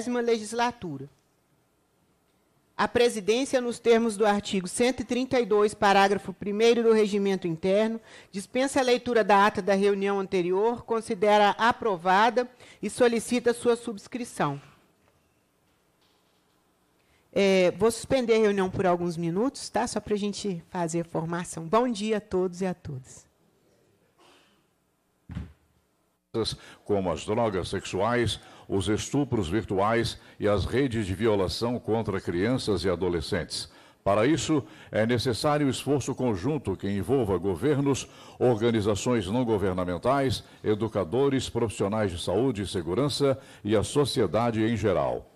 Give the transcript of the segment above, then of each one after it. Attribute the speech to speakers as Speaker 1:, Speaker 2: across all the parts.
Speaker 1: vigésima legislatura. A presidência, nos termos do artigo 132, parágrafo 1 do Regimento Interno, dispensa a leitura da ata da reunião anterior, considera aprovada e solicita sua subscrição. É, vou suspender a reunião por alguns minutos, tá? Só para a gente fazer a formação. Bom dia a todos e a todas.
Speaker 2: Como as drogas sexuais os estupros virtuais e as redes de violação contra crianças e adolescentes. Para isso, é necessário esforço conjunto que envolva governos, organizações não governamentais, educadores, profissionais de saúde e segurança e a sociedade em geral.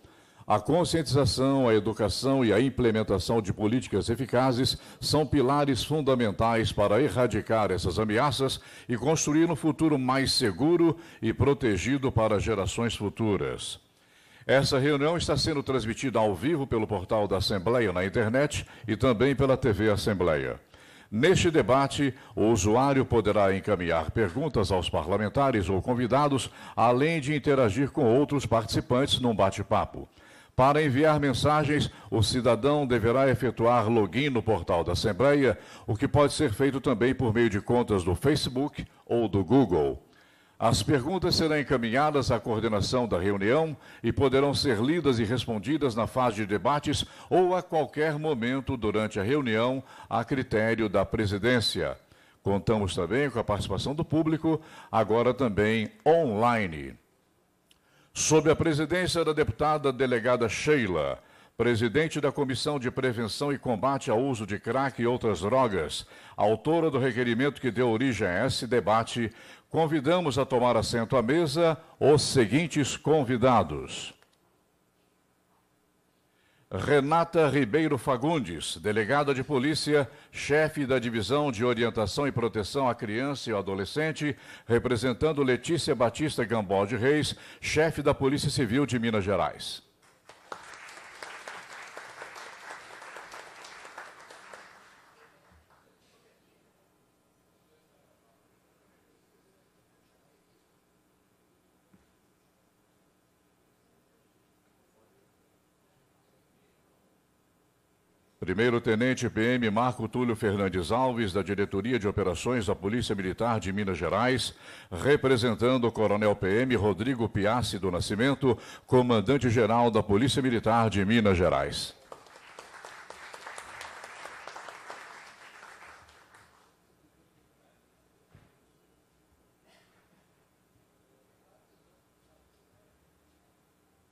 Speaker 2: A conscientização, a educação e a implementação de políticas eficazes são pilares fundamentais para erradicar essas ameaças e construir um futuro mais seguro e protegido para gerações futuras. Essa reunião está sendo transmitida ao vivo pelo portal da Assembleia na internet e também pela TV Assembleia. Neste debate, o usuário poderá encaminhar perguntas aos parlamentares ou convidados, além de interagir com outros participantes num bate-papo. Para enviar mensagens, o cidadão deverá efetuar login no portal da Assembleia, o que pode ser feito também por meio de contas do Facebook ou do Google. As perguntas serão encaminhadas à coordenação da reunião e poderão ser lidas e respondidas na fase de debates ou a qualquer momento durante a reunião, a critério da presidência. Contamos também com a participação do público, agora também online sob a presidência da deputada delegada Sheila, presidente da Comissão de Prevenção e Combate ao Uso de Crack e Outras Drogas, autora do requerimento que deu origem a esse debate, convidamos a tomar assento à mesa os seguintes convidados. Renata Ribeiro Fagundes, delegada de polícia, chefe da Divisão de Orientação e Proteção à Criança e ao Adolescente, representando Letícia Batista de Reis, chefe da Polícia Civil de Minas Gerais. Primeiro Tenente PM Marco Túlio Fernandes Alves, da Diretoria de Operações da Polícia Militar de Minas Gerais, representando o Coronel PM Rodrigo Piassi do Nascimento, Comandante-Geral da Polícia Militar de Minas Gerais.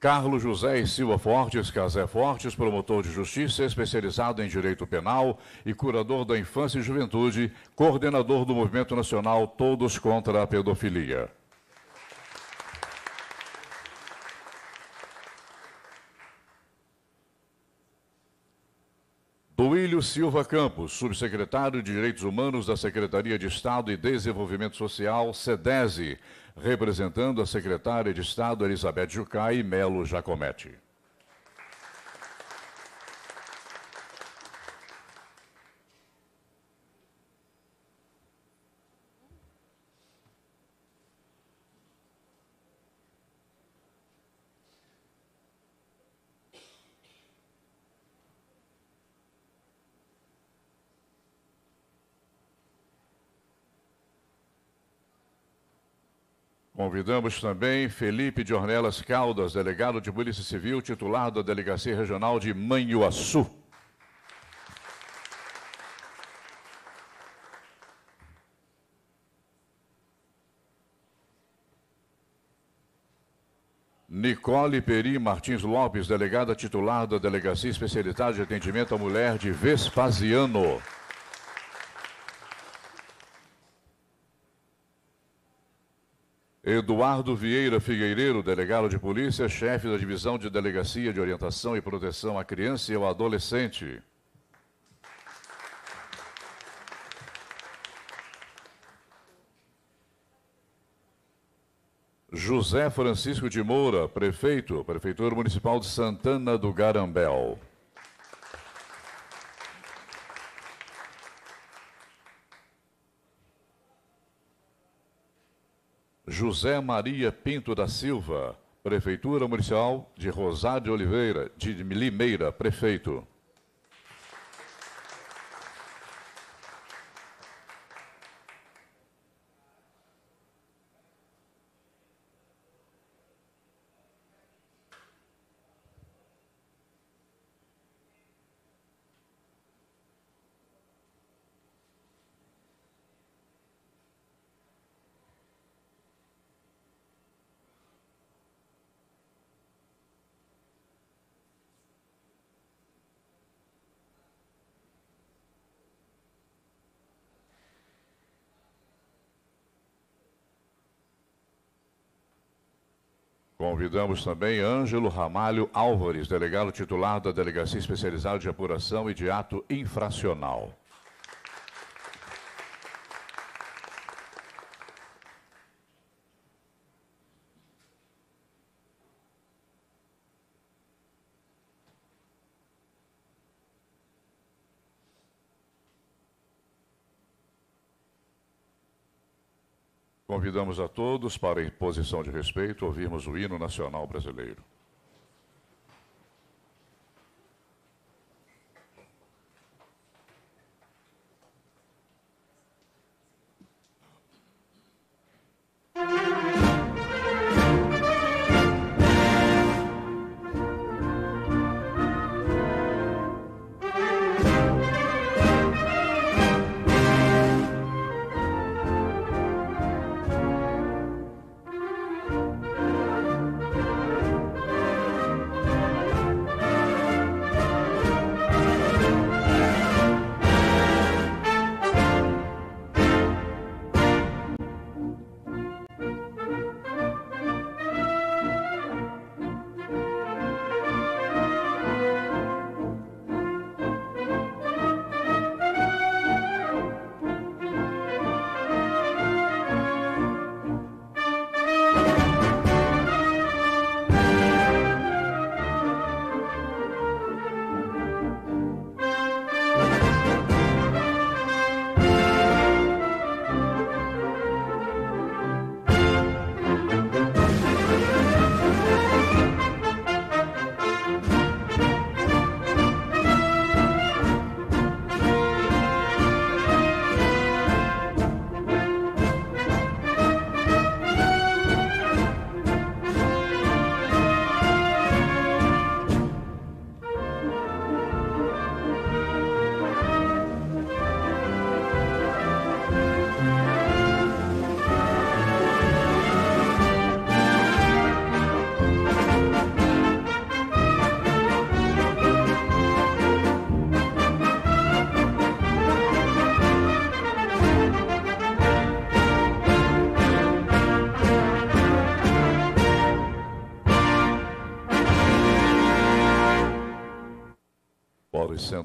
Speaker 2: Carlos José e Silva Fortes, Casé Fortes, promotor de justiça especializado em direito penal e curador da infância e juventude, coordenador do Movimento Nacional Todos contra a Pedofilia. Duílio Silva Campos, subsecretário de Direitos Humanos da Secretaria de Estado e Desenvolvimento Social, (Sedese) representando a secretária de Estado Elizabeth Jucai Melo Jacometti. Convidamos também Felipe de Ornelas Caldas, delegado de Polícia Civil, titular da Delegacia Regional de Manhuaçu. Nicole Peri Martins Lopes, delegada titular da Delegacia Especializada de Atendimento à Mulher de Vespasiano. Eduardo Vieira Figueiredo, delegado de polícia, chefe da divisão de delegacia de orientação e proteção à criança e ao adolescente. José Francisco de Moura, prefeito, prefeitura municipal de Santana do Garambel. José Maria Pinto da Silva, Prefeitura Municipal de Rosário de Oliveira, de Limeira, prefeito. convidamos também Ângelo Ramalho Álvares, delegado titular da Delegacia Especializada de Apuração e de Ato Infracional. Convidamos a todos para, em posição de respeito, ouvirmos o hino nacional brasileiro.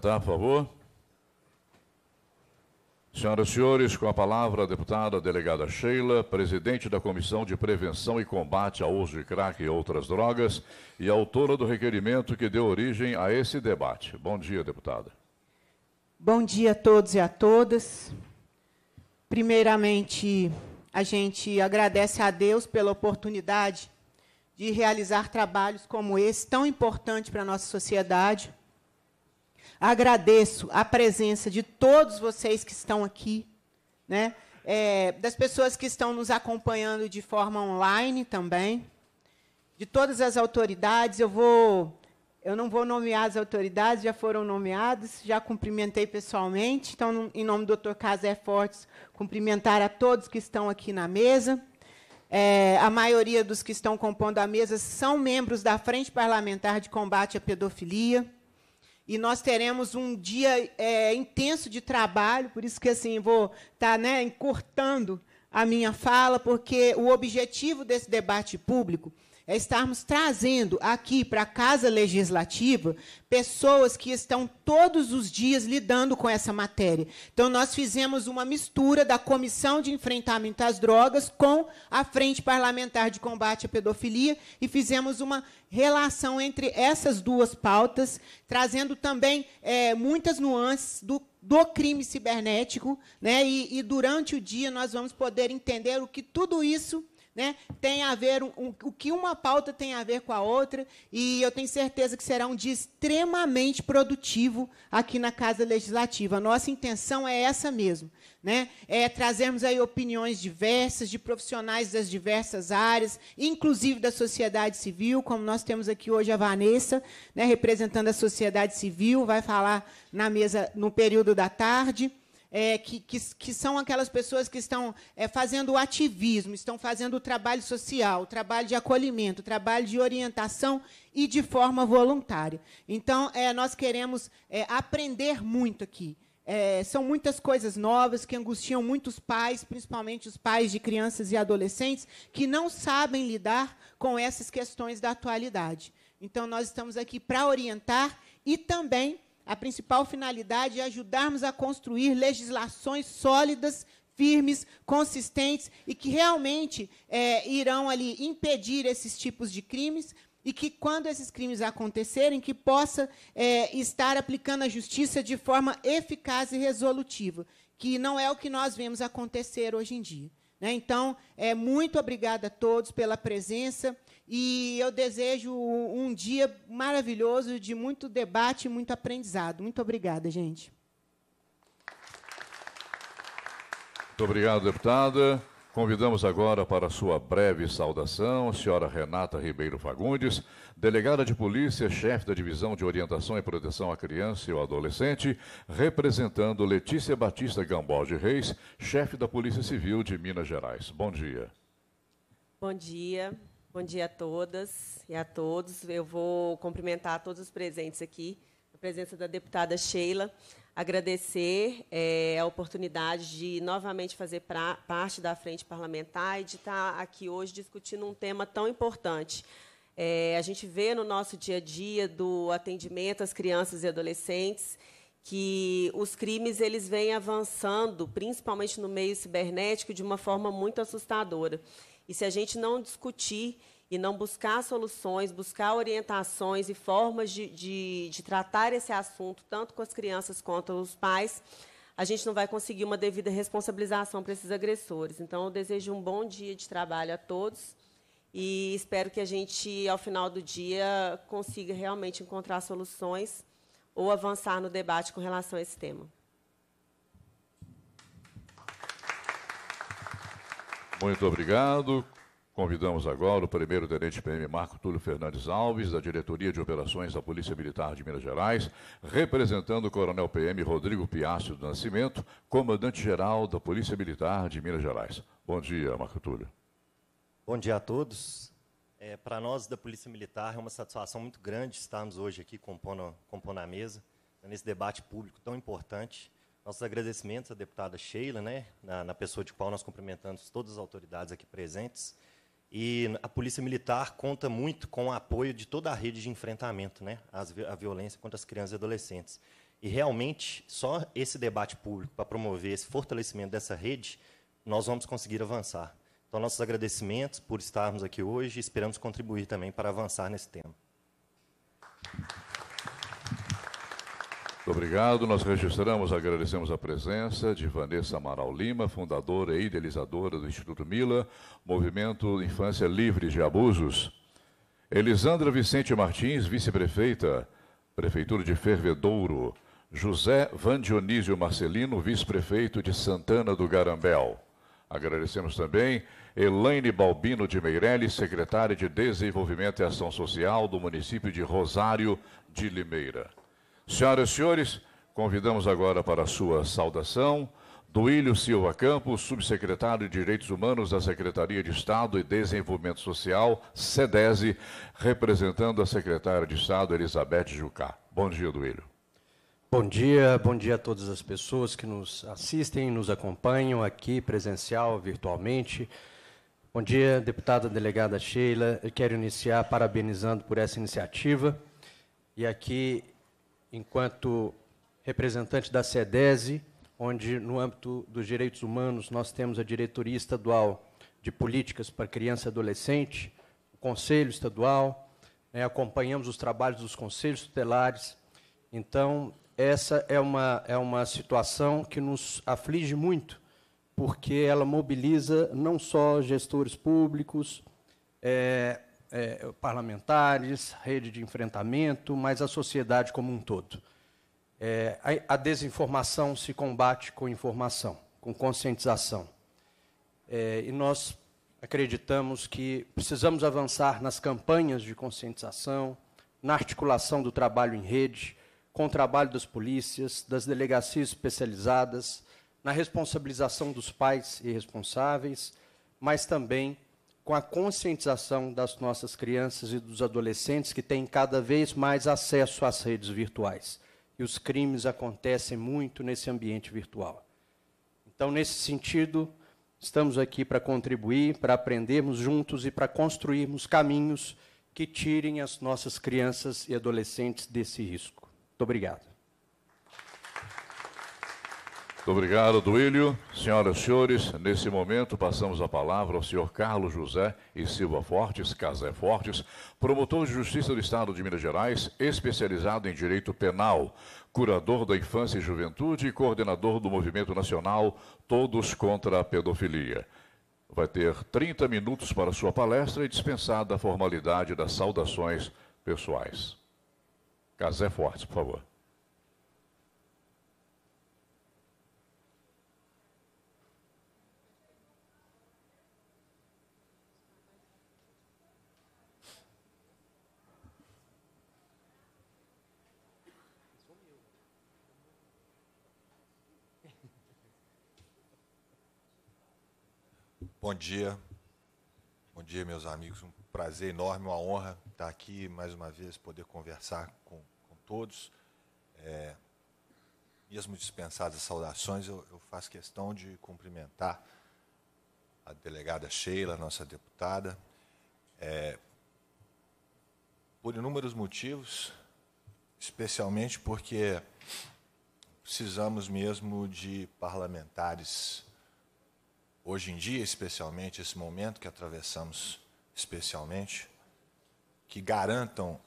Speaker 2: votar, por favor. Senhoras e senhores, com a palavra a deputada delegada Sheila, presidente da Comissão de Prevenção e Combate ao Uso de Crack e Outras Drogas e autora do requerimento que deu origem a esse debate. Bom dia, deputada.
Speaker 1: Bom dia a todos e a todas. Primeiramente, a gente agradece a Deus pela oportunidade de realizar trabalhos como esse, tão importante para a nossa sociedade, Agradeço a presença de todos vocês que estão aqui, né? É, das pessoas que estão nos acompanhando de forma online também, de todas as autoridades. Eu vou, eu não vou nomear as autoridades, já foram nomeadas, já cumprimentei pessoalmente. Então, em nome do Dr. Casé Fortes, cumprimentar a todos que estão aqui na mesa. É, a maioria dos que estão compondo a mesa são membros da Frente Parlamentar de Combate à Pedofilia e nós teremos um dia é, intenso de trabalho, por isso que assim vou estar tá, né, encurtando a minha fala, porque o objetivo desse debate público é estarmos trazendo aqui para a Casa Legislativa pessoas que estão todos os dias lidando com essa matéria. Então, nós fizemos uma mistura da Comissão de Enfrentamento às Drogas com a Frente Parlamentar de Combate à Pedofilia e fizemos uma relação entre essas duas pautas, trazendo também é, muitas nuances do do crime cibernético, né? E, e, durante o dia nós vamos poder entender o que tudo isso né, tem a ver um, um, o que uma pauta tem a ver com a outra, e eu tenho certeza que será um dia extremamente produtivo aqui na Casa Legislativa. A nossa intenção é essa mesmo, né? É trazermos aí opiniões diversas de profissionais das diversas áreas, inclusive da sociedade civil, como nós temos aqui hoje a Vanessa, né, representando a sociedade civil, vai falar na mesa no período da tarde é, que, que, que, são aquelas pessoas que estão é, fazendo o ativismo, estão fazendo o trabalho social, o trabalho de acolhimento, o trabalho de orientação e de forma voluntária. Então, é, nós queremos é, aprender muito aqui. É, são muitas coisas novas que angustiam muitos pais, principalmente os pais de crianças e adolescentes, que não sabem lidar com essas questões da atualidade. Então, nós estamos aqui para orientar e também a principal finalidade é ajudarmos a construir legislações sólidas, firmes, consistentes e que realmente é, irão ali impedir esses tipos de crimes e que quando esses crimes acontecerem que possa é, estar aplicando a justiça de forma eficaz e resolutiva, que não é o que nós vemos acontecer hoje em dia. Né? Então, é muito obrigada a todos pela presença. E eu desejo um dia maravilhoso de muito debate e muito aprendizado. Muito obrigada, gente.
Speaker 2: Muito obrigado, deputada. Convidamos agora para sua breve saudação a senhora Renata Ribeiro Fagundes, delegada de polícia, chefe da Divisão de Orientação e Proteção à Criança e ao Adolescente, representando Letícia Batista de Reis, chefe da Polícia Civil de Minas Gerais. Bom dia.
Speaker 3: Bom dia. Bom dia a todas e a todos. Eu vou cumprimentar todos os presentes aqui, a presença da deputada Sheila, agradecer é, a oportunidade de novamente fazer pra, parte da frente parlamentar e de estar tá aqui hoje discutindo um tema tão importante. É, a gente vê no nosso dia a dia do atendimento às crianças e adolescentes que os crimes eles vêm avançando, principalmente no meio cibernético, de uma forma muito assustadora. E se a gente não discutir e não buscar soluções, buscar orientações e formas de, de, de tratar esse assunto, tanto com as crianças quanto os pais, a gente não vai conseguir uma devida responsabilização para esses agressores. Então, eu desejo um bom dia de trabalho a todos e espero que a gente, ao final do dia, consiga realmente encontrar soluções ou avançar no debate com relação a esse tema.
Speaker 2: Muito obrigado. Convidamos agora o primeiro tenente PM Marco Túlio Fernandes Alves, da Diretoria de Operações da Polícia Militar de Minas Gerais, representando o Coronel PM Rodrigo Piácio do Nascimento, comandante-geral da Polícia Militar de Minas Gerais. Bom dia, Marco Túlio. Bom dia a todos.
Speaker 4: É, Para nós da Polícia Militar é uma satisfação muito grande estarmos hoje aqui compondo, compondo a mesa, nesse debate público tão importante. Nossos agradecimentos à deputada Sheila, né, na, na, pessoa de qual nós cumprimentamos todas as autoridades aqui presentes. E a Polícia Militar conta muito com o apoio de toda a rede de enfrentamento né, à violência contra as crianças e adolescentes. E realmente, só esse debate público para promover esse fortalecimento dessa rede, nós vamos conseguir avançar. Então, nossos agradecimentos por estarmos aqui hoje e esperamos contribuir também para avançar nesse tema.
Speaker 2: Muito obrigado. Nós registramos, agradecemos a presença de Vanessa Amaral Lima, fundadora e idealizadora do Instituto Mila, Movimento Infância Livre de Abusos. Elisandra Vicente Martins, vice-prefeita, Prefeitura de Fervedouro. José Van Dionísio Marcelino, vice-prefeito de Santana do Garambel. Agradecemos também Elaine Balbino de Meirelles, secretária de Desenvolvimento e Ação Social do município de Rosário de Limeira. Senhoras e senhores, convidamos agora para a sua saudação Duílio Silva Campos, subsecretário de Direitos Humanos da Secretaria de Estado e Desenvolvimento Social, SEDESE, representando a secretária de Estado, Elizabeth Jucá. Bom dia, Duílio.
Speaker 5: Bom dia, bom dia a todas as pessoas que nos assistem, nos acompanham aqui, presencial, virtualmente. Bom dia, deputada delegada Sheila. Eu quero iniciar parabenizando por essa iniciativa e aqui enquanto representante da SEDESE, onde, no âmbito dos direitos humanos, nós temos a diretoria estadual de políticas para criança e adolescente, o conselho estadual, né, acompanhamos os trabalhos dos conselhos tutelares. Então, essa é uma, é uma situação que nos aflige muito, porque ela mobiliza não só gestores públicos, é, é, parlamentares, rede de enfrentamento, mas a sociedade como um todo. É, a, a, desinformação se combate com informação, com conscientização. É, e nós acreditamos que precisamos avançar nas campanhas de conscientização, na articulação do trabalho em rede, com o trabalho das polícias, das delegacias especializadas, na responsabilização dos pais e responsáveis, mas também com a conscientização das nossas crianças e dos adolescentes que têm cada vez mais acesso às redes virtuais. E os crimes acontecem muito nesse ambiente virtual. Então, nesse sentido, estamos aqui para contribuir, para aprendermos juntos e para construirmos caminhos que tirem as nossas crianças e adolescentes desse risco. Muito obrigado
Speaker 2: obrigado, Duílio. Senhoras e senhores, nesse momento passamos a palavra ao senhor Carlos José e Silva Fortes, Casé Fortes, promotor de justiça do Estado de Minas Gerais, especializado em direito penal, curador da infância e juventude e coordenador do Movimento Nacional Todos contra a Pedofilia. Vai ter 30 minutos para sua palestra e dispensada a formalidade das saudações pessoais. Casé Fortes, por favor.
Speaker 6: Bom dia. Bom dia, meus amigos. Um prazer enorme, uma honra estar aqui mais uma vez, poder conversar com, com todos. É, mesmo dispensadas saudações, eu, eu, faço questão de cumprimentar a delegada Sheila, nossa deputada. É, por inúmeros motivos, especialmente porque precisamos mesmo de parlamentares hoje em dia, especialmente, esse momento que atravessamos, especialmente, que garantam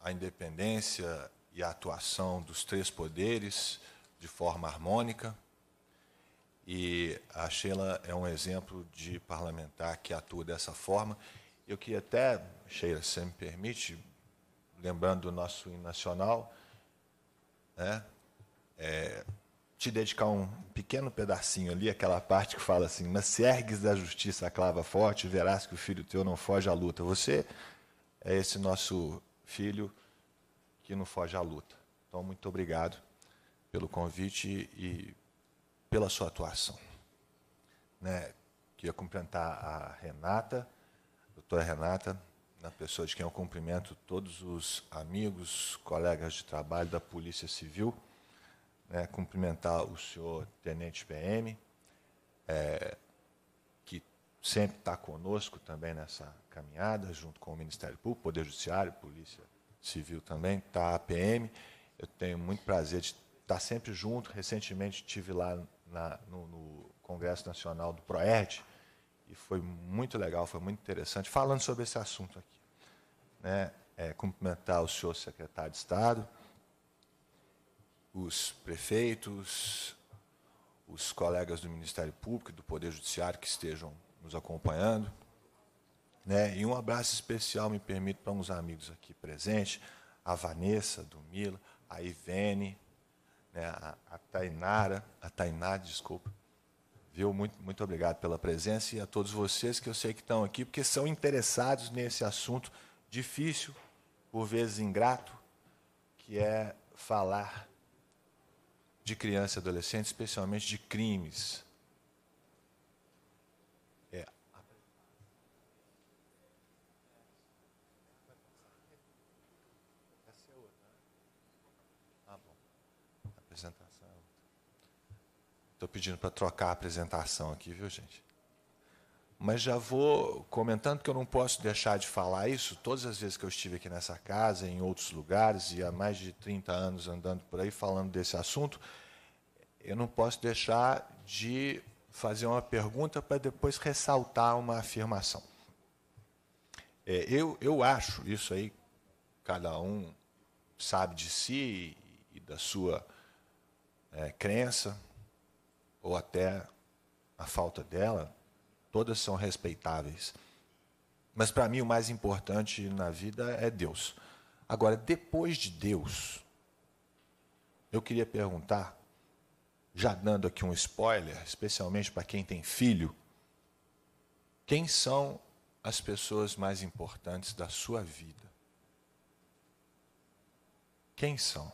Speaker 6: a independência e a atuação dos três poderes de forma harmônica. E a Sheila é um exemplo de parlamentar que atua dessa forma. Eu queria até, Sheila, se me permite, lembrando do nosso hino nacional, né? É, te dedicar um pequeno pedacinho ali, aquela parte que fala assim: Mas se ergues da justiça a clava forte, verás que o filho teu não foge à luta. Você é esse nosso filho que não foge à luta. Então, muito obrigado pelo convite e pela sua atuação. Né? Queria cumprimentar a Renata, a doutora Renata, na pessoa de quem eu cumprimento todos os amigos, colegas de trabalho da Polícia Civil né, cumprimentar o senhor Tenente PM, é, que sempre está conosco também nessa caminhada, junto com o Ministério Público, Poder Judiciário, Polícia Civil também, está a PM. Eu tenho muito prazer de estar tá sempre junto. Recentemente estive lá na, no, no, Congresso Nacional do ProERD e foi muito legal, foi muito interessante, falando sobre esse assunto aqui. Né, é, cumprimentar o senhor secretário de Estado, os prefeitos, os colegas do Ministério Público, do Poder Judiciário que estejam nos acompanhando. Né? E um abraço especial me permito para uns amigos aqui presentes, a Vanessa do Mila, a Ivene, né? a, a Tainara, a Tainara, desculpa. Viu? Muito, muito obrigado pela presença e a todos vocês que eu sei que estão aqui, porque são interessados nesse assunto difícil, por vezes ingrato, que é falar de criança e adolescente, especialmente de crimes. É. Tá Estou pedindo para trocar a apresentação aqui, viu, gente? mas já vou comentando que eu não posso deixar de falar isso. Todas as vezes que eu estive aqui nessa casa, em outros lugares, e há mais de 30 anos andando por aí falando desse assunto, eu não posso deixar de fazer uma pergunta para depois ressaltar uma afirmação. É, eu, eu acho isso aí, cada um sabe de si e da sua é, crença, ou até a falta dela todas são respeitáveis. Mas para mim o mais importante na vida é Deus. Agora, depois de Deus, eu queria perguntar, já dando aqui um spoiler, especialmente para quem tem filho, quem são as pessoas mais importantes da sua vida? Quem são?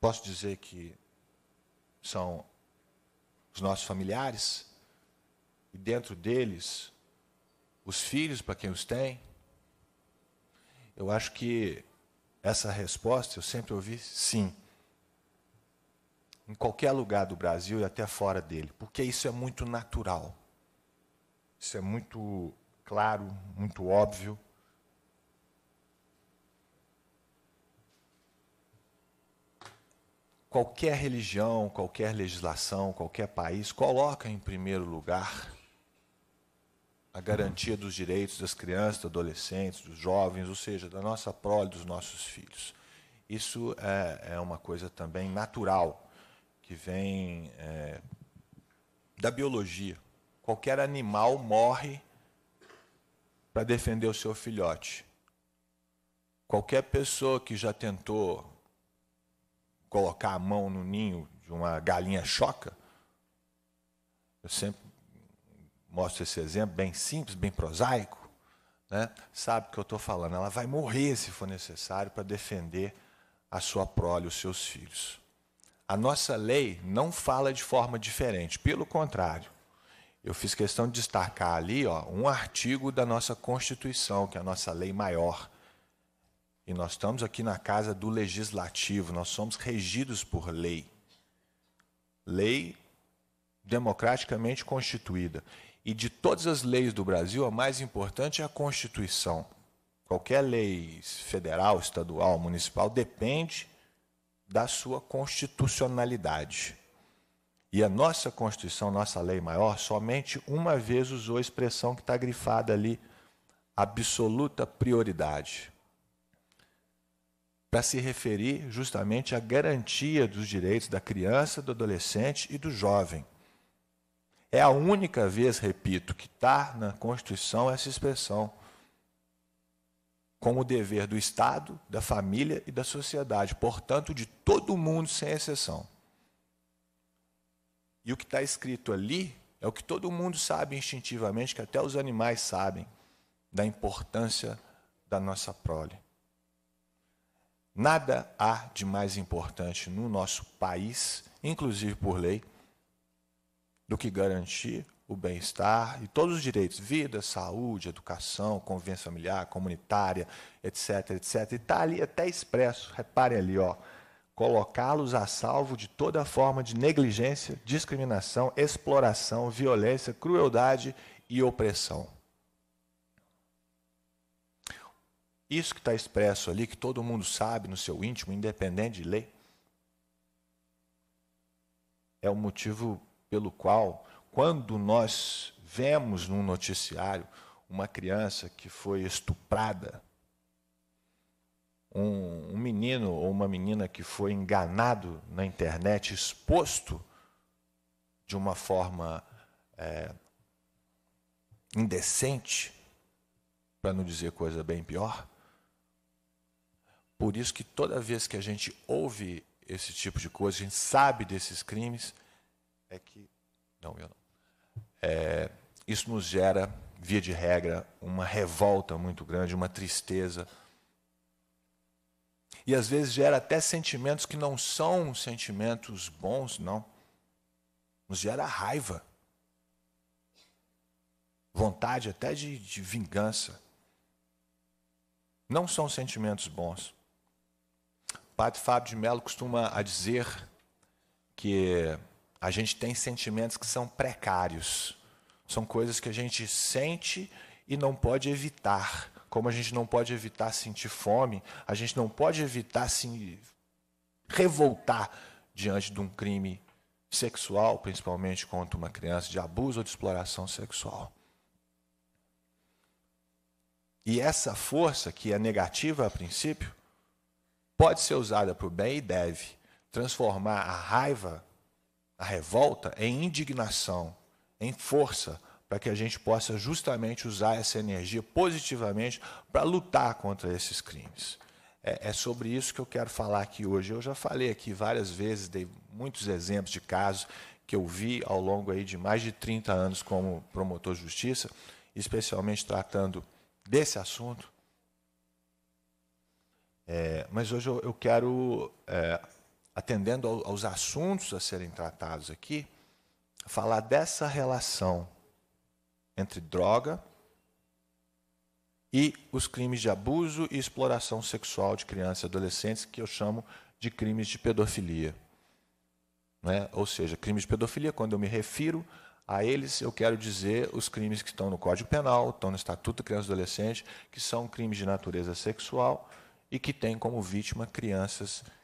Speaker 6: Posso dizer que são os nossos familiares? e dentro deles os filhos para quem os tem? Eu acho que essa resposta eu sempre ouvi sim. Em qualquer lugar do Brasil e até fora dele, porque isso é muito natural. Isso é muito claro, muito óbvio. Qualquer religião, qualquer legislação, qualquer país coloca em primeiro lugar a garantia dos direitos das crianças, dos adolescentes, dos jovens, ou seja, da nossa prole dos nossos filhos. Isso é, é uma coisa também natural, que vem é, da biologia. Qualquer animal morre para defender o seu filhote. Qualquer pessoa que já tentou colocar a mão no ninho de uma galinha choca, eu sempre mostro esse exemplo bem simples, bem prosaico, né, sabe o que eu estou falando. Ela vai morrer se for necessário para defender a sua prole, os seus filhos. A nossa lei não fala de forma diferente, pelo contrário. Eu fiz questão de destacar ali ó, um artigo da nossa Constituição, que é a nossa lei maior. E nós estamos aqui na casa do legislativo, nós somos regidos por lei. Lei democraticamente constituída. E de todas as leis do Brasil, a mais importante é a Constituição. Qualquer lei federal, estadual, municipal depende da sua constitucionalidade. E a nossa Constituição, nossa lei maior, somente uma vez usou a expressão que está grifada ali, absoluta prioridade, para se referir justamente à garantia dos direitos da criança, do adolescente e do jovem. É a única vez, repito, que está na Constituição essa expressão como dever do Estado, da família e da sociedade, portanto, de todo mundo, sem exceção. E o que está escrito ali é o que todo mundo sabe instintivamente, que até os animais sabem, da importância da nossa prole. Nada há de mais importante no nosso país, inclusive por lei do que garantir o bem-estar e todos os direitos, vida, saúde, educação, convivência familiar, comunitária, etc, etc. E está ali até expresso, reparem ali, ó, colocá-los a salvo de toda forma de negligência, discriminação, exploração, violência, crueldade e opressão. Isso que está expresso ali, que todo mundo sabe no seu íntimo, independente de lei, é o motivo pelo qual, quando nós vemos num noticiário uma criança que foi estuprada, um, um menino ou uma menina que foi enganado na internet, exposto de uma forma é, indecente, para não dizer coisa bem pior. Por isso que toda vez que a gente ouve esse tipo de coisa, a gente sabe desses crimes, é que. Não, eu não. É, isso nos gera, via de regra, uma revolta muito grande, uma tristeza. E às vezes gera até sentimentos que não são sentimentos bons, não. Nos gera raiva. Vontade até de, de vingança. Não são sentimentos bons. O padre Fábio de Mello costuma dizer que a gente tem sentimentos que são precários. São coisas que a gente sente e não pode evitar. Como a gente não pode evitar sentir fome, a gente não pode evitar se revoltar diante de um crime sexual, principalmente contra uma criança, de abuso ou de exploração sexual. E essa força, que é negativa a princípio, pode ser usada para o bem e deve transformar a raiva a revolta é indignação, em força, para que a gente possa justamente usar essa energia positivamente para lutar contra esses crimes. É, é, sobre isso que eu quero falar aqui hoje. Eu já falei aqui várias vezes, dei muitos exemplos de casos que eu vi ao longo aí de mais de 30 anos como promotor de justiça, especialmente tratando desse assunto. É, mas hoje eu, eu quero é, atendendo aos assuntos a serem tratados aqui, falar dessa relação entre droga e os crimes de abuso e exploração sexual de crianças e adolescentes, que eu chamo de crimes de pedofilia. Né? Ou seja, crimes de pedofilia, quando eu me refiro a eles, eu quero dizer os crimes que estão no Código Penal, estão no Estatuto de Crianças e Adolescentes, que são crimes de natureza sexual e que têm como vítima crianças e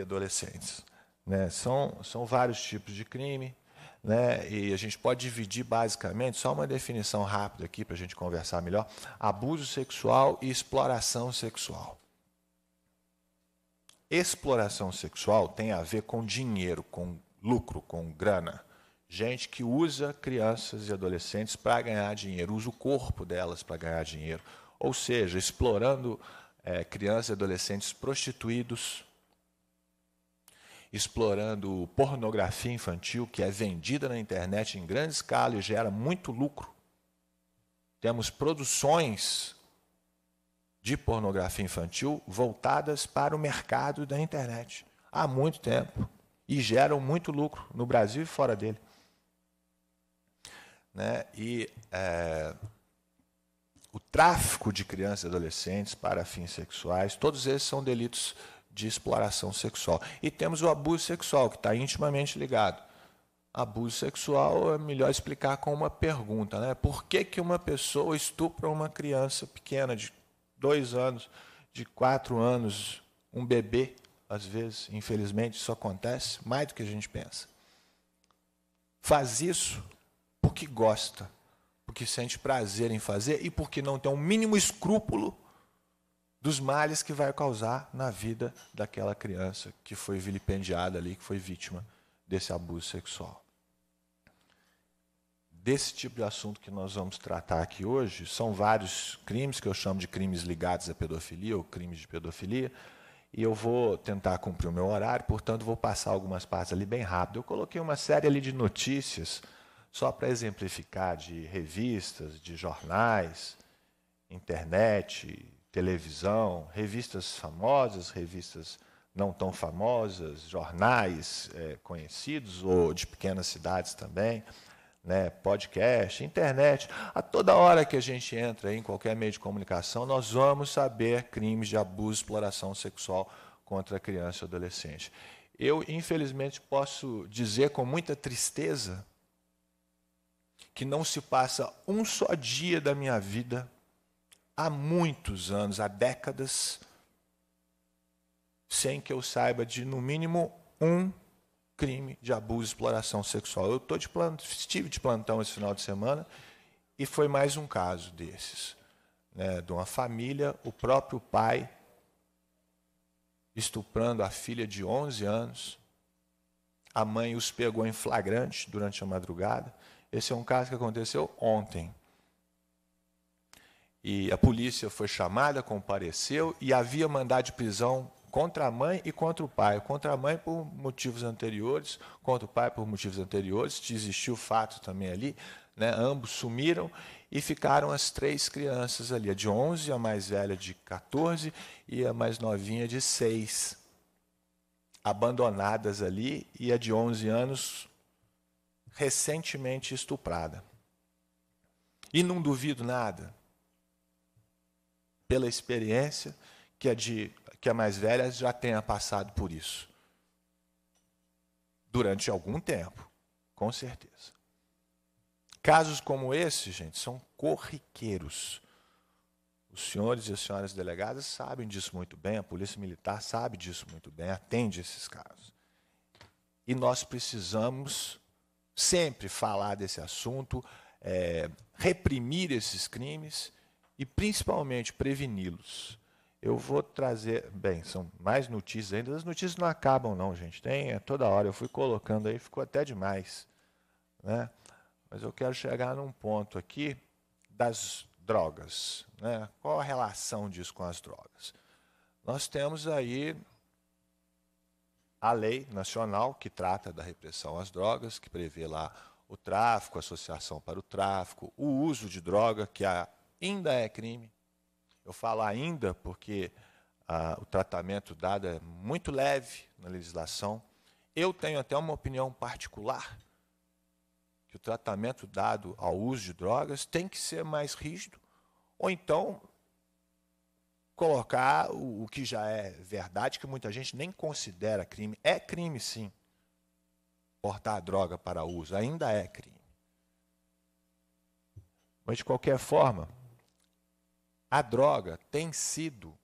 Speaker 6: adolescentes. Né? São, são vários tipos de crime, né? e a gente pode dividir basicamente, só uma definição rápida aqui para a gente conversar melhor: abuso sexual e exploração sexual. Exploração sexual tem a ver com dinheiro, com lucro, com grana. Gente que usa crianças e adolescentes para ganhar dinheiro, usa o corpo delas para ganhar dinheiro. Ou seja, explorando é, crianças e adolescentes prostituídos explorando pornografia infantil, que é vendida na internet em grande escala e gera muito lucro. Temos produções de pornografia infantil voltadas para o mercado da internet há muito tempo e geram muito lucro no Brasil e fora dele. Né? E é, o tráfico de crianças e adolescentes para fins sexuais, todos esses são delitos de exploração sexual. E temos o abuso sexual, que está intimamente ligado. Abuso sexual é melhor explicar com uma pergunta, né? Por que, que uma pessoa estupra uma criança pequena de dois anos, de quatro anos, um bebê? Às vezes, infelizmente, isso acontece mais do que a gente pensa. Faz isso porque gosta, porque sente prazer em fazer e porque não tem o um mínimo escrúpulo dos males que vai causar na vida daquela criança que foi vilipendiada ali, que foi vítima desse abuso sexual. Desse tipo de assunto que nós vamos tratar aqui hoje, são vários crimes que eu chamo de crimes ligados à pedofilia ou crimes de pedofilia, e eu vou tentar cumprir o meu horário, portanto vou passar algumas partes ali bem rápido. Eu coloquei uma série ali de notícias só para exemplificar de revistas, de jornais, internet, televisão, revistas famosas, revistas não tão famosas, jornais é, conhecidos ou de pequenas cidades também, né, podcast, internet. A toda hora que a gente entra em qualquer meio de comunicação, nós vamos saber crimes de abuso, exploração sexual contra criança e adolescente. Eu, infelizmente, posso dizer com muita tristeza que não se passa um só dia da minha vida há muitos anos, há décadas, sem que eu saiba de no mínimo um crime de abuso e exploração sexual. Eu tô de plantão, estive de plantão esse final de semana e foi mais um caso desses. Né, de uma família, o próprio pai estuprando a filha de 11 anos. A mãe os pegou em flagrante durante a madrugada. Esse é um caso que aconteceu ontem. E a polícia foi chamada, compareceu e havia mandado de prisão contra a mãe e contra o pai. Contra a mãe por motivos anteriores, contra o pai por motivos anteriores. Existiu fato também ali. Né? Ambos sumiram e ficaram as três crianças ali: a de 11, a mais velha de 14 e a mais novinha de 6. Abandonadas ali e a de 11 anos recentemente estuprada. E não duvido nada pela experiência que a, de, que a mais velha já tenha passado por isso. Durante algum tempo, com certeza. Casos como esse, gente, são corriqueiros. Os senhores e as senhoras delegadas sabem disso muito bem, a Polícia Militar sabe disso muito bem, atende esses casos. E nós precisamos sempre falar desse assunto, é, reprimir esses crimes e principalmente preveni-los. Eu vou trazer, bem, são mais notícias ainda, as notícias não acabam não, gente, tem é toda hora, eu fui colocando aí, ficou até demais, né? Mas eu quero chegar num ponto aqui das drogas, né? Qual a relação disso com as drogas? Nós temos aí a lei nacional que trata da repressão às drogas, que prevê lá o tráfico, a associação para o tráfico, o uso de droga, que é a ainda é crime. Eu falo ainda porque ah, o tratamento dado é muito leve na legislação. Eu tenho até uma opinião particular que o tratamento dado ao uso de drogas tem que ser mais rígido, ou então colocar o, o que já é verdade, que muita gente nem considera crime. É crime, sim. Portar a droga para uso ainda é crime. Mas, de qualquer forma, a droga tem sido,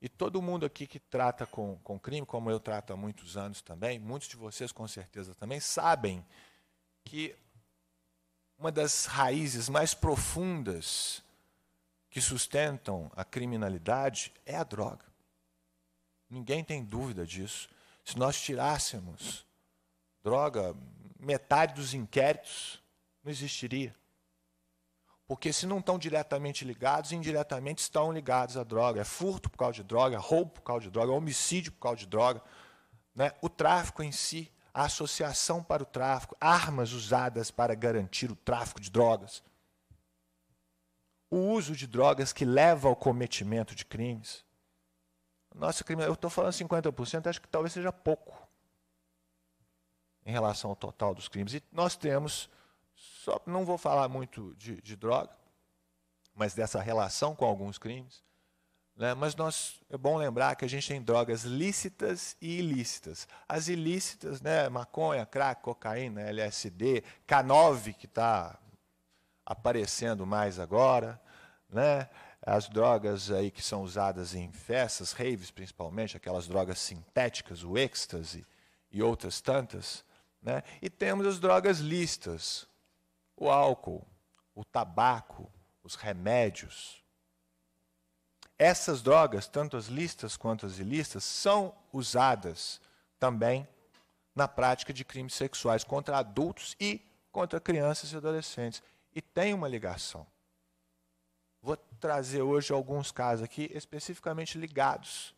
Speaker 6: e todo mundo aqui que trata com, com crime, como eu trato há muitos anos também, muitos de vocês com certeza também, sabem que uma das raízes mais profundas que sustentam a criminalidade é a droga. Ninguém tem dúvida disso. Se nós tirássemos droga, metade dos inquéritos não existiria. Porque se não estão diretamente ligados, indiretamente estão ligados à droga. É furto por causa de droga, é roubo por causa de droga, é homicídio por causa de droga. Né? O tráfico em si, a associação para o tráfico, armas usadas para garantir o tráfico de drogas. O uso de drogas que leva ao cometimento de crimes. Nossa, eu estou falando 50%, acho que talvez seja pouco em relação ao total dos crimes. E nós temos só não vou falar muito de, de droga, mas dessa relação com alguns crimes. Né? Mas nós, é bom lembrar que a gente tem drogas lícitas e ilícitas. As ilícitas, né? maconha, crack, cocaína, LSD, K9, que está aparecendo mais agora, né? as drogas aí que são usadas em festas, raves principalmente, aquelas drogas sintéticas, o êxtase e outras tantas. Né? E temos as drogas lícitas o álcool, o tabaco, os remédios. Essas drogas, tanto as listas quanto as ilícitas, são usadas também na prática de crimes sexuais contra adultos e contra crianças e adolescentes. E tem uma ligação. Vou trazer hoje alguns casos aqui especificamente ligados,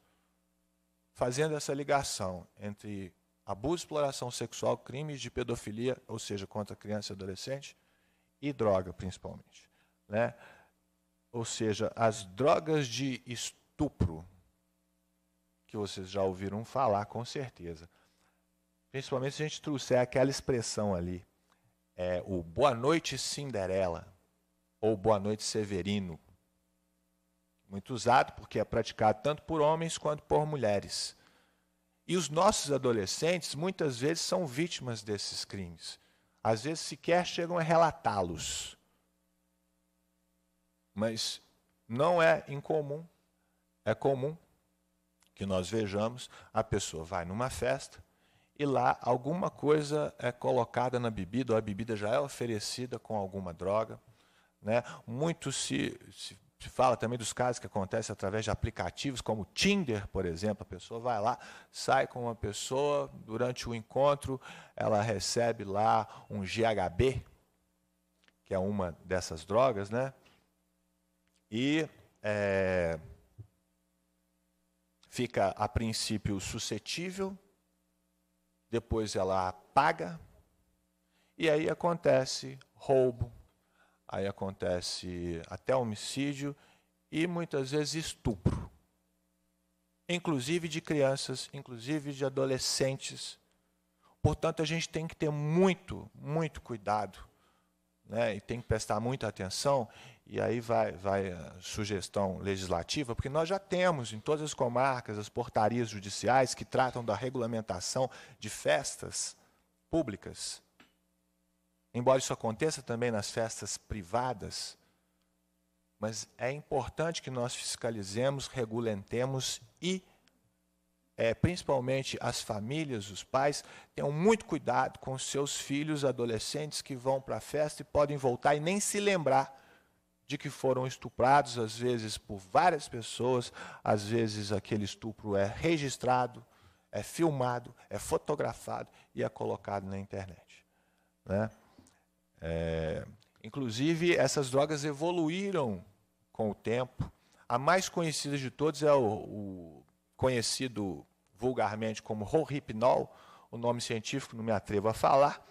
Speaker 6: fazendo essa ligação entre abuso, exploração sexual, crimes de pedofilia, ou seja, contra criança e adolescente, e droga, principalmente. Né? Ou seja, as drogas de estupro, que vocês já ouviram falar com certeza. Principalmente se a gente trouxer aquela expressão ali, é, o Boa Noite Cinderela, ou Boa Noite Severino. Muito usado porque é praticado tanto por homens quanto por mulheres. E os nossos adolescentes muitas vezes são vítimas desses crimes. Às vezes sequer chegam a relatá-los. Mas não é incomum, é comum que nós vejamos a pessoa vai numa festa e lá alguma coisa é colocada na bebida, ou a bebida já é oferecida com alguma droga. Né? Muito se, se gente fala também dos casos que acontecem através de aplicativos como Tinder, por exemplo. A pessoa vai lá, sai com uma pessoa, durante o encontro, ela recebe lá um GHB, que é uma dessas drogas, né? E é, fica, a princípio, suscetível, depois ela apaga, e aí acontece roubo, aí acontece até homicídio e muitas vezes estupro, inclusive de crianças, inclusive de adolescentes. Portanto, a gente tem que ter muito, muito cuidado, né? E tem que prestar muita atenção. E aí vai, vai a sugestão legislativa, porque nós já temos em todas as comarcas as portarias judiciais que tratam da regulamentação de festas públicas. Embora isso aconteça também nas festas privadas, mas é importante que nós fiscalizemos, regulentemos e, é, principalmente, as famílias, os pais, tenham muito cuidado com seus filhos adolescentes que vão para a festa e podem voltar e nem se lembrar de que foram estuprados, às vezes por várias pessoas, às vezes aquele estupro é registrado, é filmado, é fotografado e é colocado na internet. Né? É, inclusive, essas drogas evoluíram com o tempo. A mais conhecida de todos é o, o conhecido vulgarmente como Rohypnol, o nome científico não me atrevo a falar,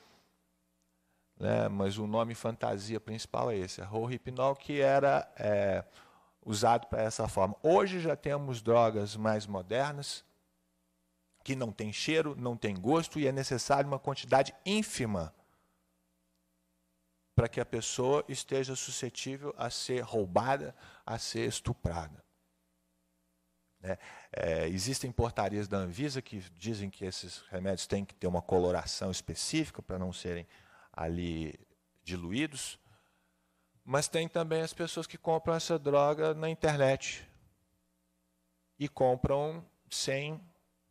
Speaker 6: né, mas o nome fantasia principal é esse, é Rohypnol, que era é, usado para essa forma. Hoje já temos drogas mais modernas, que não tem cheiro, não tem gosto e é necessário uma quantidade ínfima para que a pessoa esteja suscetível a ser roubada, a ser estuprada. Né? É, existem portarias da Anvisa que dizem que esses remédios têm que ter uma coloração específica para não serem ali diluídos, mas tem também as pessoas que compram essa droga na internet e compram sem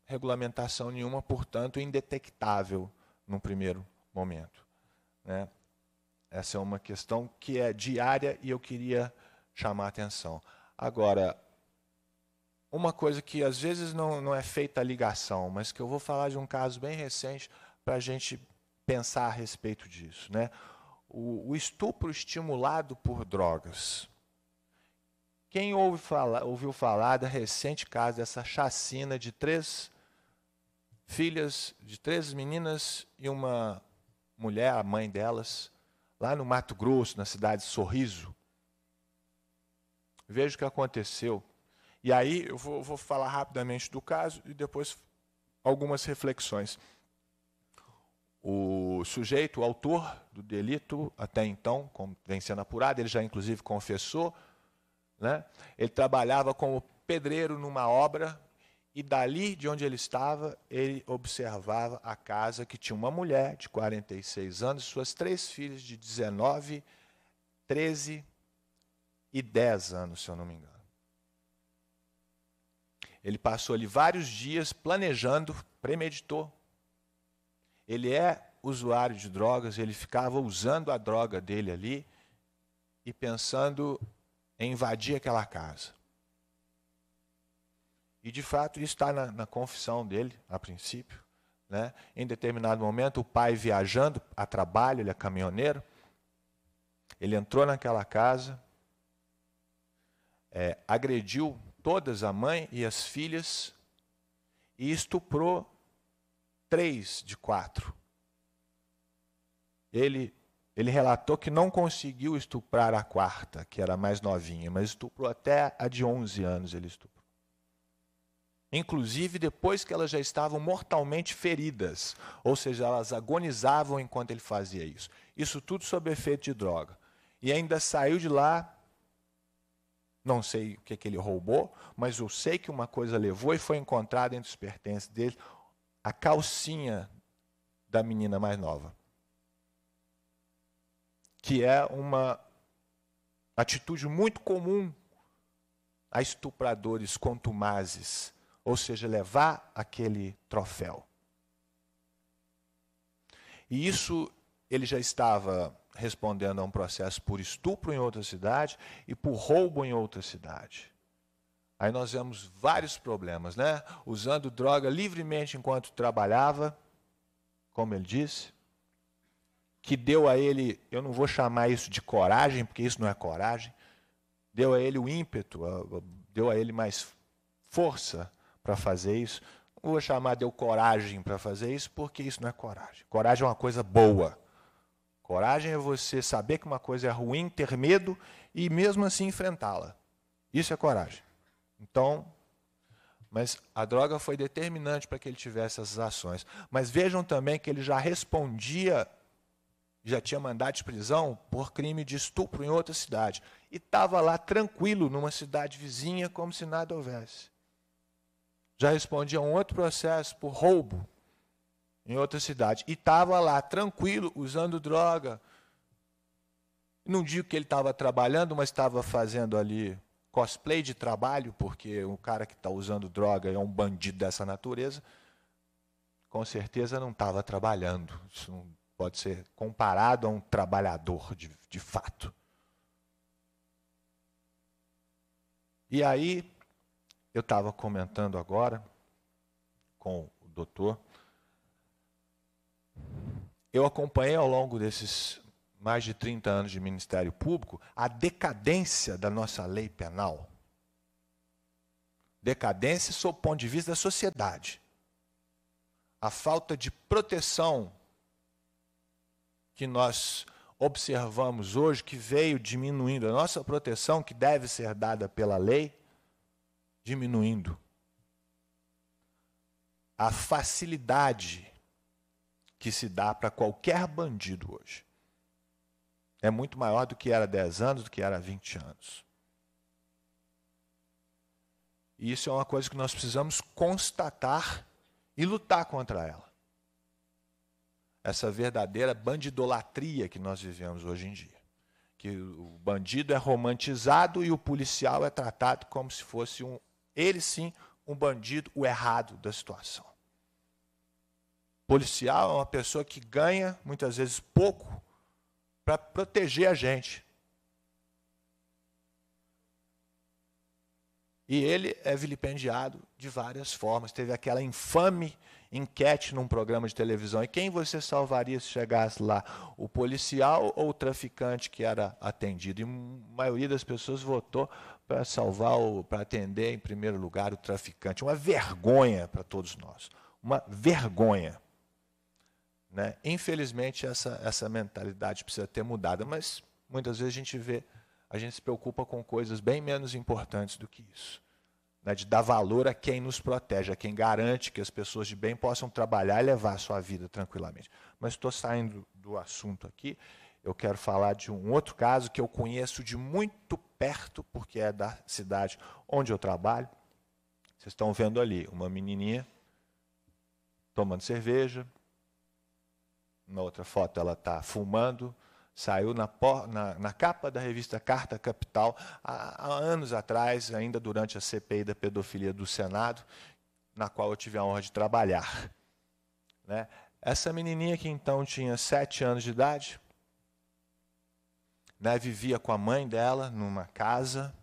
Speaker 6: regulamentação nenhuma, portanto indetectável num primeiro momento. Né? Essa é uma questão que é diária e eu queria chamar a atenção. Agora, uma coisa que às vezes não, não é feita a ligação, mas que eu vou falar de um caso bem recente para a gente pensar a respeito disso. Né? O, o, estupro estimulado por drogas. Quem ouve fala, ouviu falar da recente caso dessa chacina de três filhas, de três meninas e uma mulher, a mãe delas, lá no Mato Grosso, na cidade de Sorriso. Veja o que aconteceu. E aí eu vou, vou falar rapidamente do caso e depois algumas reflexões. O sujeito, o autor do delito, até então, como vem sendo apurado, ele já inclusive confessou, né? ele trabalhava como pedreiro numa obra e dali de onde ele estava, ele observava a casa que tinha uma mulher de 46 anos, suas três filhas de 19, 13 e 10 anos, se eu não me engano. Ele passou ali vários dias planejando, premeditou. Ele é usuário de drogas, ele ficava usando a droga dele ali e pensando em invadir aquela casa. E, de fato, isso está na, na confissão dele, a princípio. Né? Em determinado momento, o pai viajando a trabalho, ele é caminhoneiro, ele entrou naquela casa, é, agrediu todas a mãe e as filhas e estuprou três de quatro. Ele, ele relatou que não conseguiu estuprar a quarta, que era mais novinha, mas estuprou até a de 11 anos ele estuprou inclusive depois que elas já estavam mortalmente feridas, ou seja, elas agonizavam enquanto ele fazia isso. Isso tudo sob efeito de droga. E ainda saiu de lá, não sei o que, é que ele roubou, mas eu sei que uma coisa levou e foi encontrada entre os pertences dele a calcinha da menina mais nova. Que é uma atitude muito comum a estupradores contumazes ou seja, levar aquele troféu. E isso ele já estava respondendo a um processo por estupro em outra cidade e por roubo em outra cidade. Aí nós vemos vários problemas, né? Usando droga livremente enquanto trabalhava, como ele disse, que deu a ele, eu não vou chamar isso de coragem, porque isso não é coragem, deu a ele o ímpeto, deu a ele mais força para fazer isso. vou chamar de eu coragem para fazer isso, porque isso não é coragem. Coragem é uma coisa boa. Coragem é você saber que uma coisa é ruim, ter medo e mesmo assim enfrentá-la. Isso é coragem. Então, mas a droga foi determinante para que ele tivesse essas ações. Mas vejam também que ele já respondia, já tinha mandado de prisão por crime de estupro em outra cidade. E estava lá tranquilo, numa cidade vizinha, como se nada houvesse já respondia um outro processo por roubo em outra cidade. E estava lá, tranquilo, usando droga. Não digo que ele estava trabalhando, mas estava fazendo ali cosplay de trabalho, porque um cara que está usando droga é um bandido dessa natureza. Com certeza não estava trabalhando. Isso não pode ser comparado a um trabalhador de, de fato. E aí eu estava comentando agora com o doutor. Eu acompanhei ao longo desses mais de 30 anos de Ministério Público a decadência da nossa lei penal. Decadência sob o ponto de vista da sociedade. A falta de proteção que nós observamos hoje, que veio diminuindo, a nossa proteção que deve ser dada pela lei, diminuindo. A facilidade que se dá para qualquer bandido hoje é muito maior do que era 10 anos, do que era 20 anos. E isso é uma coisa que nós precisamos constatar e lutar contra ela. Essa verdadeira bandidolatria que nós vivemos hoje em dia. Que o bandido é romantizado e o policial é tratado como se fosse um ele sim, um bandido, o errado da situação. Policial é uma pessoa que ganha, muitas vezes, pouco para proteger a gente. E ele é vilipendiado de várias formas. Teve aquela infame enquete num programa de televisão. E quem você salvaria se chegasse lá? O policial ou o traficante que era atendido? E a maioria das pessoas votou para salvar, para atender em primeiro lugar o traficante. Uma vergonha para todos nós. Uma vergonha. Né? Infelizmente, essa, essa mentalidade precisa ter mudada, mas muitas vezes a gente vê, a gente se preocupa com coisas bem menos importantes do que isso. Né? De dar valor a quem nos protege, a quem garante que as pessoas de bem possam trabalhar e levar a sua vida tranquilamente. Mas estou saindo do assunto aqui, eu quero falar de um outro caso que eu conheço de muito perto, porque é da cidade onde eu trabalho. Vocês estão vendo ali uma menininha tomando cerveja. Na outra foto ela está fumando. Saiu na, na, na, capa da revista Carta Capital há, há anos atrás, ainda durante a CPI da pedofilia do Senado, na qual eu tive a honra de trabalhar. Né? Essa menininha que então tinha sete anos de idade, né, vivia com a mãe dela numa casa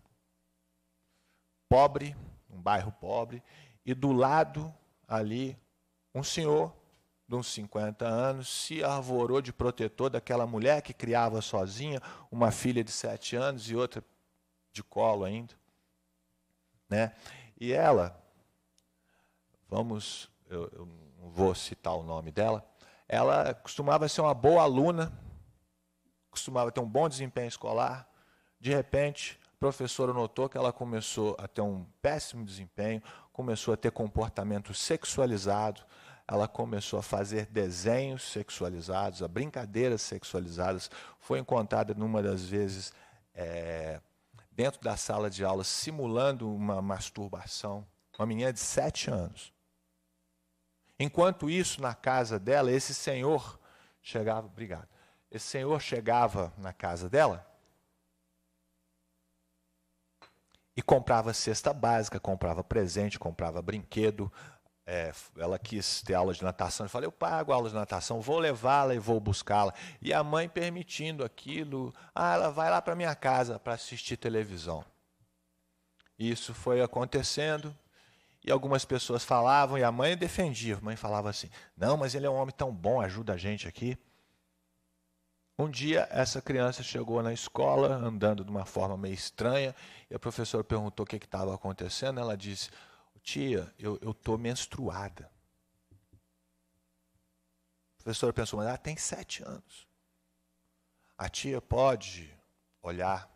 Speaker 6: pobre, um bairro pobre, e do lado ali um senhor de uns 50 anos se arvorou de protetor daquela mulher que criava sozinha uma filha de 7 anos e outra de colo ainda, né? E ela vamos eu, eu não vou citar o nome dela, ela costumava ser uma boa aluna costumava ter um bom desempenho escolar, de repente, a professora notou que ela começou a ter um péssimo desempenho, começou a ter comportamento sexualizado, ela começou a fazer desenhos sexualizados, a brincadeiras sexualizadas. Foi encontrada numa das vezes é, dentro da sala de aula simulando uma masturbação. Uma menina de sete anos. Enquanto isso, na casa dela, esse senhor chegava, obrigado, esse senhor chegava na casa dela e comprava cesta básica, comprava presente, comprava brinquedo. É, ela quis ter aula de natação. Eu falei, eu pago a aula de natação, vou levá-la e vou buscá-la. E a mãe permitindo aquilo. Ah, ela vai lá para minha casa para assistir televisão. Isso foi acontecendo. E algumas pessoas falavam, e a mãe defendia. A mãe falava assim: Não, mas ele é um homem tão bom, ajuda a gente aqui. Um dia, essa criança chegou na escola andando de uma forma meio estranha e a professora perguntou o que estava acontecendo. Ela disse: Tia, eu estou menstruada. A professora pensou: Mas ela tem sete anos. A tia pode olhar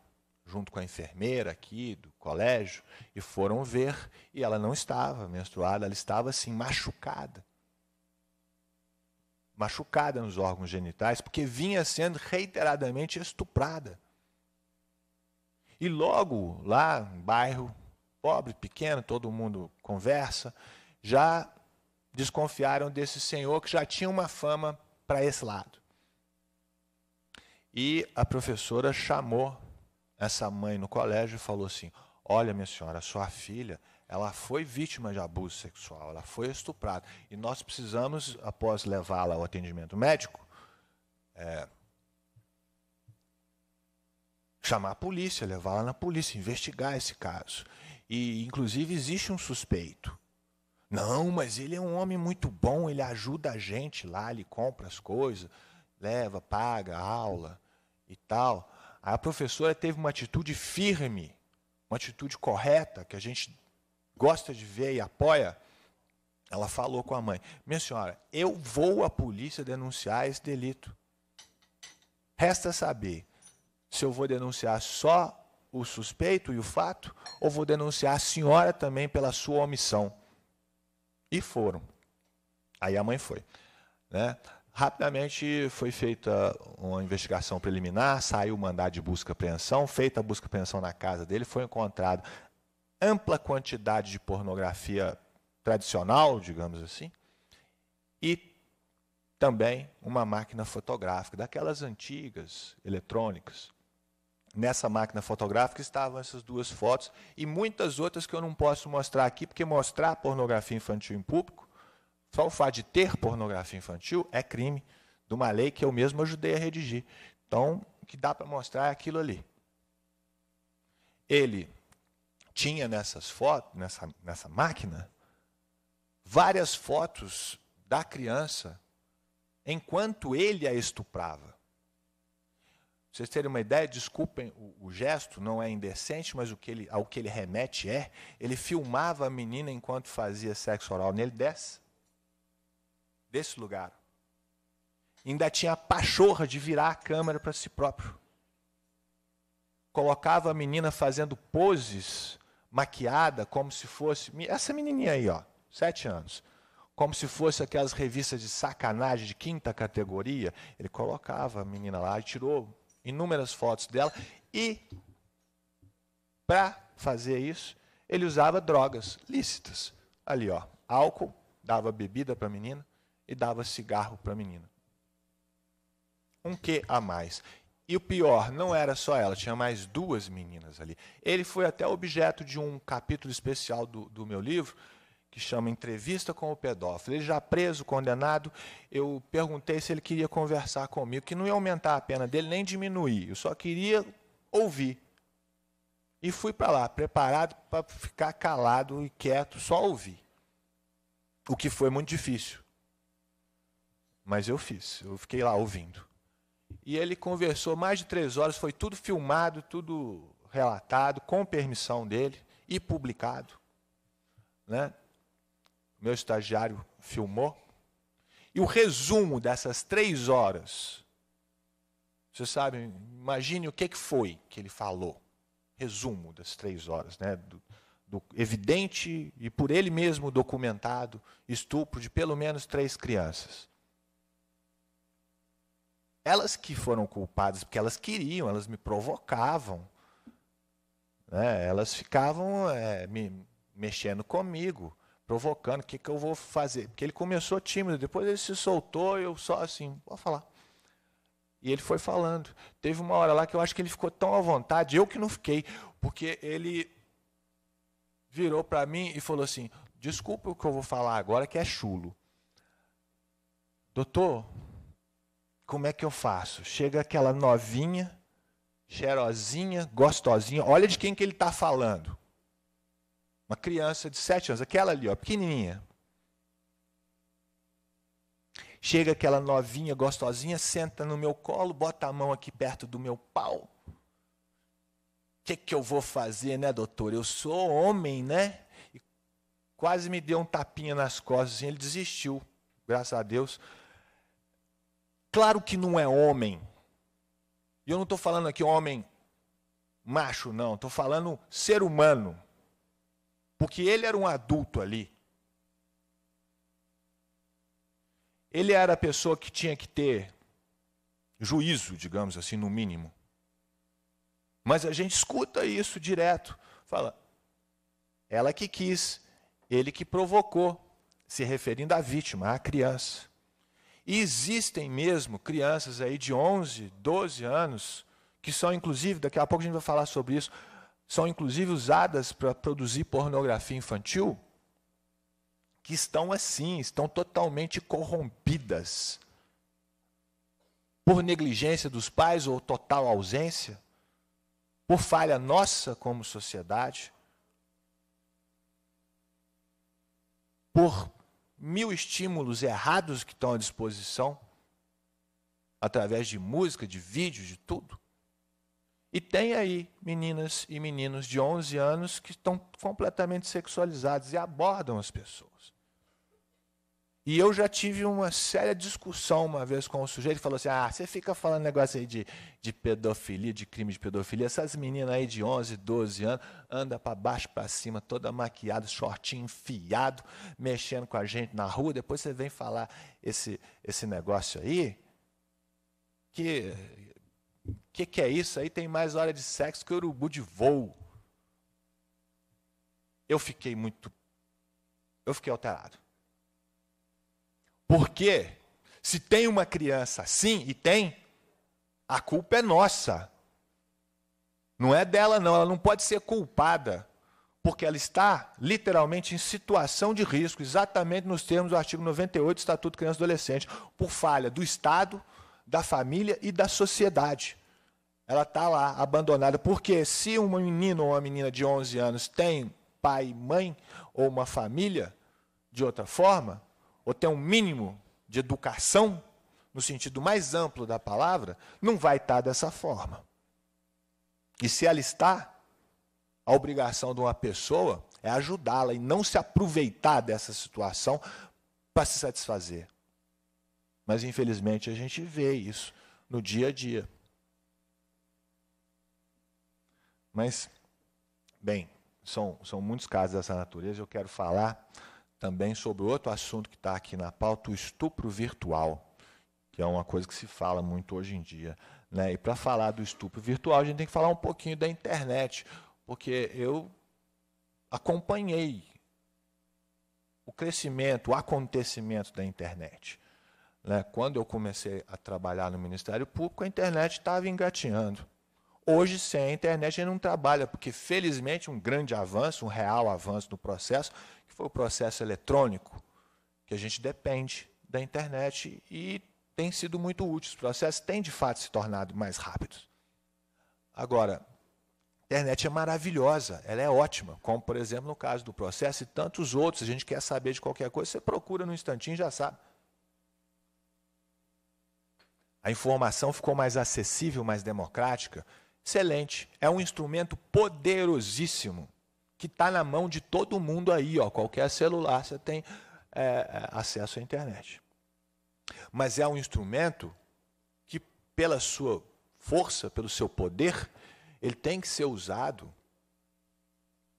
Speaker 6: junto com a enfermeira aqui do colégio e foram ver e ela não estava menstruada, ela estava assim machucada machucada nos órgãos genitais, porque vinha sendo reiteradamente estuprada. E logo lá, um bairro pobre, pequeno, todo mundo conversa, já desconfiaram desse senhor que já tinha uma fama para esse lado. E a professora chamou essa mãe no colégio e falou assim: Olha, minha senhora, sua filha ela foi vítima de abuso sexual, ela foi estuprada. E nós precisamos, após levá-la ao atendimento médico, é, chamar a polícia, levá-la na polícia, investigar esse caso. E, inclusive, existe um suspeito. Não, mas ele é um homem muito bom, ele ajuda a gente lá, ele compra as coisas, leva, paga aula e tal. A professora teve uma atitude firme, uma atitude correta, que a gente gosta de ver e apoia, ela falou com a mãe: Minha senhora, eu vou à polícia denunciar esse delito. Resta saber se eu vou denunciar só o suspeito e o fato, ou vou denunciar a senhora também pela sua omissão. E foram. Aí a mãe foi. Né? Rapidamente foi feita uma investigação preliminar, saiu o mandado de busca e apreensão, feita a busca e apreensão na casa dele, foi encontrado ampla quantidade de pornografia tradicional, digamos assim, e também uma máquina fotográfica, daquelas antigas, eletrônicas. Nessa máquina fotográfica estavam essas duas fotos e muitas outras que eu não posso mostrar aqui, porque mostrar pornografia infantil em público, só o fato de ter pornografia infantil é crime de uma lei que eu mesmo ajudei a redigir. Então, o que dá para mostrar é aquilo ali. Ele tinha nessas fotos, nessa, nessa máquina, várias fotos da criança enquanto ele a estuprava. vocês terem uma ideia, desculpem o, o, gesto, não é indecente, mas o que ele, ao que ele remete é: ele filmava a menina enquanto fazia sexo oral nele desse, desse lugar. ainda tinha a pachorra de virar a câmera para si próprio colocava a menina fazendo poses maquiada como se fosse. Essa menininha aí, ó, sete anos. Como se fosse aquelas revistas de sacanagem de quinta categoria. Ele colocava a menina lá e tirou inúmeras fotos dela. E, para fazer isso, ele usava drogas lícitas. Ali, ó, álcool, dava bebida para a menina e dava cigarro para a menina. Um que a mais. E o pior, não era só ela, tinha mais duas meninas ali. Ele foi até objeto de um capítulo especial do, do meu livro, que chama Entrevista com o Pedófilo. Ele já preso, condenado, eu perguntei se ele queria conversar comigo, que não ia aumentar a pena dele nem diminuir, eu só queria ouvir. E fui para lá, preparado para ficar calado e quieto, só ouvir. O que foi muito difícil. Mas eu fiz, eu fiquei lá ouvindo. E ele conversou mais de três horas, foi tudo filmado, tudo relatado, com permissão dele e publicado. Né? Meu estagiário filmou. E o resumo dessas três horas, vocês sabem, imagine o que, que foi que ele falou. Resumo das três horas, né? Do, do evidente e por ele mesmo documentado estupro de pelo menos três crianças elas que foram culpadas, porque elas queriam, elas me provocavam. Né? Elas ficavam é, me mexendo comigo, provocando, o que, que eu vou fazer? Porque ele começou tímido, depois ele se soltou e eu só assim, vou falar. E ele foi falando. Teve uma hora lá que eu acho que ele ficou tão à vontade, eu que não fiquei, porque ele virou para mim e falou assim: Desculpa o que eu vou falar agora, que é chulo. Doutor, como é que eu faço? Chega aquela novinha, cheirosinha, gostosinha. Olha de quem que ele está falando. Uma criança de sete anos, aquela ali, ó, pequenininha. Chega aquela novinha, gostosinha, senta no meu colo, bota a mão aqui perto do meu pau. O que, que eu vou fazer, né, doutor? Eu sou homem, né? E quase me deu um tapinha nas costas, assim, ele desistiu, graças a Deus. Claro que não é homem. E eu não estou falando aqui homem macho, não. Estou falando ser humano. Porque ele era um adulto ali. Ele era a pessoa que tinha que ter juízo, digamos assim, no mínimo. Mas a gente escuta isso direto. Fala, ela que quis, ele que provocou, se referindo à vítima, à criança. E existem mesmo crianças aí de 11, 12 anos, que são inclusive, daqui a pouco a gente vai falar sobre isso, são inclusive usadas para produzir pornografia infantil, que estão assim, estão totalmente corrompidas por negligência dos pais ou total ausência, por falha nossa como sociedade, por mil estímulos errados que estão à disposição, através de música, de vídeo, de tudo. E tem aí meninas e meninos de 11 anos que estão completamente sexualizados e abordam as pessoas. E eu já tive uma séria discussão uma vez com o um sujeito ele falou assim: ah, você fica falando negócio aí de, de pedofilia, de crime de pedofilia. Essas meninas aí de 11, 12 anos, anda para baixo, para cima, toda maquiada, shortinho enfiado, mexendo com a gente na rua. Depois você vem falar esse, esse negócio aí. Que, que que é isso aí? Tem mais hora de sexo que urubu de voo. Eu fiquei muito. Eu fiquei alterado. Porque se tem uma criança assim, e tem, a culpa é nossa. Não é dela, não. Ela não pode ser culpada, porque ela está literalmente em situação de risco, exatamente nos termos do artigo 98 do Estatuto Criança e Adolescente, por falha do Estado, da família e da sociedade. Ela está lá, abandonada. Porque se um menino ou uma menina de 11 anos tem pai e mãe, ou uma família, de outra forma, ou tem um mínimo de educação, no sentido mais amplo da palavra, não vai estar dessa forma. E se ela está, a obrigação de uma pessoa é ajudá-la e não se aproveitar dessa situação para se satisfazer. Mas infelizmente a gente vê isso no dia a dia. Mas, bem, são, são muitos casos dessa natureza, eu quero falar também sobre outro assunto que está aqui na pauta, o estupro virtual, que é uma coisa que se fala muito hoje em dia. Né? E para falar do estupro virtual, a gente tem que falar um pouquinho da internet, porque eu acompanhei o crescimento, o acontecimento da internet. Né? Quando eu comecei a trabalhar no Ministério Público, a internet estava engatinhando. Hoje, sem a internet, a gente não trabalha, porque felizmente um grande avanço, um real avanço no processo, que foi o processo eletrônico, que a gente depende da internet e tem sido muito útil. Os processos têm, de fato, se tornado mais rápidos. Agora, a internet é maravilhosa, ela é ótima, como, por exemplo, no caso do processo e tantos outros. A gente quer saber de qualquer coisa, você procura no instantinho e já sabe. A informação ficou mais acessível, mais democrática. Excelente. É um instrumento poderosíssimo que está na mão de todo mundo aí, ó, qualquer celular você tem é, é, acesso à internet. Mas é um instrumento que, pela sua força, pelo seu poder, ele tem que ser usado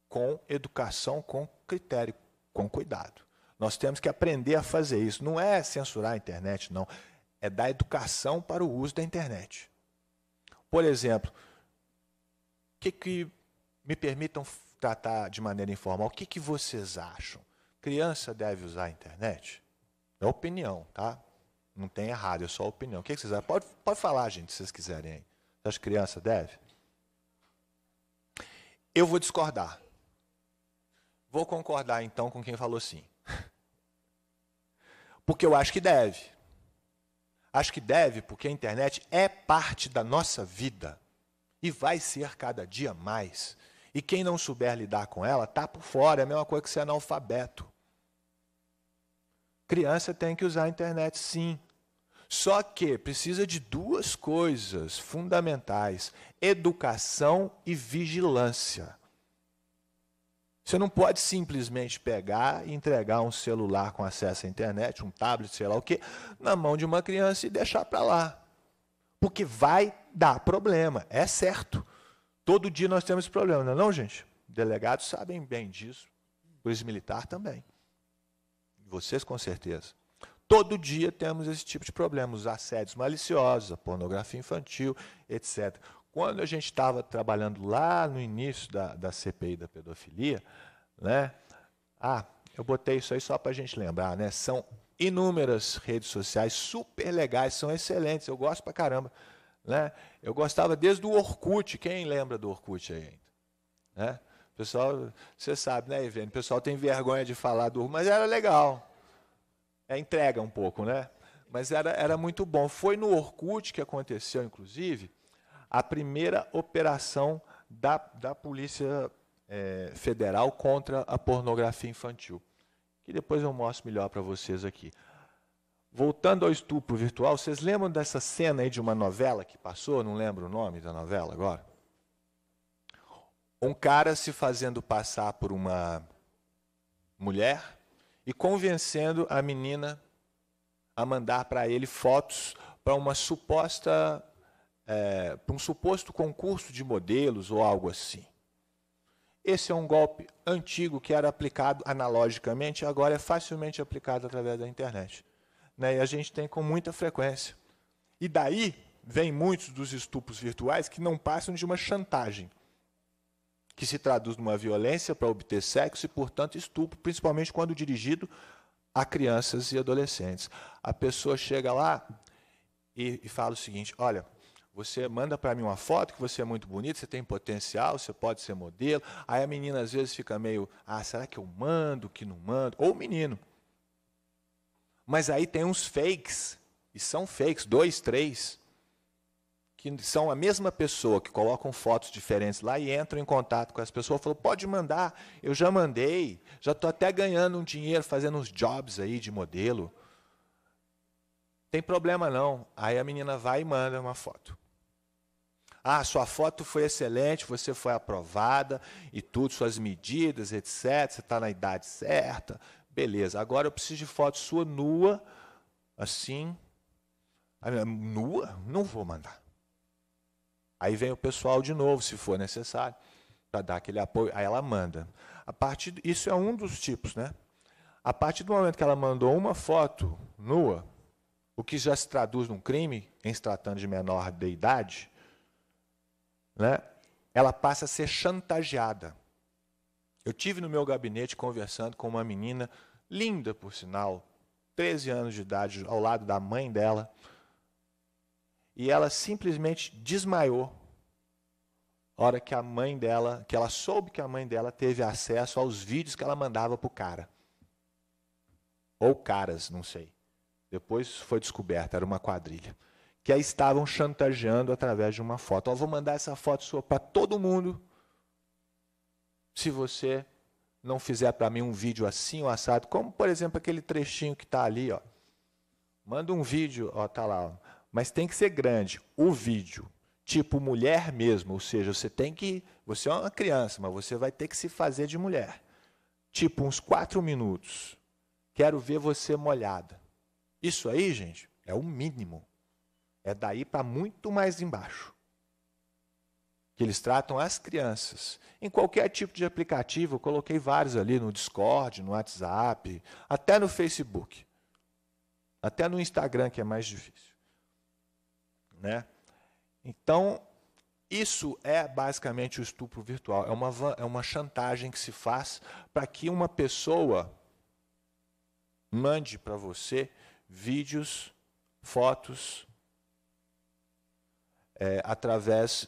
Speaker 6: com educação, com critério, com cuidado. Nós temos que aprender a fazer isso. Não é censurar a internet, não. É dar educação para o uso da internet. Por exemplo, o que, que me permitam tratar de maneira informal. O que, que vocês acham? Criança deve usar a internet? É opinião, tá? Não tem errado, é só opinião. O que, que vocês acham? Pode, pode falar, gente, se vocês quiserem aí. Você acha que criança deve? Eu vou discordar. Vou concordar então com quem falou sim. Porque eu acho que deve. Acho que deve porque a internet é parte da nossa vida e vai ser cada dia mais. E quem não souber lidar com ela, está por fora. É a mesma coisa que ser analfabeto. Criança tem que usar a internet, sim. Só que precisa de duas coisas fundamentais: educação e vigilância. Você não pode simplesmente pegar e entregar um celular com acesso à internet, um tablet, sei lá o quê, na mão de uma criança e deixar para lá. Porque vai dar problema, é certo. Todo dia nós temos problema, não é não, gente? Delegados sabem bem disso, polícia militar também. Vocês com certeza. Todo dia temos esse tipo de problema, os assédios maliciosos, a pornografia infantil, etc. Quando a gente estava trabalhando lá no início da, da CPI da pedofilia, né? Ah, eu botei isso aí só para a gente lembrar, né? São inúmeras redes sociais super legais, são excelentes, eu gosto pra caramba, né? Eu gostava desde o Orkut. Quem lembra do Orkut aí ainda? Né? Pessoal, você sabe, né, Ivene? O pessoal tem vergonha de falar do mas era legal. É entrega um pouco, né? Mas era, era muito bom. Foi no Orkut que aconteceu, inclusive, a primeira operação da, da Polícia é, Federal contra a pornografia infantil. Que depois eu mostro melhor para vocês aqui. Voltando ao estupro virtual, vocês lembram dessa cena aí de uma novela que passou? Não lembro o nome da novela agora. Um cara se fazendo passar por uma mulher e convencendo a menina a mandar para ele fotos para uma suposta é, para um suposto concurso de modelos ou algo assim. Esse é um golpe antigo que era aplicado analogicamente, agora é facilmente aplicado através da internet. Né? E a gente tem com muita frequência. E daí vem muitos dos estupros virtuais que não passam de uma chantagem, que se traduz numa violência para obter sexo e, portanto, estupro, principalmente quando dirigido a crianças e adolescentes. A pessoa chega lá e, e fala o seguinte: olha, você manda para mim uma foto que você é muito bonito, você tem potencial, você pode ser modelo. Aí a menina às vezes fica meio, ah, será que eu mando, que não mando? Ou o menino. Mas aí tem uns fakes, e são fakes, dois, três, que são a mesma pessoa, que colocam fotos diferentes lá e entram em contato com as pessoas, falam, pode mandar, eu já mandei, já estou até ganhando um dinheiro fazendo uns jobs aí de modelo. Tem problema não. Aí a menina vai e manda uma foto. Ah, sua foto foi excelente, você foi aprovada e tudo, suas medidas, etc. Você está na idade certa, Beleza, agora eu preciso de foto sua nua, assim. Nua? Não vou mandar. Aí vem o pessoal de novo, se for necessário, para dar aquele apoio. Aí ela manda. A partir isso é um dos tipos, né? A partir do momento que ela mandou uma foto nua, o que já se traduz num crime, em se tratando de menor de idade, né? Ela passa a ser chantageada. Eu tive no meu gabinete conversando com uma menina linda, por sinal, 13 anos de idade, ao lado da mãe dela, e ela simplesmente desmaiou hora que a mãe dela, que ela soube que a mãe dela teve acesso aos vídeos que ela mandava para o cara. Ou caras, não sei. Depois foi descoberta, era uma quadrilha. Que a estavam chantageando através de uma foto. Ó, vou mandar essa foto sua para todo mundo se você não fizer para mim um vídeo assim, ou assado, como por exemplo aquele trechinho que está ali, ó. Manda um vídeo, ó, tá lá, ó. mas tem que ser grande, o vídeo, tipo mulher mesmo, ou seja, você tem que, você é uma criança, mas você vai ter que se fazer de mulher, tipo uns quatro minutos. Quero ver você molhada. Isso aí, gente, é o mínimo. É daí para muito mais embaixo que eles tratam as crianças. Em qualquer tipo de aplicativo, eu coloquei vários ali no Discord, no WhatsApp, até no Facebook. Até no Instagram, que é mais difícil. Né? Então, isso é basicamente o estupro virtual. É uma, é uma chantagem que se faz para que uma pessoa mande para você vídeos, fotos, é, através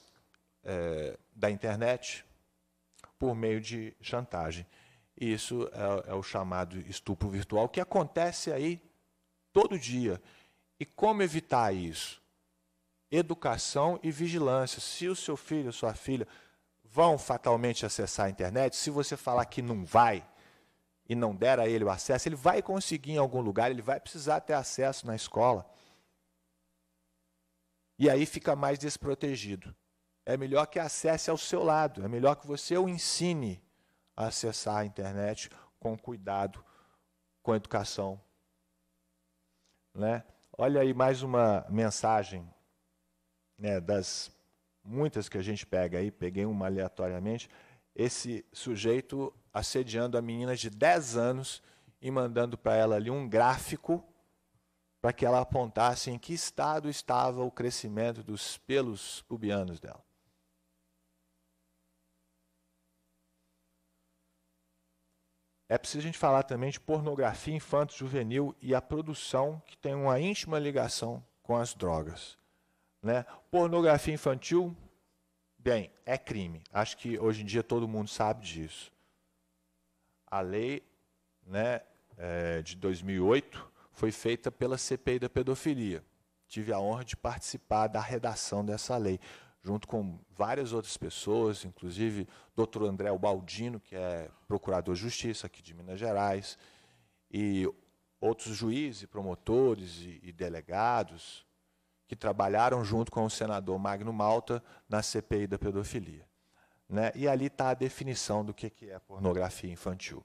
Speaker 6: é, da internet por meio de chantagem. isso é, é o chamado estupro virtual, que acontece aí todo dia. E como evitar isso? Educação e vigilância. Se o seu filho, sua filha vão fatalmente acessar a internet, se você falar que não vai e não der a ele o acesso, ele vai conseguir em algum lugar, ele vai precisar ter acesso na escola. E aí fica mais desprotegido é melhor que acesse ao seu lado, é melhor que você o ensine a acessar a internet com cuidado, com educação. Né? Olha aí mais uma mensagem né, das muitas que a gente pega aí, peguei uma aleatoriamente. Esse sujeito assediando a menina de 10 anos e mandando para ela ali um gráfico para que ela apontasse em que estado estava o crescimento dos pelos pubianos dela. É preciso a gente falar também de pornografia infanto-juvenil e a produção que tem uma íntima ligação com as drogas. Né? Pornografia infantil, bem, é crime. Acho que hoje em dia todo mundo sabe disso. A lei né, é, de 2008 foi feita pela CPI da pedofilia. Tive a honra de participar da redação dessa lei junto com várias outras pessoas, inclusive Dr. André Baldino, que é procurador de justiça aqui de Minas Gerais, e outros juízes, promotores e, e delegados que trabalharam junto com o senador Magno Malta na CPI da pedofilia. Né? E ali está a definição do que, que é pornografia infantil.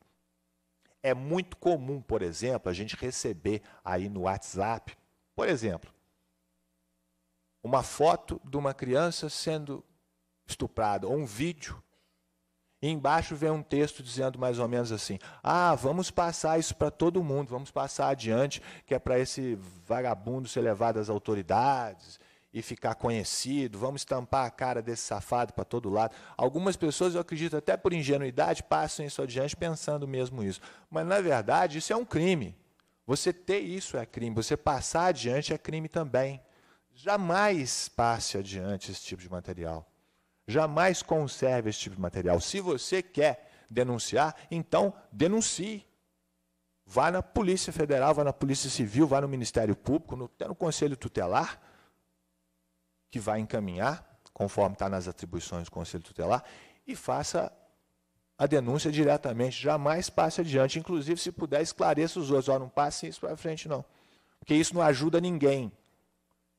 Speaker 6: É muito comum, por exemplo, a gente receber aí no WhatsApp, por exemplo, uma foto de uma criança sendo estuprada, ou um vídeo. E embaixo vem um texto dizendo mais ou menos assim: ah, vamos passar isso para todo mundo, vamos passar adiante, que é para esse vagabundo ser levado às autoridades e ficar conhecido, vamos estampar a cara desse safado para todo lado. Algumas pessoas, eu acredito, até por ingenuidade, passam isso adiante pensando mesmo isso. Mas, na verdade, isso é um crime. Você ter isso é crime, você passar adiante é crime também. Jamais passe adiante esse tipo de material. Jamais conserve esse tipo de material. Se você quer denunciar, então denuncie. Vá na Polícia Federal, vá na Polícia Civil, vá no Ministério Público, no, até no Conselho Tutelar, que vai encaminhar, conforme está nas atribuições do Conselho Tutelar, e faça a denúncia diretamente. Jamais passe adiante. Inclusive, se puder, esclareça os outros. Oh, não passe isso para frente, não. Porque isso não ajuda ninguém.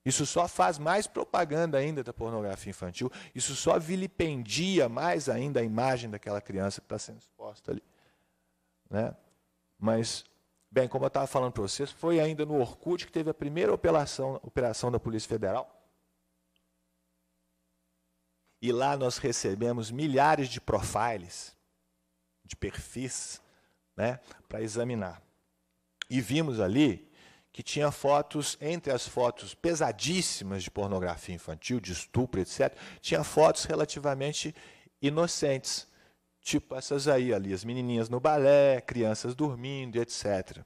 Speaker 6: Isso só faz mais propaganda ainda da pornografia infantil, isso só vilipendia mais ainda a imagem daquela criança que está sendo exposta ali. Né? Mas, bem, como eu estava falando para vocês, foi ainda no Orkut que teve a primeira operação, operação da Polícia Federal. E lá nós recebemos milhares de profiles, de perfis, né, para examinar. E vimos ali que tinha fotos, entre as fotos pesadíssimas de pornografia infantil, de estupro, etc., tinha fotos relativamente inocentes, tipo essas aí, ali, as menininhas no balé, crianças dormindo, etc.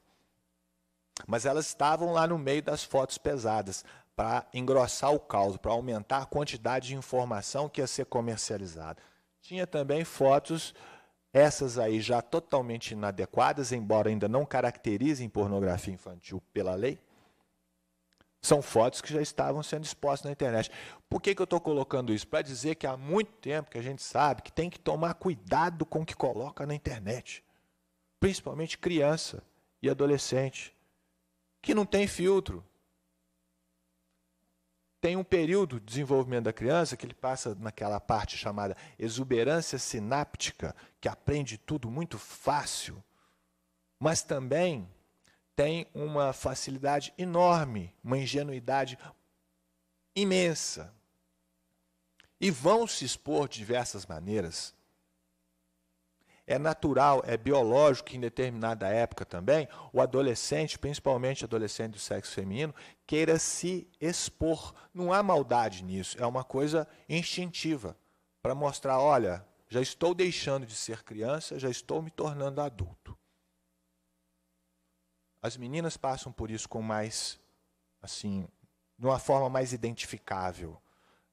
Speaker 6: Mas elas estavam lá no meio das fotos pesadas, para engrossar o caldo, para aumentar a quantidade de informação que ia ser comercializada. Tinha também fotos essas aí já totalmente inadequadas, embora ainda não caracterizem pornografia infantil pela lei, são fotos que já estavam sendo expostas na internet. Por que, que eu estou colocando isso? Para dizer que há muito tempo que a gente sabe que tem que tomar cuidado com o que coloca na internet, principalmente criança e adolescente, que não tem filtro, tem um período de desenvolvimento da criança que ele passa naquela parte chamada exuberância sináptica, que aprende tudo muito fácil, mas também tem uma facilidade enorme, uma ingenuidade imensa. E vão se expor de diversas maneiras é natural, é biológico que em determinada época também o adolescente, principalmente adolescente do sexo feminino, queira se expor. Não há maldade nisso, é uma coisa instintiva para mostrar, olha, já estou deixando de ser criança, já estou me tornando adulto. As meninas passam por isso com mais, assim, de uma forma mais identificável.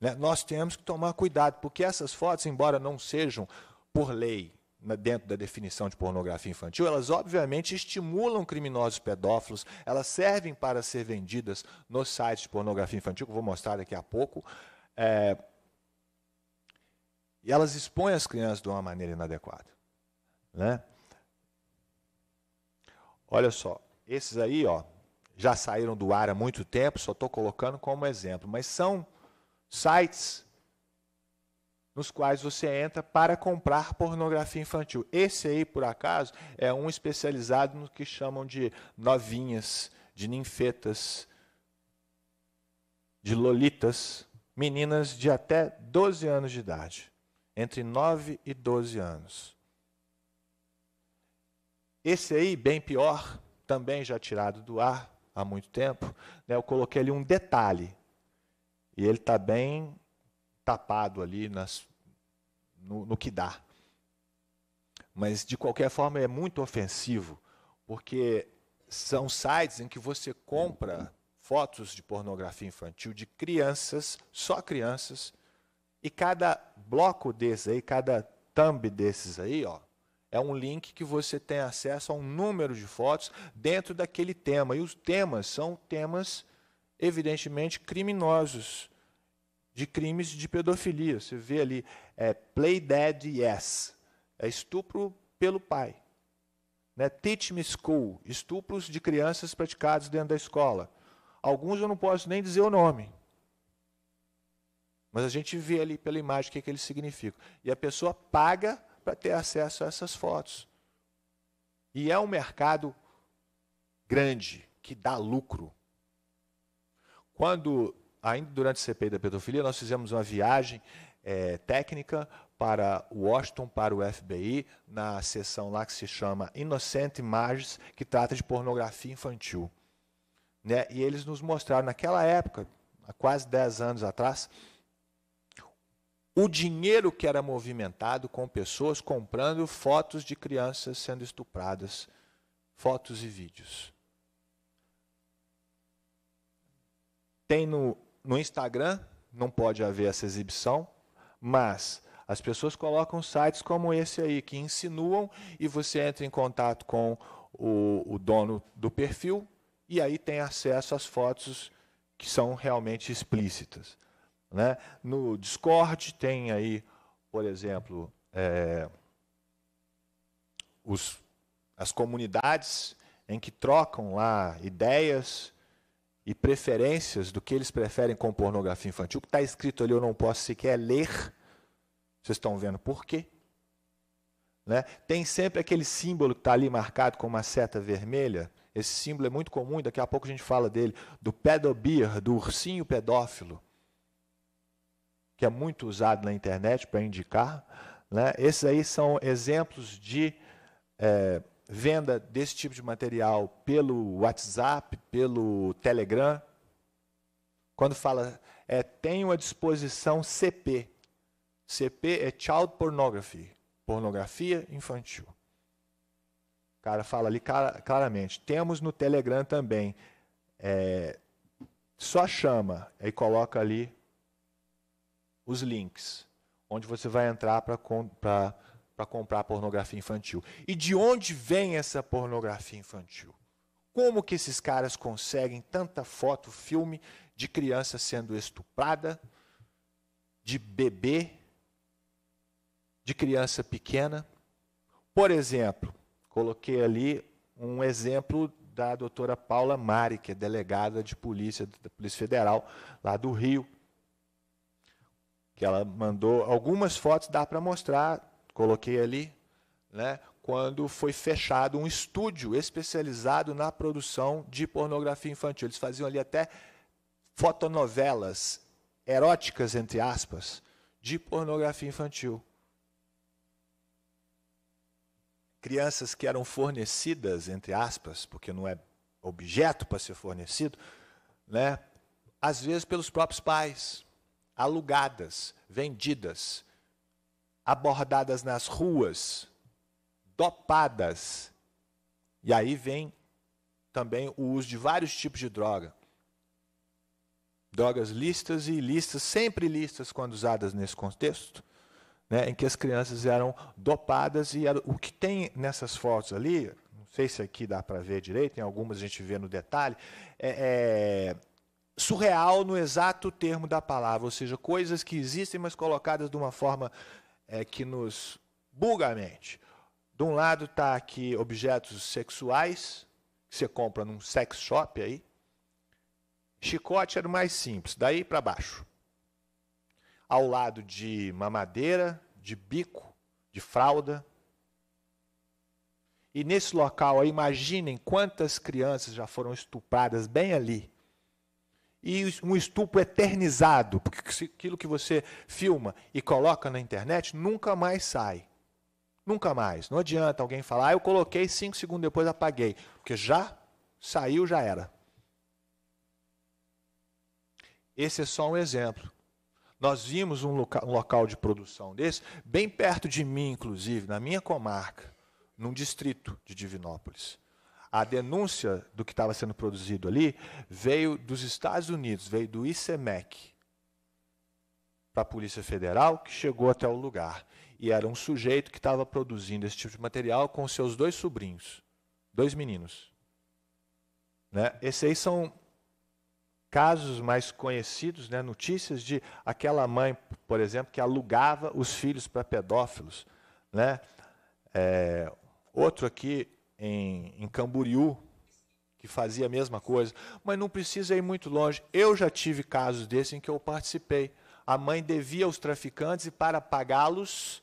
Speaker 6: Né? Nós temos que tomar cuidado, porque essas fotos, embora não sejam por lei dentro da definição de pornografia infantil, elas obviamente estimulam criminosos pedófilos, elas servem para ser vendidas nos sites de pornografia infantil, que eu vou mostrar daqui a pouco. É... e elas expõem as crianças de uma maneira inadequada. Né? Olha só, esses aí ó, já saíram do ar há muito tempo, só estou colocando como exemplo, mas são sites nos quais você entra para comprar pornografia infantil. Esse aí, por acaso, é um especializado no que chamam de novinhas, de ninfetas, de lolitas, meninas de até 12 anos de idade, entre 9 e 12 anos. Esse aí, bem pior, também já tirado do ar há muito tempo, né, eu coloquei ali um detalhe. E ele está bem tapado ali nas, no, no que dá. Mas, de qualquer forma, é muito ofensivo, porque são sites em que você compra fotos de pornografia infantil de crianças, só crianças, e cada bloco desse aí, cada thumb desses aí, ó, é um link que você tem acesso a um número de fotos dentro daquele tema. E os temas são temas, evidentemente, criminosos de crimes de pedofilia. Você vê ali, é play dead yes, é estupro pelo pai. Né? Teach me school, estupros de crianças praticados dentro da escola. Alguns eu não posso nem dizer o nome. Mas a gente vê ali pela imagem o que, é que eles significam. E a pessoa paga para ter acesso a essas fotos. E é um mercado grande, que dá lucro. Quando ainda durante o CPI da pedofilia, nós fizemos uma viagem é, técnica para Washington, para o FBI, na sessão lá que se chama Inocente Imagens, que trata de pornografia infantil. Né? E eles nos mostraram, naquela época, há quase 10 anos atrás, o dinheiro que era movimentado com pessoas comprando fotos de crianças sendo estupradas, fotos e vídeos. Tem no no Instagram não pode haver essa exibição, mas as pessoas colocam sites como esse aí, que insinuam e você entra em contato com o, o dono do perfil e aí tem acesso às fotos que são realmente explícitas. Né? No Discord tem aí, por exemplo, é, os, as comunidades em que trocam lá ideias e preferências do que eles preferem com pornografia infantil, que está escrito ali, eu não posso sequer ler. Vocês estão vendo por quê? Né? Tem sempre aquele símbolo que está ali marcado com uma seta vermelha. Esse símbolo é muito comum, e daqui a pouco a gente fala dele, do pedobir, do ursinho pedófilo, que é muito usado na internet para indicar. Né? Esses aí são exemplos de é, venda desse tipo de material pelo WhatsApp, pelo Telegram. Quando fala, é, tenho à disposição CP. CP é Child Pornography, pornografia infantil. O cara fala ali claramente. Temos no Telegram também. É, só chama e coloca ali os links, onde você vai entrar para para comprar pornografia infantil. E de onde vem essa pornografia infantil? Como que esses caras conseguem tanta foto, filme de criança sendo estuprada, de bebê, de criança pequena? Por exemplo, coloquei ali um exemplo da doutora Paula Mari, que é delegada de polícia da Polícia Federal lá do Rio, que ela mandou algumas fotos, dá para mostrar, coloquei ali, né, quando foi fechado um estúdio especializado na produção de pornografia infantil. Eles faziam ali até fotonovelas eróticas, entre aspas, de pornografia infantil. Crianças que eram fornecidas, entre aspas, porque não é objeto para ser fornecido, né? às vezes pelos próprios pais, alugadas, vendidas abordadas nas ruas, dopadas. E aí vem também o uso de vários tipos de droga. Drogas listas e ilícitas, sempre listas quando usadas nesse contexto, né, em que as crianças eram dopadas e era, o que tem nessas fotos ali, não sei se aqui dá para ver direito, em algumas a gente vê no detalhe, é, é surreal no exato termo da palavra, ou seja, coisas que existem, mas colocadas de uma forma é, que nos buga a mente. De um lado está aqui objetos sexuais, que você compra num sex shop aí. Chicote era o mais simples, daí para baixo. Ao lado de mamadeira, de bico, de fralda. E nesse local imaginem quantas crianças já foram estupradas bem ali e um estupro eternizado, porque aquilo que você filma e coloca na internet nunca mais sai. Nunca mais. Não adianta alguém falar, ah, eu coloquei, cinco segundos depois apaguei. Porque já saiu, já era. Esse é só um exemplo. Nós vimos um, loca um local de produção desse, bem perto de mim, inclusive, na minha comarca, num distrito de Divinópolis a denúncia do que estava sendo produzido ali veio dos Estados Unidos, veio do ICMEC para a Polícia Federal, que chegou até o lugar. E era um sujeito que estava produzindo esse tipo de material com seus dois sobrinhos, dois meninos. Né? Esses aí são casos mais conhecidos, né? notícias de aquela mãe, por exemplo, que alugava os filhos para pedófilos. Né? É, outro aqui, em, em Camboriú, que fazia a mesma coisa, mas não precisa ir muito longe. Eu já tive casos desses em que eu participei. A mãe devia aos traficantes e, para pagá-los,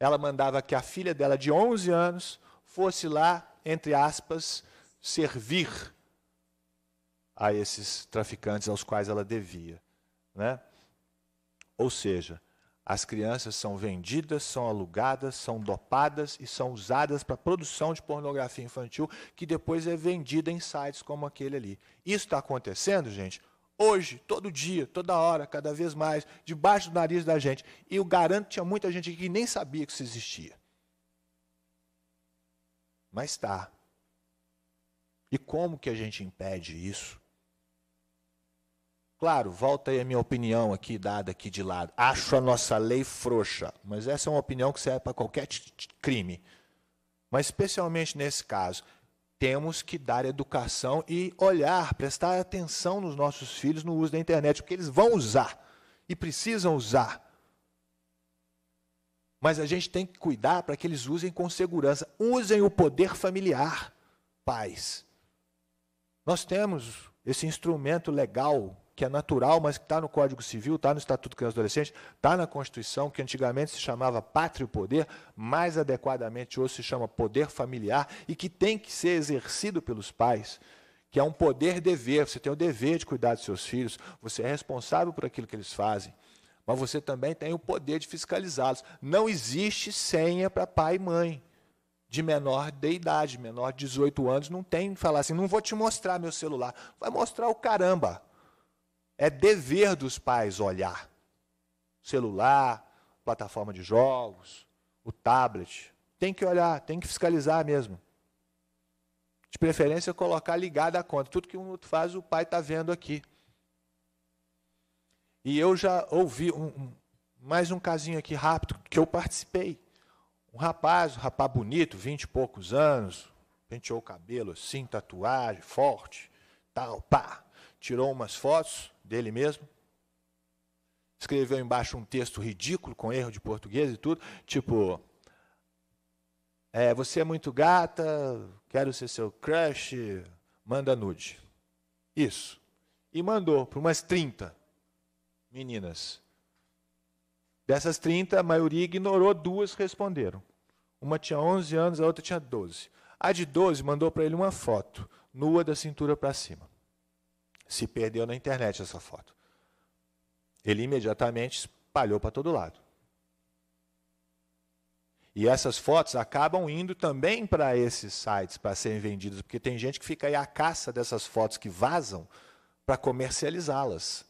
Speaker 6: ela mandava que a filha dela, de 11 anos, fosse lá, entre aspas, servir a esses traficantes aos quais ela devia. Né? Ou seja, as crianças são vendidas, são alugadas, são dopadas e são usadas para produção de pornografia infantil, que depois é vendida em sites como aquele ali. Isso está acontecendo, gente, hoje, todo dia, toda hora, cada vez mais, debaixo do nariz da gente. E eu garanto que tinha muita gente que nem sabia que isso existia. Mas está. E como que a gente impede isso? Claro, volta aí a minha opinião aqui, dada aqui de lado. Acho a nossa lei frouxa, mas essa é uma opinião que serve para qualquer crime. Mas especialmente nesse caso, temos que dar educação e olhar, prestar atenção nos nossos filhos no uso da internet, porque eles vão usar e precisam usar. Mas a gente tem que cuidar para que eles usem com segurança. Usem o poder familiar, pais. Nós temos esse instrumento legal que é natural, mas que está no Código Civil, está no Estatuto Criança e Adolescente, está na Constituição, que antigamente se chamava Pátrio Poder, mais adequadamente hoje se chama Poder Familiar, e que tem que ser exercido pelos pais, que é um poder-dever, você tem o dever de cuidar dos seus filhos, você é responsável por aquilo que eles fazem, mas você também tem o poder de fiscalizá-los. Não existe senha para pai e mãe de menor de idade, menor de 18 anos, não tem falar assim, não vou te mostrar meu celular. Vai mostrar o caramba. É dever dos pais olhar. Celular, plataforma de jogos, o tablet. Tem que olhar, tem que fiscalizar mesmo. De preferência, colocar ligada a conta. Tudo que um outro faz, o pai está vendo aqui. E eu já ouvi um, um, mais um casinho aqui rápido que eu participei. Um rapaz, um rapaz bonito, vinte e poucos anos, penteou o cabelo assim, tatuagem, forte, tal, pá. Tirou umas fotos dele mesmo. Escreveu embaixo um texto ridículo, com erro de português e tudo, tipo. É, você é muito gata, quero ser seu crush, manda nude. Isso. E mandou para umas 30 meninas. Dessas 30, a maioria ignorou, duas responderam. Uma tinha 11 anos, a outra tinha 12. A de 12 mandou para ele uma foto, nua da cintura para cima. Se perdeu na internet essa foto. Ele imediatamente espalhou para todo lado. E essas fotos acabam indo também para esses sites para serem vendidas, porque tem gente que fica aí à caça dessas fotos que vazam para comercializá-las.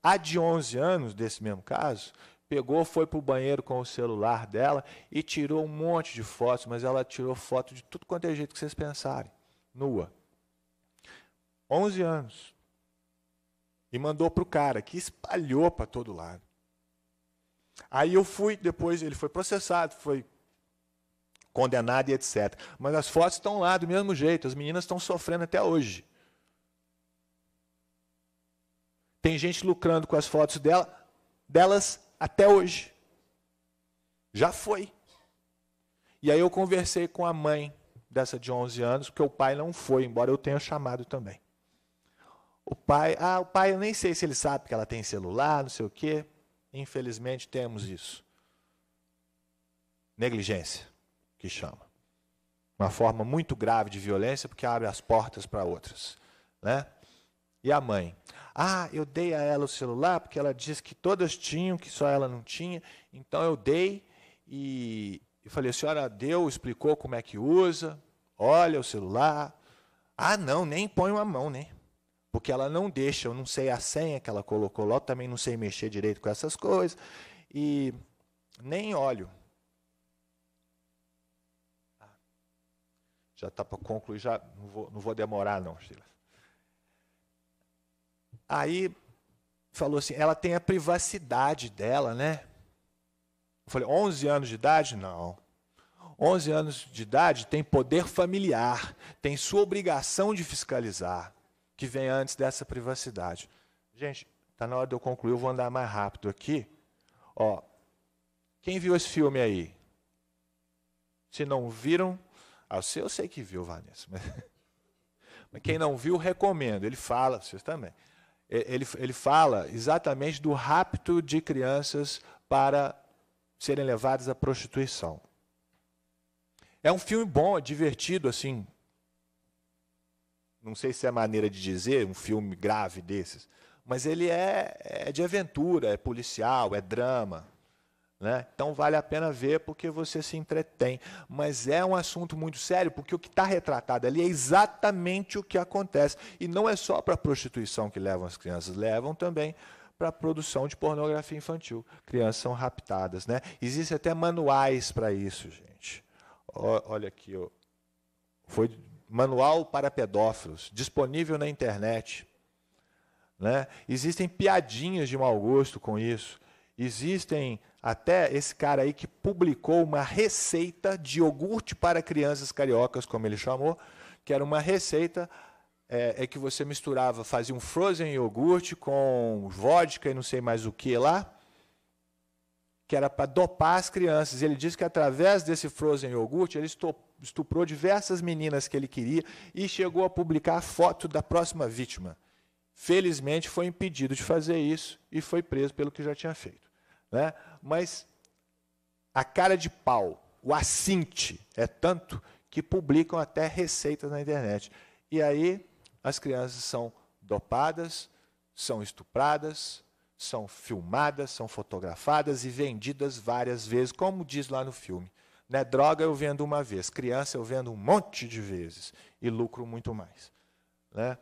Speaker 6: A de 11 anos, desse mesmo caso, pegou, foi para o banheiro com o celular dela e tirou um monte de fotos, mas ela tirou foto de tudo quanto é jeito que vocês pensarem, nua. 11 anos. E mandou para o cara, que espalhou para todo lado. Aí eu fui, depois ele foi processado, foi condenado e etc. Mas as fotos estão lá do mesmo jeito, as meninas estão sofrendo até hoje. Tem gente lucrando com as fotos dela, delas até hoje. Já foi. E aí eu conversei com a mãe dessa de 11 anos, porque o pai não foi, embora eu tenha chamado também. O pai, ah, o pai, eu nem sei se ele sabe que ela tem celular, não sei o quê. Infelizmente temos isso. Negligência, que chama. Uma forma muito grave de violência, porque abre as portas para outras. Né? E a mãe? Ah, eu dei a ela o celular porque ela disse que todas tinham, que só ela não tinha. Então eu dei e, e falei: a senhora deu, explicou como é que usa, olha o celular. Ah, não, nem põe uma mão, né? porque ela não deixa, eu não sei a senha que ela colocou lá, também não sei mexer direito com essas coisas, e nem olho. Ah, já está para concluir, já não vou, não vou demorar não, Sheila. Aí falou assim, ela tem a privacidade dela, né? Eu falei, 11 anos de idade? Não. 11 anos de idade tem poder familiar, tem sua obrigação de fiscalizar que vem antes dessa privacidade. Gente, está na hora de eu concluir, eu vou andar mais rápido aqui. Ó, quem viu esse filme aí? Se não viram, ah, eu sei que viu, Vanessa, mas, mas quem não viu, recomendo. Ele fala, vocês também. Ele, ele fala exatamente do rapto de crianças para serem levadas à prostituição. É um filme bom, é divertido, assim, não sei se é maneira de dizer, um filme grave desses, mas ele é, é de aventura, é policial, é drama. Né? Então vale a pena ver porque você se entretém. Mas é um assunto muito sério, porque o que está retratado ali é exatamente o que acontece. E não é só para a prostituição que levam as crianças, levam também para a produção de pornografia infantil. Crianças são raptadas. Né? Existem até manuais para isso, gente. O, olha aqui, ó. foi Manual para Pedófilos, disponível na internet. Né? Existem piadinhas de mau gosto com isso. Existem até esse cara aí que publicou uma receita de iogurte para crianças cariocas, como ele chamou, que era uma receita é, é, que você misturava, fazia um frozen iogurte com vodka e não sei mais o que lá, que era para dopar as crianças. Ele disse que através desse frozen iogurte eles estuprou diversas meninas que ele queria e chegou a publicar a foto da próxima vítima. Felizmente foi impedido de fazer isso e foi preso pelo que já tinha feito. Né? Mas a cara de pau, o acinte, é tanto que publicam até receitas na internet. E aí as crianças são dopadas, são estupradas, são filmadas, são fotografadas e vendidas várias vezes, como diz lá no filme. Né? Droga eu vendo uma vez, criança eu vendo um monte de vezes e lucro muito mais. Né?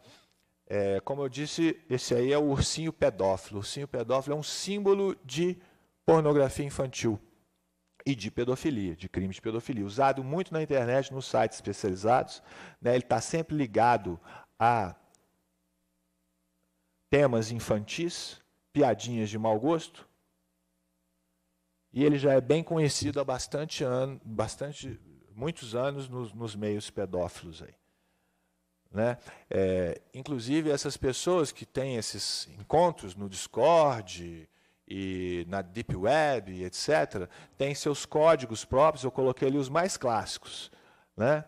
Speaker 6: É, como eu disse, esse aí é o ursinho pedófilo. O ursinho pedófilo é um símbolo de pornografia infantil e de pedofilia, de crime de pedofilia, usado muito na internet, nos sites especializados. Né? Ele está sempre ligado a temas infantis, piadinhas de mau gosto, e ele já é bem conhecido há bastante ano, bastante, muitos anos nos, nos meios pedófilos aí. Né? É, inclusive essas pessoas que têm esses encontros no Discord e na Deep Web, etc., têm seus códigos próprios. Eu coloquei ali os mais clássicos, né?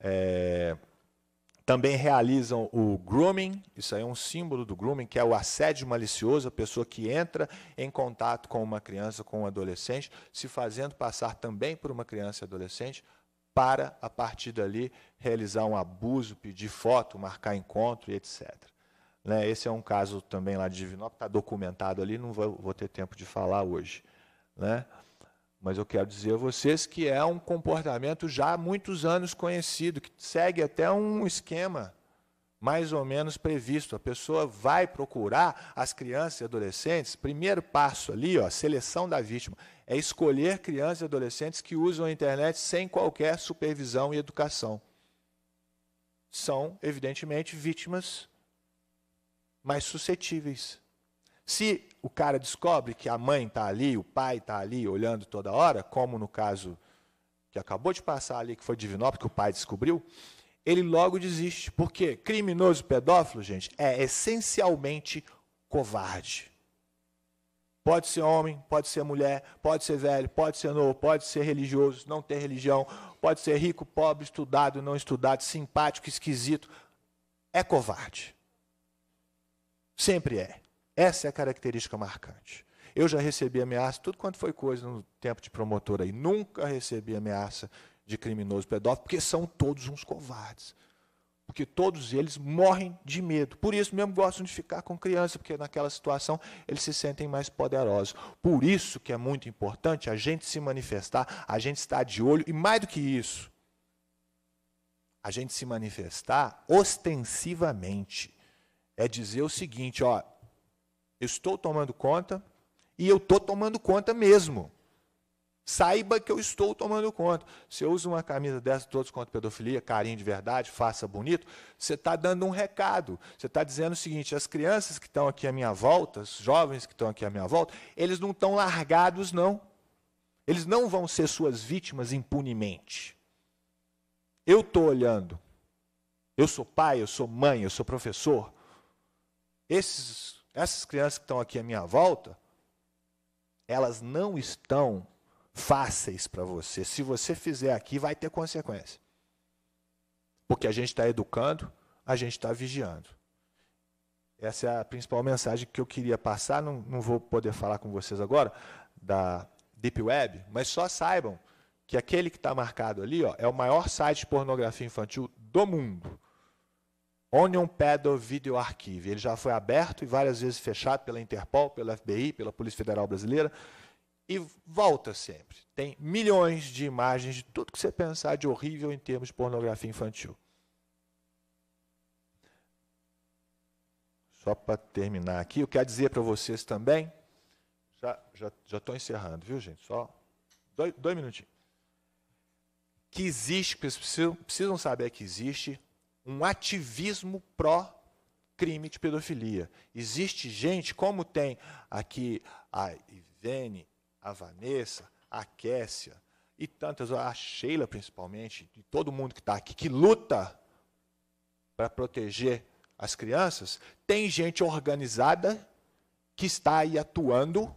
Speaker 6: É, também realizam o grooming, isso aí é um símbolo do grooming, que é o assédio malicioso, a pessoa que entra em contato com uma criança, com um adolescente, se fazendo passar também por uma criança e adolescente, para, a partir dali, realizar um abuso, pedir foto, marcar encontro e etc. Né? Esse é um caso também lá de Divinópolis, está documentado ali, não vou, vou ter tempo de falar hoje. Né? Mas eu quero dizer a vocês que é um comportamento já há muitos anos conhecido, que segue até um esquema mais ou menos previsto. A pessoa vai procurar as crianças e adolescentes. Primeiro passo ali, ó, seleção da vítima, é escolher crianças e adolescentes que usam a internet sem qualquer supervisão e educação. São, evidentemente, vítimas mais suscetíveis. Se o cara descobre que a mãe está ali, o pai está ali olhando toda hora, como no caso que acabou de passar ali, que foi Divinópolis, que o pai descobriu, ele logo desiste. porque Criminoso pedófilo, gente, é essencialmente covarde. Pode ser homem, pode ser mulher, pode ser velho, pode ser novo, pode ser religioso, não ter religião, pode ser rico, pobre, estudado, não estudado, simpático, esquisito. É covarde. Sempre é. Essa é a característica marcante. Eu já recebi ameaça, tudo quanto foi coisa no tempo de promotor aí. Nunca recebi ameaça de criminoso pedófilo, porque são todos uns covardes. Porque todos eles morrem de medo. Por isso mesmo gostam de ficar com criança, porque naquela situação eles se sentem mais poderosos. Por isso que é muito importante a gente se manifestar, a gente estar de olho e mais do que isso, a gente se manifestar ostensivamente. É dizer o seguinte, ó, eu estou tomando conta e eu estou tomando conta mesmo. Saiba que eu estou tomando conta. Se eu uso uma camisa dessa, todos contra pedofilia, carinho de verdade, faça bonito, você está dando um recado. Você está dizendo o seguinte: as crianças que estão aqui à minha volta, os jovens que estão aqui à minha volta, eles não estão largados, não. Eles não vão ser suas vítimas impunemente. Eu estou olhando. Eu sou pai, eu sou mãe, eu sou professor. Esses essas crianças que estão aqui à minha volta, elas não estão fáceis para você. Se você fizer aqui, vai ter consequência. Porque a gente está educando, a gente está vigiando. Essa é a principal mensagem que eu queria passar. Não, não vou poder falar com vocês agora da Deep Web, mas só saibam que aquele que está marcado ali ó, é o maior site de pornografia infantil do mundo. Onion Pedal Video Archive. Ele já foi aberto e várias vezes fechado pela Interpol, pela FBI, pela Polícia Federal Brasileira. E volta sempre. Tem milhões de imagens de tudo que você pensar de horrível em termos de pornografia infantil. Só para terminar aqui, eu quero dizer para vocês também. Já estou já, já tô encerrando, viu, gente? Só dois, dois minutinhos. Que existe, vocês precisam, precisam saber que existe um ativismo pró crime de pedofilia. Existe gente, como tem aqui a Ivene, a Vanessa, a Kessia e tantas, a Sheila principalmente, e todo mundo que está aqui, que luta para proteger as crianças, tem gente organizada que está aí atuando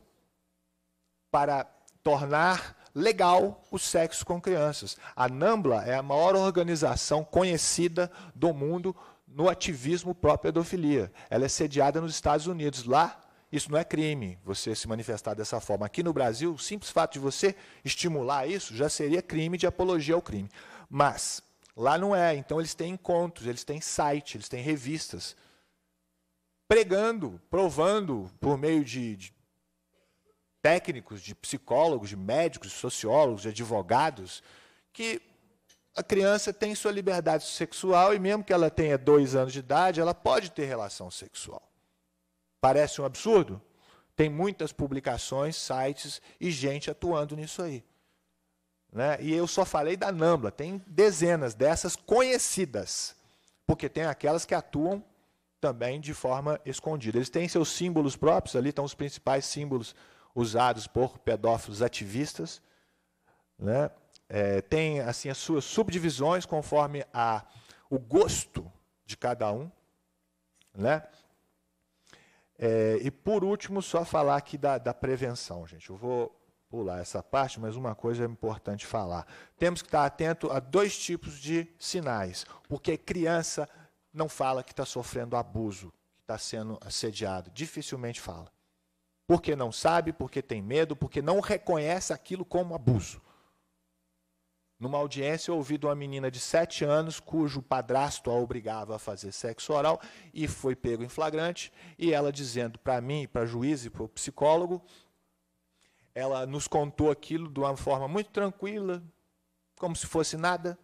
Speaker 6: para tornar legal o sexo com crianças. A NAMBLA é a maior organização conhecida do mundo no ativismo pró-pedofilia. Ela é sediada nos Estados Unidos. Lá, isso não é crime, você se manifestar dessa forma. Aqui no Brasil, o simples fato de você estimular isso já seria crime de apologia ao crime. Mas lá não é. Então, eles têm encontros, eles têm site, eles têm revistas pregando, provando por meio de, de, técnicos, de psicólogos, de médicos, de sociólogos, de advogados, que a criança tem sua liberdade sexual e mesmo que ela tenha dois anos de idade, ela pode ter relação sexual. Parece um absurdo? Tem muitas publicações, sites e gente atuando nisso aí. Né? E eu só falei da Nambla, tem dezenas dessas conhecidas, porque tem aquelas que atuam também de forma escondida. Eles têm seus símbolos próprios, ali estão os principais símbolos usados por pedófilos ativistas. Né? É, tem assim as suas subdivisões conforme a, o gosto de cada um. Né? É, e por último, só falar aqui da, da prevenção, gente. Eu vou pular essa parte, mas uma coisa é importante falar. Temos que estar atento a dois tipos de sinais, porque criança não fala que está sofrendo abuso, que está sendo assediado, dificilmente fala. Porque não sabe, porque tem medo, porque não reconhece aquilo como abuso. Numa audiência, eu ouvi de uma menina de 7 anos cujo padrasto a obrigava a fazer sexo oral e foi pego em flagrante. E ela dizendo para mim, para juiz e para o psicólogo, ela nos contou aquilo de uma forma muito tranquila, como se fosse nada.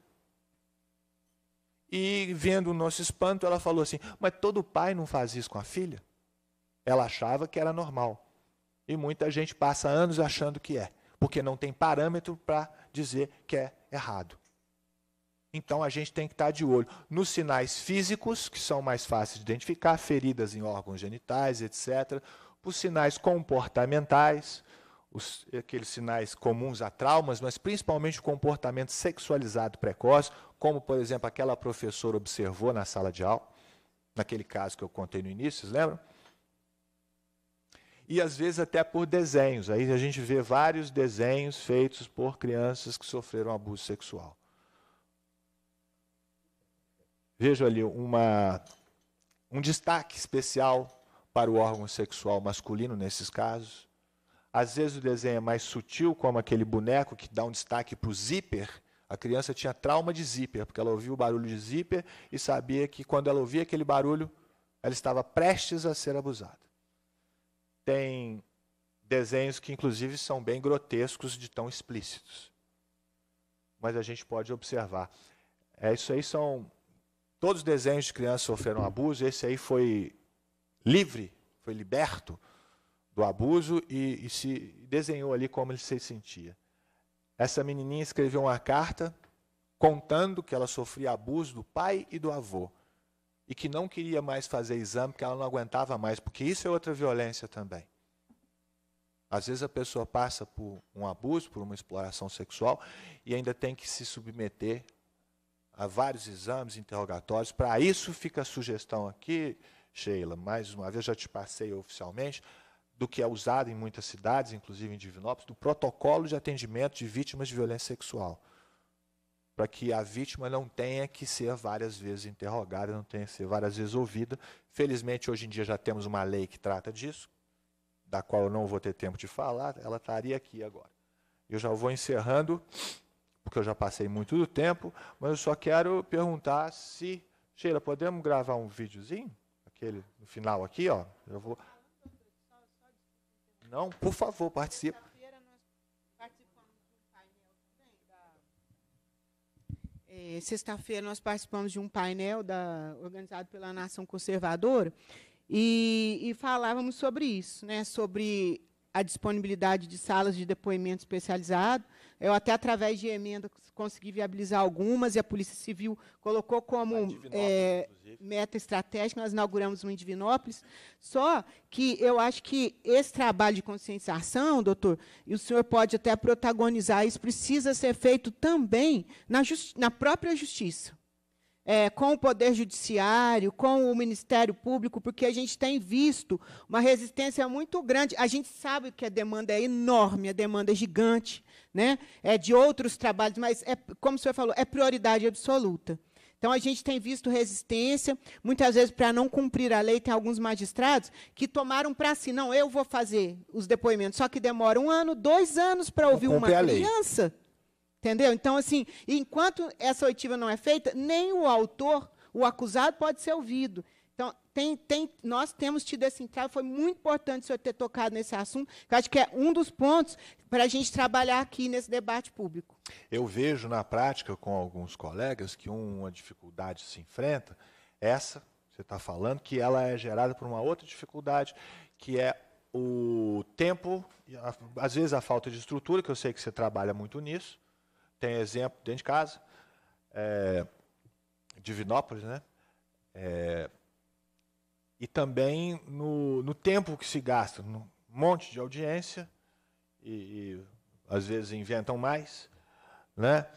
Speaker 6: E vendo o nosso espanto, ela falou assim: Mas todo pai não faz isso com a filha? Ela achava que era normal. E muita gente passa anos achando que é, porque não tem parâmetro para dizer que é errado. Então a gente tem que estar tá de olho nos sinais físicos, que são mais fáceis de identificar, feridas em órgãos genitais, etc. Os sinais comportamentais, os, aqueles sinais comuns a traumas, mas principalmente o comportamento sexualizado precoce, como, por exemplo, aquela professora observou na sala de aula, naquele caso que eu contei no início, vocês lembram? e às vezes até por desenhos. Aí a gente vê vários desenhos feitos por crianças que sofreram abuso sexual. Vejo ali uma, um destaque especial para o órgão sexual masculino nesses casos. Às vezes o desenho é mais sutil, como aquele boneco que dá um destaque para o zíper. A criança tinha trauma de zíper, porque ela ouvia o barulho de zíper e sabia que quando ela ouvia aquele barulho, ela estava prestes a ser abusada. Tem desenhos que, inclusive, são bem grotescos de tão explícitos. Mas a gente pode observar. É, isso aí são. Todos os desenhos de crianças sofreram abuso, esse aí foi livre, foi liberto do abuso e, e se desenhou ali como ele se sentia. Essa menininha escreveu uma carta contando que ela sofria abuso do pai e do avô e que não queria mais fazer exame porque ela não aguentava mais, porque isso é outra violência também. Às vezes a pessoa passa por um abuso, por uma exploração sexual e ainda tem que se submeter a vários exames, interrogatórios. Para isso fica a sugestão aqui, Sheila, mais uma vez já te passei oficialmente, do que é usado em muitas cidades, inclusive em Divinópolis, do protocolo de atendimento de vítimas de violência sexual para que a vítima não tenha que ser várias vezes interrogada, não tenha que ser várias vezes ouvida. Felizmente, hoje em dia já temos uma lei que trata disso, da qual eu não vou ter tempo de falar, ela estaria aqui agora. Eu já vou encerrando, porque eu já passei muito do tempo, mas eu só quero perguntar se. Sheila, podemos gravar um videozinho? Aquele no final aqui, ó. Eu vou. Não, por favor, participe.
Speaker 1: É, Sexta-feira nós participamos de um painel da, organizado pela Nação Conservadora e, e falávamos sobre isso, né, sobre a disponibilidade de salas de depoimento especializado eu até através de emendas consegui viabilizar algumas e a Polícia Civil colocou como é, meta estratégica. Nós inauguramos uma em Divinópolis. Só que eu acho que esse trabalho de conscientização, doutor, e o senhor pode até protagonizar isso, precisa ser feito também na, na própria justiça é, com o Poder Judiciário, com o Ministério Público, porque a gente tem visto uma resistência muito grande. A gente sabe que a demanda é enorme, a demanda é gigante, né? é de outros trabalhos, mas, é, como o senhor falou, é prioridade absoluta. Então, a gente tem visto resistência, muitas vezes, para não cumprir a lei, tem alguns magistrados que tomaram para si, não, eu vou fazer os depoimentos, só que demora um ano, dois anos para ouvir uma criança Entendeu? Então, assim, enquanto essa oitiva não é feita, nem o autor, o acusado, pode ser ouvido. Então, tem, tem, nós temos tido esse entrave, foi muito importante o senhor ter tocado nesse assunto, que acho que é um dos pontos para a gente trabalhar aqui nesse debate
Speaker 6: público. Eu vejo na prática com alguns colegas que uma dificuldade se enfrenta, essa, você está falando, que ela é gerada por uma outra dificuldade, que é o tempo, às vezes a falta de estrutura, que eu sei que você trabalha muito nisso, tem exemplo dentro de casa, é, Divinópolis, né? É, e também no, no tempo que se gasta, um monte de audiência, e, e às vezes inventam mais, né?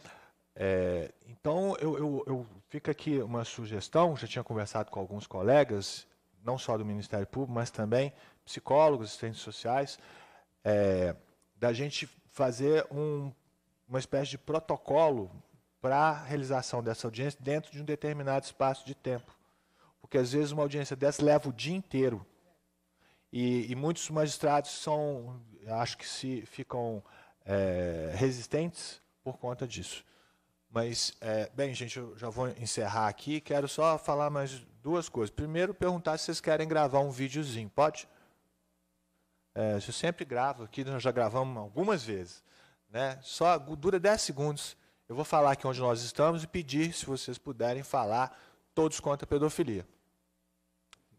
Speaker 6: É, então, eu, eu, eu fica aqui uma sugestão, já tinha conversado com alguns colegas, não só do Ministério Público, mas também psicólogos, assistentes sociais, é, da gente fazer um uma espécie de protocolo para a realização dessa audiência dentro de um determinado espaço de tempo. Porque às vezes uma audiência dessa leva o dia inteiro. E, e muitos magistrados são, acho que se ficam é, resistentes por conta disso. Mas, é, bem, gente, eu já vou encerrar aqui. Quero só falar mais duas coisas. Primeiro, perguntar se vocês querem gravar um videozinho. Pode? É, eu sempre gravo aqui, nós já gravamos algumas vezes né? Só dura 10 segundos. Eu vou falar aqui onde nós estamos e pedir, se vocês puderem, falar todos contra a pedofilia.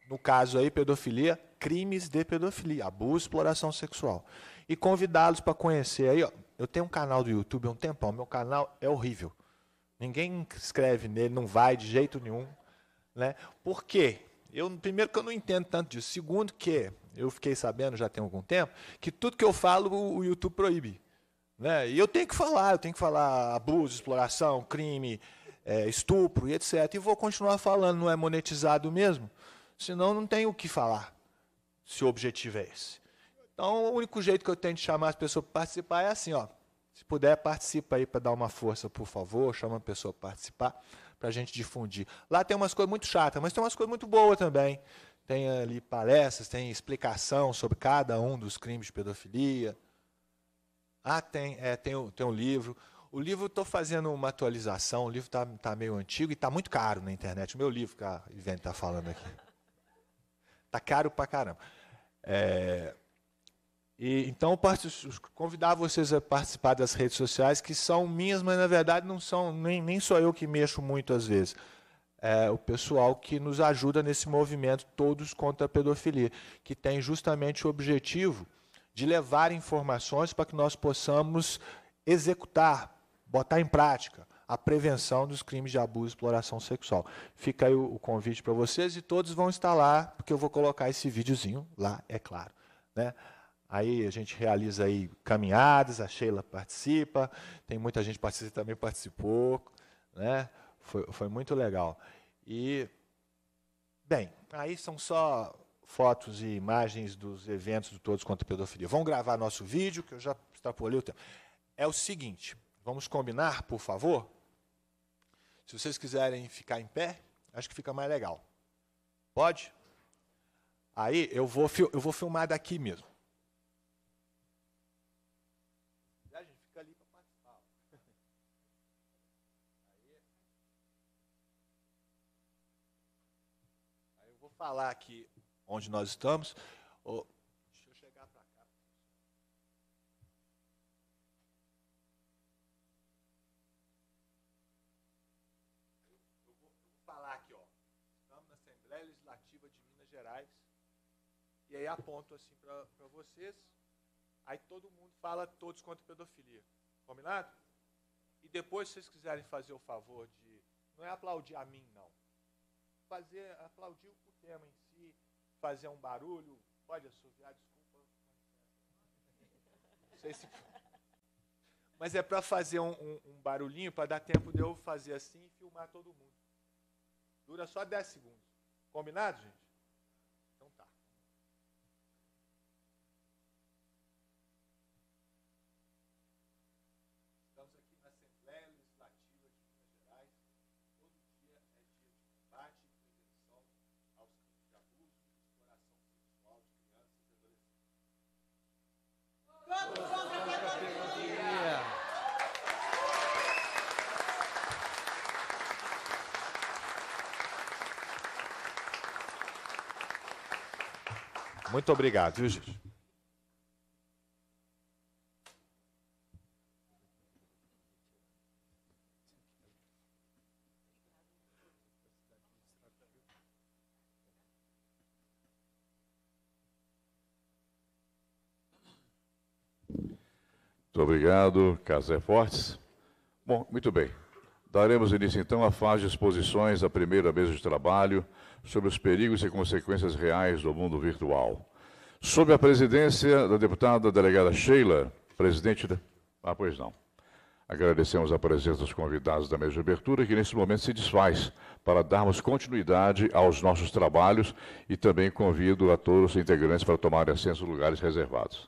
Speaker 6: No caso aí, pedofilia, crimes de pedofilia, abuso, exploração sexual. E convidá-los para conhecer aí, ó, eu tenho um canal do YouTube há um tempão, meu canal é horrível. Ninguém escreve nele, não vai de jeito nenhum, né? Por quê? Eu, primeiro que eu não entendo tanto disso. Segundo que eu fiquei sabendo já tem algum tempo que tudo que eu falo o YouTube proíbe. Né? E eu tenho que falar, eu tenho que falar abuso, exploração, crime, é, estupro e etc. E vou continuar falando, não é monetizado mesmo. Senão não tem o que falar, se o objetivo é esse. Então, o único jeito que eu tenho de chamar as pessoas para participar é assim, ó. Se puder, participa aí para dar uma força, por favor. Chama a pessoa para participar, para a gente difundir. Lá tem umas coisas muito chatas, mas tem umas coisas muito boas também. Tem ali palestras, tem explicação sobre cada um dos crimes de pedofilia. Ah, tem, é, tem, tem um livro. O livro, estou fazendo uma atualização, o livro está tá meio antigo e está muito caro na internet. O meu livro que a Ivene está falando aqui. Está caro para caramba. É, e, então, convidar vocês a participar das redes sociais, que são minhas, mas na verdade não são, nem, nem sou eu que mexo muito às vezes. É, o pessoal que nos ajuda nesse movimento Todos contra a Pedofilia, que tem justamente o objetivo de levar informações para que nós possamos executar, botar em prática a prevenção dos crimes de abuso e exploração sexual. Fica aí o, o convite para vocês e todos vão estar lá, porque eu vou colocar esse videozinho lá, é claro. Né? Aí a gente realiza aí caminhadas, a Sheila participa, tem muita gente que também participou, né? Foi, foi muito legal. E, bem, aí são só fotos e imagens dos eventos do Todos contra a Pedofilia. Vamos gravar nosso vídeo, que eu já extrapolei o tempo. É o seguinte, vamos combinar, por favor? Se vocês quiserem ficar em pé, acho que fica mais legal. Pode? Aí eu vou, eu vou filmar daqui mesmo. falar aqui onde nós estamos. deixa eu chegar para cá. Eu, vou, falar aqui, ó. Estamos na Assembleia Legislativa de Minas Gerais. E aí aponto assim para vocês. Aí todo mundo fala todos contra pedofilia. Combinado? E depois, se vocês quiserem fazer o favor de. Não é aplaudir a mim, não. Fazer, aplaudir o tema em si fazer um barulho, pode assoviar, desculpa. Não sei se. Mas é para fazer um, um, um barulhinho, para dar tempo de eu fazer assim e filmar todo mundo. Dura só 10 segundos. Combinado, gente? Muito obrigado, viu, gente?
Speaker 2: Muito obrigado, Casé Fortes. Bom, muito bem. Daremos início então à fase de exposições da primeira mesa de trabalho sobre os perigos e consequências reais do mundo virtual. Sob a presidência da deputada delegada Sheila, presidente da. Ah, pois não. Agradecemos a presença dos convidados da mesa de abertura, que nesse momento se desfaz para darmos continuidade aos nossos trabalhos e também convido a todos os integrantes para tomarem assento em lugares reservados.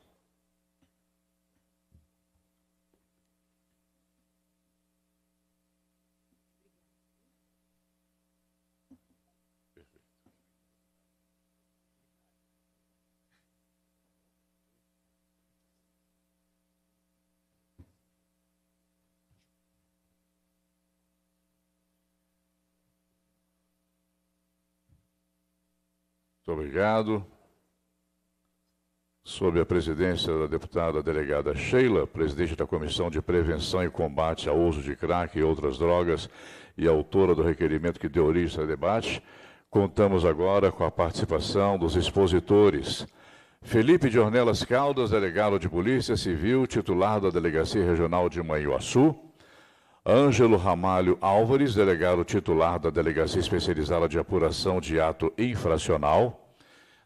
Speaker 2: Muito obrigado. Sob a presidência da deputada delegada Sheila, presidente da Comissão de Prevenção e Combate ao Uso de Crack e Outras Drogas e autora do requerimento que deu origem ao debate, contamos agora com a participação dos expositores. Felipe de Ornelas Caldas, delegado de Polícia Civil, titular da Delegacia Regional de Manhuaçu. Ângelo Ramalho Álvares, delegado titular da Delegacia Especializada de Apuração de Ato Infracional.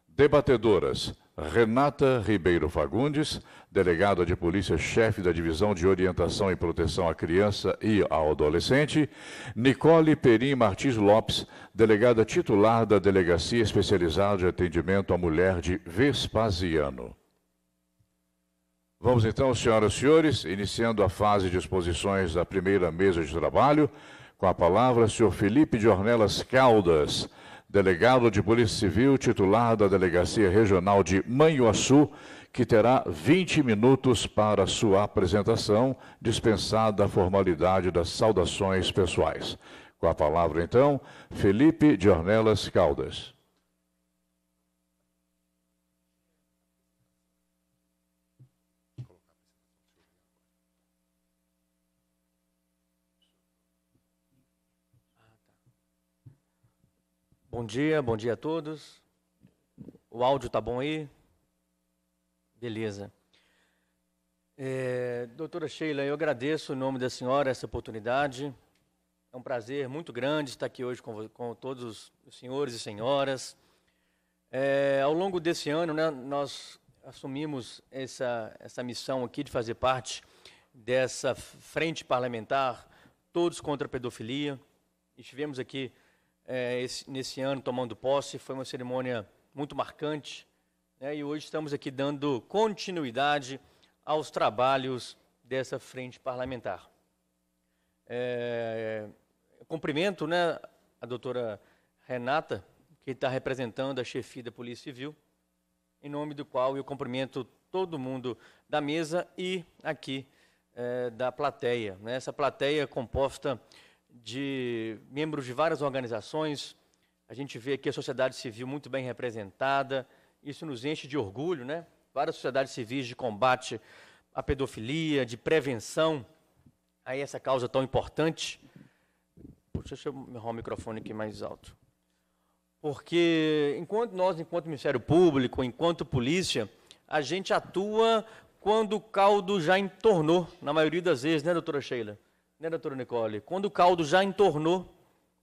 Speaker 2: Debatedoras: Renata Ribeiro Fagundes, delegada de polícia chefe da Divisão de Orientação e Proteção à Criança e ao Adolescente. Nicole Perim Martins Lopes, delegada titular da Delegacia Especializada de Atendimento à Mulher de Vespasiano. Vamos então, senhoras e senhores, iniciando a fase de exposições da primeira mesa de trabalho, com a palavra o senhor Felipe de Ornelas Caldas, delegado de Polícia Civil, titular da Delegacia Regional de Manhuaçu, que terá 20 minutos para sua apresentação, dispensada a formalidade das saudações pessoais. Com a palavra, então, Felipe de Ornelas Caldas.
Speaker 7: Bom dia, bom dia a todos. O áudio tá bom aí? Beleza. É, doutora Sheila, eu agradeço em nome da senhora essa oportunidade. É um prazer muito grande estar aqui hoje com, com todos os senhores e senhoras. É, ao longo desse ano, né, nós assumimos essa, essa missão aqui de fazer parte dessa frente parlamentar, todos contra a pedofilia. Estivemos aqui é, esse, nesse ano tomando posse. Foi uma cerimônia muito marcante. Né, e hoje estamos aqui dando continuidade aos trabalhos dessa frente parlamentar. É, cumprimento né, a doutora Renata, que está representando a chefia da Polícia Civil, em nome do qual eu cumprimento todo mundo da mesa e aqui é, da plateia. Né, essa plateia é composta de membros de várias organizações. A gente vê aqui a sociedade civil muito bem representada. Isso nos enche de orgulho, né? Várias sociedades civis de combate à pedofilia, de prevenção a essa causa tão importante. Deixa eu arrumar o microfone aqui mais alto. Porque enquanto nós, enquanto Ministério Público, enquanto polícia, a gente atua quando o caldo já entornou, na maioria das vezes, né, doutora Sheila? né, doutora Nicole? Quando o caldo já entornou,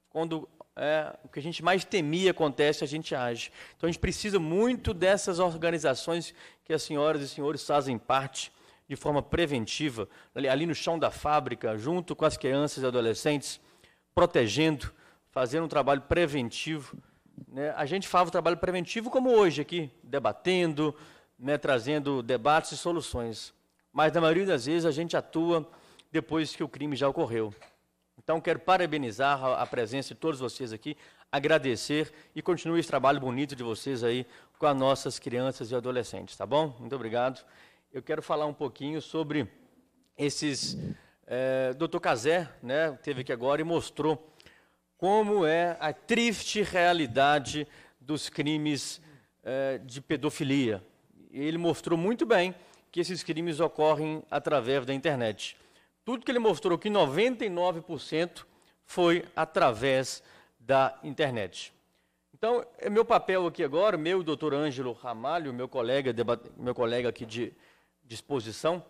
Speaker 7: quando é, o que a gente mais temia acontece, a gente age. Então a gente precisa muito dessas organizações que as senhoras e senhores fazem parte de forma preventiva, ali, ali no chão da fábrica, junto com as crianças e adolescentes, protegendo, fazendo um trabalho preventivo. Né? A gente faz o trabalho preventivo como hoje aqui, debatendo, né, trazendo debates e soluções. Mas na maioria das vezes a gente atua depois que o crime já ocorreu. Então, quero parabenizar a presença de todos vocês aqui, agradecer e continue esse trabalho bonito de vocês aí com as nossas crianças e adolescentes, tá bom? Muito obrigado. Eu quero falar um pouquinho sobre esses. É, eh, Dr. Cazé, né, teve aqui agora e mostrou como é a triste realidade dos crimes é, de pedofilia. Ele mostrou muito bem que esses crimes ocorrem através da internet. Tudo que ele mostrou que 99% foi através da internet. Então, é meu papel aqui agora, meu doutor Ângelo Ramalho, meu colega, meu colega aqui de disposição,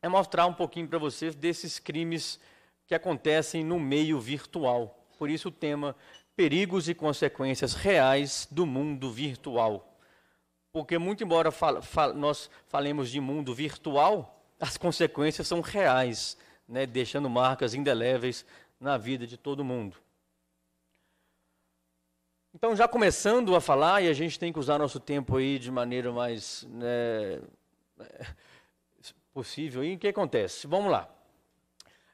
Speaker 7: é mostrar um pouquinho para vocês desses crimes que acontecem no meio virtual. Por isso o tema Perigos e consequências reais do mundo virtual. Porque muito embora fal fal nós falemos de mundo virtual, as consequências são reais né, deixando marcas indeléveis na vida de todo mundo. Então, já começando a falar, e a gente tem que usar nosso tempo aí de maneira mais né, possível, e o que acontece? Vamos lá.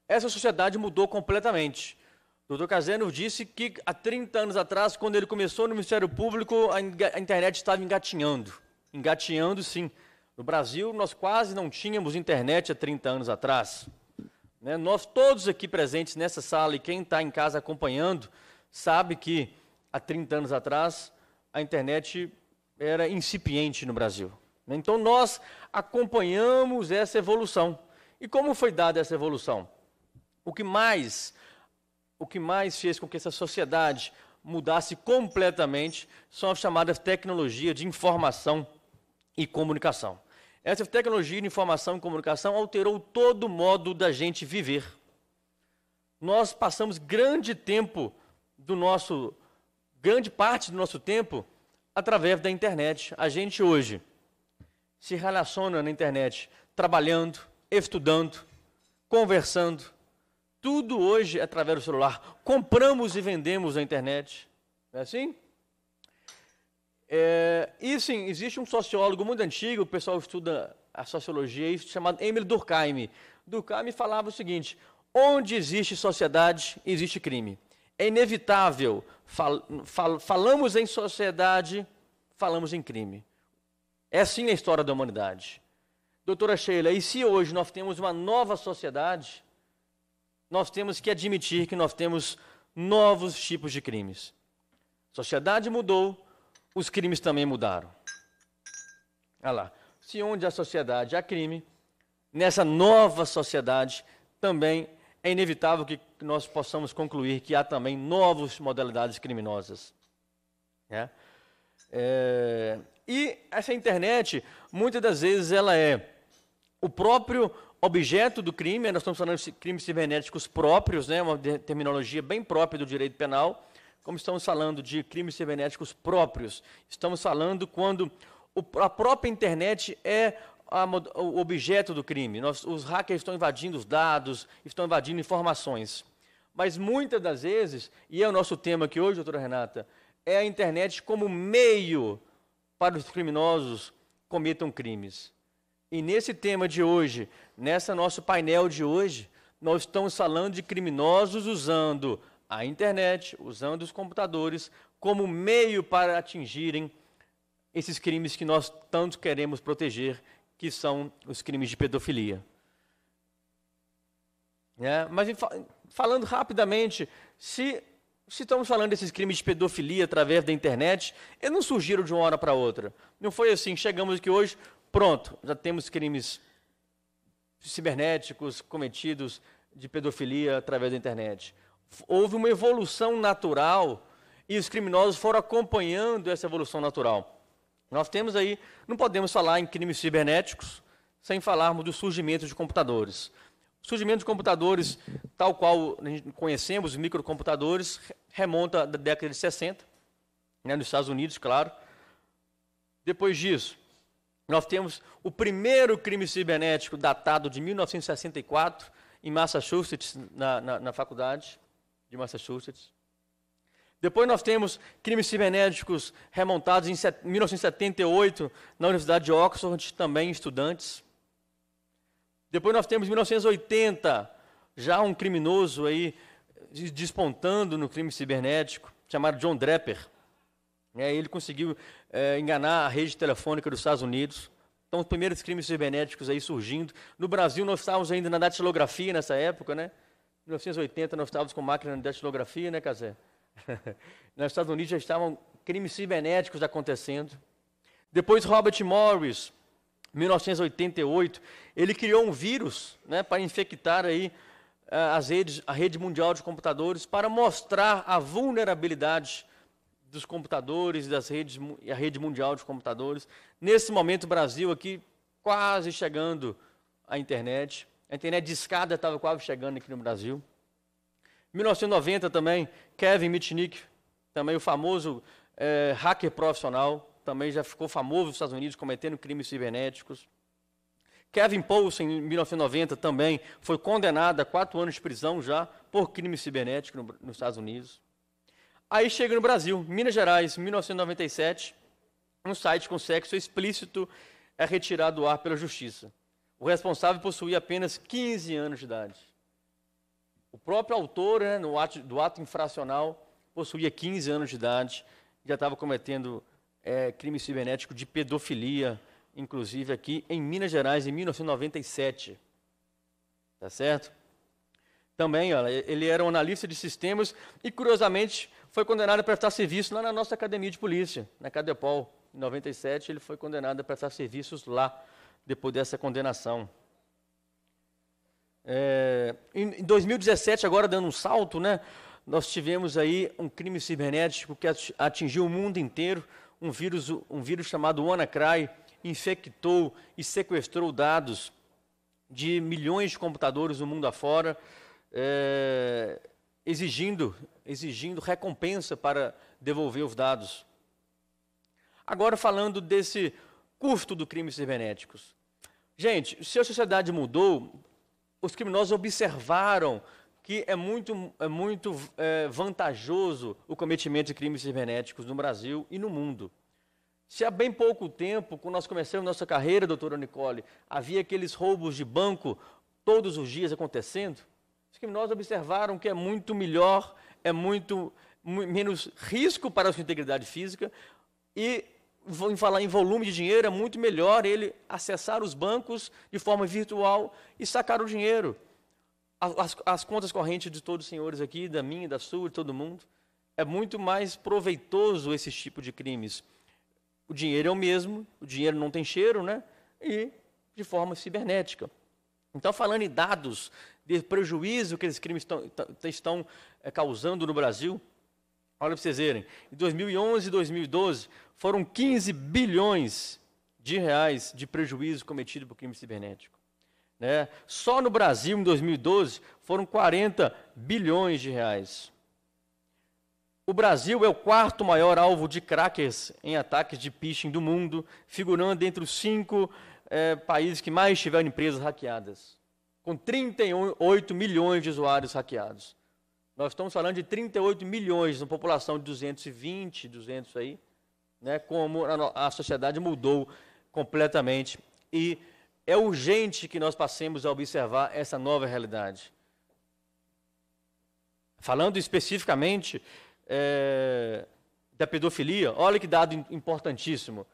Speaker 7: Essa sociedade mudou completamente. O doutor Caseno disse que há 30 anos atrás, quando ele começou no Ministério Público, a internet estava engatinhando. Engatinhando, sim. No Brasil, nós quase não tínhamos internet há 30 anos atrás. Né? Nós todos aqui presentes nessa sala e quem está em casa acompanhando sabe que há 30 anos atrás a internet era incipiente no Brasil. Né? Então nós acompanhamos essa evolução. E como foi dada essa evolução? O que mais, o que mais fez com que essa sociedade mudasse completamente são as chamadas tecnologias de informação e comunicação. Essa tecnologia de informação e comunicação alterou todo o modo da gente viver. Nós passamos grande tempo do nosso grande parte do nosso tempo através da internet. A gente hoje se relaciona na internet, trabalhando, estudando, conversando, tudo hoje é através do celular. Compramos e vendemos na internet. Não é assim? É, e sim, existe um sociólogo muito antigo, o pessoal estuda a sociologia, chamado Emile Durkheim. Durkheim falava o seguinte: onde existe sociedade, existe crime. É inevitável. Fal, fal, falamos em sociedade, falamos em crime. É assim a história da humanidade. Doutora Sheila, e se hoje nós temos uma nova sociedade, nós temos que admitir que nós temos novos tipos de crimes. sociedade mudou, os crimes também mudaram. Olha lá. Se onde a sociedade há crime, nessa nova sociedade também é inevitável que nós possamos concluir que há também novas modalidades criminosas. Né? É, e essa internet, muitas das vezes, ela é o próprio objeto do crime, nós estamos falando de crimes cibernéticos próprios, né, uma terminologia bem própria do direito penal, como estamos falando de crimes cibernéticos próprios, estamos falando quando a própria internet é a, o objeto do crime. Nós, os hackers estão invadindo os dados, estão invadindo informações. Mas muitas das vezes, e é o nosso tema aqui hoje, doutora Renata, é a internet como meio para os criminosos cometam crimes. E nesse tema de hoje, nessa nosso painel de hoje, nós estamos falando de criminosos usando a internet, usando os computadores como meio para atingirem esses crimes que nós tanto queremos proteger, que são os crimes de pedofilia. É, mas falando rapidamente, se, se estamos falando desses crimes de pedofilia através da internet, eles não surgiram de uma hora para outra. Não foi assim, chegamos aqui hoje, pronto, já temos crimes cibernéticos cometidos de pedofilia através da internet houve uma evolução natural e os criminosos foram acompanhando essa evolução natural. Nós temos aí, não podemos falar em crimes cibernéticos sem falarmos do surgimento de computadores. O surgimento de computadores, tal qual conhecemos, microcomputadores, remonta da década de 60, né, nos Estados Unidos, claro. Depois disso, nós temos o primeiro crime cibernético datado de 1964, em Massachusetts, na, na, na faculdade de Massachusetts. Depois nós temos crimes cibernéticos remontados em 1978 na Universidade de Oxford, também estudantes. Depois nós temos 1980, já um criminoso aí despontando no crime cibernético, chamado John Draper. É, ele conseguiu é, enganar a rede telefônica dos Estados Unidos. Então, os primeiros crimes cibernéticos aí surgindo. No Brasil, nós estávamos ainda na datilografia nessa época, né? 1980 nós estávamos com máquina de datilografia, né, Casé? Nos Estados Unidos já estavam crimes cibernéticos acontecendo. Depois Robert Morris, 1988, ele criou um vírus né, para infectar aí eh, as redes, a rede mundial de computadores para mostrar a vulnerabilidade dos computadores e das redes e a rede mundial de computadores. Nesse momento, o Brasil aqui quase chegando à internet. A internet de escada estava quase chegando aqui no Brasil. 1990 também, Kevin Mitnick, também o famoso é, hacker profissional, também já ficou famoso nos Estados Unidos cometendo crimes cibernéticos. Kevin Poulsen em 1990, também foi condenado a quatro anos de prisão já por crime cibernético no, nos Estados Unidos. Aí chega no Brasil, Minas Gerais, 1997, um site com sexo explícito é retirado do ar pela justiça. O responsável possuía apenas 15 anos de idade. O próprio autor né, no ato, do ato infracional possuía 15 anos de idade, já estava cometendo é, crime cibernético de pedofilia, inclusive aqui em Minas Gerais, em 1997. Tá certo? Também, olha, ele era um analista de sistemas e, curiosamente, foi condenado a prestar serviço lá na nossa academia de polícia, na Cadepol. Em 97, ele foi condenado a prestar serviços lá depois dessa condenação. É, em 2017, agora dando um salto, né, nós tivemos aí um crime cibernético que atingiu o mundo inteiro. Um vírus, um vírus chamado WannaCry infectou e sequestrou dados de milhões de computadores no mundo afora, é, exigindo, exigindo recompensa para devolver os dados. Agora, falando desse custo do crime cibernéticos. Gente, se a sociedade mudou, os criminosos observaram que é muito, é muito é, vantajoso o cometimento de crimes cibernéticos no Brasil e no mundo. Se há bem pouco tempo, quando nós começamos nossa carreira, doutora Nicole, havia aqueles roubos de banco todos os dias acontecendo, os criminosos observaram que é muito melhor, é muito menos risco para a sua integridade física e em falar em volume de dinheiro, é muito melhor ele acessar os bancos de forma virtual e sacar o dinheiro. As, as contas correntes de todos os senhores aqui, da minha, da sua, de todo mundo. É muito mais proveitoso esse tipo de crimes. O dinheiro é o mesmo, o dinheiro não tem cheiro, né? E de forma cibernética. Então, falando em dados de prejuízo que esses crimes estão, estão eh, causando no Brasil, Olha para vocês verem. Em 2011 e 2012, foram 15 bilhões de reais de prejuízo cometido por crime cibernético. Né? Só no Brasil, em 2012, foram 40 bilhões de reais. O Brasil é o quarto maior alvo de crackers em ataques de phishing do mundo, figurando entre os cinco é, países que mais tiveram empresas hackeadas, com 38 milhões de usuários hackeados. Nós estamos falando de 38 milhões, uma população de 220, 200 aí, né, como a, a sociedade mudou completamente. E é urgente que nós passemos a observar essa nova realidade. Falando especificamente é, da pedofilia, olha que dado importantíssimo.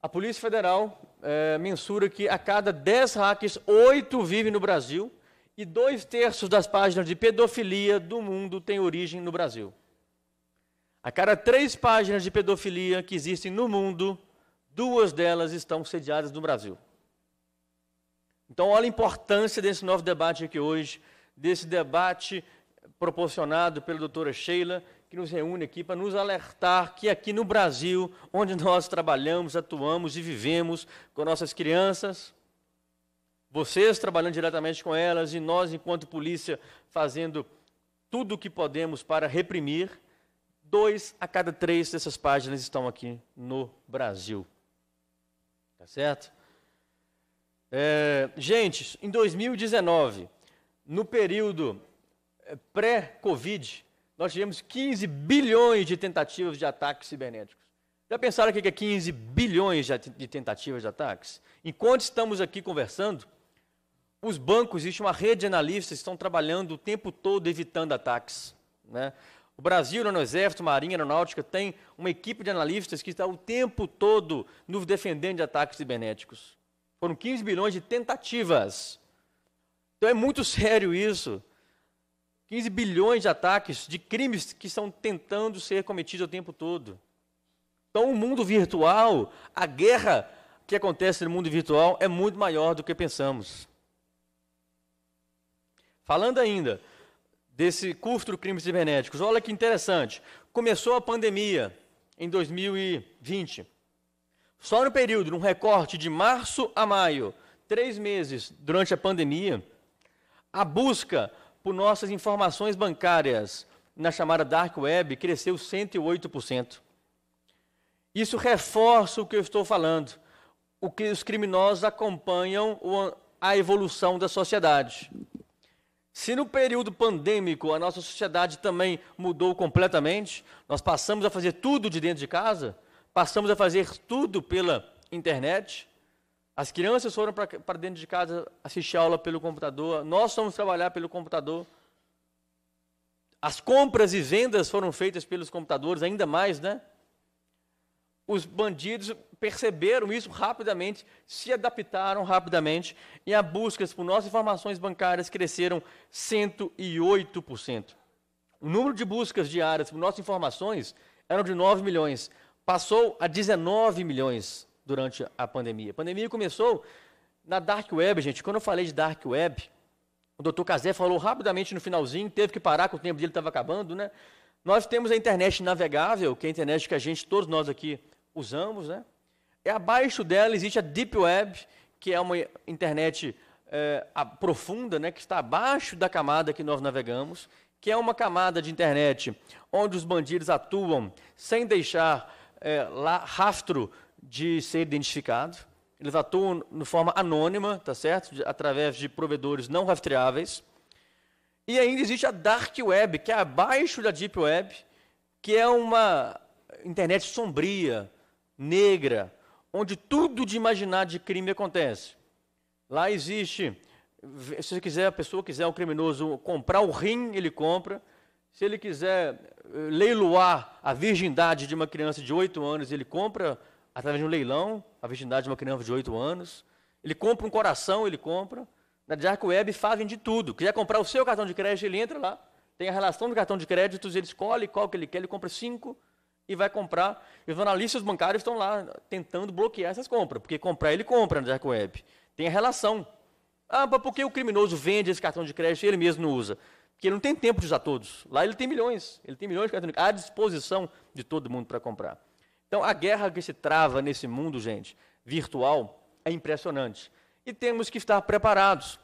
Speaker 7: A Polícia Federal é, mensura que a cada 10 hackers, 8 vivem no Brasil e dois terços das páginas de pedofilia do mundo têm origem no Brasil. A cada três páginas de pedofilia que existem no mundo, duas delas estão sediadas no Brasil. Então, olha a importância desse novo debate aqui hoje, desse debate proporcionado pela doutora Sheila, que nos reúne aqui para nos alertar que aqui no Brasil, onde nós trabalhamos, atuamos e vivemos com nossas crianças, vocês trabalhando diretamente com elas e nós, enquanto polícia, fazendo tudo o que podemos para reprimir. Dois a cada três dessas páginas estão aqui no Brasil. Tá certo? É, gente, em 2019, no período é, pré-Covid, nós tivemos 15 bilhões de tentativas de ataques cibernéticos. Já pensaram o que é 15 bilhões de tentativas de ataques? Enquanto estamos aqui conversando, os bancos, existe uma rede de analistas que estão trabalhando o tempo todo evitando ataques. Né? O Brasil, no Exército, Marinha, Aeronáutica, tem uma equipe de analistas que está o tempo todo nos defendendo de ataques cibernéticos. Foram 15 bilhões de tentativas. Então é muito sério isso. 15 bilhões de ataques, de crimes que estão tentando ser cometidos o tempo todo. Então, o mundo virtual, a guerra que acontece no mundo virtual é muito maior do que pensamos. Falando ainda desse curso do crimes cibernéticos, olha que interessante. Começou a pandemia em 2020. Só no período, num recorte de março a maio, três meses durante a pandemia, a busca por nossas informações bancárias na chamada Dark Web cresceu 108%. Isso reforça o que eu estou falando. O que os criminosos acompanham a evolução da sociedade. Se no período pandêmico a nossa sociedade também mudou completamente, nós passamos a fazer tudo de dentro de casa, passamos a fazer tudo pela internet, as crianças foram para dentro de casa assistir aula pelo computador, nós fomos trabalhar pelo computador, as compras e vendas foram feitas pelos computadores, ainda mais, né? Os bandidos perceberam isso rapidamente, se adaptaram rapidamente e as buscas por nossas informações bancárias cresceram 108%. O número de buscas diárias por nossas informações eram de 9 milhões, passou a 19 milhões durante a pandemia. A pandemia começou na dark web, gente. Quando eu falei de dark web, o doutor Cazé falou rapidamente no finalzinho, teve que parar com o tempo dele estava acabando, né? Nós temos a internet navegável, que é a internet que a gente, todos nós aqui, usamos, né? E é abaixo dela existe a Deep Web, que é uma internet é, profunda, né, que está abaixo da camada que nós navegamos, que é uma camada de internet onde os bandidos atuam sem deixar é, lá, rastro de ser identificado. Eles atuam de forma anônima, tá certo? Através de provedores não rastreáveis. E ainda existe a Dark Web, que é abaixo da Deep Web, que é uma internet sombria, negra, onde tudo de imaginar de crime acontece. Lá existe, se você quiser, a pessoa quiser, um criminoso, comprar o rim, ele compra. Se ele quiser eh, leiloar a virgindade de uma criança de 8 anos, ele compra através de um leilão a virgindade de uma criança de 8 anos. Ele compra um coração, ele compra. Na Dark Web fazem de tudo. Quiser comprar o seu cartão de crédito, ele entra lá. Tem a relação do cartão de créditos, ele escolhe qual que ele quer, ele compra cinco e vai comprar. E os analistas bancários estão lá tentando bloquear essas compras, porque comprar ele compra na Dark Web. Tem a relação. Ah, mas por que o criminoso vende esse cartão de crédito e ele mesmo não usa? Porque ele não tem tempo de usar todos. Lá ele tem milhões. Ele tem milhões de cartões de crédito à disposição de todo mundo para comprar. Então, a guerra que se trava nesse mundo, gente, virtual, é impressionante. E temos que estar preparados.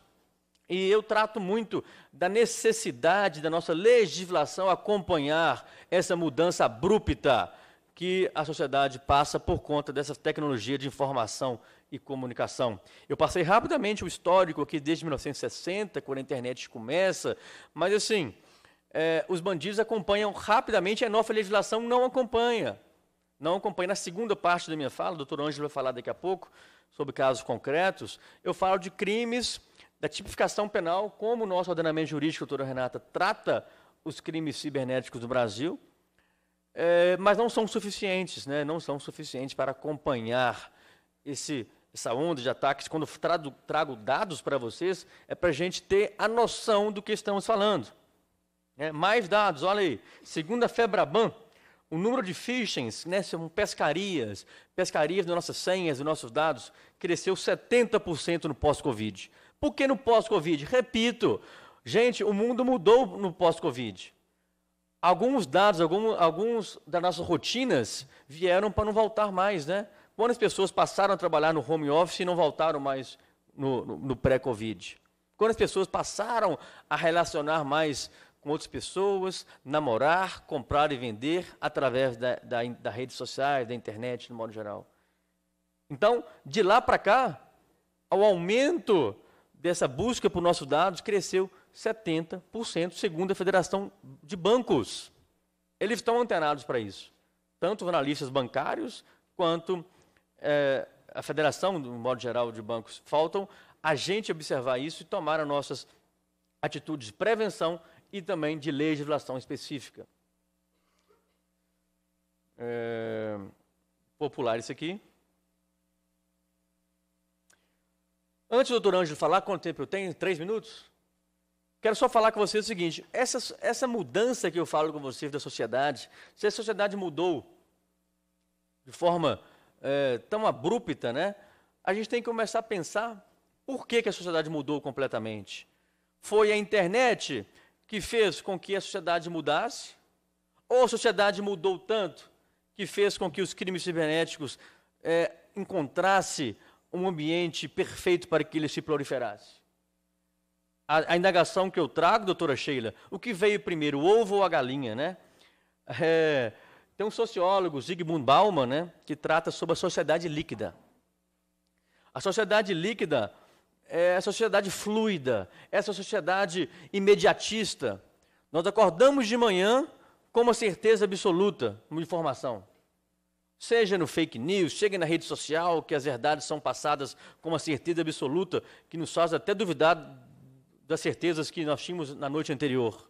Speaker 7: E eu trato muito da necessidade da nossa legislação acompanhar essa mudança abrupta que a sociedade passa por conta dessa tecnologia de informação e comunicação. Eu passei rapidamente o histórico aqui desde 1960, quando a internet começa, mas assim, é, os bandidos acompanham rapidamente, a nossa legislação não acompanha. Não acompanha. Na segunda parte da minha fala, o doutor Ângelo vai falar daqui a pouco sobre casos concretos, eu falo de crimes da tipificação penal, como o nosso ordenamento jurídico, doutora Renata, trata os crimes cibernéticos do Brasil, é, mas não são suficientes, né? não são suficientes para acompanhar esse, essa onda de ataques. Quando trago, trago dados para vocês, é para a gente ter a noção do que estamos falando. É, mais dados, olha aí. Segundo a Febraban, o número de phishings, né, são pescarias, pescarias das nossas senhas, dos nossos dados, cresceu 70% no pós-Covid. Porque no pós-Covid, repito, gente, o mundo mudou no pós-Covid. Alguns dados, algum, alguns das nossas rotinas vieram para não voltar mais, né? Quando as pessoas passaram a trabalhar no home office e não voltaram mais no, no, no pré-Covid? Quando as pessoas passaram a relacionar mais com outras pessoas, namorar, comprar e vender através da, da, da redes sociais, da internet, no modo geral. Então, de lá para cá, o aumento dessa busca por nossos dados cresceu 70%, segundo a Federação de Bancos. Eles estão antenados para isso, tanto os analistas bancários quanto é, a Federação, de um modo geral, de bancos. Faltam a gente observar isso e tomar as nossas atitudes de prevenção e também de legislação específica. É, popular isso aqui. Antes do doutor Ângelo falar, quanto tempo eu tenho? Três minutos? Quero só falar com você o seguinte: essa, essa mudança que eu falo com vocês da sociedade, se a sociedade mudou de forma é, tão abrupta, né? A gente tem que começar a pensar por que, que a sociedade mudou completamente. Foi a internet que fez com que a sociedade mudasse? Ou a sociedade mudou tanto que fez com que os crimes cibernéticos é, encontrassem um ambiente perfeito para que ele se proliferasse. A, a indagação que eu trago, doutora Sheila, o que veio primeiro, o ovo ou a galinha, né? É, tem um sociólogo, Zygmunt Bauman, né, que trata sobre a sociedade líquida. A sociedade líquida é a sociedade fluida, essa sociedade imediatista. Nós acordamos de manhã com uma certeza absoluta, uma informação. Seja no fake news, chegue na rede social, que as verdades são passadas com uma certeza absoluta que nos faz até duvidar das certezas que nós tínhamos na noite anterior.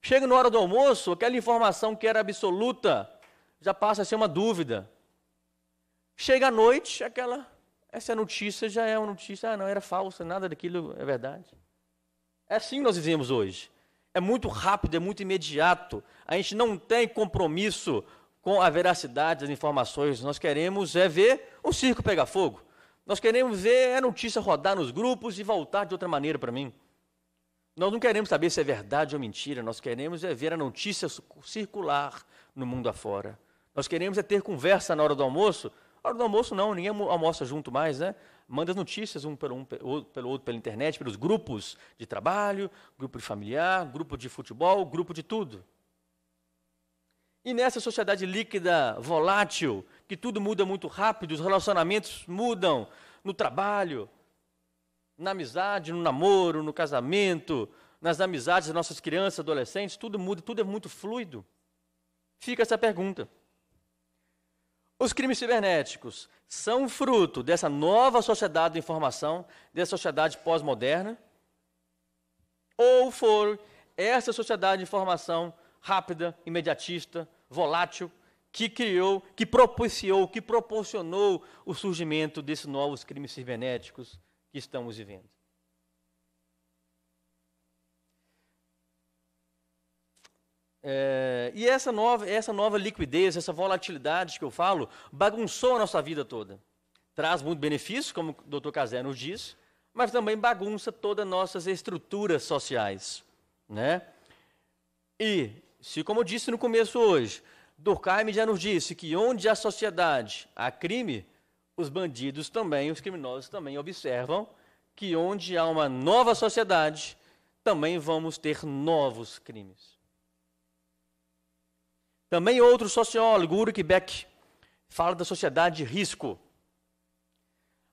Speaker 7: Chega na hora do almoço, aquela informação que era absoluta já passa a ser uma dúvida. Chega à noite, aquela essa notícia já é uma notícia, ah, não era falsa, nada daquilo é verdade. É assim que nós vivemos hoje. É muito rápido, é muito imediato. A gente não tem compromisso com a veracidade das informações. Nós queremos é ver o circo pegar fogo. Nós queremos ver a notícia rodar nos grupos e voltar de outra maneira para mim. Nós não queremos saber se é verdade ou mentira, nós queremos é ver a notícia circular no mundo afora. Nós queremos é ter conversa na hora do almoço. Na hora do almoço não, ninguém almoça junto mais, né? Manda as notícias um pelo, um, pelo outro pela internet, pelos grupos de trabalho, grupo de familiar, grupo de futebol, grupo de tudo. E nessa sociedade líquida, volátil, que tudo muda muito rápido, os relacionamentos mudam no trabalho, na amizade, no namoro, no casamento, nas amizades das nossas crianças, adolescentes, tudo muda, tudo é muito fluido. Fica essa pergunta. Os crimes cibernéticos são fruto dessa nova sociedade de informação, dessa sociedade pós-moderna, ou foram essa sociedade de informação rápida, imediatista, volátil, que criou, que propiciou, que proporcionou o surgimento desses novos crimes cibernéticos que estamos vivendo. É, e essa nova, essa nova liquidez, essa volatilidade que eu falo, bagunçou a nossa vida toda. Traz muito benefício, como o Dr. Casé nos diz, mas também bagunça todas as nossas estruturas sociais. Né? E se, como eu disse no começo hoje, Durkheim já nos disse que onde a sociedade há crime, os bandidos também, os criminosos também observam que onde há uma nova sociedade, também vamos ter novos crimes. Também outro sociólogo, Ulrich Beck, fala da sociedade de risco.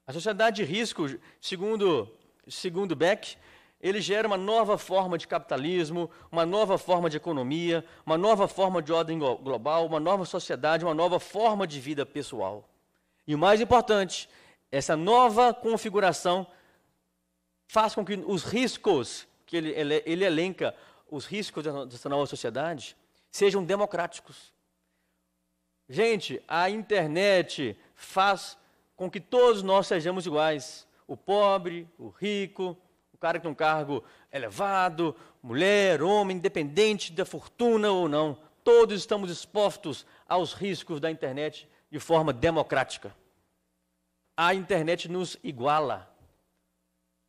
Speaker 7: A sociedade de risco, segundo, segundo Beck, ele gera uma nova forma de capitalismo, uma nova forma de economia, uma nova forma de ordem global, uma nova sociedade, uma nova forma de vida pessoal. E o mais importante, essa nova configuração faz com que os riscos que ele, ele, ele elenca, os riscos dessa nova sociedade, sejam democráticos. Gente, a internet faz com que todos nós sejamos iguais. O pobre, o rico, cara que tem um cargo elevado, mulher, homem, independente da fortuna ou não, todos estamos expostos aos riscos da internet de forma democrática. A internet nos iguala.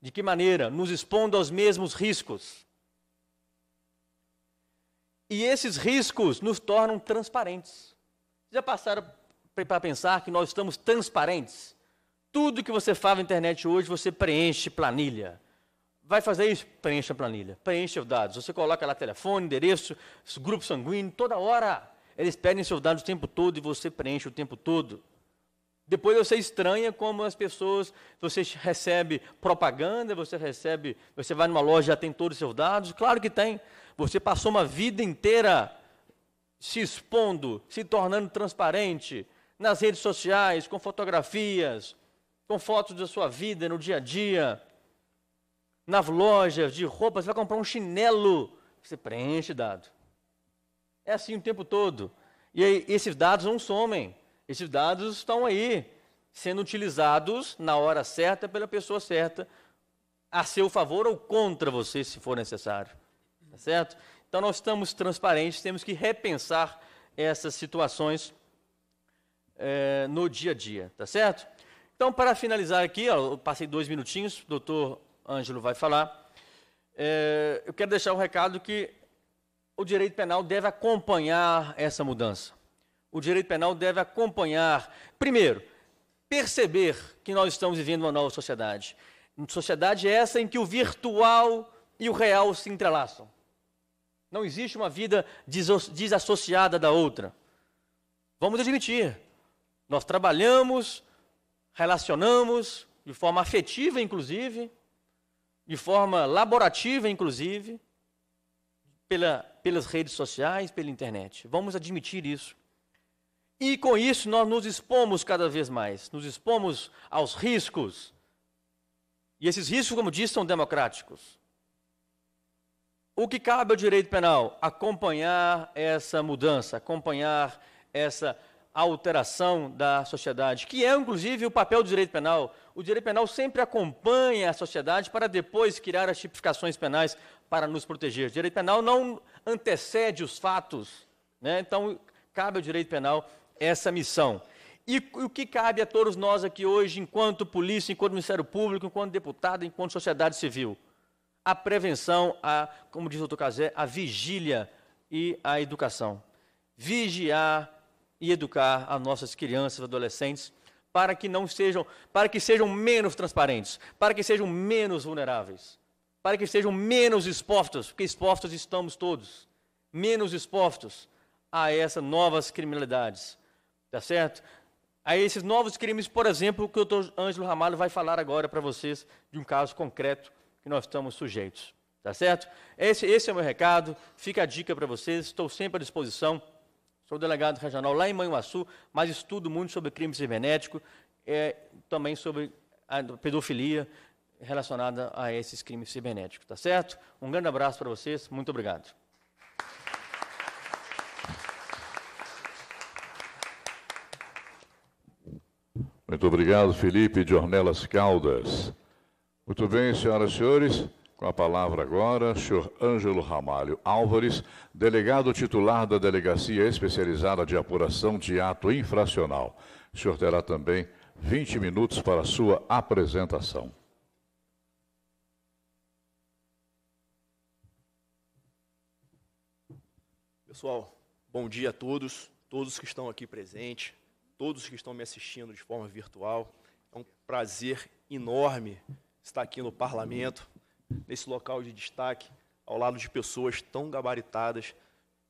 Speaker 7: De que maneira? Nos expondo aos mesmos riscos. E esses riscos nos tornam transparentes. Já passaram para pensar que nós estamos transparentes? Tudo que você faz na internet hoje, você preenche planilha Vai fazer isso? Preencha a planilha, preencha os dados. Você coloca lá telefone, endereço, grupo sanguíneo, toda hora. Eles pedem seus dados o tempo todo e você preenche o tempo todo. Depois você estranha como as pessoas, você recebe propaganda, você recebe, você vai numa loja já tem todos os seus dados, claro que tem. Você passou uma vida inteira se expondo, se tornando transparente nas redes sociais, com fotografias, com fotos da sua vida no dia a dia, nas lojas de roupa, você vai comprar um chinelo, você preenche dado. É assim o tempo todo. E aí, esses dados não somem. Esses dados estão aí, sendo utilizados na hora certa pela pessoa certa, a seu favor ou contra você, se for necessário. Tá certo? Então, nós estamos transparentes, temos que repensar essas situações é, no dia a dia, tá certo? Então, para finalizar aqui, ó, eu passei dois minutinhos, doutor Ângelo vai falar, é, eu quero deixar o um recado que o direito penal deve acompanhar essa mudança. O direito penal deve acompanhar, primeiro, perceber que nós estamos vivendo uma nova sociedade. Uma sociedade é essa em que o virtual e o real se entrelaçam. Não existe uma vida desassociada da outra. Vamos admitir, nós trabalhamos, relacionamos de forma afetiva, inclusive, de forma laborativa, inclusive, pela, pelas redes sociais, pela internet. Vamos admitir isso. E com isso nós nos expomos cada vez mais, nos expomos aos riscos. E esses riscos, como disse, são democráticos. O que cabe ao direito penal? Acompanhar essa mudança, acompanhar essa a alteração da sociedade, que é inclusive o papel do direito penal. O direito penal sempre acompanha a sociedade para depois criar as tipificações penais para nos proteger. O direito penal não antecede os fatos, né? então cabe ao direito penal essa missão. E o que cabe a todos nós aqui hoje, enquanto polícia, enquanto Ministério Público, enquanto deputado, enquanto sociedade civil? A prevenção, a, como diz o doutor Cazé, a vigília e a educação. Vigiar, e educar as nossas crianças, adolescentes, para que não sejam, para que sejam menos transparentes, para que sejam menos vulneráveis, para que sejam menos expostos, porque expostos estamos todos, menos expostos a essas novas criminalidades, tá certo? A esses novos crimes, por exemplo, que o Dr. Ângelo Ramalho vai falar agora para vocês de um caso concreto que nós estamos sujeitos, tá certo? Esse, esse é o meu recado, fica a dica para vocês, estou sempre à disposição Sou delegado regional lá em Manhuaçu, mas estudo muito sobre crime cibernético, é, também sobre a pedofilia relacionada a esses crimes cibernéticos, tá certo? Um grande abraço para vocês, muito obrigado.
Speaker 2: Muito obrigado, Felipe de Ornelas Caldas. Muito bem, senhoras e senhores. Com a palavra agora, senhor Ângelo Ramalho Álvares, delegado titular da Delegacia Especializada de Apuração de Ato Infracional. O senhor terá também 20 minutos para a sua apresentação.
Speaker 8: Pessoal, bom dia a todos, todos que estão aqui presentes, todos que estão me assistindo de forma virtual. É um prazer enorme estar aqui no parlamento, nesse local de destaque, ao lado de pessoas tão gabaritadas,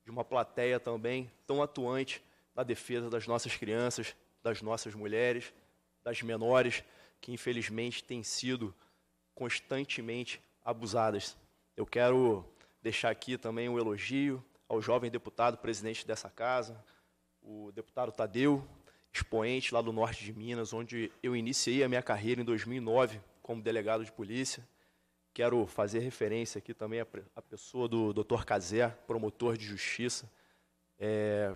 Speaker 8: de uma plateia também tão atuante na defesa das nossas crianças, das nossas mulheres, das menores, que infelizmente têm sido constantemente abusadas. Eu quero deixar aqui também um elogio ao jovem deputado presidente dessa casa, o deputado Tadeu, expoente lá do norte de Minas, onde eu iniciei a minha carreira em 2009 como delegado de polícia. Quero fazer referência aqui também à pessoa do Dr. Cazé, promotor de justiça. É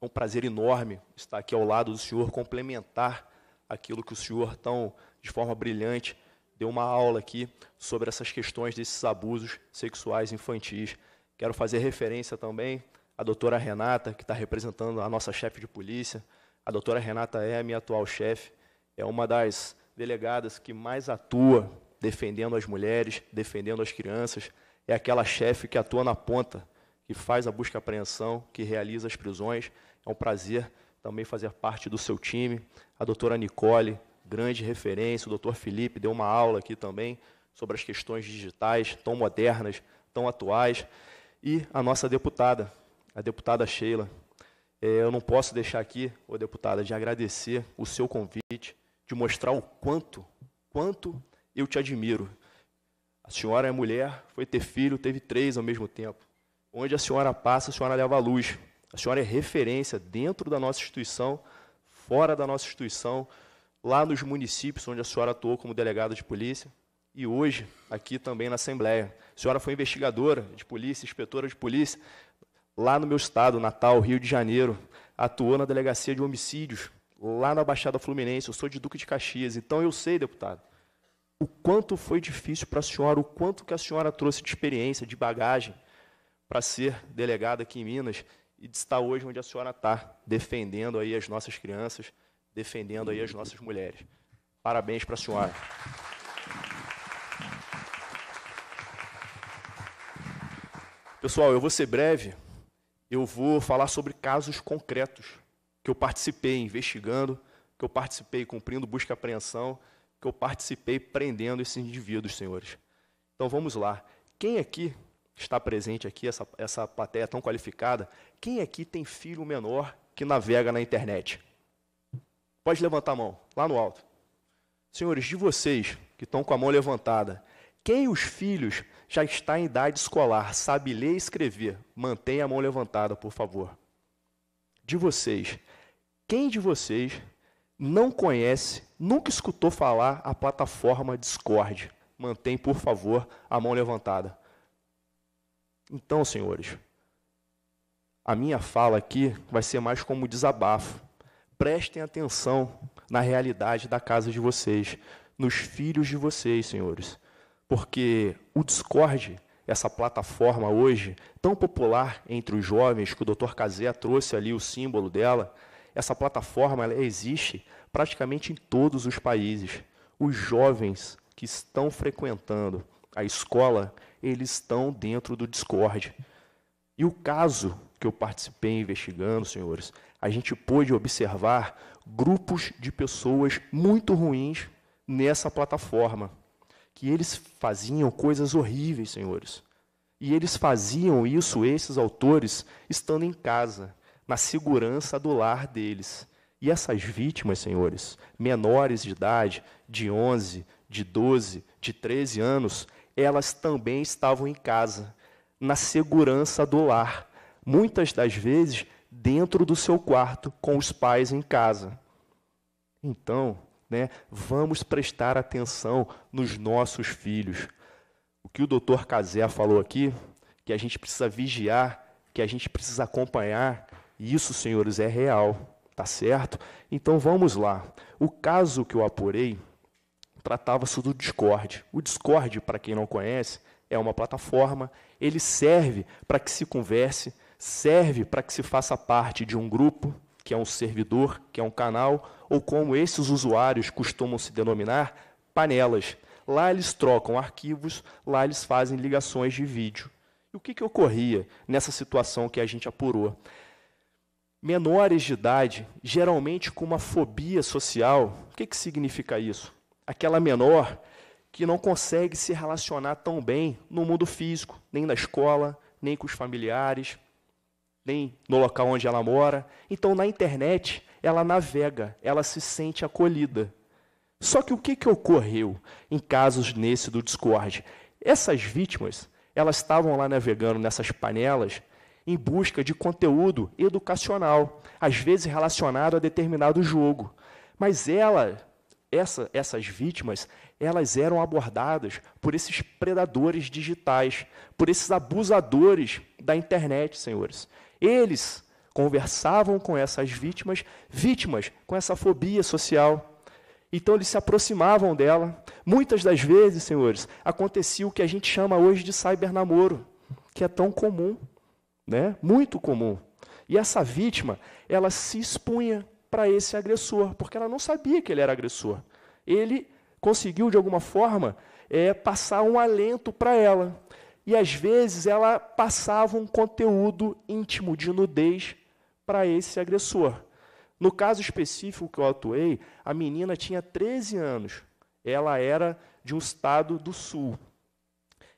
Speaker 8: um prazer enorme estar aqui ao lado do senhor, complementar aquilo que o senhor tão, de forma brilhante, deu uma aula aqui sobre essas questões desses abusos sexuais infantis. Quero fazer referência também à doutora Renata, que está representando a nossa chefe de polícia. A doutora Renata é a minha atual chefe, é uma das delegadas que mais atua defendendo as mulheres, defendendo as crianças, é aquela chefe que atua na ponta, que faz a busca e apreensão, que realiza as prisões. É um prazer também fazer parte do seu time. A doutora Nicole, grande referência, o doutor Felipe deu uma aula aqui também sobre as questões digitais tão modernas, tão atuais. E a nossa deputada, a deputada Sheila. É, eu não posso deixar aqui, ô deputada, de agradecer o seu convite, de mostrar o quanto, quanto eu te admiro. A senhora é mulher, foi ter filho, teve três ao mesmo tempo. Onde a senhora passa, a senhora leva a luz. A senhora é referência dentro da nossa instituição, fora da nossa instituição, lá nos municípios onde a senhora atuou como delegada de polícia e hoje aqui também na Assembleia. A senhora foi investigadora de polícia, inspetora de polícia, lá no meu estado, Natal, Rio de Janeiro. Atuou na delegacia de homicídios, lá na Baixada Fluminense. Eu sou de Duque de Caxias, então eu sei, deputado o quanto foi difícil para a senhora, o quanto que a senhora trouxe de experiência, de bagagem, para ser delegada aqui em Minas e de estar hoje onde a senhora está, defendendo aí as nossas crianças, defendendo aí as nossas mulheres. Parabéns para a senhora. Pessoal, eu vou ser breve, eu vou falar sobre casos concretos que eu participei investigando, que eu participei cumprindo busca e apreensão, que eu participei prendendo esses indivíduos, senhores. Então vamos lá. Quem aqui está presente aqui, essa, essa plateia tão qualificada, quem aqui tem filho menor que navega na internet? Pode levantar a mão, lá no alto. Senhores, de vocês que estão com a mão levantada, quem os filhos já está em idade escolar, sabe ler e escrever, mantenha a mão levantada, por favor. De vocês, quem de vocês não conhece nunca escutou falar a plataforma Discord. Mantém, por favor, a mão levantada. Então, senhores, a minha fala aqui vai ser mais como desabafo. Prestem atenção na realidade da casa de vocês, nos filhos de vocês, senhores. Porque o Discord, essa plataforma hoje, tão popular entre os jovens, que o Dr. Kazé trouxe ali o símbolo dela, essa plataforma ela existe praticamente em todos os países. Os jovens que estão frequentando a escola, eles estão dentro do Discord. E o caso que eu participei investigando, senhores, a gente pôde observar grupos de pessoas muito ruins nessa plataforma, que eles faziam coisas horríveis, senhores. E eles faziam isso, esses autores, estando em casa, na segurança do lar deles. E essas vítimas, senhores, menores de idade, de 11, de 12, de 13 anos, elas também estavam em casa, na segurança do lar, muitas das vezes dentro do seu quarto, com os pais em casa. Então, né, vamos prestar atenção nos nossos filhos. O que o doutor Cazé falou aqui, que a gente precisa vigiar, que a gente precisa acompanhar, isso, senhores, é real. Tá certo? Então vamos lá. O caso que eu apurei tratava-se do Discord. O Discord, para quem não conhece, é uma plataforma, ele serve para que se converse, serve para que se faça parte de um grupo, que é um servidor, que é um canal, ou como esses usuários costumam se denominar, panelas. Lá eles trocam arquivos, lá eles fazem ligações de vídeo. E o que, que ocorria nessa situação que a gente apurou? menores de idade, geralmente com uma fobia social. O que, que significa isso? Aquela menor que não consegue se relacionar tão bem no mundo físico, nem na escola, nem com os familiares, nem no local onde ela mora. Então, na internet, ela navega, ela se sente acolhida. Só que o que, que ocorreu em casos nesse do Discord? Essas vítimas, elas estavam lá navegando nessas panelas em busca de conteúdo educacional, às vezes relacionado a determinado jogo. Mas ela, essa, essas vítimas, elas eram abordadas por esses predadores digitais, por esses abusadores da internet, senhores. Eles conversavam com essas vítimas, vítimas com essa fobia social. Então eles se aproximavam dela. Muitas das vezes, senhores, acontecia o que a gente chama hoje de cybernamoro, que é tão comum né? Muito comum. E essa vítima, ela se expunha para esse agressor, porque ela não sabia que ele era agressor. Ele conseguiu, de alguma forma, é, passar um alento para ela. E às vezes ela passava um conteúdo íntimo de nudez para esse agressor. No caso específico que eu atuei, a menina tinha 13 anos. Ela era de um estado do sul.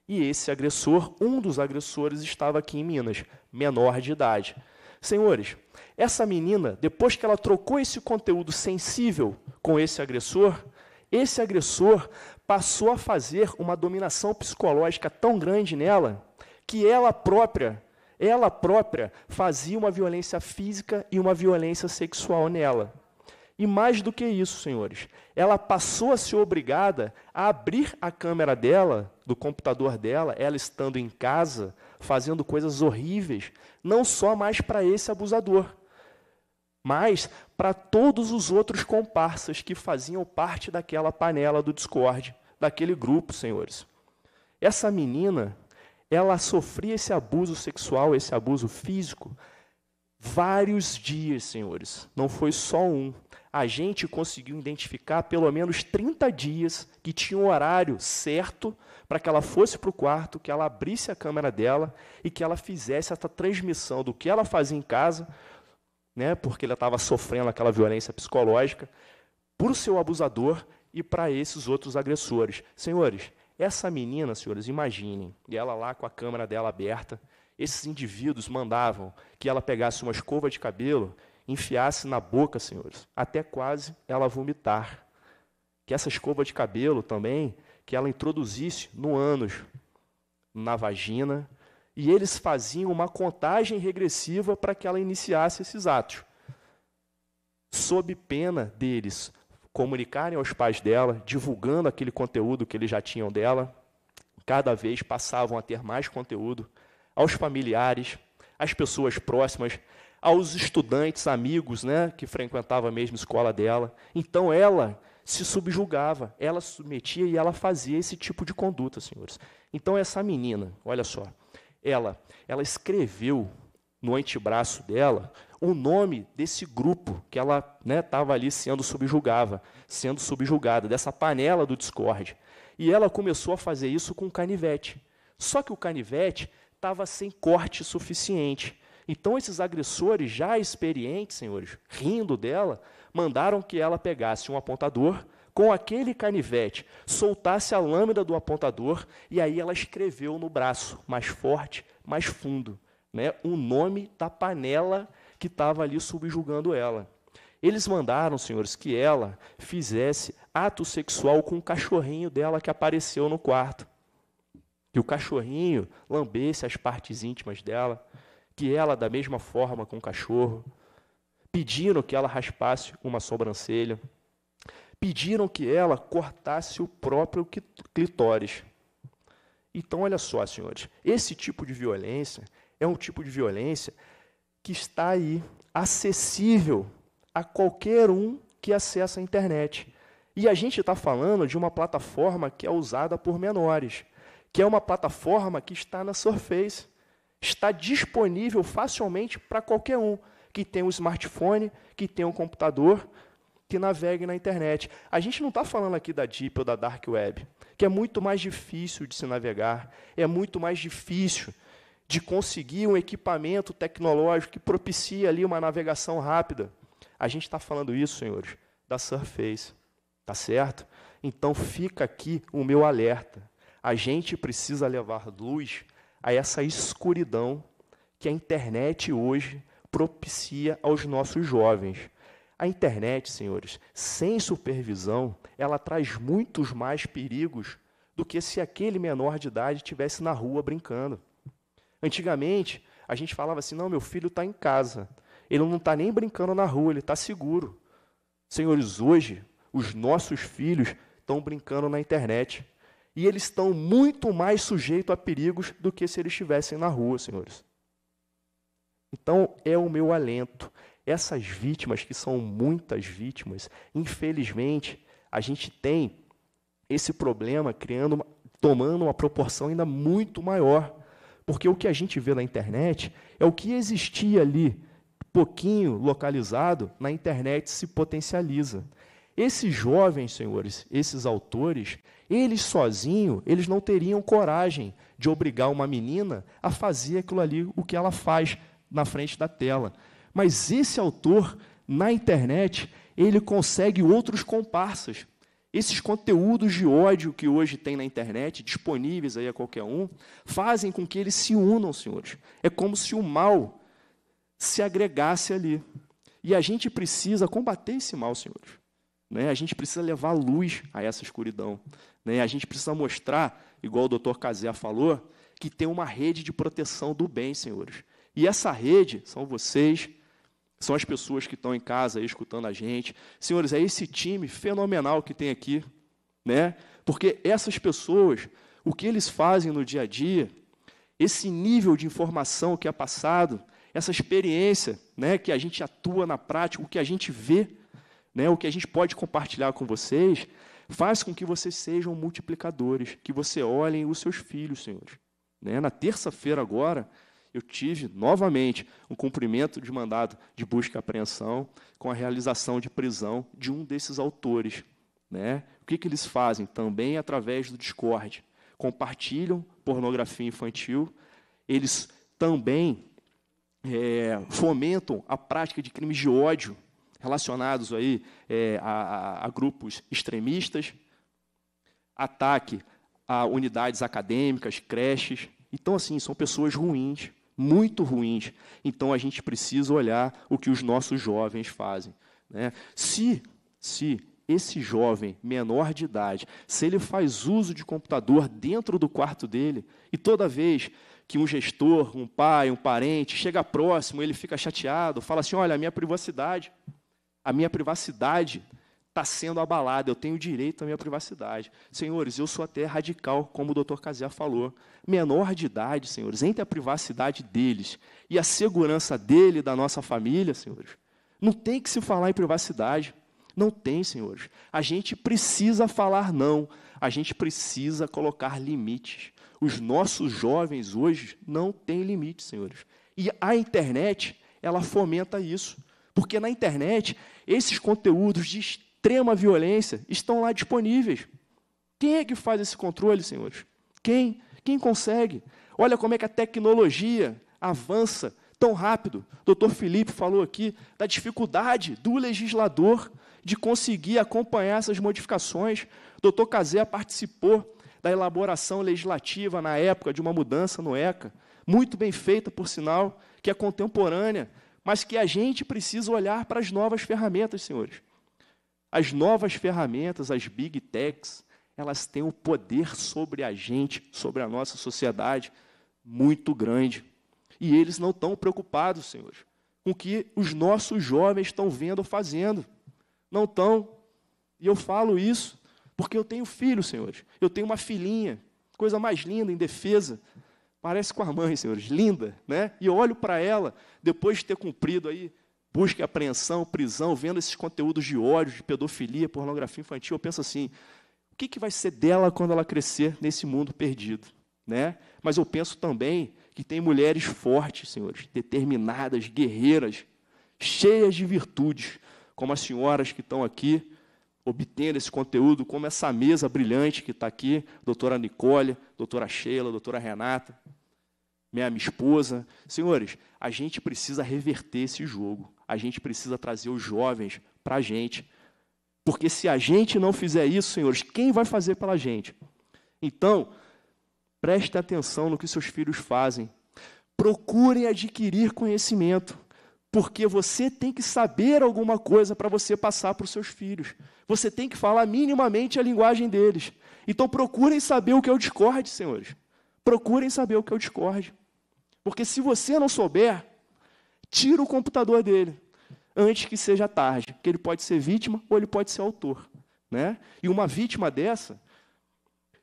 Speaker 8: E esse agressor, um dos agressores, estava aqui em Minas, menor de idade. Senhores, essa menina, depois que ela trocou esse conteúdo sensível com esse agressor, esse agressor passou a fazer uma dominação psicológica tão grande nela que ela própria, ela própria fazia uma violência física e uma violência sexual nela. E mais do que isso, senhores, ela passou a ser obrigada a abrir a câmera dela, do computador dela, ela estando em casa, fazendo coisas horríveis, não só mais para esse abusador, mas para todos os outros comparsas que faziam parte daquela panela do Discord, daquele grupo, senhores. Essa menina, ela sofria esse abuso sexual, esse abuso físico, vários dias, senhores, não foi só um a gente conseguiu identificar pelo menos 30 dias que tinha um horário certo para que ela fosse para o quarto, que ela abrisse a câmera dela e que ela fizesse essa transmissão do que ela fazia em casa, né, porque ela estava sofrendo aquela violência psicológica, para o seu abusador e para esses outros agressores. Senhores, essa menina, senhores, imaginem, e ela lá com a câmera dela aberta, esses indivíduos mandavam que ela pegasse uma escova de cabelo enfiasse na boca, senhores, até quase ela vomitar. Que essa escova de cabelo também, que ela introduzisse no ânus, na vagina, e eles faziam uma contagem regressiva para que ela iniciasse esses atos. Sob pena deles comunicarem aos pais dela, divulgando aquele conteúdo que eles já tinham dela, cada vez passavam a ter mais conteúdo aos familiares, às pessoas próximas, aos estudantes, amigos, né, que frequentava a mesma escola dela. Então ela se subjugava, ela se submetia e ela fazia esse tipo de conduta, senhores. Então essa menina, olha só, ela, ela escreveu no antebraço dela o nome desse grupo que ela estava né, ali sendo subjugada, sendo subjugada, dessa panela do Discord. E ela começou a fazer isso com canivete. Só que o canivete estava sem corte suficiente. Então, esses agressores, já experientes, senhores, rindo dela, mandaram que ela pegasse um apontador, com aquele canivete, soltasse a lâmina do apontador, e aí ela escreveu no braço, mais forte, mais fundo, né, o nome da panela que estava ali subjugando ela. Eles mandaram, senhores, que ela fizesse ato sexual com o cachorrinho dela que apareceu no quarto. Que o cachorrinho lambesse as partes íntimas dela que ela, da mesma forma com o cachorro, pediram que ela raspasse uma sobrancelha, pediram que ela cortasse o próprio clitóris. Então, olha só, senhores, esse tipo de violência é um tipo de violência que está aí, acessível a qualquer um que acessa a internet. E a gente está falando de uma plataforma que é usada por menores, que é uma plataforma que está na Surface está disponível facilmente para qualquer um que tem um smartphone, que tem um computador, que navegue na internet. A gente não está falando aqui da Deep ou da Dark Web, que é muito mais difícil de se navegar, é muito mais difícil de conseguir um equipamento tecnológico que propicia ali uma navegação rápida. A gente está falando isso, senhores, da Surface. Tá certo? Então fica aqui o meu alerta. A gente precisa levar luz a essa escuridão que a internet hoje propicia aos nossos jovens. A internet, senhores, sem supervisão, ela traz muitos mais perigos do que se aquele menor de idade tivesse na rua brincando. Antigamente, a gente falava assim: não, meu filho está em casa, ele não está nem brincando na rua, ele está seguro. Senhores, hoje, os nossos filhos estão brincando na internet e eles estão muito mais sujeitos a perigos do que se eles estivessem na rua, senhores. Então é o meu alento. Essas vítimas, que são muitas vítimas, infelizmente, a gente tem esse problema criando, tomando uma proporção ainda muito maior. Porque o que a gente vê na internet é o que existia ali, pouquinho localizado, na internet se potencializa. Esses jovens, senhores, esses autores, eles sozinhos, eles não teriam coragem de obrigar uma menina a fazer aquilo ali, o que ela faz na frente da tela. Mas esse autor, na internet, ele consegue outros comparsas. Esses conteúdos de ódio que hoje tem na internet, disponíveis aí a qualquer um, fazem com que eles se unam, senhores. É como se o mal se agregasse ali. E a gente precisa combater esse mal, senhores. Né? A gente precisa levar luz a essa escuridão. Né? A gente precisa mostrar, igual o doutor Cazé falou, que tem uma rede de proteção do bem, senhores. E essa rede são vocês, são as pessoas que estão em casa aí, escutando a gente. Senhores, é esse time fenomenal que tem aqui. Né? Porque essas pessoas, o que eles fazem no dia a dia, esse nível de informação que é passado, essa experiência né, que a gente atua na prática, o que a gente vê né, o que a gente pode compartilhar com vocês, faz com que vocês sejam multiplicadores, que você olhem os seus filhos, senhores. Né? Na terça-feira agora, eu tive novamente um cumprimento de mandado de busca e apreensão com a realização de prisão de um desses autores. Né? O que, que eles fazem? Também através do Discord. Compartilham pornografia infantil, eles também é, fomentam a prática de crimes de ódio relacionados aí, é, a, a, grupos extremistas, ataque a unidades acadêmicas, creches. Então, assim, são pessoas ruins, muito ruins. Então, a gente precisa olhar o que os nossos jovens fazem. Né? Se, se esse jovem menor de idade, se ele faz uso de computador dentro do quarto dele, e toda vez que um gestor, um pai, um parente chega próximo, ele fica chateado, fala assim: olha, a minha privacidade a minha privacidade está sendo abalada, eu tenho direito à minha privacidade. Senhores, eu sou até radical, como o doutor Cazé falou. Menor de idade, senhores, entre a privacidade deles e a segurança dele e da nossa família, senhores, não tem que se falar em privacidade. Não tem, senhores. A gente precisa falar não. A gente precisa colocar limites. Os nossos jovens hoje não têm limites, senhores. E a internet, ela fomenta isso. Porque na internet, esses conteúdos de extrema violência estão lá disponíveis. Quem é que faz esse controle, senhores? Quem? Quem consegue? Olha como é que a tecnologia avança tão rápido. Doutor Felipe falou aqui da dificuldade do legislador de conseguir acompanhar essas modificações. Doutor Cazé participou da elaboração legislativa na época de uma mudança no ECA, muito bem feita, por sinal, que é contemporânea mas que a gente precisa olhar para as novas ferramentas, senhores. As novas ferramentas, as big techs, elas têm um poder sobre a gente, sobre a nossa sociedade, muito grande. E eles não estão preocupados, senhores, com o que os nossos jovens estão vendo ou fazendo. Não estão. E eu falo isso porque eu tenho filho, senhores. Eu tenho uma filhinha, coisa mais linda, indefesa. Parece com a mãe, senhores, linda, né? E eu olho para ela, depois de ter cumprido aí busca e apreensão, prisão, vendo esses conteúdos de ódio, de pedofilia, pornografia infantil, eu penso assim: o que, que vai ser dela quando ela crescer nesse mundo perdido? Né? Mas eu penso também que tem mulheres fortes, senhores, determinadas, guerreiras, cheias de virtudes, como as senhoras que estão aqui, obtendo esse conteúdo, como essa mesa brilhante que está aqui, doutora Nicole, doutora Sheila, doutora Renata, minha, minha esposa. Senhores, a gente precisa reverter esse jogo. A gente precisa trazer os jovens para a gente. Porque se a gente não fizer isso, senhores, quem vai fazer pela gente? Então, preste atenção no que seus filhos fazem. Procurem adquirir conhecimento. Porque você tem que saber alguma coisa para você passar para os seus filhos. Você tem que falar minimamente a linguagem deles. Então procurem saber o que é o Discord, senhores. Procurem saber o que é o Discord. Porque se você não souber, tira o computador dele antes que seja tarde, que ele pode ser vítima ou ele pode ser autor, né? E uma vítima dessa,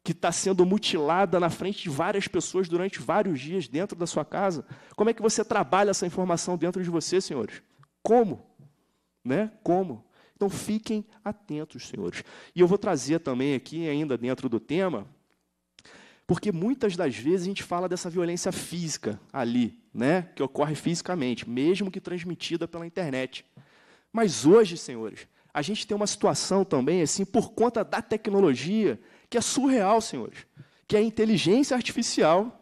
Speaker 8: que está sendo mutilada na frente de várias pessoas durante vários dias dentro da sua casa? Como é que você trabalha essa informação dentro de você, senhores? Como? Né? Como? Então fiquem atentos, senhores. E eu vou trazer também aqui, ainda dentro do tema, porque muitas das vezes a gente fala dessa violência física ali, né, que ocorre fisicamente, mesmo que transmitida pela internet. Mas hoje, senhores, a gente tem uma situação também assim por conta da tecnologia que é surreal, senhores, que é a inteligência artificial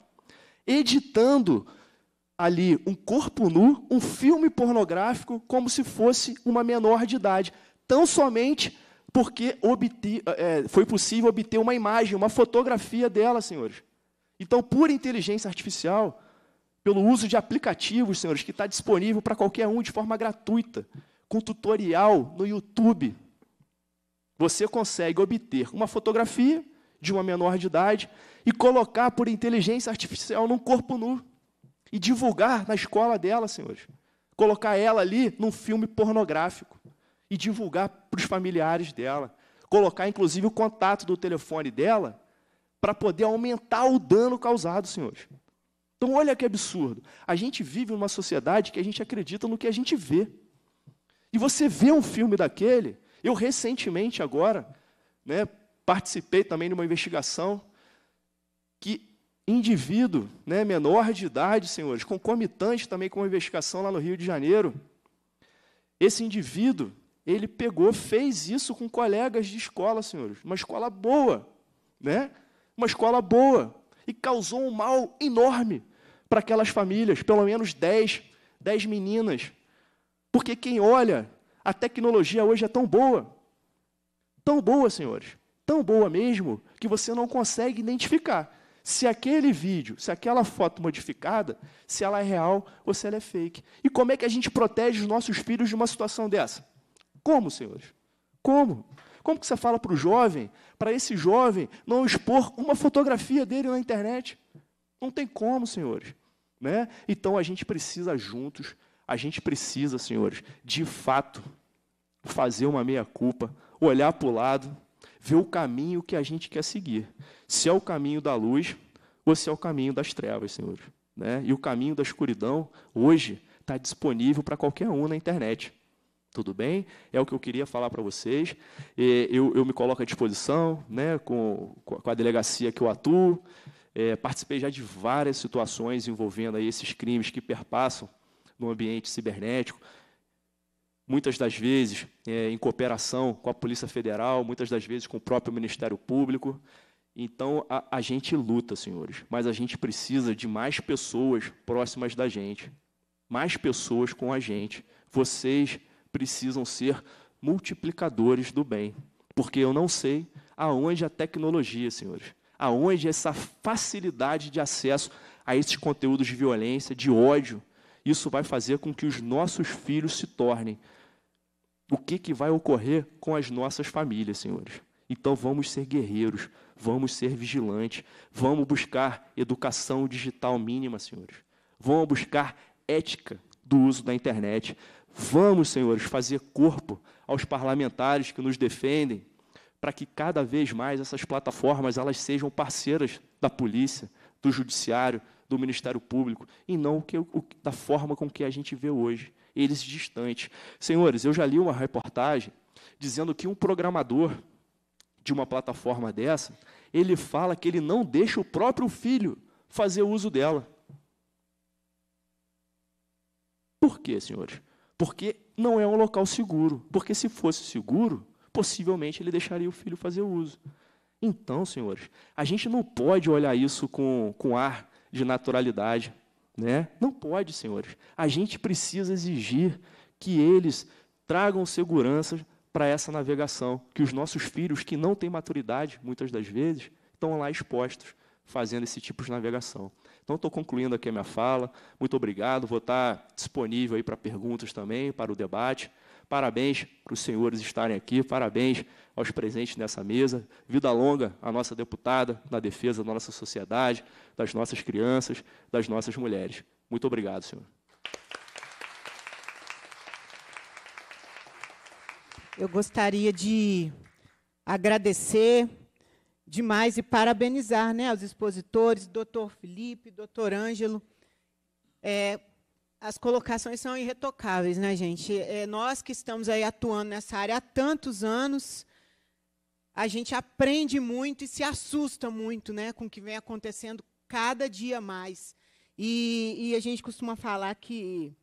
Speaker 8: editando ali um corpo nu, um filme pornográfico, como se fosse uma menor de idade, tão somente porque obter, é, foi possível obter uma imagem, uma fotografia dela, senhores. Então, por inteligência artificial, pelo uso de aplicativos, senhores, que está disponível para qualquer um de forma gratuita, com tutorial no YouTube, você consegue obter uma fotografia de uma menor de idade e colocar por inteligência artificial num corpo nu e divulgar na escola dela, senhores. Colocar ela ali num filme pornográfico e divulgar para os familiares dela. Colocar, inclusive, o contato do telefone dela para poder aumentar o dano causado, senhores. Então, olha que absurdo. A gente vive numa sociedade que a gente acredita no que a gente vê. E você vê um filme daquele, eu recentemente agora, né, participei também de uma investigação que indivíduo, né, menor de idade, senhores, concomitante também com uma investigação lá no Rio de Janeiro, esse indivíduo, ele pegou, fez isso com colegas de escola, senhores, uma escola boa, né? Uma escola boa e causou um mal enorme para aquelas famílias, pelo menos 10, 10 meninas. Porque quem olha a tecnologia hoje é tão boa, tão boa, senhores, tão boa mesmo, que você não consegue identificar se aquele vídeo, se aquela foto modificada, se ela é real ou se ela é fake. E como é que a gente protege os nossos filhos de uma situação dessa? Como, senhores? Como? Como que você fala para o jovem, para esse jovem, não expor uma fotografia dele na internet? Não tem como, senhores. Né? Então a gente precisa juntos a gente precisa, senhores, de fato, fazer uma meia-culpa, olhar para o lado, ver o caminho que a gente quer seguir. Se é o caminho da luz ou se é o caminho das trevas, senhores. Né? E o caminho da escuridão, hoje, está disponível para qualquer um na internet. Tudo bem? É o que eu queria falar para vocês. É, eu, eu, me coloco à disposição né, com, com a delegacia que eu atuo. É, participei já de várias situações envolvendo aí esses crimes que perpassam no ambiente cibernético, muitas das vezes é, em cooperação com a Polícia Federal, muitas das vezes com o próprio Ministério Público. Então, a, a gente luta, senhores, mas a gente precisa de mais pessoas próximas da gente, mais pessoas com a gente. Vocês precisam ser multiplicadores do bem, porque eu não sei aonde a tecnologia, senhores, aonde essa facilidade de acesso a esses conteúdos de violência, de ódio, isso vai fazer com que os nossos filhos se tornem. O que, que vai ocorrer com as nossas famílias, senhores? Então vamos ser guerreiros, vamos ser vigilantes, vamos buscar educação digital mínima, senhores. Vamos buscar ética do uso da internet. Vamos, senhores, fazer corpo aos parlamentares que nos defendem, para que cada vez mais essas plataformas elas sejam parceiras da polícia, do judiciário, do Ministério Público, e não o que, o, da forma com que a gente vê hoje, eles distantes. Senhores, eu já li uma reportagem dizendo que um programador de uma plataforma dessa, ele fala que ele não deixa o próprio filho fazer uso dela. Por quê, senhores? Porque não é um local seguro. Porque se fosse seguro, possivelmente ele deixaria o filho fazer uso. Então, senhores, a gente não pode olhar isso com, com ar de naturalidade. Né? Não pode, senhores. A gente precisa exigir que eles tragam segurança para essa navegação, que os nossos filhos, que não têm maturidade, muitas das vezes, estão lá expostos fazendo esse tipo de navegação. Então, estou concluindo aqui a minha fala. Muito obrigado. Vou estar tá disponível aí para perguntas também, para o debate. Parabéns para os senhores estarem aqui, parabéns aos presentes nessa mesa. Vida longa à nossa deputada na defesa da nossa sociedade, das nossas crianças, das nossas mulheres. Muito
Speaker 1: obrigado, senhor. Eu gostaria de agradecer demais e parabenizar né, aos expositores, doutor Felipe, doutor Ângelo. É, as colocações são irretocáveis, né, gente? É, nós que estamos aí atuando nessa área há tantos anos, a gente aprende muito e se assusta muito né, com o que vem acontecendo cada dia mais. E, e a gente costuma falar que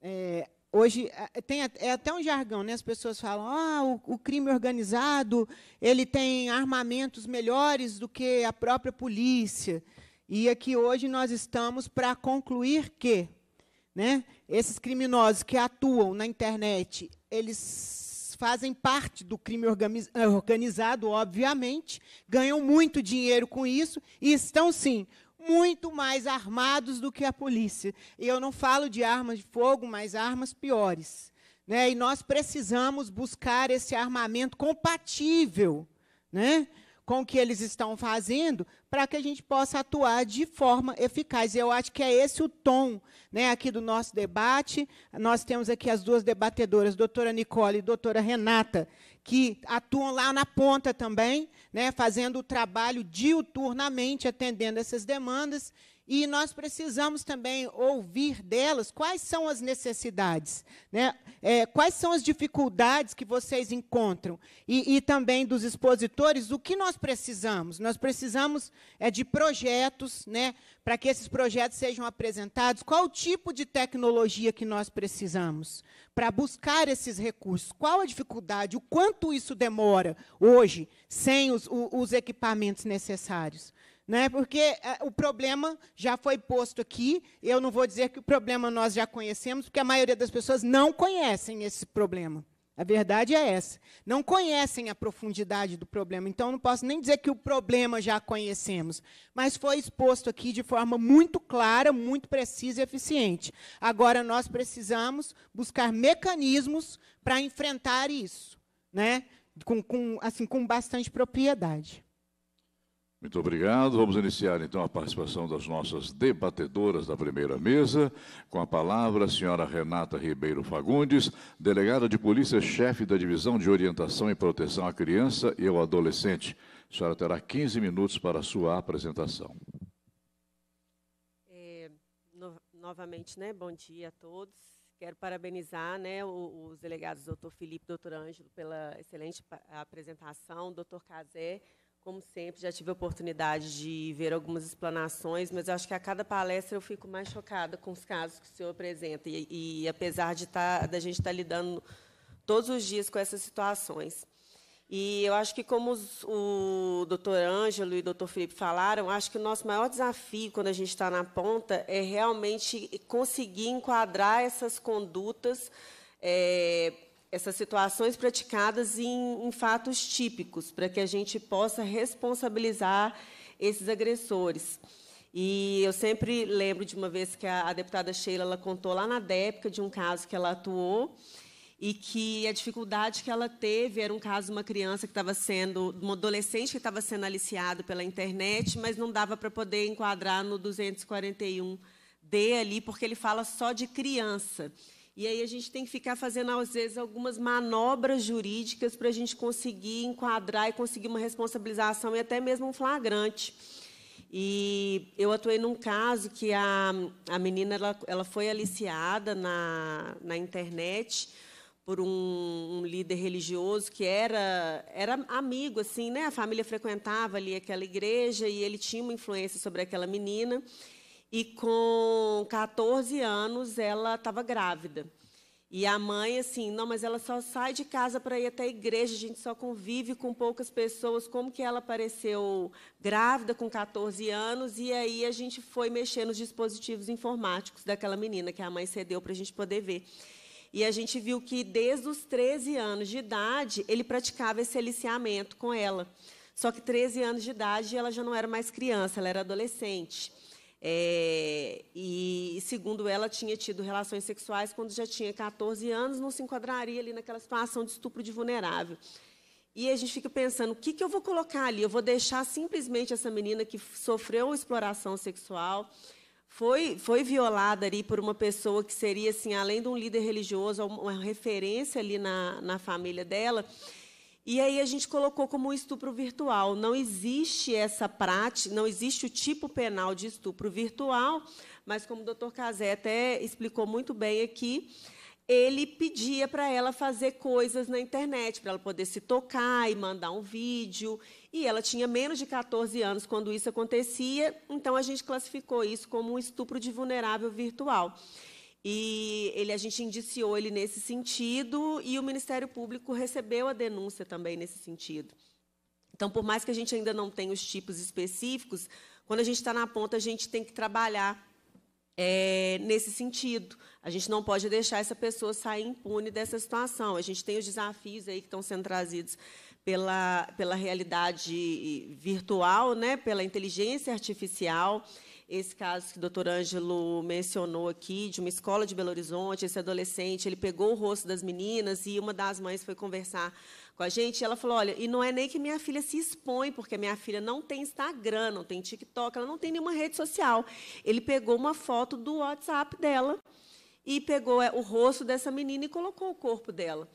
Speaker 1: é, hoje é, tem é até um jargão, né? As pessoas falam: ah, o, o, crime organizado ele tem armamentos melhores do que a própria polícia. E aqui hoje nós estamos para concluir que né? Esses criminosos que atuam na internet, eles fazem parte do crime organizado, obviamente, ganham muito dinheiro com isso e estão, sim, muito mais armados do que a polícia. E eu não falo de armas de fogo, mas armas piores. Né? E nós precisamos buscar esse armamento compatível né? com o que eles estão fazendo para que a gente possa atuar de forma eficaz. E eu acho que é esse o tom né, aqui do nosso debate. Nós temos aqui as duas debatedoras, doutora Nicole e doutora Renata, que atuam lá na ponta também, né, fazendo o trabalho diuturnamente, atendendo essas demandas. E nós precisamos também ouvir delas quais são as necessidades, né? É, quais são as dificuldades que vocês encontram, e, e, também dos expositores, o que nós precisamos. Nós precisamos é, de projetos, né, para que esses projetos sejam apresentados, qual o tipo de tecnologia que nós precisamos para buscar esses recursos, qual a dificuldade, o quanto isso demora hoje sem os, os equipamentos necessários. Né? Porque é, o problema já foi posto aqui. Eu não vou dizer que o problema nós já conhecemos, porque a maioria das pessoas não conhecem esse problema. A verdade é essa. Não conhecem a profundidade do problema. Então, não posso nem dizer que o problema já conhecemos. Mas foi exposto aqui de forma muito clara, muito precisa e eficiente. Agora, nós precisamos buscar mecanismos para enfrentar isso, né? com, com, assim, com bastante propriedade.
Speaker 2: Muito obrigado. Vamos iniciar então a participação das nossas debatedoras da primeira mesa. Com a palavra, a senhora Renata Ribeiro Fagundes, delegada de polícia, chefe da Divisão de Orientação e Proteção à Criança e ao Adolescente. A senhora terá 15 minutos para a sua apresentação.
Speaker 3: É, no, novamente, né, bom dia a todos. Quero parabenizar né, os, os delegados doutor Felipe e doutor Ângelo pela excelente apresentação, doutor Cazé como sempre, já tive a oportunidade de ver algumas explanações, mas acho que a cada palestra eu fico mais chocada com os casos que o senhor apresenta. E, e apesar de tá, da gente estar tá lidando todos os dias com essas situações. E eu acho que, como os, o doutor Ângelo e o doutor Felipe falaram, acho que o nosso maior desafio quando a gente está na ponta é realmente conseguir enquadrar essas condutas. É, essas situações praticadas em, em fatos típicos, para que a gente possa responsabilizar esses agressores. E eu sempre lembro de uma vez que a, a deputada Sheila ela contou lá na DEPCA de um caso que ela atuou e que a dificuldade que ela teve era um caso de uma criança que estava sendo, um adolescente que estava sendo aliciado pela internet, mas não dava para poder enquadrar no 241D ali, porque ele fala só de criança. E aí a gente tem que ficar fazendo, às vezes, algumas manobras jurídicas para a gente conseguir enquadrar e conseguir uma responsabilização e até mesmo um flagrante. E eu atuei num caso que a, a menina ela, ela foi aliciada na, na internet por um, um, líder religioso que era era amigo assim, né? A família frequentava ali aquela igreja e ele tinha uma influência sobre aquela menina. E com 14 anos ela estava grávida. E a mãe, assim, não, mas ela só sai de casa para ir até a igreja, a gente só convive com poucas pessoas. Como que ela apareceu grávida com 14 anos? E aí a gente foi mexer nos dispositivos informáticos daquela menina que a mãe cedeu para a gente poder ver. E a gente viu que desde os 13 anos de idade ele praticava esse aliciamento com ela. Só que 13 anos de idade ela já não era mais criança, ela era adolescente. É, e, segundo ela, tinha tido relações sexuais quando já tinha 14 anos, não se enquadraria ali naquela situação de estupro de vulnerável. E a gente fica pensando, o que, que eu vou colocar ali? Eu vou deixar simplesmente essa menina que sofreu exploração sexual, foi, foi violada ali por uma pessoa que seria, assim, além de um líder religioso, uma referência ali na, na família dela, e aí a gente colocou como um estupro virtual. Não existe essa prática, não existe o tipo penal de estupro virtual, mas como o doutor Cazé até explicou muito bem aqui, ele pedia para ela fazer coisas na internet, para ela poder se tocar e mandar um vídeo. E ela tinha menos de 14 anos quando isso acontecia, então a gente classificou isso como um estupro de vulnerável virtual. E ele, a gente indiciou ele nesse sentido e o Ministério Público recebeu a denúncia também nesse sentido. Então, por mais que a gente ainda não tenha os tipos específicos, quando a gente está na ponta, a gente tem que trabalhar é, nesse sentido. A gente não pode deixar essa pessoa sair impune dessa situação. A gente tem os desafios aí que estão sendo trazidos pela, pela realidade virtual, né, pela inteligência artificial esse caso que o doutor Ângelo mencionou aqui, de uma escola de Belo Horizonte, esse adolescente, ele pegou o rosto das meninas e uma das mães foi conversar com a gente e ela falou, olha, e não é nem que minha filha se expõe, porque minha filha não tem Instagram, não tem TikTok, ela não tem nenhuma rede social. Ele pegou uma foto do WhatsApp dela e pegou é, o rosto dessa menina e colocou o corpo dela.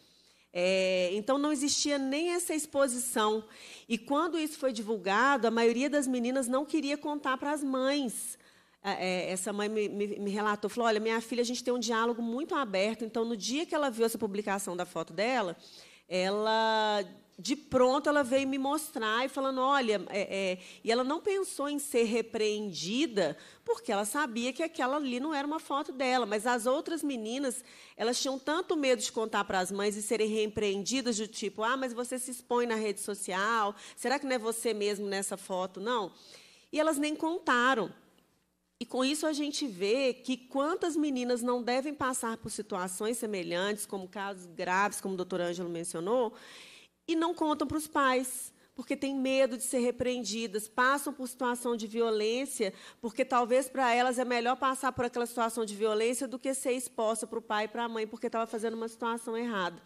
Speaker 3: É, então não existia nem essa exposição. E quando isso foi divulgado, a maioria das meninas não queria contar para as mães. É, é, essa mãe me, me, me, relatou, falou: olha, minha filha, a gente tem um diálogo muito aberto. Então, no dia que ela viu essa publicação da foto dela, ela de pronto ela veio me mostrar e falando, olha, é, é, e ela não pensou em ser repreendida, porque ela sabia que aquela ali não era uma foto dela, mas as outras meninas, elas tinham tanto medo de contar para as mães e serem repreendidas do tipo, ah, mas você se expõe na rede social, será que não é você mesmo nessa foto, não? E elas nem contaram. E com isso a gente vê que quantas meninas não devem passar por situações semelhantes, como casos graves, como o doutor Ângelo mencionou, e não contam para os pais, porque têm medo de ser repreendidas, passam por situação de violência, porque talvez para elas é melhor passar por aquela situação de violência do que ser exposta para o pai e para a mãe, porque estava fazendo uma situação errada.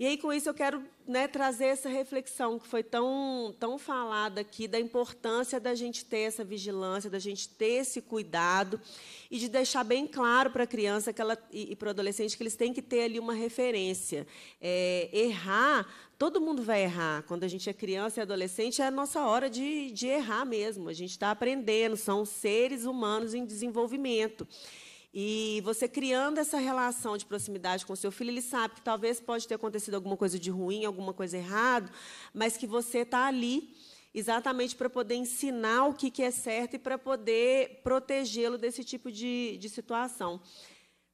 Speaker 3: E aí, com isso, eu quero né, trazer essa reflexão que foi tão, tão falada aqui, da importância da gente ter essa vigilância, da gente ter esse cuidado e de deixar bem claro para a criança que ela, e, e para o adolescente que eles têm que ter ali uma referência. É, errar, todo mundo vai errar. Quando a gente é criança e adolescente, é a nossa hora de, de errar mesmo. A gente está aprendendo, são seres humanos em desenvolvimento. E você criando essa relação de proximidade com seu filho, ele sabe que talvez pode ter acontecido alguma coisa de ruim, alguma coisa errada, mas que você está ali exatamente para poder ensinar o que, que é certo e para poder protegê-lo desse tipo de, de situação.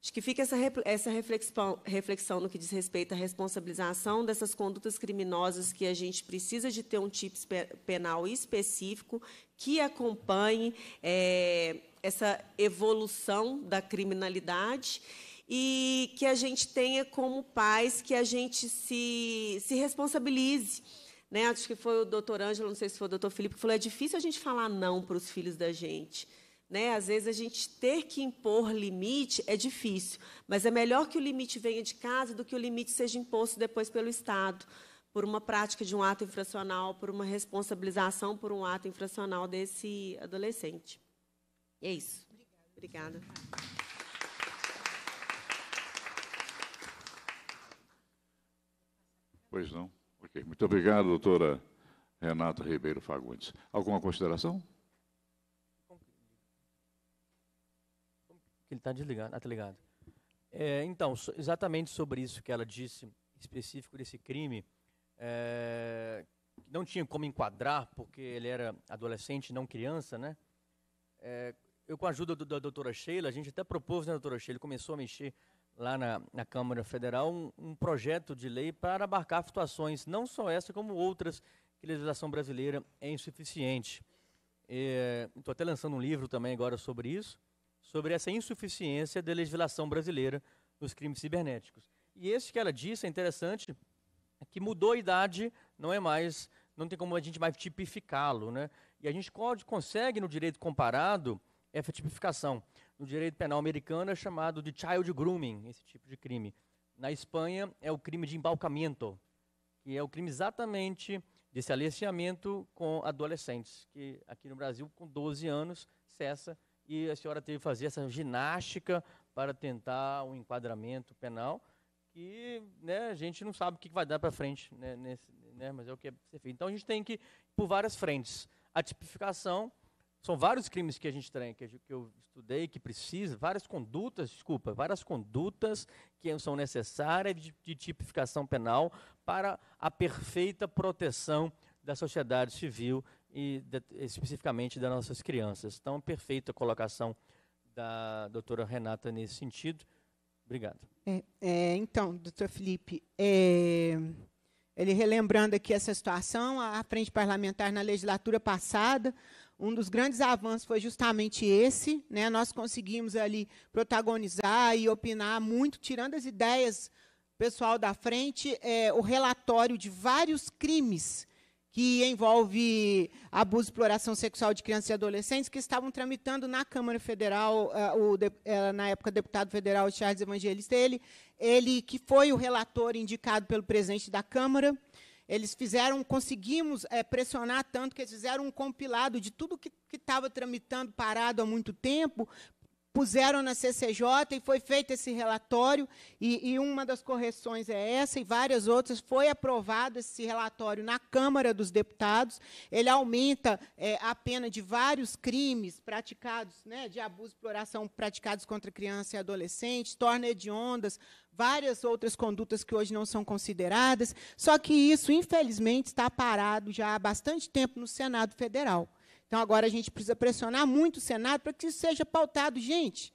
Speaker 3: Acho que fica essa, essa reflexão, reflexão no que diz respeito à responsabilização dessas condutas criminosas que a gente precisa de ter um tipo penal específico que acompanhe é, essa evolução da criminalidade e que a gente tenha como pais que a gente se, se responsabilize. Né? Acho que foi o doutor Ângelo, não sei se foi o doutor Felipe, que falou, é difícil a gente falar não para os filhos da gente. Né? Às vezes a gente ter que impor limite é difícil, mas é melhor que o limite venha de casa do que o limite seja imposto depois pelo Estado por uma prática de um ato infracional, por uma responsabilização por um ato infracional desse adolescente. é isso. Obrigada.
Speaker 2: Pois não. Ok. Muito obrigado, doutora Renata Ribeiro Fagundes. Alguma consideração?
Speaker 7: Ele está desligado. Ah, tá ligado. É, então, so, exatamente sobre isso que ela disse, específico desse crime, é, não tinha como enquadrar, porque ele era adolescente, não criança, né? É, eu, com a ajuda do, da doutora Sheila, a gente até propôs, né, doutora Sheila, começou a mexer lá na, na Câmara Federal um, um, projeto de lei para abarcar situações, não só essa, como outras, que a legislação brasileira é insuficiente. Estou é, até lançando um livro também agora sobre isso sobre essa insuficiência da legislação brasileira nos crimes cibernéticos. E esse que ela disse é interessante, é que mudou a idade, não é mais, não tem como a gente mais tipificá-lo, né? E a gente consegue no direito comparado essa tipificação. No direito penal americano é chamado de child grooming, esse tipo de crime. Na Espanha é o crime de embalcamento, que é o crime exatamente desse aliciamento com adolescentes, que aqui no Brasil com 12 anos cessa e a senhora teve que fazer essa ginástica para tentar um enquadramento penal, que né, a gente não sabe o que vai dar para frente, né, nesse, né, mas é o que é ser feito. Então a gente tem que ir por várias frentes. A tipificação, são vários crimes que a gente tem, que eu estudei, que precisa, várias condutas, desculpa, várias condutas que são necessárias de, de tipificação penal para a perfeita proteção da sociedade civil e de, especificamente das nossas crianças. Então, perfeita colocação da doutora Renata nesse sentido. Obrigado.
Speaker 1: É, é, então, doutor Felipe, é, ele relembrando aqui essa situação, a frente parlamentar na legislatura passada, um dos grandes avanços foi justamente esse, né? Nós conseguimos ali protagonizar e opinar muito, tirando as ideias pessoal da frente, é, o relatório de vários crimes que envolve abuso e exploração sexual de crianças e adolescentes, que estavam tramitando na Câmara Federal, eh, o, eh, na época deputado federal Charles Evangelista, ele, ele que foi o relator indicado pelo presidente da Câmara. Eles fizeram, conseguimos é, pressionar tanto que eles fizeram um compilado de tudo que estava tramitando parado há muito tempo puseram na CCJ e foi feito esse relatório, e, e, uma das correções é essa, e várias outras. Foi aprovado esse relatório na Câmara dos Deputados. Ele aumenta é, a pena de vários crimes praticados, né, de abuso e exploração praticados contra criança e adolescente, torna hediondas várias outras condutas que hoje não são consideradas. Só que isso, infelizmente, está parado já há bastante tempo no Senado Federal. Então agora a gente precisa pressionar muito o Senado para que isso seja pautado, gente.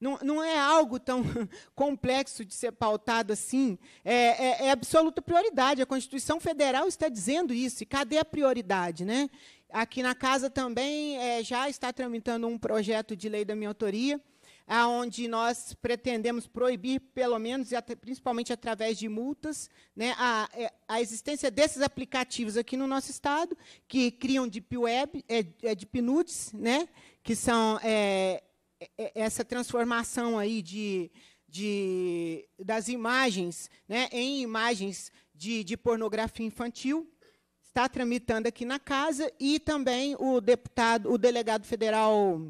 Speaker 1: Não, não, é algo tão complexo de ser pautado assim. É, é, é, absoluta prioridade. A Constituição Federal está dizendo isso. E cadê a prioridade? Né? Aqui na casa também é, já está tramitando um projeto de lei da minha autoria aonde nós pretendemos proibir, pelo menos, e principalmente através de multas, né, a, é, a, existência desses aplicativos aqui no nosso estado, que criam deep web, é, é deep nudes, né, que são é, é, é, essa transformação aí de, de das imagens, né, em imagens de, de pornografia infantil está tramitando aqui na casa e também o deputado, o delegado federal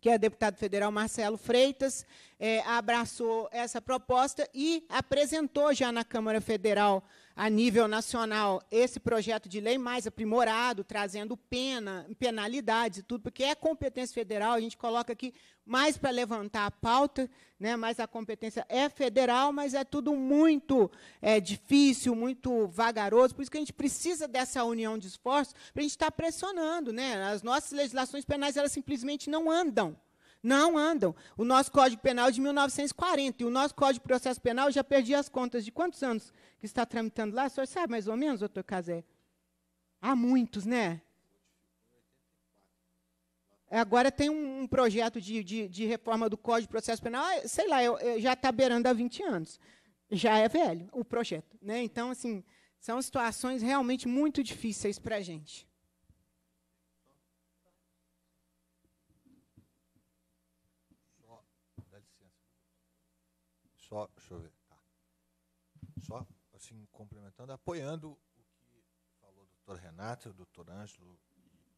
Speaker 1: que é deputado federal Marcelo Freitas, é, abraçou essa proposta e apresentou já na Câmara Federal a nível nacional esse projeto de lei mais aprimorado, trazendo pena, penalidades e tudo, porque é competência federal, a gente coloca aqui mais para levantar a pauta, né, mas a competência é federal, mas é tudo muito é, difícil, muito vagaroso, por isso que a gente precisa dessa união de esforços para a gente estar tá pressionando. Né? As nossas legislações penais elas simplesmente não andam. Não andam. O nosso Código Penal é de 1940 e o nosso Código de Processo Penal, já perdi as contas de quantos anos que está tramitando lá. O senhor sabe mais ou menos, doutor Casé? Há muitos, né? Agora tem um, projeto de, de, de, reforma do Código de Processo Penal, ah, sei lá, eu, eu já está beirando há 20 anos. Já é velho o projeto. Né? Então, assim, são situações realmente muito difíceis para a gente.
Speaker 6: só assim complementando, apoiando o que falou o doutor Renato, o doutor Ângelo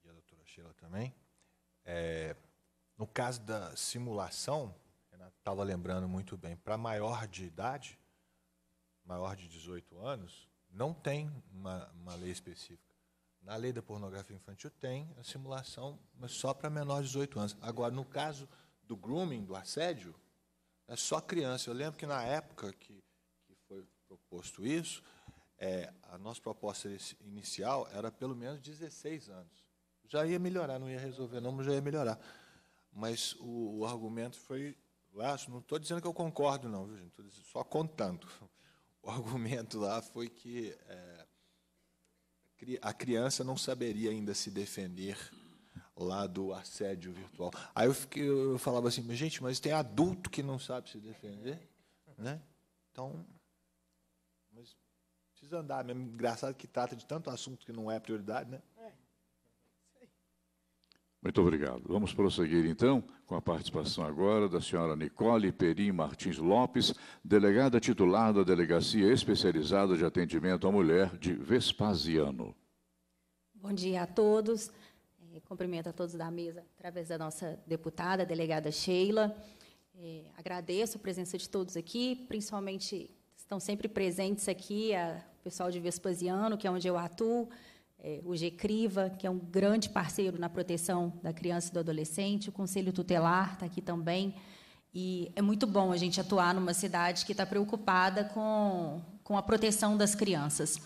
Speaker 6: e a doutora Sheila também. É, no caso da simulação, Renato estava lembrando muito bem, para maior de idade, maior de 18 anos, não tem uma, uma lei específica. Na lei da pornografia infantil tem a simulação, mas só para menor de 18 anos. Agora, no caso do grooming, do assédio, é só criança. Eu lembro que na época que proposto isso, é, a nossa proposta inicial era pelo menos 16 anos. Já ia melhorar, não ia resolver, não, mas já ia melhorar. Mas o, o argumento foi lá, não estou dizendo que eu concordo, não, viu, gente? Dizendo, só contando. O argumento lá foi que é, a criança não saberia ainda se defender lá do assédio virtual. Aí eu, fiquei, eu falava assim, mas, gente, mas tem adulto que não sabe se defender, né? Então andar mesmo. Engraçado que trata de tanto assunto que não é prioridade, né? É.
Speaker 2: Muito obrigado. Vamos prosseguir então com a participação agora da senhora Nicole Perim Martins Lopes, delegada titular da Delegacia Especializada de Atendimento à Mulher de Vespasiano.
Speaker 9: Bom dia a todos. É, cumprimento a todos da mesa através da nossa deputada, delegada Sheila. É, agradeço a presença de todos aqui, principalmente estão sempre presentes aqui a o pessoal de Vespasiano, que é onde eu atuo, é, o GCRIVA, que é um grande parceiro na proteção da criança e do adolescente, o Conselho Tutelar está aqui também. E é muito bom a gente atuar numa cidade que está preocupada com, com a proteção das crianças.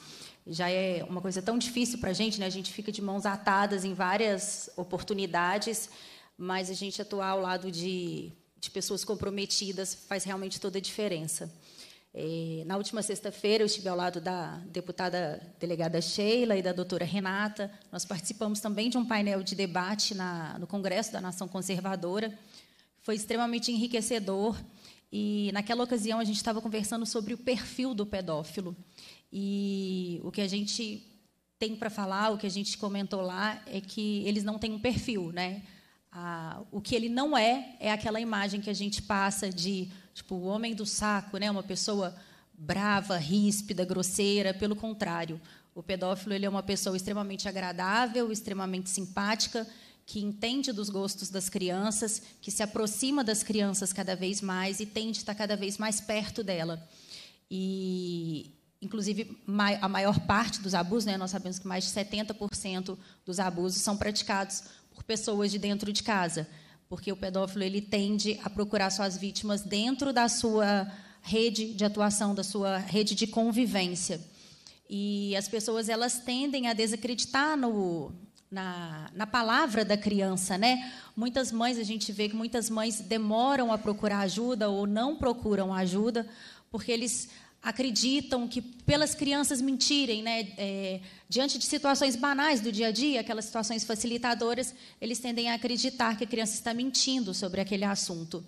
Speaker 9: Já é uma coisa tão difícil para a gente, né? a gente fica de mãos atadas em várias oportunidades, mas a gente atuar ao lado de, de pessoas comprometidas faz realmente toda a diferença na última sexta-feira, eu estive ao lado da deputada delegada Sheila e da doutora Renata. Nós participamos também de um painel de debate na, no Congresso da Nação Conservadora. Foi extremamente enriquecedor. E, naquela ocasião, a gente estava conversando sobre o perfil do pedófilo. E o que a gente tem para falar, o que a gente comentou lá, é que eles não têm um perfil. Né? o que ele não é, é aquela imagem que a gente passa de Tipo, o homem do saco, né? Uma pessoa brava, ríspida, grosseira. Pelo contrário, o pedófilo ele é uma pessoa extremamente agradável, extremamente simpática, que entende dos gostos das crianças, que se aproxima das crianças cada vez mais e tende a estar cada vez mais perto dela. E, inclusive, a maior parte dos abusos, né, nós sabemos que mais de 70% dos abusos são praticados por pessoas de dentro de casa porque o pedófilo ele tende a procurar suas vítimas dentro da sua rede de atuação, da sua rede de convivência. E as pessoas elas tendem a desacreditar no, na, na, palavra da criança, né? Muitas mães, a gente vê que muitas mães demoram a procurar ajuda ou não procuram ajuda, porque eles acreditam que pelas crianças mentirem, né, é, diante de situações banais do dia a dia, aquelas situações facilitadoras, eles tendem a acreditar que a criança está mentindo sobre aquele assunto.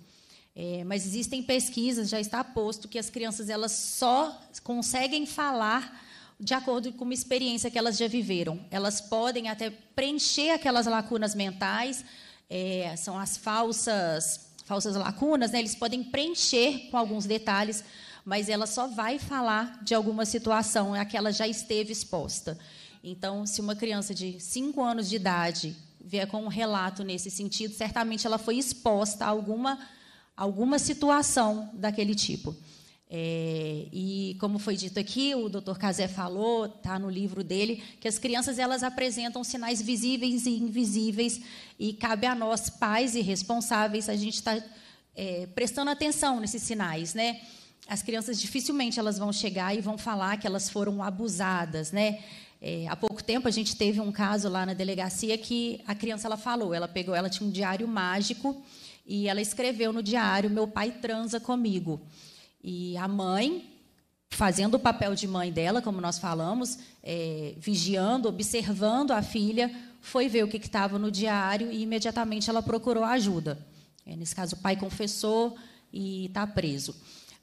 Speaker 9: É, mas existem pesquisas, já está posto, que as crianças elas só conseguem falar de acordo com uma experiência que elas já viveram. Elas podem até preencher aquelas lacunas mentais, é, são as falsas falsas lacunas, né, eles podem preencher com alguns detalhes, mas ela só vai falar de alguma situação a que ela já esteve exposta. Então, se uma criança de 5 anos de idade vier com um relato nesse sentido, certamente ela foi exposta a alguma, alguma situação daquele tipo. É, e como foi dito aqui, o Dr. Cazé falou, está no livro dele, que as crianças elas apresentam sinais visíveis e invisíveis e cabe a nós pais e responsáveis a gente estar tá, é, prestando atenção nesses sinais, né? as crianças dificilmente elas vão chegar e vão falar que elas foram abusadas, né? É, há pouco tempo a gente teve um caso lá na delegacia que a criança ela falou, ela pegou, ela tinha um diário mágico e ela escreveu no diário: meu pai transa comigo. E a mãe, fazendo o papel de mãe dela, como nós falamos, é, vigiando, observando a filha, foi ver o que estava no diário e imediatamente ela procurou ajuda. É, nesse caso, o pai confessou e está preso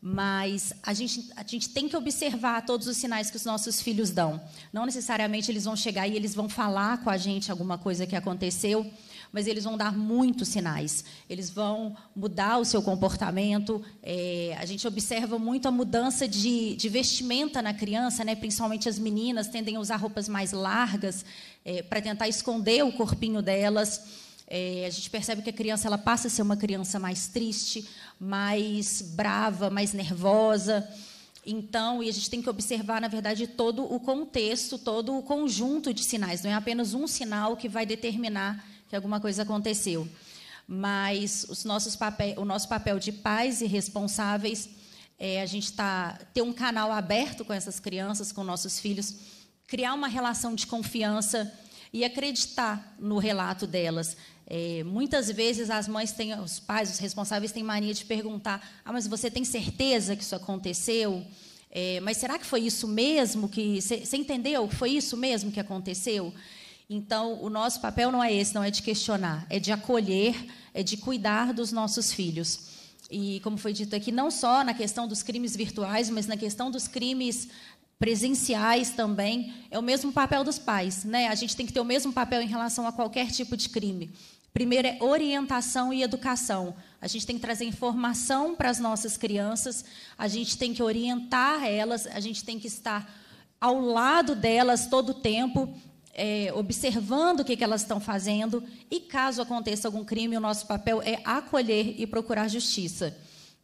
Speaker 9: mas a gente, a gente tem que observar todos os sinais que os nossos filhos dão. Não necessariamente eles vão chegar e eles vão falar com a gente alguma coisa que aconteceu, mas eles vão dar muitos sinais. Eles vão mudar o seu comportamento. É, a gente observa muito a mudança de, de, vestimenta na criança, né? principalmente as meninas tendem a usar roupas mais largas é, para tentar esconder o corpinho delas. É, a gente percebe que a criança ela passa a ser uma criança mais triste, mais brava, mais nervosa. Então, e a gente tem que observar, na verdade, todo o contexto, todo o conjunto de sinais. Não é apenas um sinal que vai determinar que alguma coisa aconteceu. Mas os nossos papel, o nosso papel de pais e responsáveis é a gente tá, ter um canal aberto com essas crianças, com nossos filhos, criar uma relação de confiança e acreditar no relato delas, é, muitas vezes as mães têm, os pais, os responsáveis têm mania de perguntar: ah, mas você tem certeza que isso aconteceu? É, mas será que foi isso mesmo que você entendeu? Foi isso mesmo que aconteceu? Então, o nosso papel não é esse, não é de questionar, é de acolher, é de cuidar dos nossos filhos. E, como foi dito aqui, não só na questão dos crimes virtuais, mas na questão dos crimes presenciais também, é o mesmo papel dos pais. Né? A gente tem que ter o mesmo papel em relação a qualquer tipo de crime. Primeiro é orientação e educação. A gente tem que trazer informação para as nossas crianças, a gente tem que orientar elas, a gente tem que estar ao lado delas todo o tempo, é, observando o que, que elas estão fazendo. E caso aconteça algum crime, o nosso papel é acolher e procurar justiça.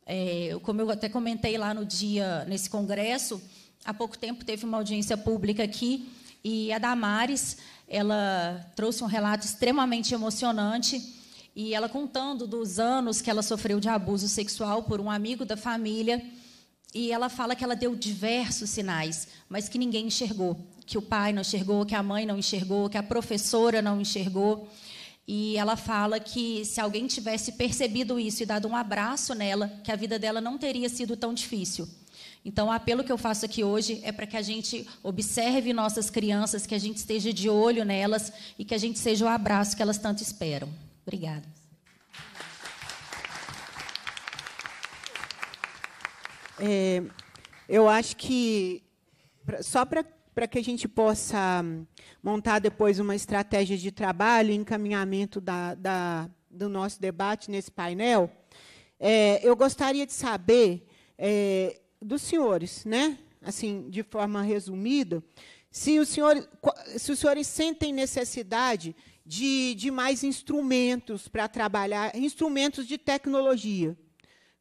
Speaker 9: É, como eu até comentei lá no dia, nesse congresso, há pouco tempo teve uma audiência pública aqui, e a Damares ela trouxe um relato extremamente emocionante e ela contando dos anos que ela sofreu de abuso sexual por um amigo da família. E ela fala que ela deu diversos sinais, mas que ninguém enxergou, que o pai não enxergou, que a mãe não enxergou, que a professora não enxergou. E ela fala que se alguém tivesse percebido isso e dado um abraço nela, que a vida dela não teria sido tão difícil. Então, o apelo que eu faço aqui hoje é para que a gente observe nossas crianças, que a gente esteja de olho nelas e que a gente seja o abraço que elas tanto esperam. Obrigada. É, eu acho que,
Speaker 1: só para que a gente possa montar depois uma estratégia de trabalho e encaminhamento da, da, do nosso debate nesse painel, é, eu gostaria de saber. É, dos senhores, né? Assim, de forma resumida, se, se os senhores sentem necessidade de, de mais instrumentos para trabalhar, instrumentos de tecnologia.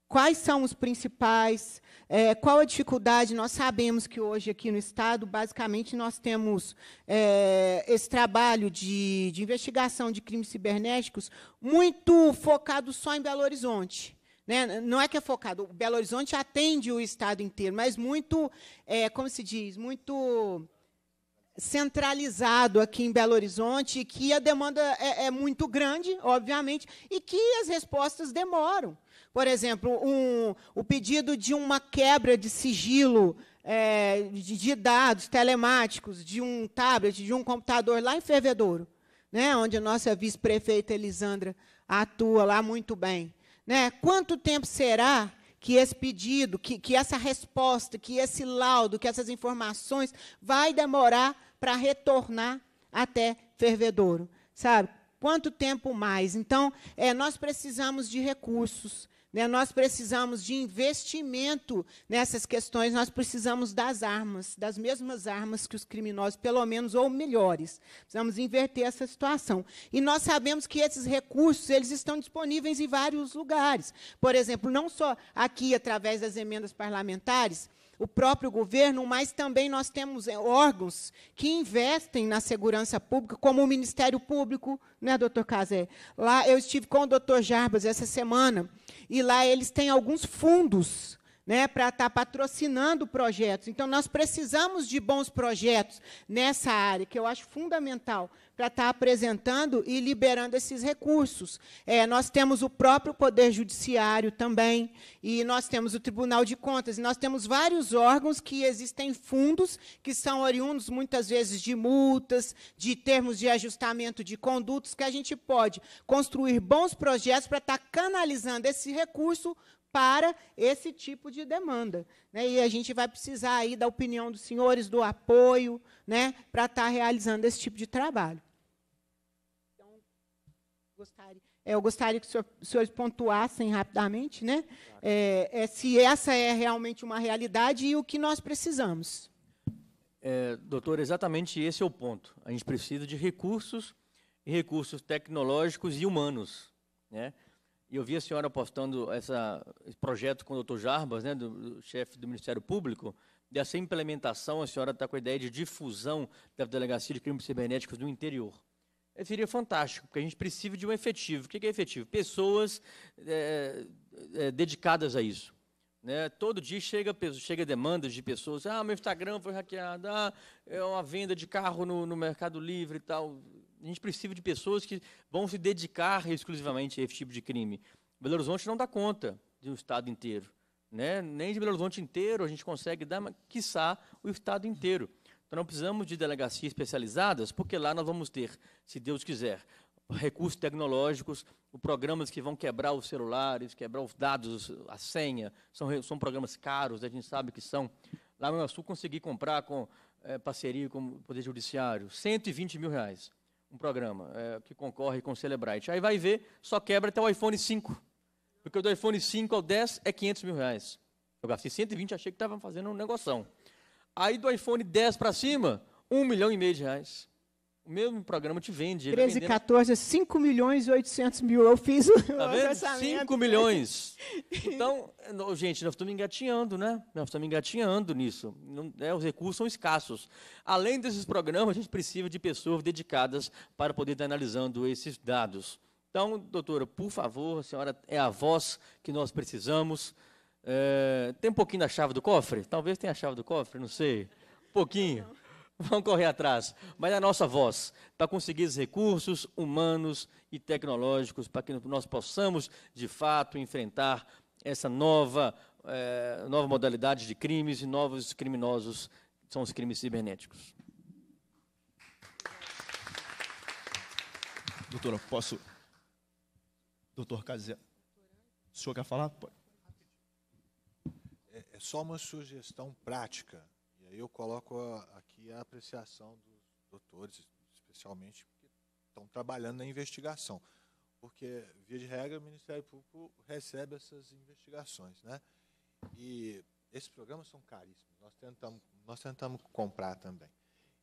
Speaker 1: Quais são os principais? É, qual a dificuldade? Nós sabemos que hoje aqui no Estado, basicamente, nós temos é, esse trabalho de, de investigação de crimes cibernéticos muito focado só em Belo Horizonte. Né? Não é que é focado. O Belo Horizonte atende o estado inteiro, mas muito, é, como se diz, muito centralizado aqui em Belo Horizonte, que a demanda é, é muito grande, obviamente, e que as respostas demoram. Por exemplo, um, o pedido de uma quebra de sigilo é, de, de, dados telemáticos de um tablet, de um computador lá em Fervedouro, né, onde a nossa vice-prefeita Elisandra atua lá muito bem. Né? Quanto tempo será que esse pedido, que, que essa resposta, que esse laudo, que essas informações vai demorar para retornar até fervedouro? Sabe? Quanto tempo mais? Então, é, nós precisamos de recursos. Né? Nós precisamos de investimento nessas questões, nós precisamos das armas, das mesmas armas que os criminosos, pelo menos, ou melhores. Precisamos inverter essa situação. E nós sabemos que esses recursos eles estão disponíveis em vários lugares. Por exemplo, não só aqui, através das emendas parlamentares, o próprio governo, mas também nós temos é, órgãos que investem na segurança pública, como o Ministério Público, né, doutor Casé? Lá eu estive com o doutor Jarbas essa semana, e lá eles têm alguns fundos né, para estar tá patrocinando projetos. Então, nós precisamos de bons projetos nessa área, que eu acho fundamental para estar tá apresentando e liberando esses recursos. É, nós temos o próprio Poder Judiciário também, e nós temos o Tribunal de Contas, e nós temos vários órgãos que existem fundos que são oriundos, muitas vezes, de multas, de termos de ajustamento de condutos, que a gente pode construir bons projetos para estar tá canalizando esse recurso para esse tipo de demanda. Né? E a gente vai precisar aí da opinião dos senhores, do apoio, né, para estar tá realizando esse tipo de trabalho. Então, gostaria, é, eu gostaria que os senhores pontuassem rapidamente né, é, é, se essa é realmente uma realidade e o que nós precisamos.
Speaker 7: É, doutor, exatamente esse é o ponto. A gente precisa de recursos, recursos tecnológicos e humanos. Né? E eu vi a senhora postando essa, esse projeto com o doutor Jarbas, né, do, do chefe do Ministério Público, dessa implementação, a senhora está com a ideia de difusão da Delegacia de Crimes Cibernéticos no interior. É, seria fantástico, porque a gente precisa de um efetivo. O que é efetivo? Pessoas é, é, dedicadas a isso. Né? Todo dia chega, chega demandas de pessoas, ah, meu Instagram foi hackeado, ah, é uma venda de carro no, no Mercado Livre e tal a gente precisa de pessoas que vão se dedicar exclusivamente a esse tipo de crime. Belo Horizonte não dá conta de um estado inteiro. Né? Nem de Belo Horizonte inteiro a gente consegue dar, mas, quiçá, o estado inteiro. Então, não precisamos de delegacias especializadas, porque lá nós vamos ter, se Deus quiser, recursos tecnológicos, programas que vão quebrar os celulares, quebrar os dados, a senha. São, são programas caros, a gente sabe que são. Lá no Sul consegui comprar com é, parceria com o Poder Judiciário, 120 mil reais um programa é, que concorre com o Celebrite. Aí vai ver, só quebra até o iPhone 5. Porque do iPhone 5 ao 10 é 500 mil reais. Eu gastei 120, achei que estava fazendo um negoção. Aí do iPhone 10 para cima, 1 milhão e meio de reais o mesmo programa te vende. 13, e 14,
Speaker 1: 5 milhões e 800 mil. Eu fiz o tá vendo? 5 milhões.
Speaker 7: Então, gente, nós estamos engatinhando, né? Nós estamos engatinhando nisso. Não, né? Os recursos são escassos. Além desses programas, a gente precisa de pessoas dedicadas para poder estar analisando esses dados. Então, doutora, por favor, a senhora é a voz que nós precisamos. É, tem um pouquinho da chave do cofre? Talvez tenha a chave do cofre, não sei. Um pouquinho. vão correr atrás, mas é a nossa voz, para conseguir os recursos humanos e tecnológicos, para que nós possamos, de fato, enfrentar essa nova, é, nova modalidade de crimes e novos criminosos, que são os crimes cibernéticos.
Speaker 8: Doutora, posso... Doutor Cazé, o senhor quer falar?
Speaker 6: É, é só uma sugestão prática, e aí eu coloco a aqui a apreciação dos doutores, especialmente, que estão trabalhando na investigação. Porque, via de regra, o Ministério Público recebe essas investigações. Né? E esses programas são caríssimos, nós tentamos, nós tentamos comprar também.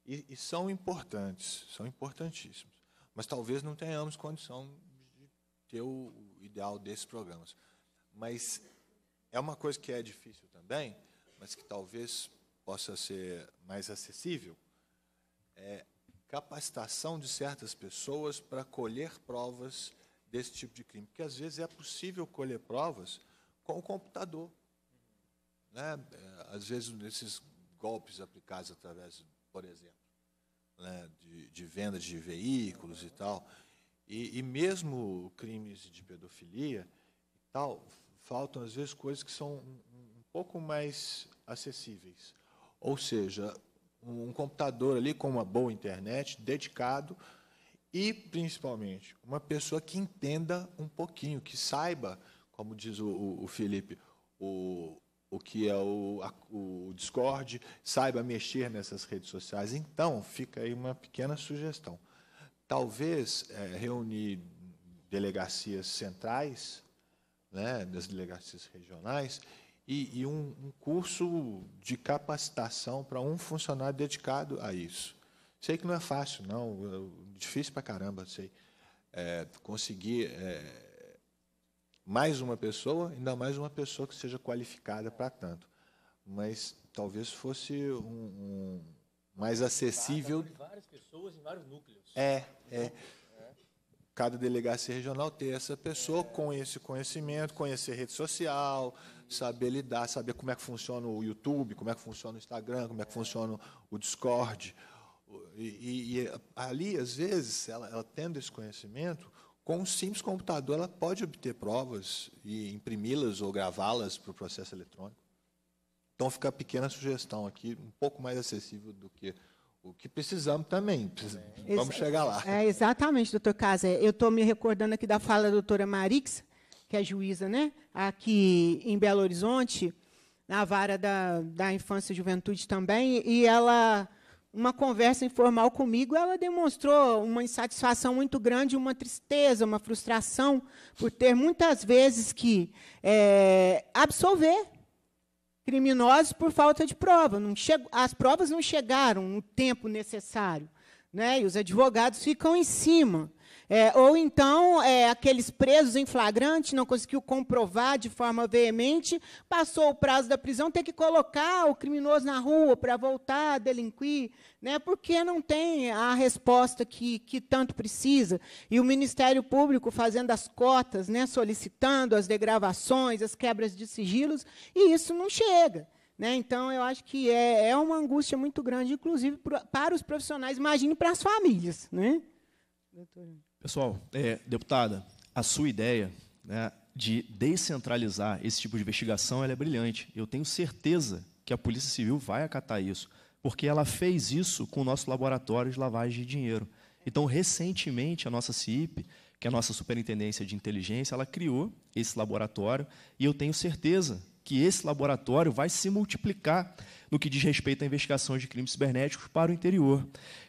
Speaker 6: E, e são importantes, são importantíssimos. Mas talvez não tenhamos condição de ter o ideal desses programas. Mas é uma coisa que é difícil também, mas que talvez possa ser mais acessível, é capacitação de certas pessoas para colher provas desse tipo de crime. Porque, às vezes, é possível colher provas com o computador. Né? É, às vezes, nesses golpes aplicados através, por exemplo, né, de, de vendas de veículos e tal, e, e mesmo crimes de pedofilia e tal, faltam, às vezes, coisas que são um, um pouco mais acessíveis. Ou seja, um computador ali com uma boa internet, dedicado e, principalmente, uma pessoa que entenda um pouquinho, que saiba, como diz o, o Felipe, o, o que é o, a, o Discord, saiba mexer nessas redes sociais. Então, fica aí uma pequena sugestão. Talvez é, reunir delegacias centrais, né, das delegacias regionais, e, e um, um, curso de capacitação para um funcionário dedicado a isso. Sei que não é fácil, não, difícil para caramba, sei. É, conseguir é, mais uma pessoa, ainda mais uma pessoa que seja qualificada para tanto. Mas talvez fosse um, um mais acessível.
Speaker 7: Várias pessoas em vários núcleos. É,
Speaker 6: é cada delegacia regional ter essa pessoa com esse conhecimento, conhecer rede social, saber lidar, saber como é que funciona o YouTube, como é que funciona o Instagram, como é que funciona o Discord. E, e ali, às vezes, ela, ela, tendo esse conhecimento, com um simples computador, ela pode obter provas e imprimi-las ou gravá-las para o processo eletrônico. Então, fica a pequena sugestão aqui, um pouco mais acessível do que o que precisamos também. Vamos chegar lá.
Speaker 1: É, exatamente, doutor Casa. Eu estou me recordando aqui da fala da doutora Marix, que é juíza, né? Aqui em Belo Horizonte, na vara da, da infância e juventude também, e ela. Uma conversa informal comigo, ela demonstrou uma insatisfação muito grande, uma tristeza, uma frustração, por ter muitas vezes que é, absolver criminosos por falta de prova. as provas não chegaram no tempo necessário. Né? E os advogados ficam em cima é, ou então, é, aqueles presos em flagrante, não conseguiu comprovar de forma veemente, passou o prazo da prisão, tem que colocar o criminoso na rua para voltar a delinquir, né, porque não tem a resposta que, que tanto precisa. E o Ministério Público fazendo as cotas, né, solicitando as degravações, as quebras de sigilos, e isso não chega. Né? Então, eu acho que é, é uma angústia muito grande, inclusive para os profissionais, imagine para as famílias. Né?
Speaker 8: Doutora. Pessoal, é, deputada, a sua ideia né, de descentralizar esse tipo de investigação é brilhante. Eu tenho certeza que a Polícia Civil vai acatar isso, porque ela fez isso com o nosso laboratório de lavagem de dinheiro. Então, recentemente, a nossa CIP, que é a nossa Superintendência de Inteligência, ela criou esse laboratório e eu tenho certeza que esse laboratório vai se multiplicar no que diz respeito à investigação de crimes cibernéticos para o interior.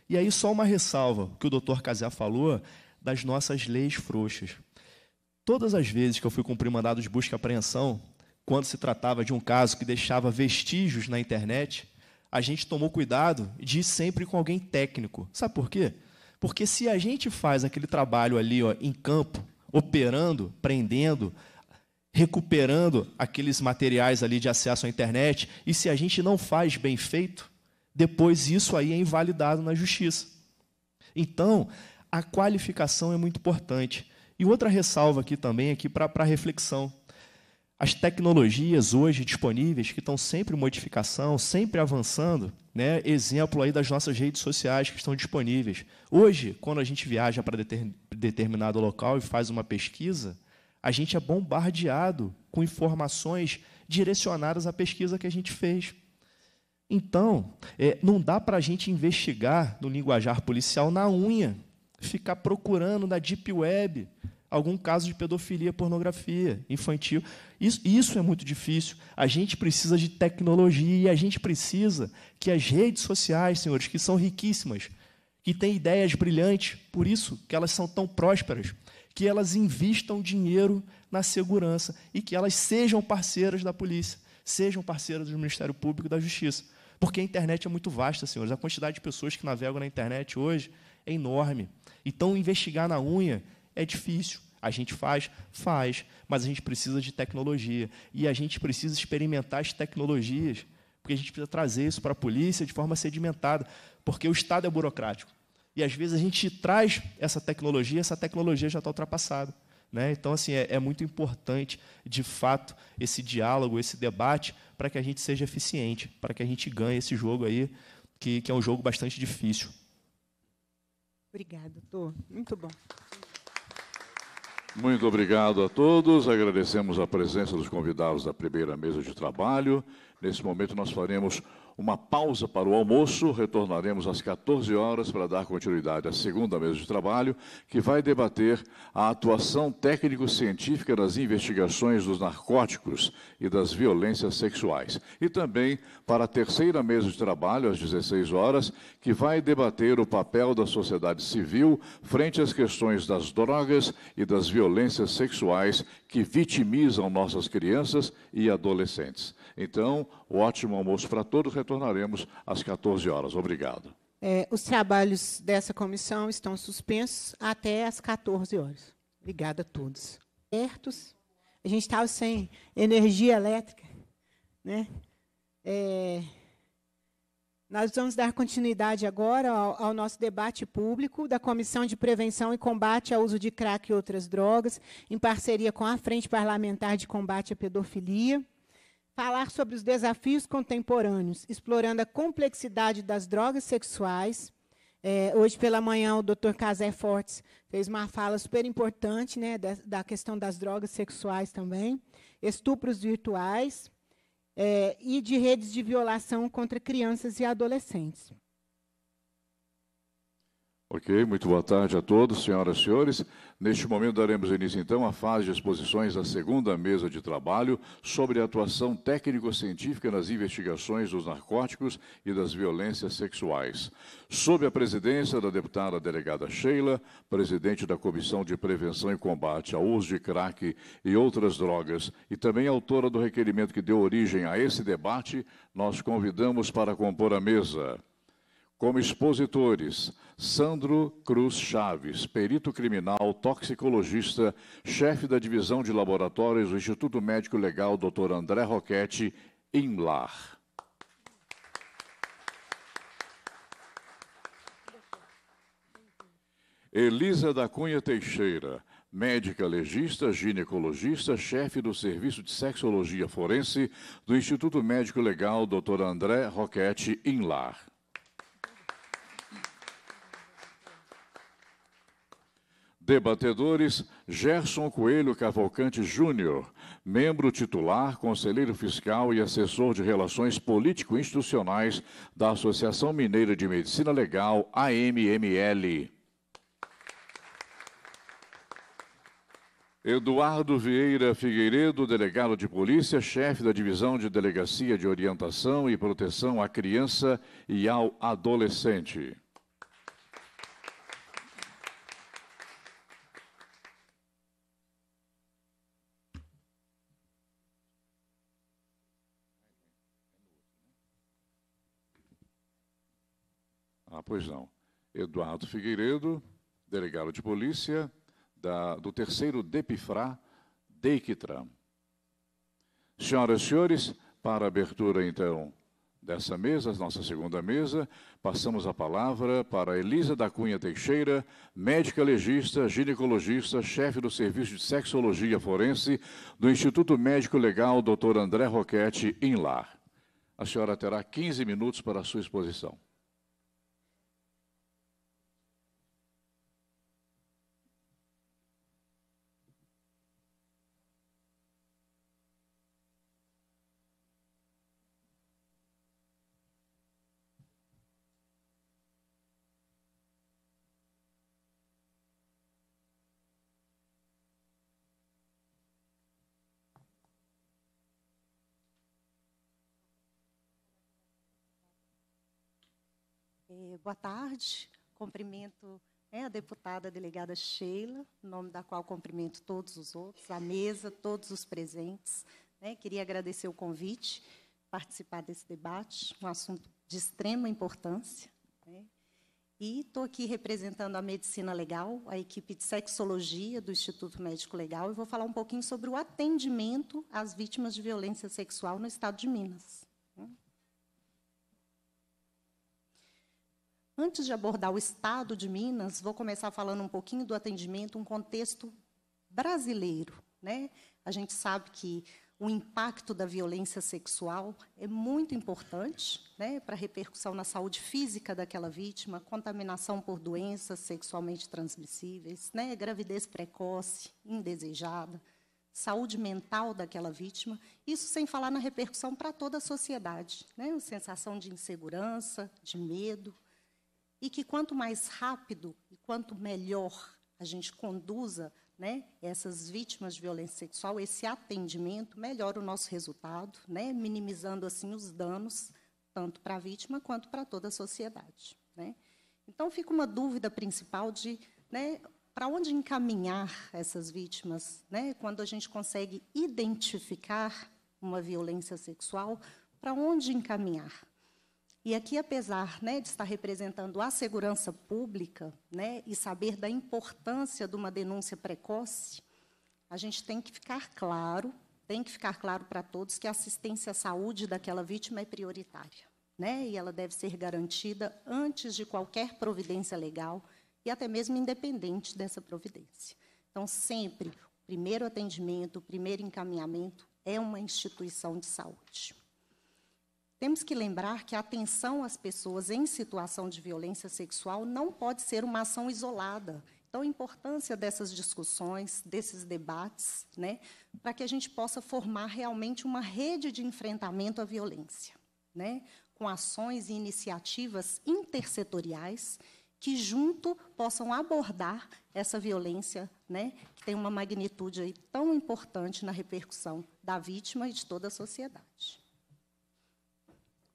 Speaker 8: E aí, só uma ressalva: o que o doutor Casé falou das nossas leis frouxas. Todas as vezes que eu fui cumprir mandados de busca e apreensão, quando se tratava de um caso que deixava vestígios na internet, a gente tomou cuidado de ir sempre com alguém técnico. Sabe por quê? Porque se a gente faz aquele trabalho ali ó, em campo, operando, prendendo, recuperando aqueles materiais ali de acesso à internet, e se a gente não faz bem feito, depois isso aí é invalidado na justiça. Então, a qualificação é muito importante. E outra ressalva aqui também, aqui é para reflexão. As tecnologias hoje disponíveis, que estão sempre em modificação, sempre avançando, né? exemplo aí das nossas redes sociais que estão disponíveis. Hoje, quando a gente viaja para determinado local e faz uma pesquisa, a gente é bombardeado com informações direcionadas à pesquisa que a gente fez. Então, é, não dá para a gente investigar no linguajar policial na unha ficar procurando na deep web algum caso de pedofilia, pornografia infantil. Isso, isso é muito difícil. A gente precisa de tecnologia e a gente precisa que as redes sociais, senhores, que são riquíssimas, que têm ideias brilhantes, por isso que elas são tão prósperas, que elas invistam dinheiro na segurança e que elas sejam parceiras da polícia, sejam parceiras do Ministério Público e da Justiça. Porque a internet é muito vasta, senhores. A quantidade de pessoas que navegam na internet hoje é enorme. Então, investigar na unha é difícil. A gente faz? Faz. Mas a gente precisa de tecnologia. E a gente precisa experimentar as tecnologias. Porque a gente precisa trazer isso para a polícia de forma sedimentada. Porque o Estado é burocrático. E às vezes a gente traz essa tecnologia, essa tecnologia já está ultrapassada. Né? Então, assim, é, é, muito importante, de fato, esse diálogo, esse debate, para que a gente seja eficiente, para que a gente ganhe esse jogo aí, que, que é um jogo bastante difícil.
Speaker 1: Obrigado, Tô. Muito bom.
Speaker 2: Muito obrigado a todos. Agradecemos a presença dos convidados da primeira mesa de trabalho. Nesse momento, nós faremos uma pausa para o almoço. Retornaremos às 14 horas para dar continuidade à segunda mesa de trabalho, que vai debater a atuação técnico-científica das investigações dos narcóticos e das violências sexuais. E também para a terceira mesa de trabalho, às 16 horas, que vai debater o papel da sociedade civil frente às questões das drogas e das violências sexuais que vitimizam nossas crianças e adolescentes. Então, ótimo almoço para todos. Retornaremos às 14 horas. Obrigado.
Speaker 1: É, os trabalhos dessa comissão estão suspensos até às 14 horas. Obrigada a todos. Certos? A gente estava tá sem energia elétrica. Né? É, nós vamos dar continuidade agora ao, ao, nosso debate público da Comissão de Prevenção e Combate ao Uso de Crack e Outras Drogas, em parceria com a Frente Parlamentar de Combate à Pedofilia falar sobre os desafios contemporâneos, explorando a complexidade das drogas sexuais. É, hoje pela manhã, o Dr. Casé Fortes fez uma fala super importante né, da, da questão das drogas sexuais também, estupros virtuais é, e de redes de violação contra crianças e adolescentes.
Speaker 2: Ok, muito boa tarde a todos, senhoras e senhores. Neste momento daremos início então à fase de exposições da segunda mesa de trabalho sobre a atuação técnico-científica nas investigações dos narcóticos e das violências sexuais. Sob a presidência da deputada delegada Sheila, presidente da Comissão de Prevenção e Combate ao Uso de Crack e Outras Drogas, e também autora do requerimento que deu origem a esse debate, nós convidamos para compor a mesa como expositores, Sandro Cruz Chaves, perito criminal, toxicologista, chefe da divisão de laboratórios do Instituto Médico Legal, Dr. André Roquete, IMLAR. Elisa da Cunha Teixeira, médica legista, ginecologista, chefe do Serviço de Sexologia Forense do Instituto Médico Legal, Dr. André Roquete, INLAR. Debatedores: Gerson Coelho Cavalcante Júnior, membro titular, conselheiro fiscal e assessor de relações político-institucionais da Associação Mineira de Medicina Legal, AMML. Eduardo Vieira Figueiredo, delegado de polícia, chefe da divisão de delegacia de orientação e proteção à criança e ao adolescente. Pois não. Eduardo Figueiredo, delegado de polícia da, do terceiro DEPIFRA, DEICTRAM. Senhoras e senhores, para a abertura, então, dessa mesa, nossa segunda mesa, passamos a palavra para Elisa da Cunha Teixeira, médica legista, ginecologista, chefe do Serviço de Sexologia Forense do Instituto Médico Legal Dr. André Roquete, em Lar. A senhora terá 15 minutos para a sua exposição.
Speaker 10: boa tarde, cumprimento né, a deputada a delegada Sheila, em nome da qual cumprimento todos os outros, a mesa, todos os presentes. Né, queria agradecer o convite, participar desse debate, um assunto de extrema importância. Né, e estou aqui representando a Medicina Legal, a equipe de sexologia do Instituto Médico Legal, e vou falar um pouquinho sobre o atendimento às vítimas de violência sexual no estado de Minas. Antes de abordar o estado de Minas, vou começar falando um pouquinho do atendimento, um contexto brasileiro. Né? A gente sabe que o impacto da violência sexual é muito importante né, para a repercussão na saúde física daquela vítima, contaminação por doenças sexualmente transmissíveis, né, gravidez precoce, indesejada, saúde mental daquela vítima, isso sem falar na repercussão para toda a sociedade, né, sensação de insegurança, de medo, e que quanto mais rápido e quanto melhor a gente conduza né, essas vítimas de violência sexual, esse atendimento, melhora o nosso resultado, né, minimizando assim os danos, tanto para a vítima quanto para toda a sociedade. Né. Então, fica uma dúvida principal de né, para onde encaminhar essas vítimas, né, quando a gente consegue identificar uma violência sexual, para onde encaminhar? E aqui, apesar né, de estar representando a segurança pública né, e saber da importância de uma denúncia precoce, a gente tem que ficar claro, tem que ficar claro para todos que a assistência à saúde daquela vítima é prioritária. Né, e ela deve ser garantida antes de qualquer providência legal e até mesmo independente dessa providência. Então, sempre, o primeiro atendimento, o primeiro encaminhamento é uma instituição de saúde. Temos que lembrar que a atenção às pessoas em situação de violência sexual não pode ser uma ação isolada. Então, a importância dessas discussões, desses debates, né, para que a gente possa formar realmente uma rede de enfrentamento à violência, né, com ações e iniciativas intersetoriais que junto possam abordar essa violência, né, que tem uma magnitude tão importante na repercussão da vítima e de toda a sociedade.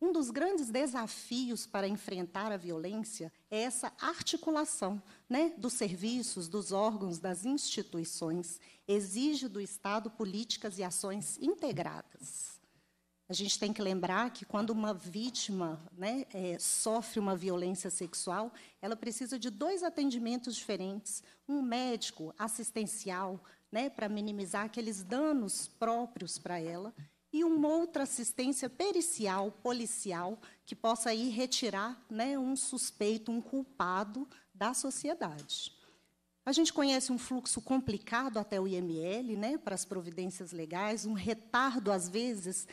Speaker 10: Um dos grandes desafios para enfrentar a violência é essa articulação né, dos serviços, dos órgãos, das instituições. Exige do Estado políticas e ações integradas. A gente tem que lembrar que quando uma vítima né, é, sofre uma violência sexual, ela precisa de dois atendimentos diferentes: um médico assistencial, né, para minimizar aqueles danos próprios para ela, e uma outra assistência pericial, policial, que possa ir retirar né, um suspeito, um culpado da sociedade. A gente conhece um fluxo complicado até o IML, né, para as providências legais, um retardo, às vezes,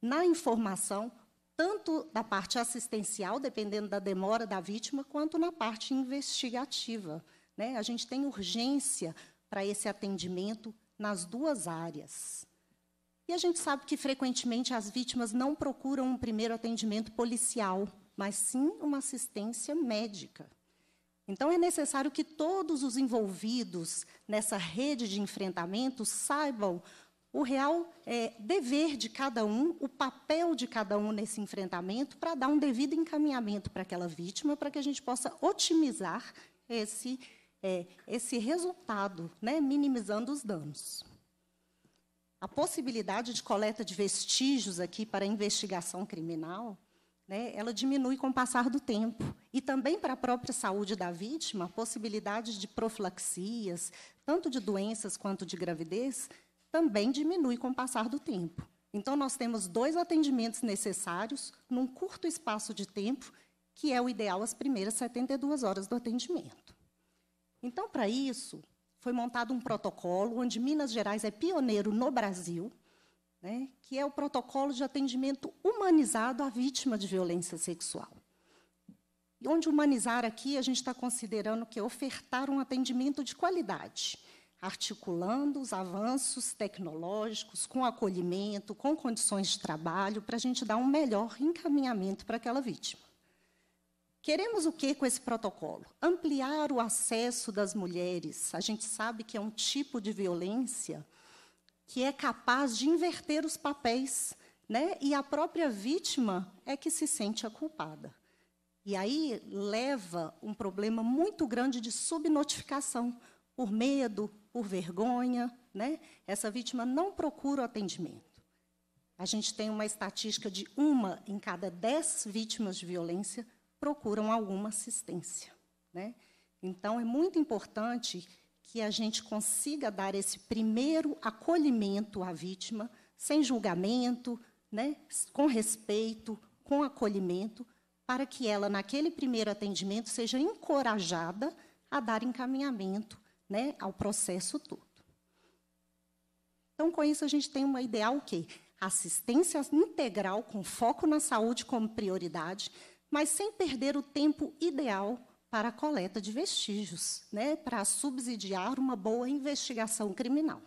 Speaker 10: na informação, tanto da parte assistencial, dependendo da demora da vítima, quanto na parte investigativa. Né? A gente tem urgência para esse atendimento nas duas áreas. E a gente sabe que frequentemente as vítimas não procuram um primeiro atendimento policial, mas sim uma assistência médica. Então, é necessário que todos os envolvidos nessa rede de enfrentamento saibam o real é, dever de cada um, o papel de cada um nesse enfrentamento, para dar um devido encaminhamento para aquela vítima, para que a gente possa otimizar esse, é, esse resultado, né, minimizando os danos a possibilidade de coleta de vestígios aqui para investigação criminal, né, ela diminui com o passar do tempo. E também para a própria saúde da vítima, a possibilidade de profilaxias, tanto de doenças quanto de gravidez, também diminui com o passar do tempo. Então, nós temos dois atendimentos necessários num curto espaço de tempo, que é o ideal as primeiras 72 horas do atendimento. Então, para isso, foi montado um protocolo onde Minas Gerais é pioneiro no Brasil, né, que é o protocolo de atendimento humanizado à vítima de violência sexual. E onde humanizar aqui, a gente está considerando que é ofertar um atendimento de qualidade, articulando os avanços tecnológicos com acolhimento, com condições de trabalho, para a gente dar um melhor encaminhamento para aquela vítima. Queremos o que com esse protocolo? Ampliar o acesso das mulheres. A gente sabe que é um tipo de violência que é capaz de inverter os papéis, né? E a própria vítima é que se sente a culpada. E aí leva um problema muito grande de subnotificação por medo, por vergonha, né? Essa vítima não procura o atendimento. A gente tem uma estatística de uma em cada dez vítimas de violência procuram alguma assistência. Né? Então, é muito importante que a gente consiga dar esse primeiro acolhimento à vítima, sem julgamento, né? com respeito, com acolhimento, para que ela, naquele primeiro atendimento, seja encorajada a dar encaminhamento né? ao processo todo. Então, com isso, a gente tem uma ideal o quê? Assistência integral, com foco na saúde como prioridade, mas sem perder o tempo ideal para a coleta de vestígios, né, para subsidiar uma boa investigação criminal.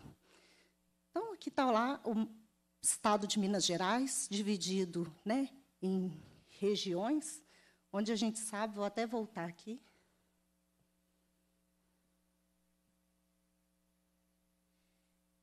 Speaker 10: Então, aqui está lá o estado de Minas Gerais, dividido né, em regiões, onde a gente sabe, vou até voltar aqui.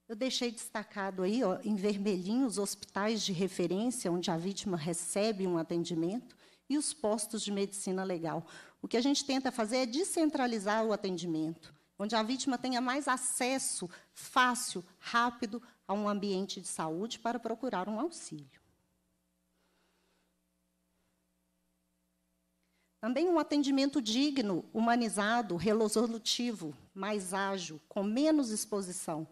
Speaker 10: Eu deixei destacado aí, ó, em vermelhinho, os hospitais de referência onde a vítima recebe um atendimento e os postos de medicina legal. O que a gente tenta fazer é descentralizar o atendimento, onde a vítima tenha mais acesso fácil, rápido a um ambiente de saúde para procurar um auxílio. Também um atendimento digno, humanizado, resolutivo, mais ágil, com menos exposição,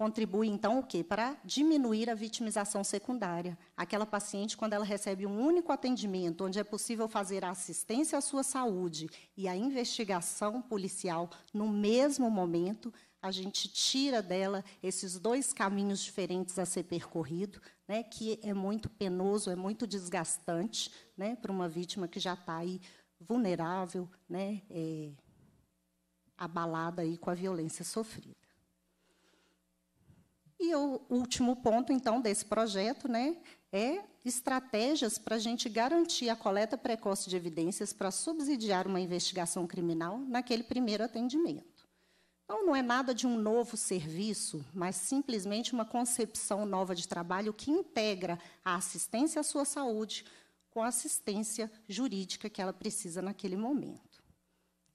Speaker 10: contribui então o quê? Para diminuir a vitimização secundária. Aquela paciente quando ela recebe um único atendimento, onde é possível fazer a assistência à sua saúde e a investigação policial no mesmo momento, a gente tira dela esses dois caminhos diferentes a ser percorrido, né, que é muito penoso, é muito desgastante, né, para uma vítima que já está aí vulnerável, né, é, abalada aí com a violência sofrida. E o último ponto, então, desse projeto né, é estratégias para a gente garantir a coleta precoce de evidências para subsidiar uma investigação criminal naquele primeiro atendimento. Então, não é nada de um novo serviço, mas simplesmente uma concepção nova de trabalho que integra a assistência à sua saúde com a assistência jurídica que ela precisa naquele momento.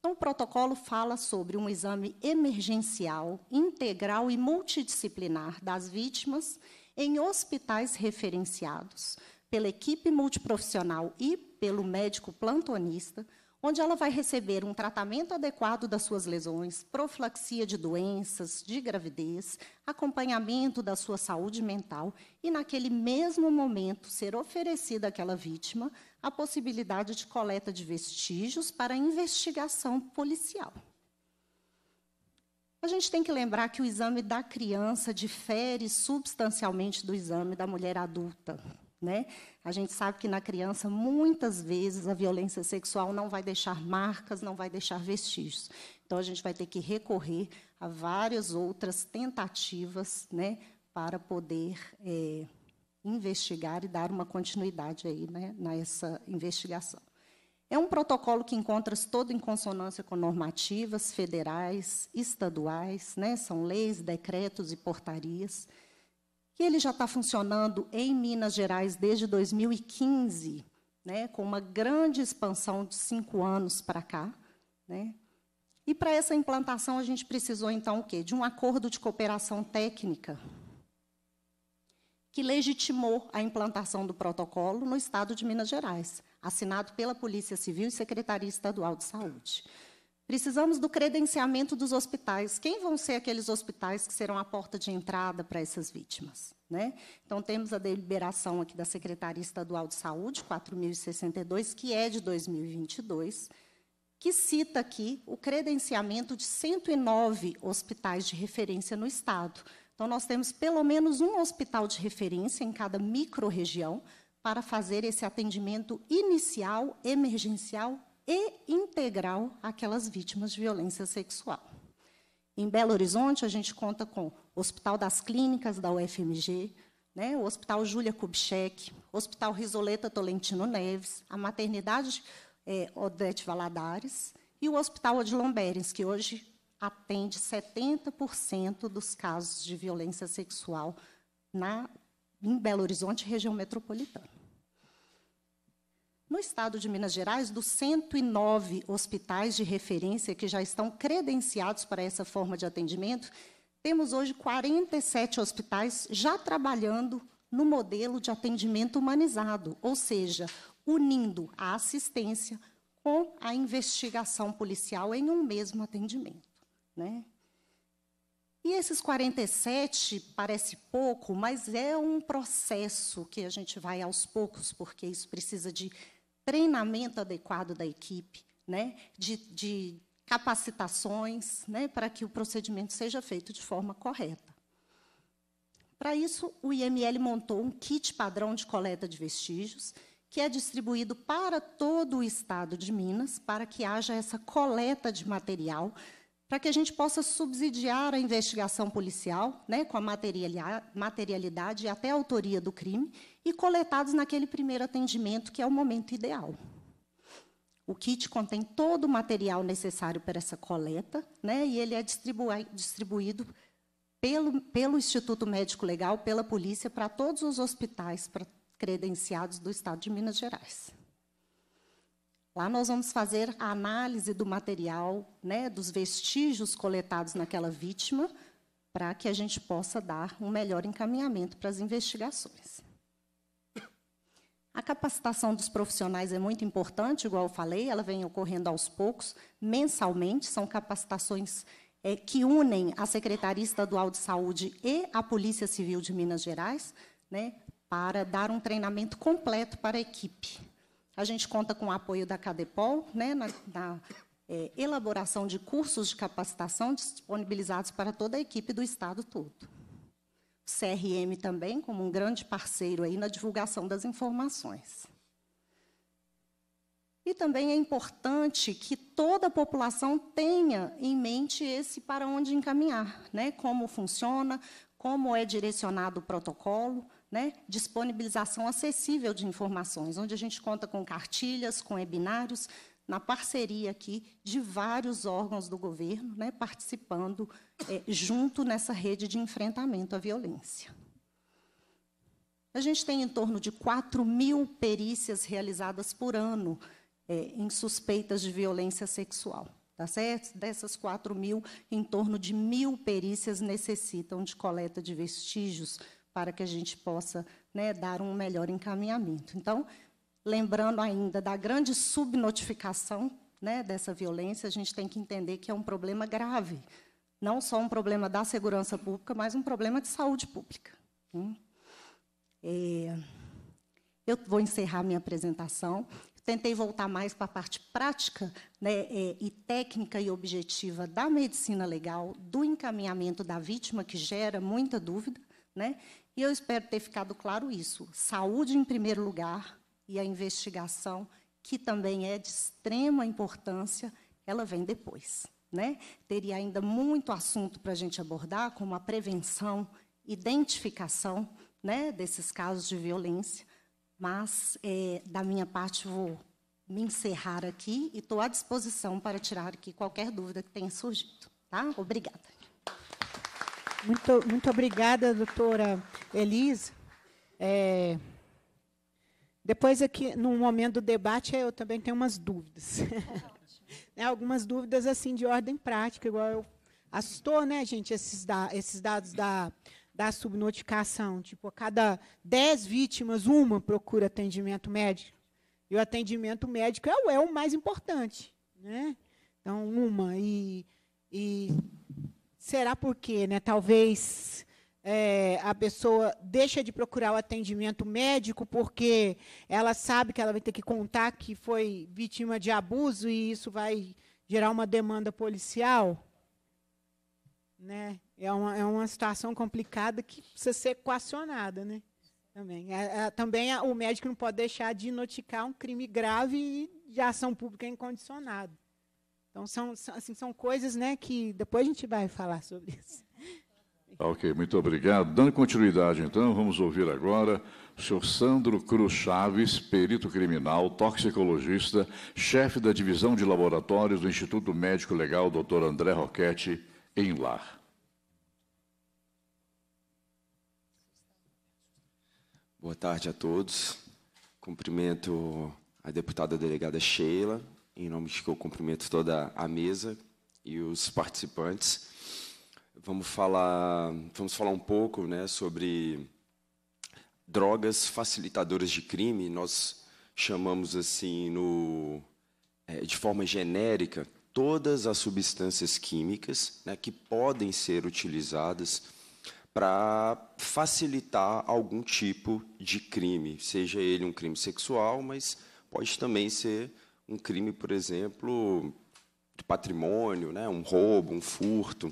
Speaker 10: Então, o protocolo fala sobre um exame emergencial, integral e multidisciplinar das vítimas em hospitais referenciados pela equipe multiprofissional e pelo médico plantonista, onde ela vai receber um tratamento adequado das suas lesões, profilaxia de doenças, de gravidez, acompanhamento da sua saúde mental e, naquele mesmo momento, ser oferecida àquela vítima a possibilidade de coleta de vestígios para investigação policial. A gente tem que lembrar que o exame da criança difere substancialmente do exame da mulher adulta. Né? A gente sabe que na criança, muitas vezes, a violência sexual não vai deixar marcas, não vai deixar vestígios. Então, a gente vai ter que recorrer a várias outras tentativas né, para poder é, investigar e dar uma continuidade aí né, nessa investigação. É um protocolo que encontra-se todo em consonância com normativas federais, estaduais, né, são leis, decretos e portarias, que ele já está funcionando em Minas Gerais desde 2015, né, com uma grande expansão de cinco anos para cá. Né? E para essa implantação, a gente precisou, então, o quê? De um acordo de cooperação técnica que legitimou a implantação do protocolo no estado de Minas Gerais, assinado pela Polícia Civil e Secretaria Estadual de Saúde. Precisamos do credenciamento dos hospitais. Quem vão ser aqueles hospitais que serão a porta de entrada para essas vítimas? Né? Então, temos a deliberação aqui da Secretaria Estadual de Saúde, 4.062, que é de 2022, que cita aqui o credenciamento de 109 hospitais de referência no Estado, então, nós temos pelo menos um hospital de referência em cada microrregião para fazer esse atendimento inicial, emergencial e integral àquelas vítimas de violência sexual. Em Belo Horizonte, a gente conta com o Hospital das Clínicas da UFMG, né, o Hospital Júlia Kubitschek, Hospital Risoleta Tolentino Neves, a Maternidade é, Odete Valadares e o Hospital Odilon Berens, que hoje atende 70% dos casos de violência sexual na, em Belo Horizonte, região metropolitana. No estado de Minas Gerais, dos 109 hospitais de referência que já estão credenciados para essa forma de atendimento, temos hoje 47 hospitais já trabalhando no modelo de atendimento humanizado, ou seja, unindo a assistência com a investigação policial em um mesmo atendimento. Né? E esses 47 parece pouco, mas é um processo que a gente vai aos poucos, porque isso precisa de treinamento adequado da equipe, né? de, de capacitações, né? para que o procedimento seja feito de forma correta. Para isso, o IML montou um kit padrão de coleta de vestígios, que é distribuído para todo o estado de Minas, para que haja essa coleta de material para que a gente possa subsidiar a investigação policial, né, com a materialidade e até a autoria do crime, e coletados naquele primeiro atendimento, que é o momento ideal. O kit contém todo o material necessário para essa coleta, né, e ele é distribuído pelo, pelo Instituto Médico Legal, pela polícia, para todos os hospitais credenciados do Estado de Minas Gerais. Lá nós vamos fazer a análise do material, né, dos vestígios coletados naquela vítima, para que a gente possa dar um melhor encaminhamento para as investigações. A capacitação dos profissionais é muito importante, igual eu falei, ela vem ocorrendo aos poucos, mensalmente, são capacitações é, que unem a Secretaria Estadual de Saúde e a Polícia Civil de Minas Gerais, né, para dar um treinamento completo para a equipe. A gente conta com o apoio da Cadepol, né, na, na é, elaboração de cursos de capacitação disponibilizados para toda a equipe do Estado todo. O CRM também, como um grande parceiro aí na divulgação das informações. E também é importante que toda a população tenha em mente esse para onde encaminhar, né? como funciona, como é direcionado o protocolo, né? disponibilização acessível de informações, onde a gente conta com cartilhas, com webinários, na parceria aqui de vários órgãos do governo, né? participando é, junto nessa rede de enfrentamento à violência. A gente tem em torno de 4 mil perícias realizadas por ano é, em suspeitas de violência sexual. Tá certo? Dessas 4 mil, em torno de mil perícias necessitam de coleta de vestígios para que a gente possa né, dar um melhor encaminhamento. Então, lembrando ainda da grande subnotificação né, dessa violência, a gente tem que entender que é um problema grave. Não só um problema da segurança pública, mas um problema de saúde pública. Hum? É... Eu vou encerrar minha apresentação tentei voltar mais para a parte prática né, é, e técnica e objetiva da medicina legal, do encaminhamento da vítima, que gera muita dúvida. Né? E eu espero ter ficado claro isso. Saúde em primeiro lugar e a investigação, que também é de extrema importância, ela vem depois. Né? Teria ainda muito assunto para a gente abordar, como a prevenção, identificação né, desses casos de violência mas, é, da minha parte, vou me encerrar aqui e estou à disposição para tirar aqui qualquer dúvida que tenha surgido. Tá? Obrigada.
Speaker 1: Muito, muito obrigada, doutora Elisa. É, depois, aqui, no momento do debate, eu também tenho umas dúvidas. né, algumas dúvidas assim de ordem prática, igual eu assustou, né, gente, esses, da, esses dados da, da subnotificação. Tipo, a cada 10 vítimas, uma procura atendimento médico. E o atendimento médico é o, é o mais importante. Né? Então, uma. E, e será por quê? Né? Talvez é, a pessoa deixa de procurar o atendimento médico porque ela sabe que ela vai ter que contar que foi vítima de abuso e isso vai gerar uma demanda policial, né? é uma, é uma situação complicada que precisa ser equacionada, né? Também. É, é, também o médico não pode deixar de notificar um crime grave e de ação pública é incondicionada. Então, são, são, assim, são coisas né, que depois a gente vai falar sobre isso.
Speaker 2: Ok, muito obrigado. Dando continuidade, então, vamos ouvir agora o senhor Sandro Cruz Chaves, perito criminal, toxicologista, chefe da divisão de laboratórios do Instituto Médico Legal Dr. André Roquete, em Lar. Boa
Speaker 11: tarde a todos. Cumprimento a deputada delegada Sheila, em nome de que eu cumprimento toda a mesa e os participantes. Vamos falar, vamos falar um pouco, né, sobre drogas facilitadoras de crime. Nós chamamos assim no é, de forma genérica todas as substâncias químicas né, que podem ser utilizadas para facilitar algum tipo de crime, seja ele um crime sexual, mas pode também ser um crime, por exemplo, de patrimônio, né? um roubo, um furto.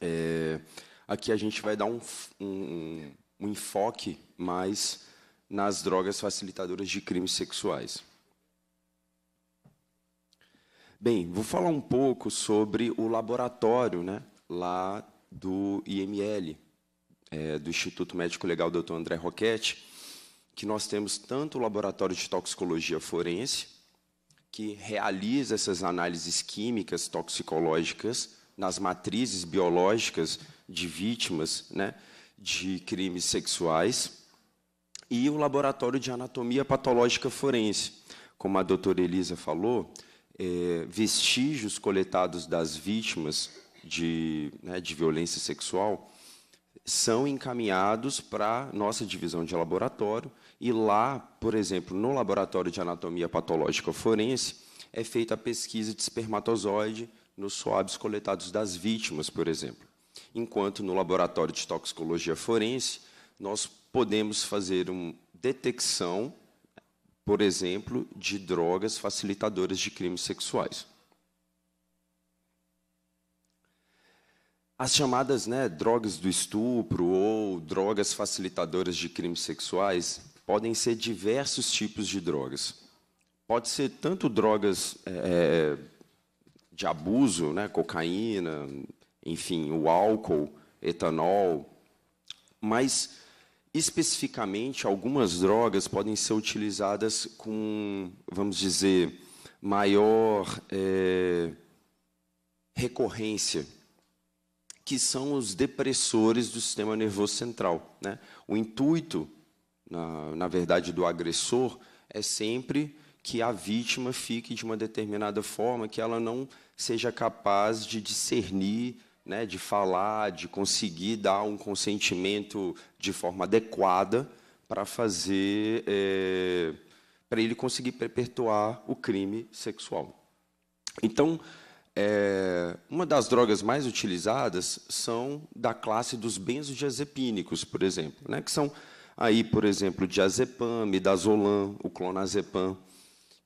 Speaker 11: É, aqui a gente vai dar um, um, um enfoque mais nas drogas facilitadoras de crimes sexuais. Bem, vou falar um pouco sobre o laboratório né, lá do IML, é, do Instituto Médico Legal Dr. André Roquette, que nós temos tanto o laboratório de toxicologia forense, que realiza essas análises químicas toxicológicas nas matrizes biológicas de vítimas né, de crimes sexuais, e o laboratório de anatomia patológica forense. Como a doutora Elisa falou, é, vestígios coletados das vítimas de, né, de violência sexual são encaminhados para nossa divisão de laboratório e lá, por exemplo, no laboratório de anatomia patológica forense, é feita a pesquisa de espermatozoide nos swabs coletados das vítimas, por exemplo. Enquanto no laboratório de toxicologia forense, nós podemos fazer uma detecção, por exemplo, de drogas facilitadoras de crimes sexuais. as chamadas né, drogas do estupro ou drogas facilitadoras de crimes sexuais podem ser diversos tipos de drogas. Pode ser tanto drogas é, de abuso, né, cocaína, enfim, o álcool, etanol, mas especificamente algumas drogas podem ser utilizadas com, vamos dizer, maior é, recorrência que são os depressores do sistema nervoso central. Né? O intuito, na, na verdade, do agressor é sempre que a vítima fique de uma determinada forma, que ela não seja capaz de discernir, né, de falar, de conseguir dar um consentimento de forma adequada para fazer, é, para ele conseguir perpetuar o crime sexual. Então, é, uma das drogas mais utilizadas são da classe dos benzodiazepínicos, por exemplo, né, que são aí, por exemplo, diazepam, midazolam, o clonazepam,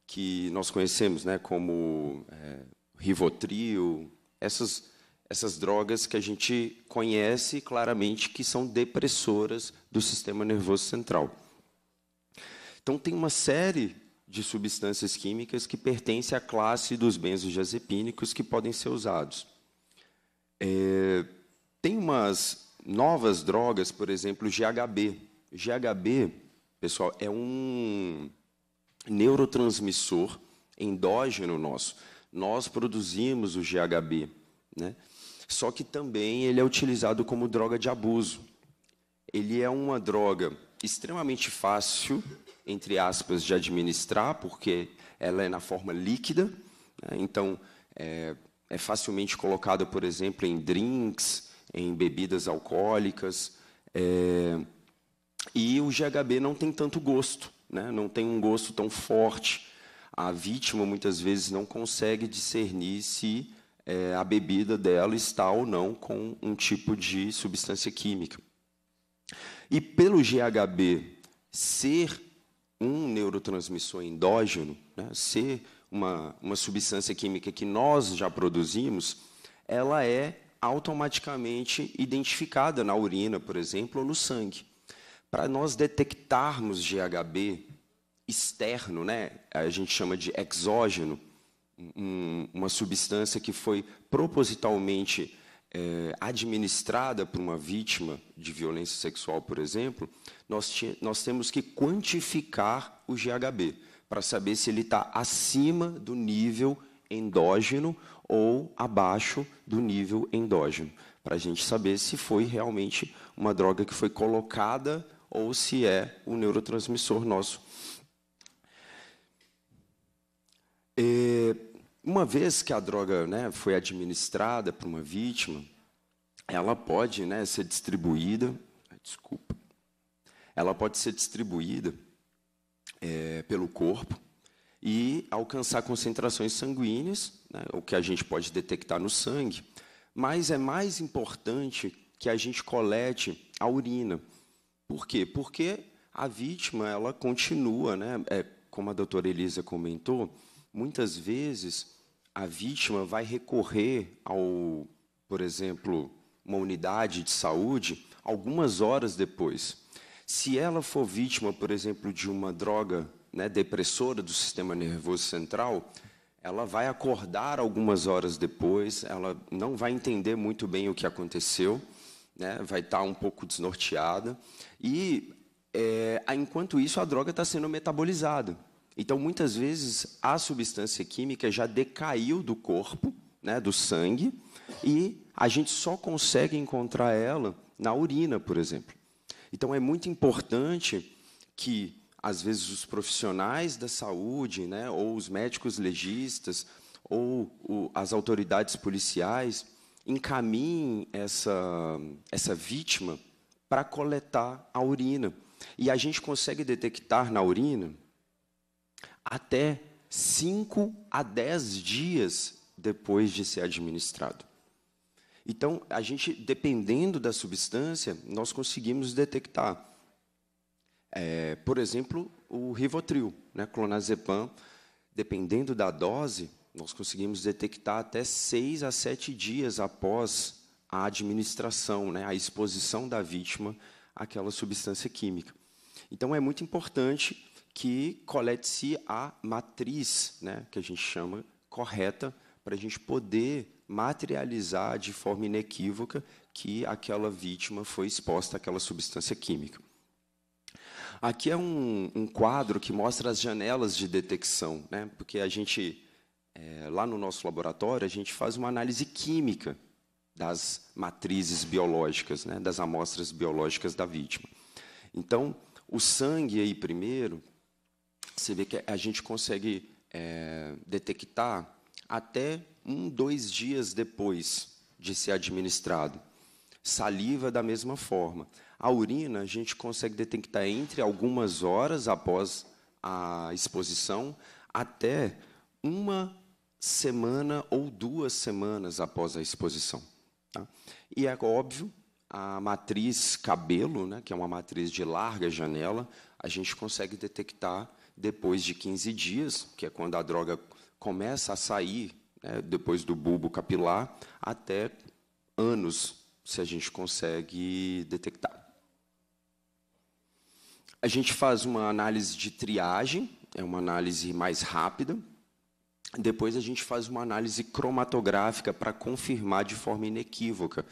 Speaker 11: que nós conhecemos né, como é, rivotril, essas, essas drogas que a gente conhece claramente que são depressoras do sistema nervoso central. Então, tem uma série de substâncias químicas que pertence à classe dos benzodiazepínicos que podem ser usados. É, tem umas novas drogas, por exemplo, GHB. GHB, pessoal, é um neurotransmissor endógeno nosso. Nós produzimos o GHB, né? Só que também ele é utilizado como droga de abuso. Ele é uma droga extremamente fácil entre aspas, de administrar, porque ela é na forma líquida, né? então é, é, facilmente colocada, por exemplo, em drinks, em bebidas alcoólicas, é, e o GHB não tem tanto gosto, né? não tem um gosto tão forte. A vítima muitas vezes não consegue discernir se é, a bebida dela está ou não com um tipo de substância química. E pelo GHB ser um neurotransmissor endógeno, né, ser uma, uma substância química que nós já produzimos, ela é automaticamente identificada na urina, por exemplo, ou no sangue. Para nós detectarmos GHB externo, né, a gente chama de exógeno, um, uma substância que foi propositalmente é, administrada por uma vítima de violência sexual, por exemplo, nós, nós temos que quantificar o GHB para saber se ele está acima do nível endógeno ou abaixo do nível endógeno, para a gente saber se foi realmente uma droga que foi colocada ou se é o um neurotransmissor nosso. É, uma vez que a droga né, foi administrada para uma vítima, ela pode né, ser distribuída. Desculpa. Ela pode ser distribuída é, pelo corpo e alcançar concentrações sanguíneas, né, o que a gente pode detectar no sangue. Mas é mais importante que a gente colete a urina. Por quê? Porque a vítima ela continua, né, é, como a doutora Elisa comentou, muitas vezes a vítima vai recorrer ao, por exemplo, uma unidade de saúde algumas horas depois. Se ela for vítima, por exemplo, de uma droga né, depressora do sistema nervoso central, ela vai acordar algumas horas depois, ela não vai entender muito bem o que aconteceu, né, vai estar tá um pouco desnorteada. E, é, enquanto isso, a droga está sendo metabolizada. Então, muitas vezes, a substância química já decaiu do corpo, né, do sangue, e a gente só consegue encontrar ela na urina, por exemplo. Então, é muito importante que, às vezes, os profissionais da saúde, né, ou os médicos legistas, ou o, as autoridades policiais, encaminhem essa, essa vítima para coletar a urina. E a gente consegue detectar na urina até 5 a 10 dias depois de ser administrado. Então, a gente, dependendo da substância, nós conseguimos detectar. É, por exemplo, o Rivotril, né, clonazepam, dependendo da dose, nós conseguimos detectar até 6 a 7 dias após a administração, né, a exposição da vítima àquela substância química. Então, é muito importante que colete-se a matriz, né, que a gente chama correta, para a gente poder materializar de forma inequívoca que aquela vítima foi exposta àquela substância química. Aqui é um, um quadro que mostra as janelas de detecção, né, porque a gente, é, lá no nosso laboratório, a gente faz uma análise química das matrizes biológicas, né, das amostras biológicas da vítima. Então, o sangue aí primeiro você vê que a gente consegue é, detectar até um, dois dias depois de ser administrado. Saliva, da mesma forma. A urina, a gente consegue detectar entre algumas horas após a exposição até uma semana ou duas semanas após a exposição. Tá? E é óbvio, a matriz cabelo, né, que é uma matriz de larga janela, a gente consegue detectar depois de 15 dias, que é quando a droga começa a sair, né, depois do bulbo capilar, até anos, se a gente consegue detectar. A gente faz uma análise de triagem, é uma análise mais rápida. Depois a gente faz uma análise cromatográfica para confirmar de forma inequívoca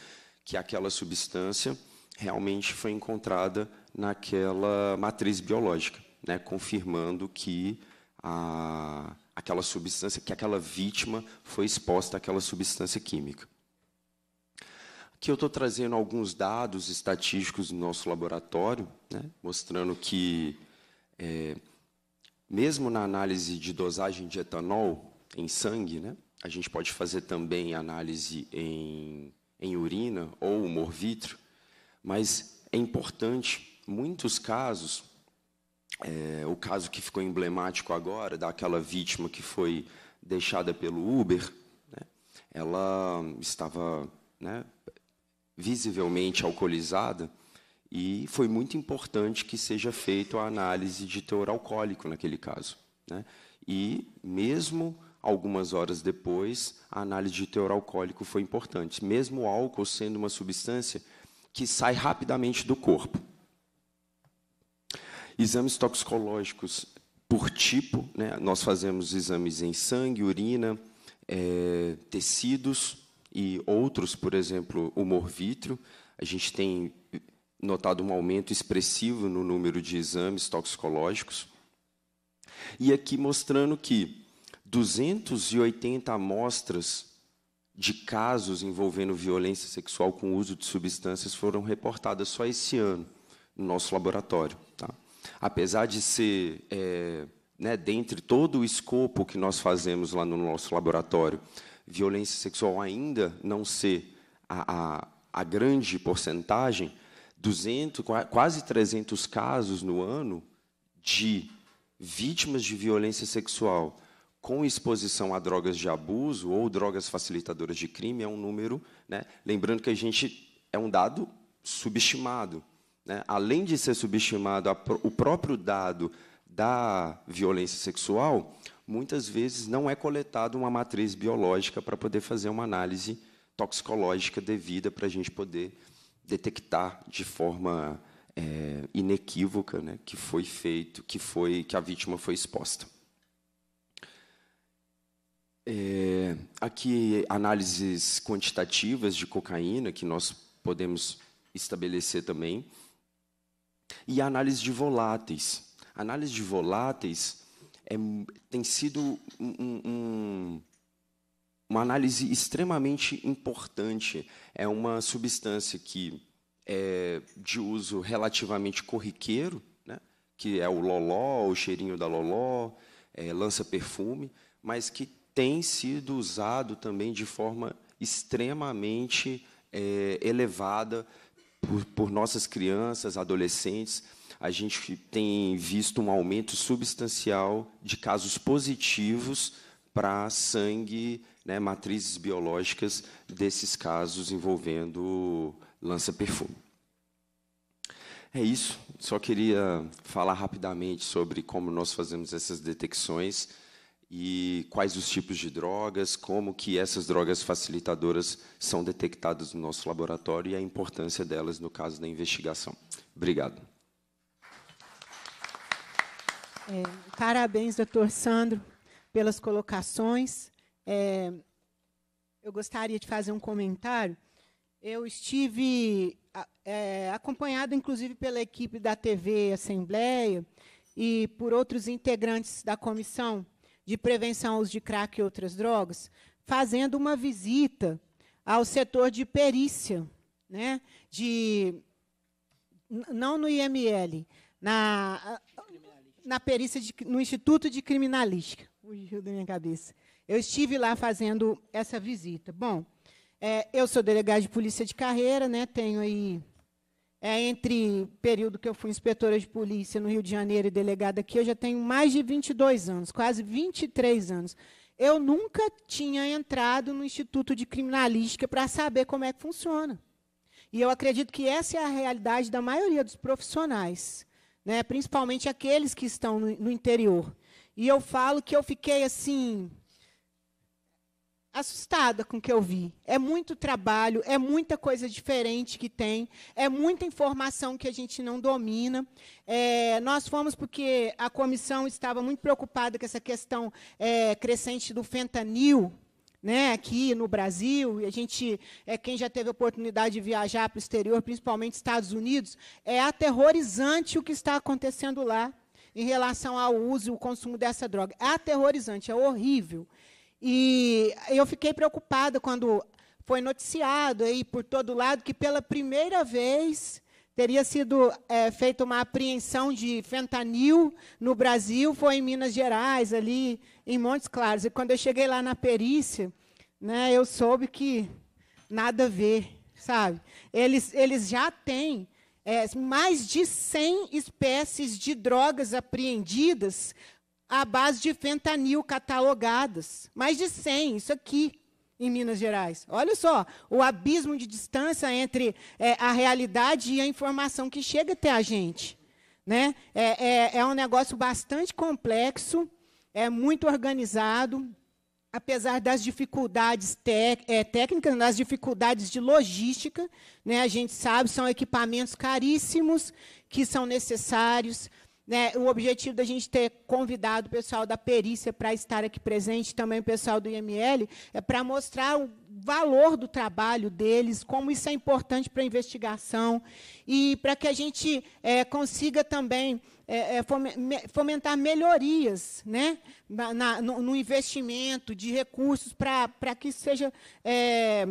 Speaker 11: que aquela substância realmente foi encontrada naquela matriz biológica né, confirmando que a, aquela substância, que aquela vítima foi exposta àquela substância química. Aqui eu estou trazendo alguns dados estatísticos do nosso laboratório, né, mostrando que, é, mesmo na análise de dosagem de etanol em sangue, né, a gente pode fazer também análise em, em urina ou humor vítreo, mas é importante, muitos casos, é, o caso que ficou emblemático agora, daquela vítima que foi deixada pelo Uber, né, ela estava né, visivelmente alcoolizada e foi muito importante que seja feita a análise de teor alcoólico naquele caso. Né? E, mesmo algumas horas depois, a análise de teor alcoólico foi importante, mesmo o álcool sendo uma substância que sai rapidamente do corpo. Exames toxicológicos por tipo, né? nós fazemos exames em sangue, urina, é, tecidos e outros, por exemplo, humor vítreo. A gente tem notado um aumento expressivo no número de exames toxicológicos. E aqui mostrando que 280 amostras de casos envolvendo violência sexual com uso de substâncias foram reportadas só esse ano no nosso laboratório. Tá? apesar de ser, é, né, dentre todo o escopo que nós fazemos lá no nosso laboratório, violência sexual ainda não ser a, a, a grande porcentagem, 200, quase 300 casos no ano de vítimas de violência sexual com exposição a drogas de abuso ou drogas facilitadoras de crime é um número, né, lembrando que a gente é um dado subestimado. Né? Além de ser subestimado a, o próprio dado da violência sexual, muitas vezes não é coletada uma matriz biológica para poder fazer uma análise toxicológica devida para a gente poder detectar de forma é, inequívoca né, que foi feito, que foi que a vítima foi exposta. É, aqui análises quantitativas de cocaína que nós podemos estabelecer também. E análise de voláteis. análise de voláteis é, tem sido um, um, uma análise extremamente importante. É uma substância que é de uso relativamente corriqueiro, né? que é o loló, o cheirinho da loló, é, lança perfume, mas que tem sido usado também de forma extremamente é, elevada por, por nossas crianças, adolescentes, a gente tem visto um aumento substancial de casos positivos para sangue, né, matrizes biológicas desses casos envolvendo lança-perfume. É isso. Só queria falar rapidamente sobre como nós fazemos essas detecções e quais os tipos de drogas, como que essas drogas facilitadoras são detectadas no nosso laboratório e a importância delas no caso da investigação. Obrigado.
Speaker 1: É, parabéns, doutor Sandro, pelas colocações. É, eu gostaria de fazer um comentário. Eu estive é, acompanhado, inclusive, pela equipe da TV Assembleia e por outros integrantes da comissão de prevenção ao uso de crack e outras drogas, fazendo uma visita ao setor de perícia, né, de não no IML, na, na perícia de, no Instituto de Criminalística. Fugiu da minha cabeça. Eu estive lá fazendo essa visita. Bom, é, eu sou delegado de polícia de carreira, né, tenho aí é, entre o período que eu fui inspetora de polícia no Rio de Janeiro e delegada aqui, eu já tenho mais de 22 anos, quase 23 anos. Eu nunca tinha entrado no Instituto de Criminalística para saber como é que funciona. E eu acredito que essa é a realidade da maioria dos profissionais, né? principalmente aqueles que estão no, no interior. E eu falo que eu fiquei assim assustada com o que eu vi. É muito trabalho, é muita coisa diferente que tem, é muita informação que a gente não domina. É, nós fomos porque a comissão estava muito preocupada com essa questão é, crescente do fentanil. Né, aqui no Brasil, e a gente, é, quem já teve a oportunidade de viajar para o exterior, principalmente Estados Unidos, é aterrorizante o que está acontecendo lá em relação ao uso e o consumo dessa droga. É aterrorizante, é horrível. E eu fiquei preocupada quando foi noticiado aí por todo lado que pela primeira vez teria sido é, feita uma apreensão de fentanil no Brasil, foi em Minas Gerais, ali em Montes Claros. E quando eu cheguei lá na perícia, né, eu soube que nada a ver, sabe? Eles, eles já têm é, mais de 100 espécies de drogas apreendidas à base de fentanil catalogadas. Mais de 100, isso aqui em Minas Gerais. Olha só, o abismo de distância entre é, a realidade e a informação que chega até a gente. Né? É, é, é, um negócio bastante complexo, é muito organizado, apesar das dificuldades é, técnicas, das dificuldades de logística. Né? A gente sabe, são equipamentos caríssimos que são necessários, né, o objetivo da gente ter convidado o pessoal da perícia para estar aqui presente, também o pessoal do IML, é para mostrar o valor do trabalho deles, como isso é importante para a investigação e para que a gente é, consiga também é, é fomentar melhorias né, na, no, no, investimento de recursos para, para que isso seja é,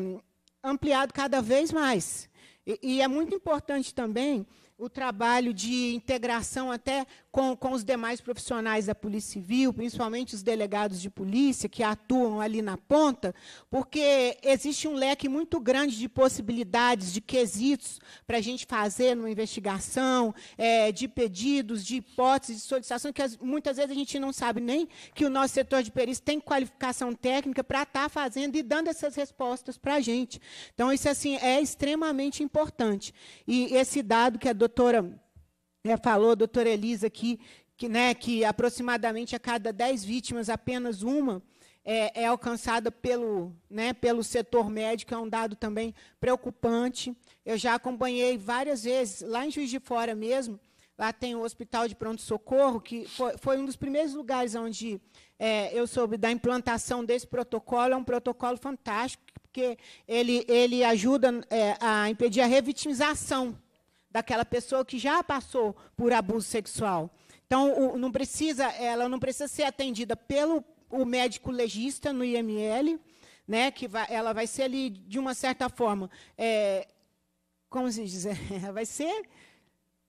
Speaker 1: ampliado cada vez mais. E, e é muito importante também o trabalho de integração até com, com os demais profissionais da Polícia Civil, principalmente os delegados de polícia que atuam ali na ponta, porque existe um leque muito grande de possibilidades, de quesitos para a gente fazer numa investigação, é, de pedidos, de hipóteses, de solicitação, que as, muitas vezes a gente não sabe nem que o nosso setor de perícia tem qualificação técnica para estar tá fazendo e dando essas respostas para a gente. Então, isso assim, é extremamente importante. E esse dado que a doutora doutora né, falou, a doutora Elisa, que, que, né, que aproximadamente a cada 10 vítimas, apenas uma é, é, alcançada pelo, né, pelo setor médico, é um dado também preocupante. Eu já acompanhei várias vezes, lá em Juiz de Fora mesmo, lá tem o Hospital de Pronto-Socorro, que foi, foi, um dos primeiros lugares onde é, eu soube da implantação desse protocolo. É um protocolo fantástico, porque ele, ele ajuda é, a impedir a revitimização daquela pessoa que já passou por abuso sexual. Então, o, não precisa, ela não precisa ser atendida pelo o médico legista no IML, né, que vai, ela vai ser ali, de uma certa forma, é, como se diz, ela vai ser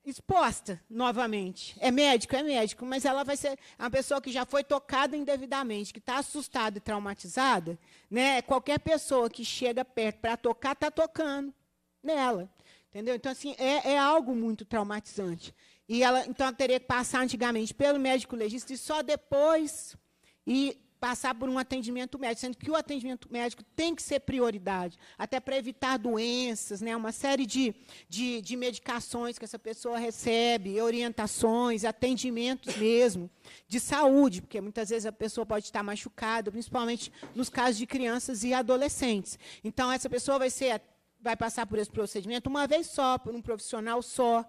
Speaker 1: exposta novamente. É médico, é médico, mas ela vai ser uma pessoa que já foi tocada indevidamente, que está assustada e traumatizada. Né? Qualquer pessoa que chega perto para tocar, está tocando nela. Entendeu? Então, assim, é, é algo muito traumatizante. E ela, então, ela teria que passar antigamente pelo médico legista e só depois e passar por um atendimento médico, sendo que o atendimento médico tem que ser prioridade, até para evitar doenças, né? uma série de, de, de medicações que essa pessoa recebe, orientações, atendimentos mesmo, de saúde, porque muitas vezes a pessoa pode estar machucada, principalmente nos casos de crianças e adolescentes. Então, essa pessoa vai ser vai passar por esse procedimento uma vez só, por um profissional só.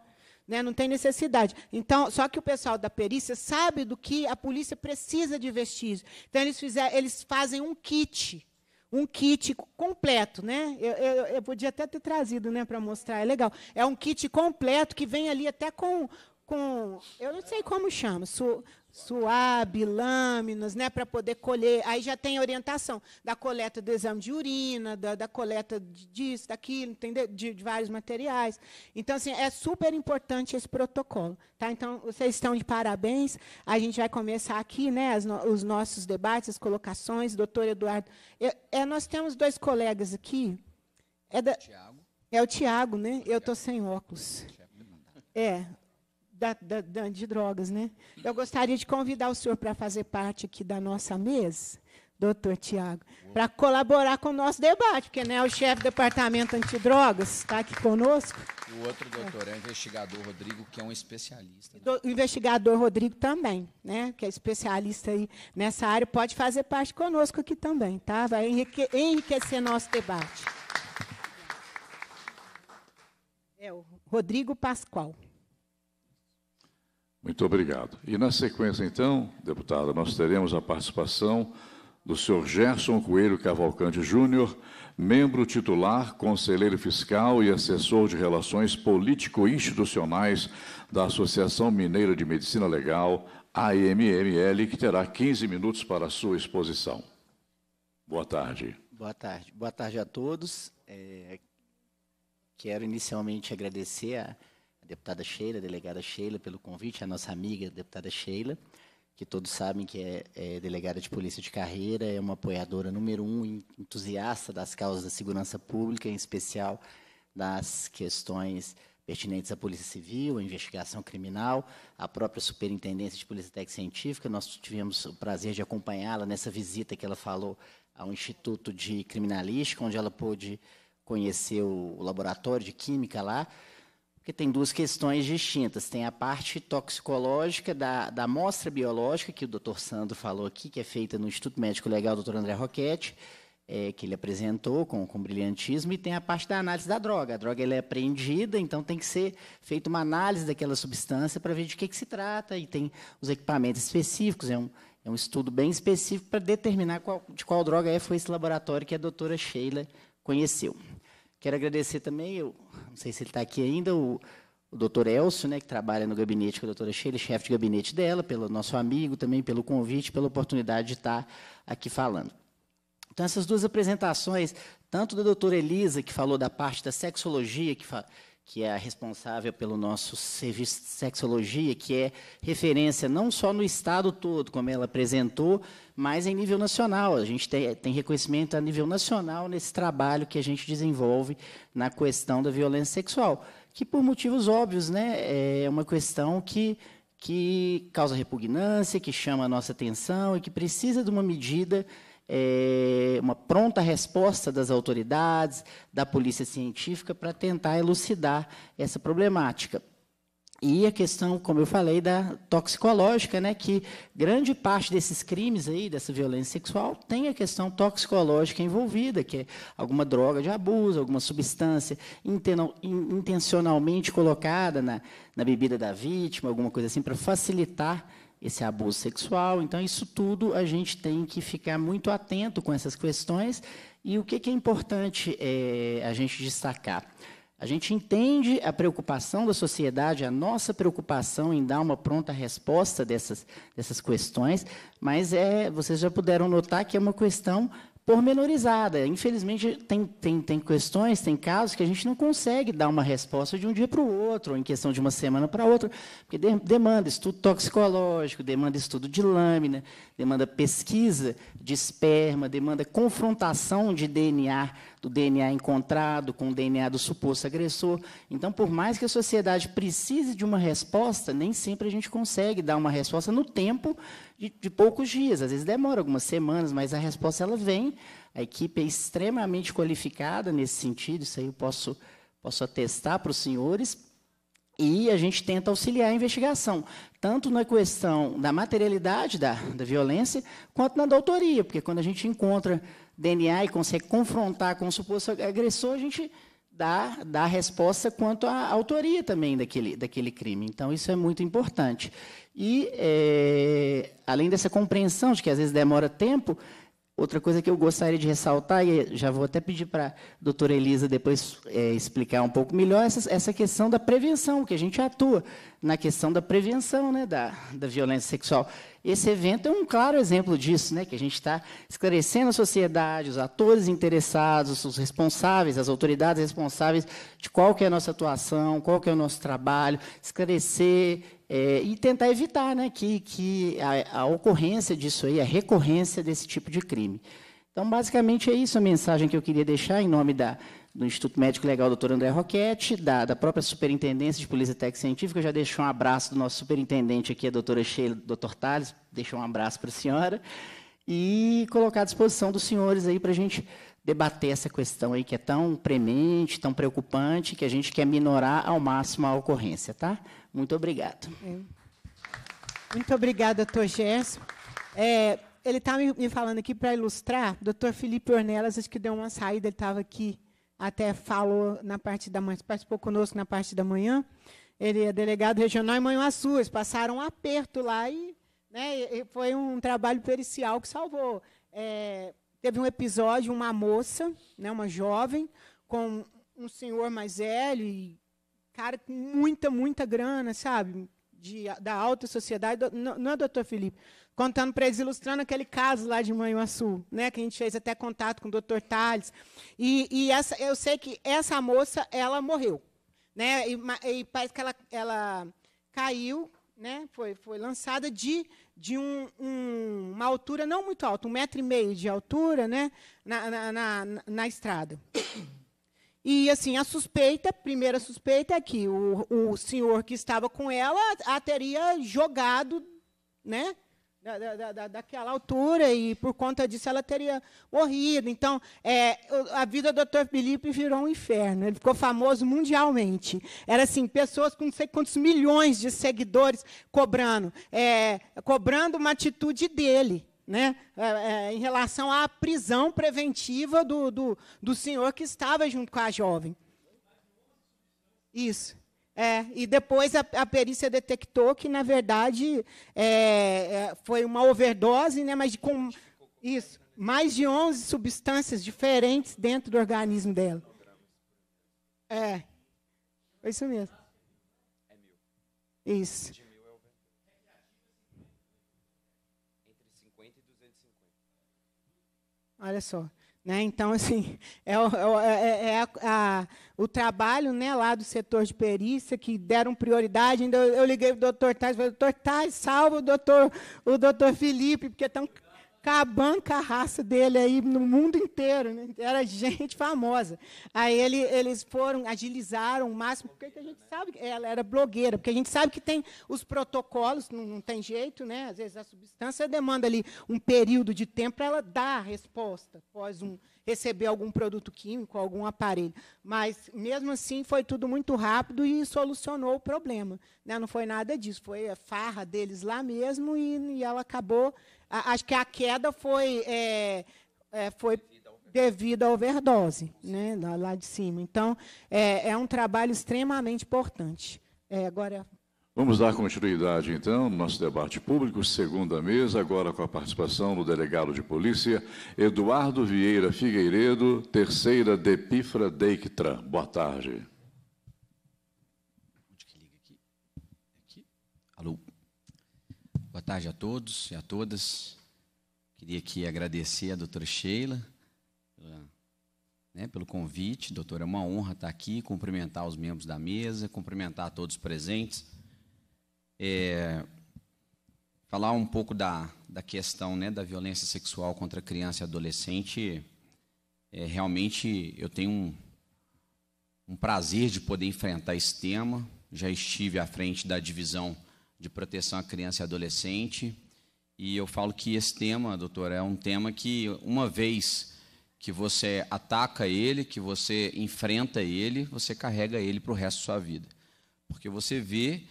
Speaker 1: Né? Não tem necessidade. Então, só que o pessoal da perícia sabe do que a polícia precisa de vestígio. Então, eles, fizer, eles fazem um kit, um kit completo. Né? Eu, eu, eu podia até ter trazido né, para mostrar, é legal. É um kit completo que vem ali até com. com eu não sei como chama. Su, suave, lâminas, né, para poder colher. Aí já tem orientação da coleta do exame de urina, da, da coleta disso, daquilo, entendeu? De, de, vários materiais. Então, assim, é super importante esse protocolo. Tá? Então, vocês estão de parabéns. A gente vai começar aqui né, no, os nossos debates, as colocações. Doutor Eduardo, eu, é, nós temos dois colegas aqui. É, da, Tiago. é o Tiago, né? Eu estou sem óculos. É, da, da, da, de drogas, né? Eu gostaria de convidar o senhor para fazer parte aqui da nossa mesa, doutor Tiago, para colaborar com o nosso debate, porque né, o chefe do departamento antidrogas está aqui conosco.
Speaker 12: O outro doutor é o investigador Rodrigo, que é um especialista. Né?
Speaker 1: O investigador Rodrigo também, né? Que é especialista aí nessa área, pode fazer parte conosco aqui também, tá? Vai enrique enriquecer nosso debate. É o Rodrigo Pascoal.
Speaker 2: Muito obrigado. E na sequência, então, deputada, nós teremos a participação do senhor Gerson Coelho Cavalcante Júnior, membro titular, conselheiro fiscal e assessor de relações político-institucionais da Associação Mineira de Medicina Legal, AMML, que terá 15 minutos para a sua exposição. Boa tarde.
Speaker 13: Boa tarde. Boa tarde a todos. É, quero inicialmente agradecer a deputada Sheila, delegada Sheila, pelo convite, a nossa amiga deputada Sheila, que todos sabem que é, é, delegada de polícia de carreira, é uma apoiadora número um, entusiasta das causas da segurança pública, em especial das questões pertinentes à Polícia Civil, à investigação criminal, à própria Superintendência de Polícia Técnica Científica. Nós tivemos o prazer de acompanhá-la nessa visita que ela falou ao Instituto de Criminalística, onde ela pôde conhecer o laboratório de química lá. Porque tem duas questões distintas. Tem a parte toxicológica da, da amostra biológica, que o doutor Sandro falou aqui, que é feita no Instituto Médico Legal, doutor André Roquete, é, que ele apresentou com, com brilhantismo, e tem a parte da análise da droga. A droga ela é apreendida, então tem que ser feita uma análise daquela substância para ver de que, que se trata, e tem os equipamentos específicos, é um, é um estudo bem específico para determinar qual, de qual droga é foi esse laboratório que a doutora Sheila conheceu. Quero agradecer também, eu, não sei se ele está aqui ainda, o, o doutor Elcio, né, que trabalha no gabinete com a doutora Sheila, chefe de gabinete dela, pelo nosso amigo também, pelo convite, pela oportunidade de estar tá aqui falando. Então, essas duas apresentações, tanto da doutora Elisa, que falou da parte da sexologia, que, que é a responsável pelo nosso serviço de sexologia, que é referência não só no estado todo, como ela apresentou, mas em nível nacional. A gente tem, tem reconhecimento a nível nacional nesse trabalho que a gente desenvolve na questão da violência sexual, que por motivos óbvios, né, é uma questão que que causa repugnância, que chama a nossa atenção e que precisa de uma medida é, uma pronta resposta das autoridades, da polícia científica, para tentar elucidar essa problemática. E a questão, como eu falei, da toxicológica, né, que grande parte desses crimes aí, dessa violência sexual, tem a questão toxicológica envolvida, que é alguma droga de abuso, alguma substância intencionalmente colocada na, na bebida da vítima, alguma coisa assim, para facilitar esse abuso sexual. Então, isso tudo a gente tem que ficar muito atento com essas questões. E o que, que é importante é, a gente destacar? A gente entende a preocupação da sociedade, a nossa preocupação em dar uma pronta resposta dessas, dessas questões, mas é, vocês já puderam notar que é uma questão pormenorizada. Infelizmente, tem, tem, tem questões, tem casos que a gente não consegue dar uma resposta de um dia para o outro, ou em questão de uma semana para outra, porque de, demanda estudo toxicológico, demanda estudo de lâmina, demanda pesquisa de esperma, demanda confrontação de DNA do DNA encontrado com o DNA do suposto agressor. Então, por mais que a sociedade precise de uma resposta, nem sempre a gente consegue dar uma resposta no tempo de, de poucos dias. Às vezes demora algumas semanas, mas a resposta ela vem. A equipe é extremamente qualificada nesse sentido, isso aí eu posso, posso atestar para os senhores. E a gente tenta auxiliar a investigação, tanto na questão da materialidade da, da violência, quanto na da autoria, porque quando a gente encontra DNA e consegue confrontar com o suposto agressor, a gente dá, dá resposta quanto à autoria também daquele, daquele crime. Então, isso é muito importante. E, é, além dessa compreensão de que às vezes demora tempo, outra coisa que eu gostaria de ressaltar, e já vou até pedir para a doutora Elisa depois é, explicar um pouco melhor, é essa, essa questão da prevenção, que a gente atua na questão da prevenção né, da, da violência sexual. Esse evento é um claro exemplo disso, né, que a gente está esclarecendo a sociedade, os atores interessados, os responsáveis, as autoridades responsáveis de qual que é a nossa atuação, qual que é o nosso trabalho, esclarecer é, e tentar evitar né, que, que a, a ocorrência disso aí, a recorrência desse tipo de crime. Então, basicamente, é isso a mensagem que eu queria deixar em nome da do Instituto Médico Legal, doutor André Roquete, da, da, própria Superintendência de Polícia Tec Científica. Eu já deixo um abraço do nosso superintendente aqui, a doutora Sheila, doutor Tales, deixo um abraço para a senhora. E colocar à disposição dos senhores aí para a gente debater essa questão aí que é tão premente, tão preocupante, que a gente quer minorar ao máximo a ocorrência, tá? Muito obrigado.
Speaker 14: É.
Speaker 1: Muito obrigada, doutor Gerson. É, ele está me, me, falando aqui para ilustrar, doutor Felipe Ornelas, acho que deu uma saída, ele estava aqui até falou na parte da manhã, participou conosco na parte da manhã. Ele é delegado regional em Manhuaçu. Eles passaram um aperto lá e, né, e foi um trabalho pericial que salvou. É, teve um episódio, uma moça, né, uma jovem, com um senhor mais velho, e cara com muita, muita grana, sabe? De, da alta sociedade. Não, não é doutor Felipe, contando para eles, ilustrando aquele caso lá de Manhuaçu, né, que a gente fez até contato com o Dr. Tales. E, e essa, eu sei que essa moça, ela morreu, né, e, e parece que ela, ela caiu, né, foi, foi lançada de, de um, um, uma altura não muito alta, um metro e meio de altura, né, na, na, na, na estrada. E assim, a suspeita, a primeira suspeita é que o, o senhor que estava com ela a teria jogado, né, da, da, daquela altura e por conta disso ela teria morrido. Então, é, a vida do Dr. Felipe virou um inferno. Ele ficou famoso mundialmente. Era assim, pessoas com não sei quantos milhões de seguidores cobrando, é, cobrando uma atitude dele. Né, é, é em relação à prisão preventiva do, do, do senhor que estava junto com a jovem. Isso. É, e depois a, a, perícia detectou que, na verdade, é, é foi uma overdose, né, mas com isso, mais de 11 substâncias diferentes dentro do organismo dela. É, foi é isso mesmo. Isso. Olha só. Né? Então, assim, é, é, é, é, é a, a, o trabalho né, lá do setor de perícia que deram prioridade. eu, eu liguei para o doutor Tais, falei, doutor Tais, salva o doutor, o doutor Felipe, porque estão acabando com a raça dele aí no mundo inteiro. Né? Era gente famosa. Aí ele, eles foram, agilizaram o máximo, porque a gente sabe que ela era blogueira, porque a gente sabe que tem os protocolos, não, não tem jeito, né? Às vezes a substância demanda ali um período de tempo para ela dar a resposta após um receber algum produto químico, algum aparelho. Mas, mesmo assim, foi tudo muito rápido e solucionou o problema. Né? Não foi nada disso, foi a farra deles lá mesmo e, e ela acabou acho que a queda foi, é, é, foi devido à overdose, né, lá, lá de cima. Então, é, é um trabalho extremamente importante. É, agora.
Speaker 2: Vamos dar continuidade, então, no nosso debate público, segunda mesa, agora com a participação do delegado de polícia, Eduardo Vieira Figueiredo, terceira Depifra Deictran. Boa tarde.
Speaker 12: Boa tarde a todos e a todas. Queria aqui agradecer a doutora Sheila pela, né, pelo convite. Doutora, é uma honra estar aqui, cumprimentar os membros da mesa, cumprimentar a todos presentes. É, falar um pouco da, da questão né, da violência sexual contra criança e adolescente. É, realmente, eu tenho um, um prazer de poder enfrentar esse tema. Já estive à frente da divisão de proteção à criança e adolescente. E eu falo que esse tema, doutor, é um tema que, uma vez que você ataca ele, que você enfrenta ele, você carrega ele para o resto da sua vida. Porque você vê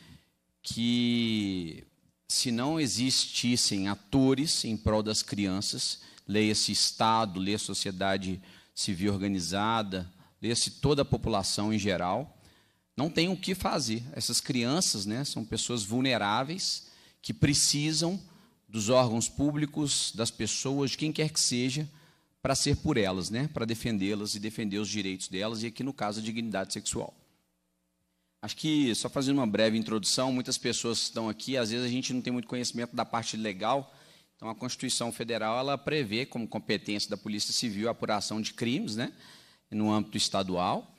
Speaker 12: que, se não existissem atores em prol das crianças, leia-se Estado, leia sociedade civil organizada, leia-se toda a população em geral, não tem o que fazer. Essas crianças né, são pessoas vulneráveis que precisam dos órgãos públicos, das pessoas, de quem quer que seja, para ser por elas, né, para defendê-las e defender os direitos delas, e aqui no caso a dignidade sexual. Acho que, só fazendo uma breve introdução, muitas pessoas estão aqui, às vezes a gente não tem muito conhecimento da parte legal, então a Constituição Federal ela prevê como competência da Polícia Civil a apuração de crimes, né, no âmbito estadual,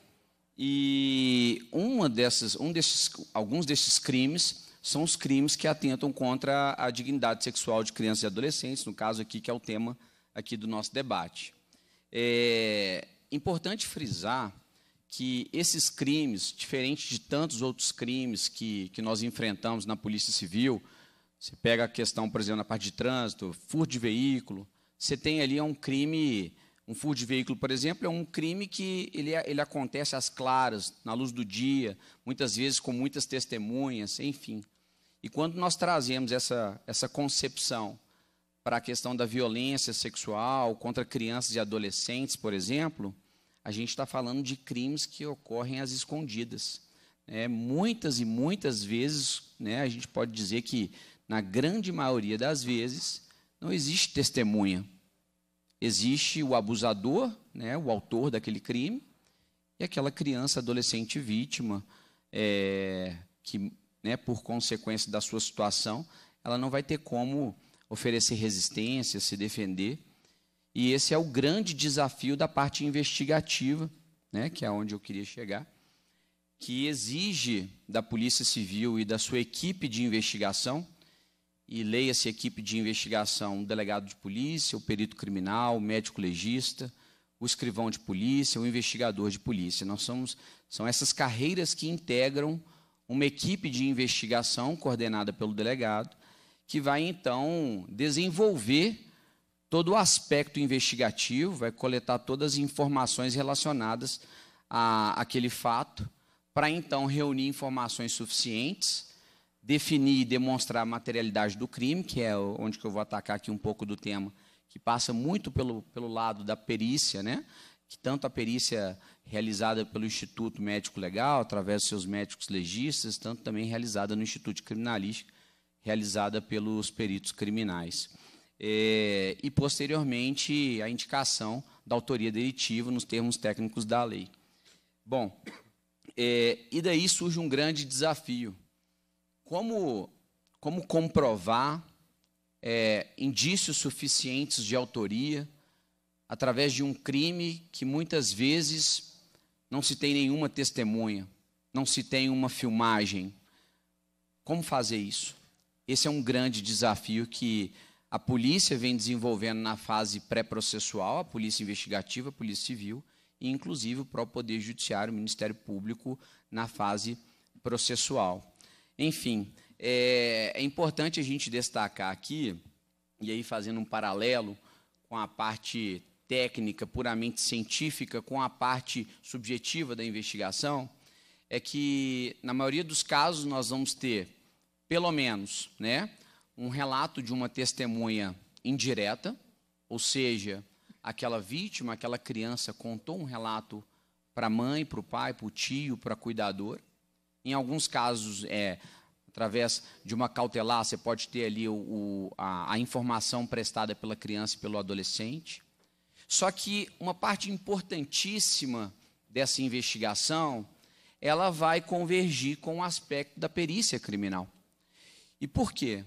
Speaker 12: e uma dessas, um desses, alguns desses crimes são os crimes que atentam contra a dignidade sexual de crianças e adolescentes, no caso aqui que é o tema aqui do nosso debate. É importante frisar que esses crimes, diferente de tantos outros crimes que, que nós enfrentamos na Polícia Civil, você pega a questão, por exemplo, na parte de trânsito, furto de veículo, você tem ali é um crime um furto de veículo, por exemplo, é um crime que ele, é, ele acontece às claras, na luz do dia, muitas vezes com muitas testemunhas, enfim. E quando nós trazemos essa, essa concepção para a questão da violência sexual contra crianças e adolescentes, por exemplo, a gente está falando de crimes que ocorrem às escondidas. É, muitas e muitas vezes, né, a gente pode dizer que, na grande maioria das vezes, não existe testemunha Existe o abusador, né, o autor daquele crime, e aquela criança, adolescente vítima, é, que, né, por consequência da sua situação, ela não vai ter como oferecer resistência, se defender. E esse é o grande desafio da parte investigativa, né, que é onde eu queria chegar, que exige da Polícia Civil e da sua equipe de investigação e leia-se equipe de investigação, o delegado de polícia, o perito criminal, o médico legista, o escrivão de polícia, o investigador de polícia. Nós somos são essas carreiras que integram uma equipe de investigação coordenada pelo delegado, que vai então desenvolver todo o aspecto investigativo, vai coletar todas as informações relacionadas a aquele fato, para então reunir informações suficientes definir e demonstrar a materialidade do crime, que é onde que eu vou atacar aqui um pouco do tema, que passa muito pelo, pelo lado da perícia, né? que tanto a perícia realizada pelo Instituto Médico Legal, através dos seus médicos legistas, tanto também realizada no Instituto de Criminalística, realizada pelos peritos criminais. É, e, posteriormente, a indicação da autoria delitiva nos termos técnicos da lei. Bom, é, e daí surge um grande desafio, como, como comprovar é, indícios suficientes de autoria através de um crime que muitas vezes não se tem nenhuma testemunha, não se tem uma filmagem? Como fazer isso? Esse é um grande desafio que a polícia vem desenvolvendo na fase pré-processual, a polícia investigativa, a polícia civil, e inclusive o próprio Poder Judiciário, o Ministério Público, na fase processual. Enfim, é, é importante a gente destacar aqui, e aí fazendo um paralelo com a parte técnica, puramente científica, com a parte subjetiva da investigação, é que, na maioria dos casos, nós vamos ter, pelo menos, né, um relato de uma testemunha indireta, ou seja, aquela vítima, aquela criança contou um relato para a mãe, para o pai, para o tio, para a cuidadora. Em alguns casos, é, através de uma cautelar, você pode ter ali o, o, a, a informação prestada pela criança e pelo adolescente. Só que uma parte importantíssima dessa investigação, ela vai convergir com o aspecto da perícia criminal. E por quê?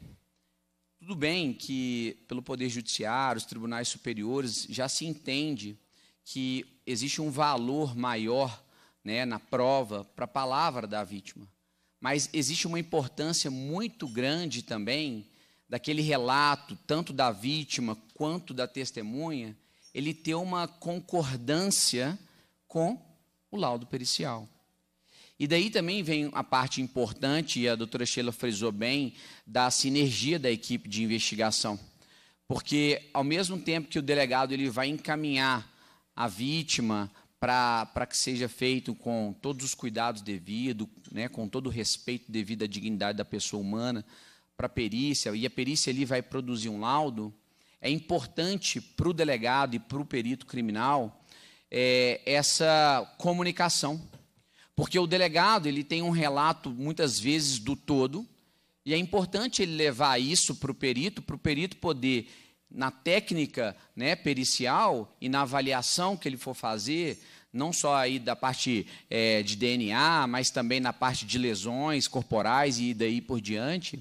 Speaker 12: Tudo bem que, pelo Poder Judiciário, os tribunais superiores, já se entende que existe um valor maior né, na prova, para a palavra da vítima. Mas existe uma importância muito grande também daquele relato, tanto da vítima quanto da testemunha, ele ter uma concordância com o laudo pericial. E daí também vem a parte importante, e a doutora Sheila frisou bem, da sinergia da equipe de investigação. Porque, ao mesmo tempo que o delegado ele vai encaminhar a vítima para que seja feito com todos os cuidados devidos, né, com todo o respeito devido à dignidade da pessoa humana, para a perícia, e a perícia ali vai produzir um laudo, é importante para o delegado e para o perito criminal é, essa comunicação. Porque o delegado ele tem um relato, muitas vezes, do todo, e é importante ele levar isso para o perito, para o perito poder na técnica né, pericial e na avaliação que ele for fazer, não só aí da parte é, de DNA, mas também na parte de lesões corporais e daí por diante,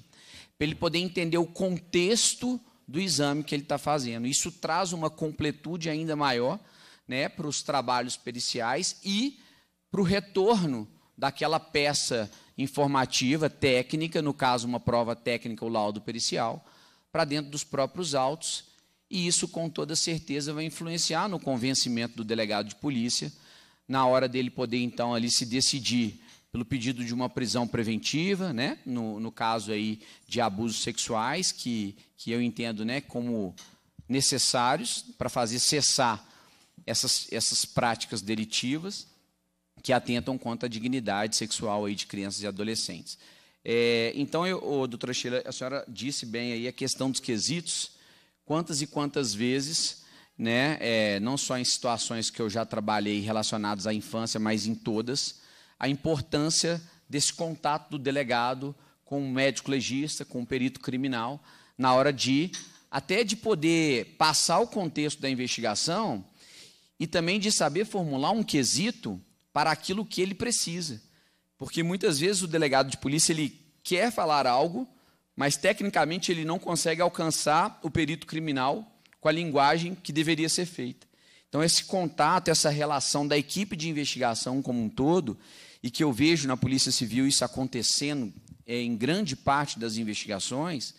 Speaker 12: para ele poder entender o contexto do exame que ele está fazendo. Isso traz uma completude ainda maior né, para os trabalhos periciais e para o retorno daquela peça informativa, técnica, no caso, uma prova técnica ou laudo pericial, para dentro dos próprios autos, e isso com toda certeza vai influenciar no convencimento do delegado de polícia, na hora dele poder então ali se decidir pelo pedido de uma prisão preventiva, né? no, no caso aí de abusos sexuais, que, que eu entendo né, como necessários para fazer cessar essas, essas práticas delitivas que atentam contra a dignidade sexual aí de crianças e adolescentes. É, então, eu, ô, doutora Sheila, a senhora disse bem aí a questão dos quesitos, quantas e quantas vezes, né, é, não só em situações que eu já trabalhei relacionadas à infância, mas em todas, a importância desse contato do delegado com o médico legista, com o perito criminal, na hora de, até de poder passar o contexto da investigação e também de saber formular um quesito para aquilo que ele precisa. Porque muitas vezes o delegado de polícia ele quer falar algo, mas tecnicamente ele não consegue alcançar o perito criminal com a linguagem que deveria ser feita. Então esse contato, essa relação da equipe de investigação como um todo, e que eu vejo na Polícia Civil isso acontecendo é, em grande parte das investigações,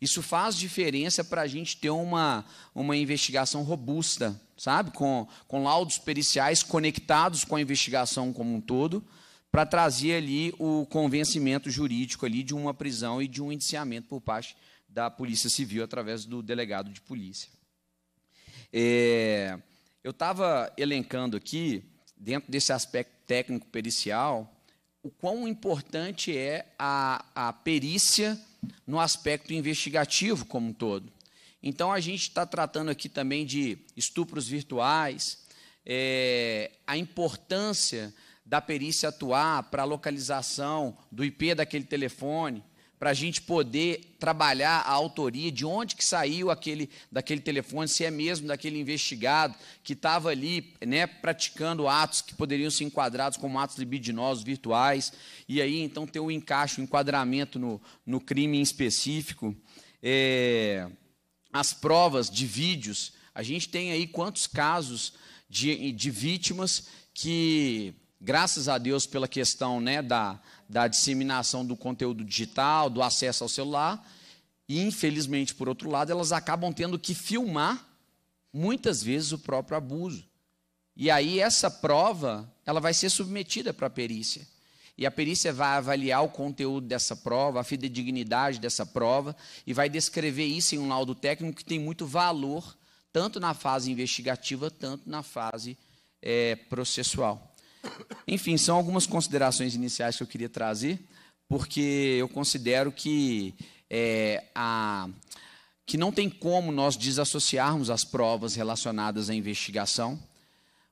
Speaker 12: isso faz diferença para a gente ter uma, uma investigação robusta, sabe? Com, com laudos periciais conectados com a investigação como um todo, para trazer ali o convencimento jurídico ali de uma prisão e de um indiciamento por parte da Polícia Civil através do delegado de polícia. É, eu estava elencando aqui, dentro desse aspecto técnico pericial, o quão importante é a, a perícia no aspecto investigativo como um todo. Então, a gente está tratando aqui também de estupros virtuais, é, a importância da perícia atuar para a localização do IP daquele telefone, para a gente poder trabalhar a autoria de onde que saiu aquele daquele telefone, se é mesmo daquele investigado que estava ali, né, praticando atos que poderiam ser enquadrados como atos libidinosos virtuais, e aí então ter o um encaixe, o um enquadramento no, no crime em específico, é, as provas de vídeos, a gente tem aí quantos casos de, de vítimas que graças a Deus pela questão né, da, da disseminação do conteúdo digital, do acesso ao celular, e infelizmente, por outro lado, elas acabam tendo que filmar muitas vezes o próprio abuso. E aí essa prova, ela vai ser submetida para a perícia. E a perícia vai avaliar o conteúdo dessa prova, a fidedignidade dessa prova e vai descrever isso em um laudo técnico que tem muito valor, tanto na fase investigativa, tanto na fase é, processual. Enfim, são algumas considerações iniciais que eu queria trazer, porque eu considero que é, a que não tem como nós desassociarmos as provas relacionadas à investigação,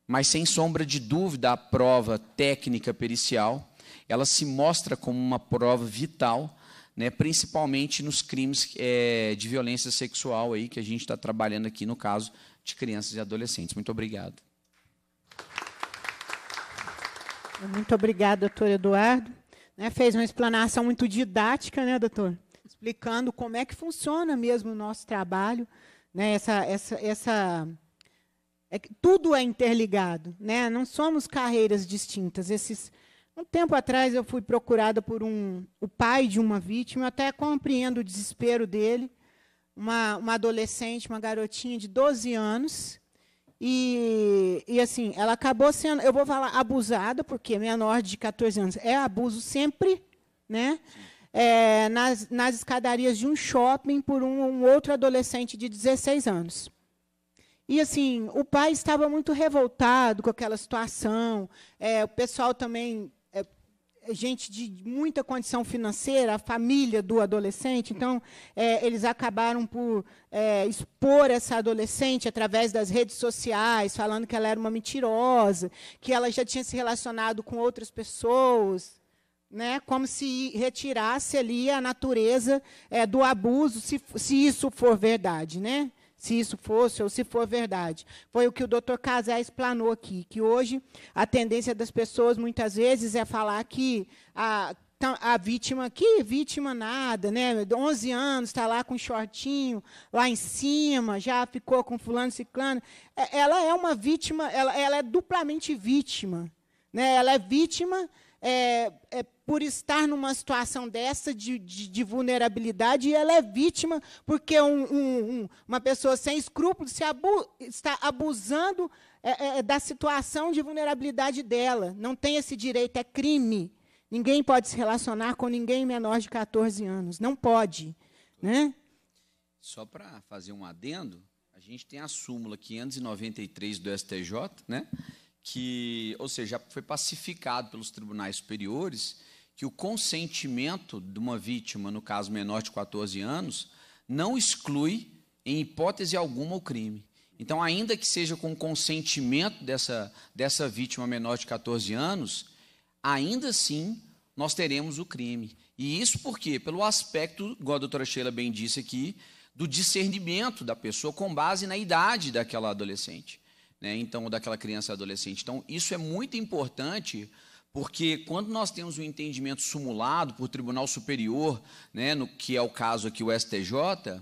Speaker 12: mas sem sombra de dúvida a prova técnica pericial, ela se mostra como uma prova vital, né, principalmente nos crimes é, de violência sexual aí que a gente está trabalhando aqui no caso de crianças e adolescentes. Muito obrigado.
Speaker 1: Muito obrigada, doutor Eduardo. Né, fez uma explanação muito didática, né, doutor? Explicando como é que funciona mesmo o nosso trabalho, né, essa, essa, essa é tudo é interligado, né? Não somos carreiras distintas. Esses um tempo atrás eu fui procurada por um o pai de uma vítima, até compreendo o desespero dele. Uma, uma adolescente, uma garotinha de 12 anos, e, e assim, ela acabou sendo, eu vou falar abusada, porque menor de 14 anos é abuso sempre, né? É, nas, nas escadarias de um shopping por um, um outro adolescente de 16 anos. E assim, o pai estava muito revoltado com aquela situação. É, o pessoal também gente de muita condição financeira, a família do adolescente. Então, é, eles acabaram por é, expor essa adolescente através das redes sociais, falando que ela era uma mentirosa, que ela já tinha se relacionado com outras pessoas. Né, como se retirasse ali a natureza é, do abuso, se, se isso for verdade. Né? se isso fosse ou se for verdade. Foi o que o doutor Casé explanou aqui, que hoje a tendência das pessoas, muitas vezes, é falar que a, tá, a vítima, que vítima nada, né? 11 anos, está lá com um shortinho, lá em cima, já ficou com fulano, ciclano. É, ela é uma vítima, ela, ela é duplamente vítima. Né? Ela é vítima é, é por estar numa situação dessa de, de, de vulnerabilidade e ela é vítima porque um, um, um, uma pessoa sem escrúpulos se abu, está abusando é, é, é da situação de vulnerabilidade dela. Não tem esse direito, é crime. Ninguém pode se relacionar com ninguém menor de 14 anos. Não pode. Né?
Speaker 12: Só para fazer um adendo, a gente tem a súmula 593 do STJ, né? que, ou seja, foi pacificado pelos tribunais superiores que o consentimento de uma vítima, no caso menor de 14 anos, não exclui, em hipótese alguma, o crime. Então, ainda que seja com consentimento dessa, dessa vítima menor de 14 anos, ainda assim nós teremos o crime. E isso porque, pelo aspecto, igual a doutora Sheila bem disse aqui, do discernimento da pessoa com base na idade daquela adolescente, né? então, daquela criança adolescente. Então, isso é muito importante porque quando nós temos um entendimento sumulado por tribunal superior, né, no que é o caso aqui o STJ,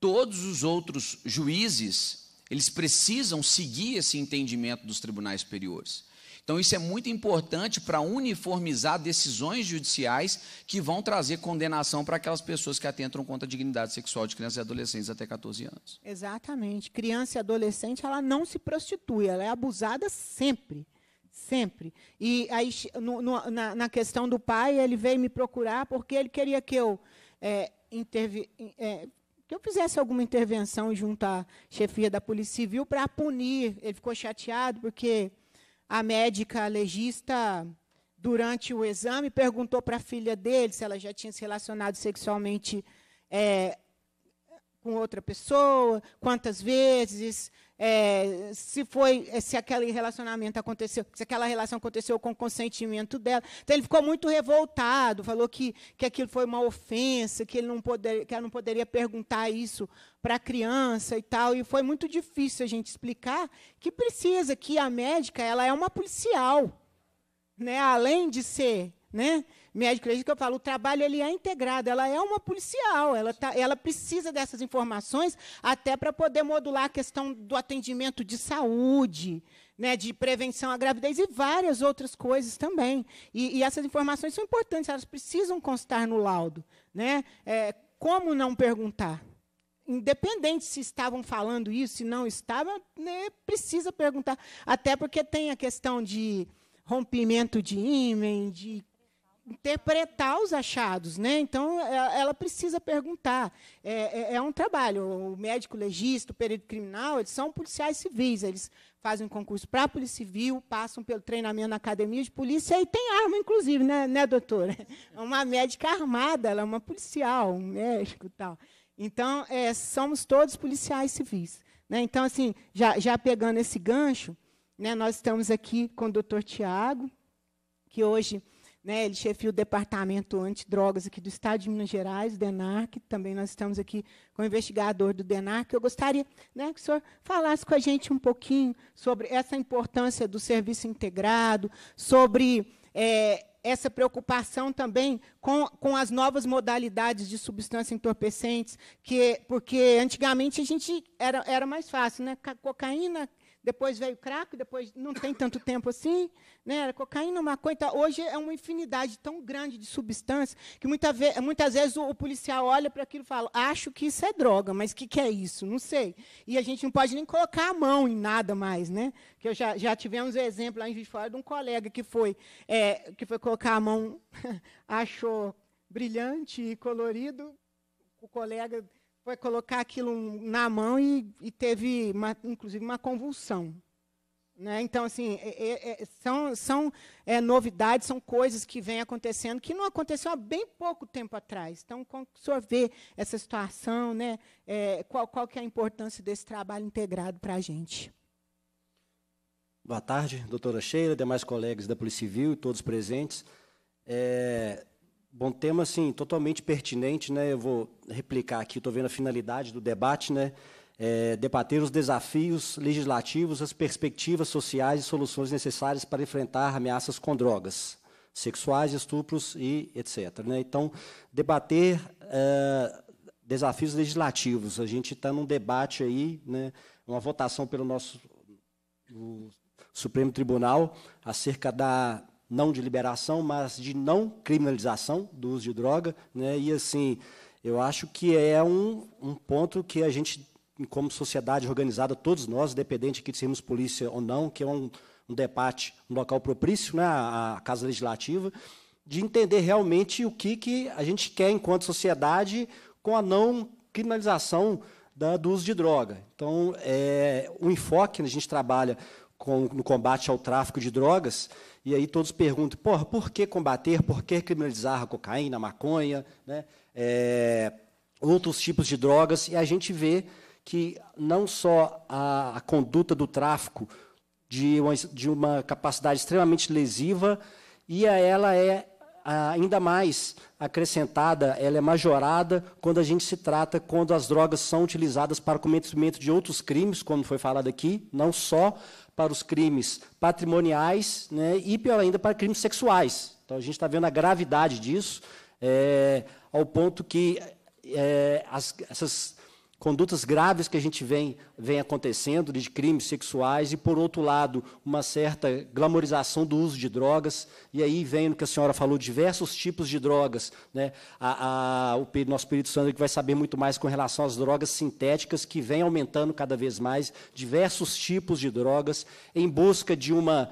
Speaker 12: todos os outros juízes, eles precisam seguir esse entendimento dos tribunais superiores. Então isso é muito importante para uniformizar decisões judiciais que vão trazer condenação para aquelas pessoas que atentam contra a dignidade sexual de crianças e adolescentes até 14 anos.
Speaker 1: Exatamente. Criança e adolescente, ela não se prostitui, ela é abusada sempre. Sempre. E aí, no, no, na, na, questão do pai, ele veio me procurar porque ele queria que eu, é, intervi, é, que eu fizesse alguma intervenção junto à chefia da Polícia Civil para punir. Ele ficou chateado porque a médica legista, durante o exame, perguntou para a filha dele se ela já tinha se relacionado sexualmente é, com outra pessoa, quantas vezes, é, se foi, é, se aquele relacionamento aconteceu, se aquela relação aconteceu com o consentimento dela. Então ele ficou muito revoltado, falou que, que aquilo foi uma ofensa, que ele não poder, que ela não poderia perguntar isso para a criança e tal. E foi muito difícil a gente explicar que precisa, que a médica ela é uma policial, né? Além de ser, né? médico legista que eu falo, o trabalho ele é integrado, ela é uma policial, ela, tá, ela precisa dessas informações até para poder modular a questão do atendimento de saúde, né, de prevenção à gravidez e várias outras coisas também. E, e essas informações são importantes, elas precisam constar no laudo. Né? É, como não perguntar? Independente se estavam falando isso, se não estavam, né, precisa perguntar. Até porque tem a questão de rompimento de ímen, de interpretar os achados, né? Então é, ela precisa perguntar. É, é, é, um trabalho. O médico legista, o perito criminal, eles são policiais civis. Eles fazem um concurso para a polícia civil, passam pelo treinamento na academia de polícia e tem arma, inclusive, né, né doutora? É uma médica armada, ela é uma policial, um médico, tal. Então é, somos todos policiais civis, né? Então assim, já, já pegando esse gancho, né? Nós estamos aqui com o doutor Tiago, que hoje né, ele chefia o departamento antidrogas aqui do Estado de Minas Gerais, o DENARC. Também nós estamos aqui com o investigador do DENARC. Eu gostaria né, que o senhor falasse com a gente um pouquinho sobre essa importância do serviço integrado, sobre é, essa preocupação também com, com as novas modalidades de substâncias entorpecentes, que, porque antigamente a gente era, era mais fácil, né? Cocaína, depois veio crack, depois não tem tanto tempo assim, né? Era cocaína, maconha. Então, hoje é uma infinidade tão grande de substâncias que muita ve muitas vezes o, o policial olha para aquilo e fala: acho que isso é droga, mas o que, que é isso? Não sei. E a gente não pode nem colocar a mão em nada mais, né? Que eu já, já tivemos um exemplo lá em Juiz de Fora de um colega que foi, é, que foi colocar a mão, achou brilhante e colorido, o colega foi colocar aquilo na mão e, e teve, uma, inclusive, uma convulsão. Né? Então, assim, é, é, é, são, são é, novidades, são coisas que vêm acontecendo, que não aconteceu há bem pouco tempo atrás. Então, como o senhor vê essa situação, né? É, qual, qual que é a importância desse trabalho integrado para a gente?
Speaker 4: Boa tarde, doutora Sheila, demais colegas da Polícia Civil e todos presentes. É, Bom tema, assim, totalmente pertinente, né? Eu vou replicar aqui, estou vendo a finalidade do debate, né? É, debater os desafios legislativos, as perspectivas sociais e soluções necessárias para enfrentar ameaças com drogas sexuais, estupros e etc. Né? Então, debater é, desafios legislativos. A gente está num debate aí, né? Uma votação pelo nosso Supremo Tribunal acerca da não de liberação, mas de não criminalização do uso de droga. Né? E, assim, eu acho que é um, um ponto que a gente, como sociedade organizada, todos nós, independente de sermos polícia ou não, que é um, um debate, um local propício, né, a Casa Legislativa, de entender realmente o que, que a gente quer enquanto sociedade com a não criminalização da, do uso de droga. Então, é, o enfoque, né, a gente trabalha com, no combate ao tráfico de drogas, e aí todos perguntam, porra, por que combater, por que criminalizar a cocaína, a maconha, né? É, outros tipos de drogas? E a gente vê que não só a, a conduta do tráfico de uma, de uma capacidade extremamente lesiva, e a ela é ainda mais acrescentada, ela é majorada quando a gente se trata quando as drogas são utilizadas para o cometimento de outros crimes, como foi falado aqui, não só para os crimes patrimoniais né, e, pior ainda, para crimes sexuais. Então, a gente está vendo a gravidade disso, é, ao ponto que é, as, essas Condutas graves que a gente vem, vem acontecendo, de crimes sexuais, e, por outro lado, uma certa glamorização do uso de drogas. E aí vem o que a senhora falou, diversos tipos de drogas. Né? A, a, o nosso Espírito Santo que vai saber muito mais com relação às drogas sintéticas, que vem aumentando cada vez mais, diversos tipos de drogas, em busca de uma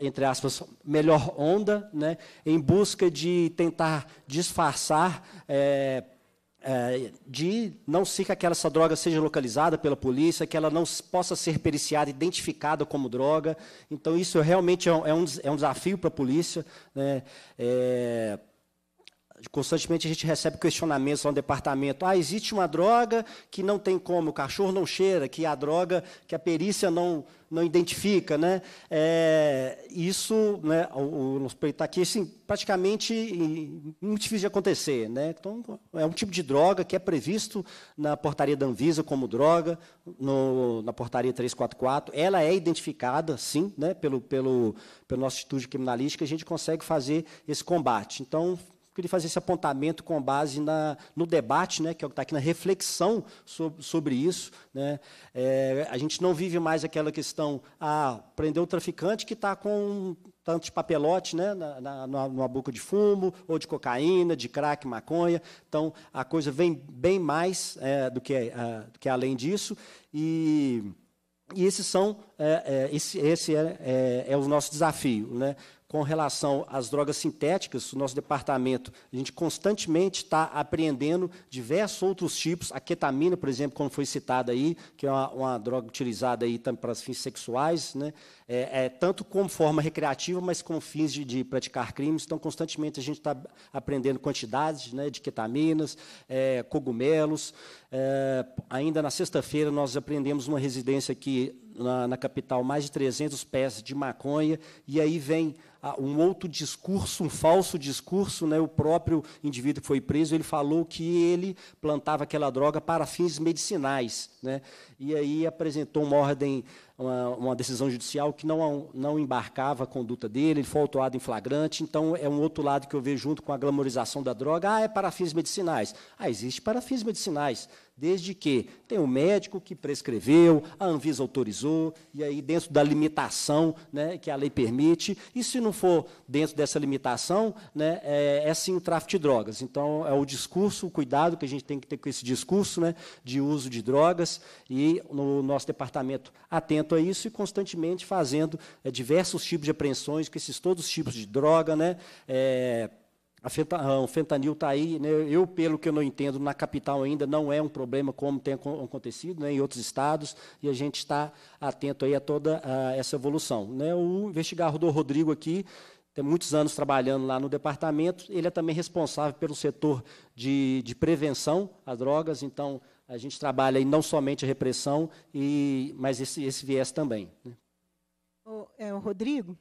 Speaker 4: entre aspas, melhor onda, né, em busca de tentar disfarçar é, é, de não ser que aquela, essa droga seja localizada pela polícia, que ela não possa ser periciada, identificada como droga. Então, isso realmente é um, é um é desafio para a polícia. Né? É, Constantemente a gente recebe questionamentos ao no departamento. Ah, existe uma droga que não tem como, o cachorro não cheira, que a droga que a perícia não, não identifica. Né? É, isso, né, o, o nosso está aqui, assim, praticamente muito difícil de acontecer. Né? Então, é um tipo de droga que é previsto na portaria da Anvisa como droga, no, na portaria 344. Ela é identificada, sim, né, pelo, pelo, pelo nosso Instituto de Criminalística, a gente consegue fazer esse combate. Então, queria fazer esse apontamento com base na, no debate, né, que é está aqui na reflexão sobre, sobre isso. Né? É, a gente não vive mais aquela questão, a ah, prender o traficante que está com tanto de papelote né, na, na, numa boca de fumo, ou de cocaína, de crack, maconha. Então, a coisa vem bem mais é, do, que, é, do que além disso. E... E esses são, é, é, esse, esse é, é, é o nosso desafio, né? com relação às drogas sintéticas, o nosso departamento, a gente constantemente está apreendendo diversos outros tipos, a ketamina, por exemplo, como foi citada aí, que é uma, uma droga utilizada aí também para fins sexuais, né? É, é, tanto como forma recreativa, mas com fins de, de praticar crimes. Então, constantemente a gente está aprendendo quantidades né, de ketaminas, é, cogumelos. É, ainda na sexta-feira, nós aprendemos uma residência aqui na, na capital, mais de 300 pés de maconha, e aí vem um outro discurso, um falso discurso. Né? O próprio indivíduo que foi preso, ele falou que ele plantava aquela droga para fins medicinais. Né? E aí apresentou uma ordem, uma, uma decisão judicial que não, não embarcava a conduta dele, ele foi autuado em flagrante. Então, é um outro lado que eu vejo junto com a glamorização da droga. Ah, é para fins medicinais. Ah, existe para fins medicinais desde que tem um médico que prescreveu, a Anvisa autorizou, e aí dentro da limitação né, que a lei permite, e se não for dentro dessa limitação, né, é, é sim o tráfico de drogas. Então, é o discurso, o cuidado que a gente tem que ter com esse discurso né, de uso de drogas, e no nosso departamento atento a isso e constantemente fazendo é, diversos tipos de apreensões com esses todos os tipos de droga, né, é, ah, o fentanil está aí. Né? Eu, pelo que eu não entendo, na capital ainda não é um problema como tem acontecido né? em outros estados, e a gente está atento aí a toda a, ah, essa evolução. Né? O investigador Rodrigo aqui tem muitos anos trabalhando lá no departamento, ele é também responsável pelo setor de, de prevenção às drogas, então a gente trabalha aí não somente a repressão, e, mas esse, esse viés também. Né?
Speaker 1: O, é, o Rodrigo,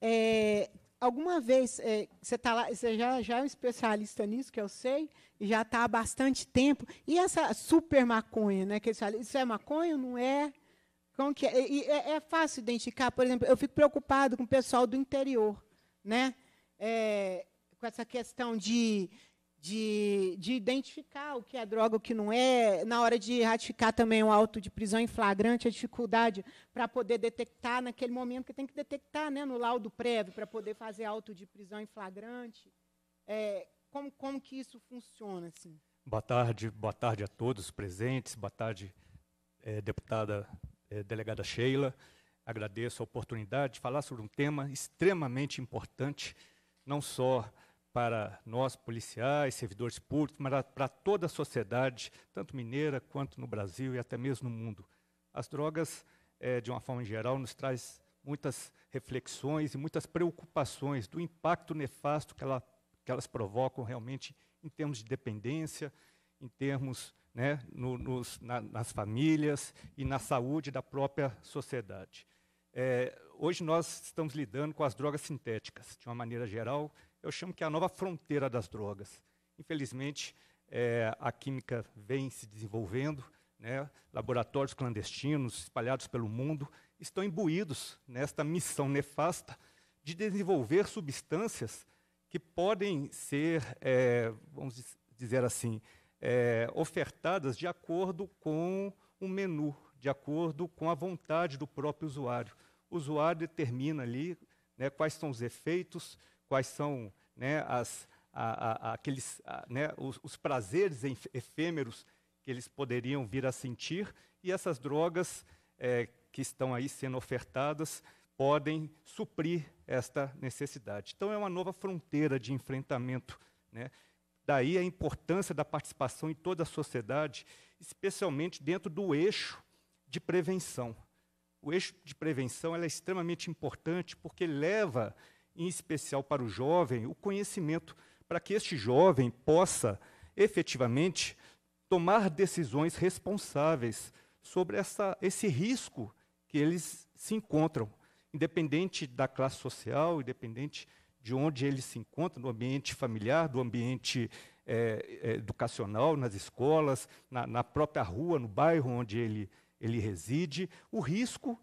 Speaker 1: é, alguma vez é, você tá lá, você já, já é um especialista nisso que eu sei e já está há bastante tempo. E essa super maconha, né? Que eles falam, isso é maconha? Não é? Como que é? E é, é fácil identificar. Por exemplo, eu fico preocupado com o pessoal do interior, né? É, com essa questão de de, de identificar o que é droga, o que não é, na hora de ratificar também o auto de prisão em flagrante, a dificuldade para poder detectar naquele momento que tem que detectar né, no laudo prévio para poder fazer auto de prisão em flagrante. É, como, como que isso funciona? Assim?
Speaker 15: Boa tarde, boa tarde a todos presentes, boa tarde, é, deputada é, delegada Sheila. Agradeço a oportunidade de falar sobre um tema extremamente importante, não só para nós policiais, servidores públicos, mas para toda a sociedade, tanto mineira quanto no Brasil e até mesmo no mundo. As drogas, é, de uma forma geral, nos traz muitas reflexões e muitas preocupações do impacto nefasto que, ela, que elas provocam realmente em termos de dependência, em termos né, no, nos, na, nas famílias e na saúde da própria sociedade. É, hoje nós estamos lidando com as drogas sintéticas, de uma maneira geral, eu chamo que é a nova fronteira das drogas. Infelizmente, é, a química vem se desenvolvendo, né, laboratórios clandestinos espalhados pelo mundo estão imbuídos nesta missão nefasta de desenvolver substâncias que podem ser, é, vamos dizer assim, é, ofertadas de acordo com o um menu, de acordo com a vontade do próprio usuário. O usuário determina ali né, quais são os efeitos, quais são né, as, a, a, aqueles, a, né, os, os, prazeres efêmeros que eles poderiam vir a sentir, e essas drogas é, que estão aí sendo ofertadas podem suprir esta necessidade. Então, é uma nova fronteira de enfrentamento. Né? Daí a importância da participação em toda a sociedade, especialmente dentro do eixo de prevenção. O eixo de prevenção é extremamente importante porque leva em especial para o jovem, o conhecimento, para que este jovem possa efetivamente tomar decisões responsáveis sobre essa, esse risco que eles se encontram, independente da classe social, independente de onde eles se encontram, do ambiente familiar, do ambiente é, educacional, nas escolas, na, na, própria rua, no bairro onde ele, ele reside, o risco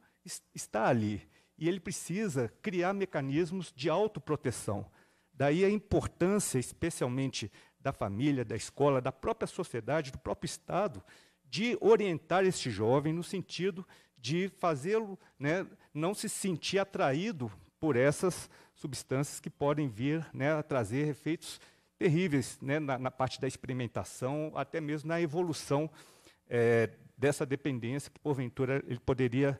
Speaker 15: está ali e ele precisa criar mecanismos de autoproteção. Daí a importância, especialmente da família, da escola, da própria sociedade, do próprio Estado, de orientar este jovem no sentido de fazê-lo né, não se sentir atraído por essas substâncias que podem vir né, a trazer efeitos terríveis né, na, na, parte da experimentação, até mesmo na evolução é, dessa dependência que porventura ele poderia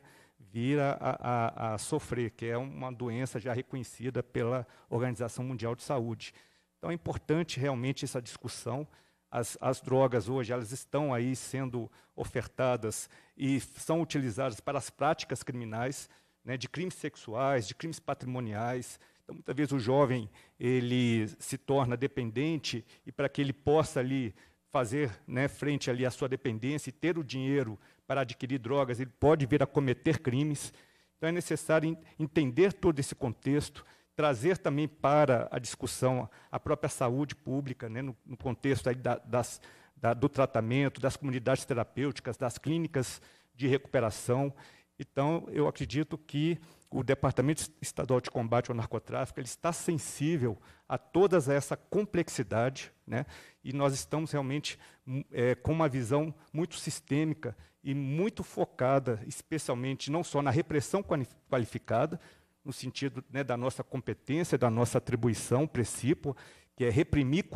Speaker 15: vir a, a, a, sofrer, que é uma doença já reconhecida pela Organização Mundial de Saúde. Então é importante realmente essa discussão. As, as drogas hoje elas estão aí sendo ofertadas e são utilizadas para as práticas criminais, né, de crimes sexuais, de crimes patrimoniais. Então muitas vezes o jovem ele se torna dependente e para que ele possa ali fazer né, frente ali à sua dependência e ter o dinheiro para adquirir drogas, ele pode vir a cometer crimes. Então é necessário entender todo esse contexto, trazer também para a discussão a própria saúde pública, né, no, no, contexto da, das, da, do tratamento, das comunidades terapêuticas, das clínicas de recuperação. Então, eu acredito que o Departamento Estadual de Combate ao Narcotráfico ele está sensível a toda essa complexidade, né? e nós estamos realmente hum, é, com uma visão muito sistêmica e muito focada, especialmente não só na repressão qualificada, no sentido né, da nossa competência, da nossa atribuição, princípio, que é reprimir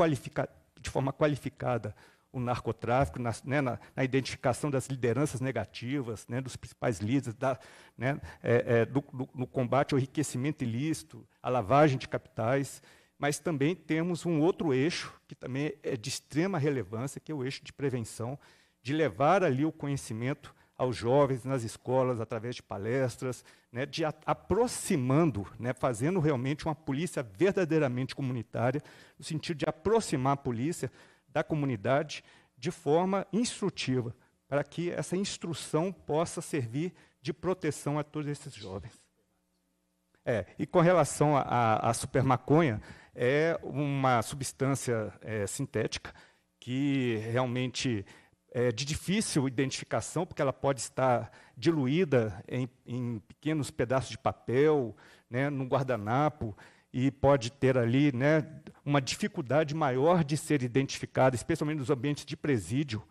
Speaker 15: de forma qualificada o narcotráfico, na, né, na, na identificação das lideranças negativas, né, dos principais líderes, da, né, é, é, do, do, no combate ao enriquecimento ilícito, à lavagem de capitais, mas também temos um outro eixo, que também é de extrema relevância, que é o eixo de prevenção, de levar ali o conhecimento aos jovens nas escolas, através de palestras, né, de aproximando, né, fazendo realmente uma polícia verdadeiramente comunitária, no sentido de aproximar a polícia da comunidade de forma instrutiva, para que essa instrução possa servir de proteção a todos esses jovens. É, e com relação à supermaconha, é uma substância é, sintética que realmente é de difícil identificação, porque ela pode estar diluída em, em pequenos pedaços de papel, né, num guardanapo, e pode ter ali né, uma dificuldade maior de ser identificada, especialmente nos ambientes de presídio.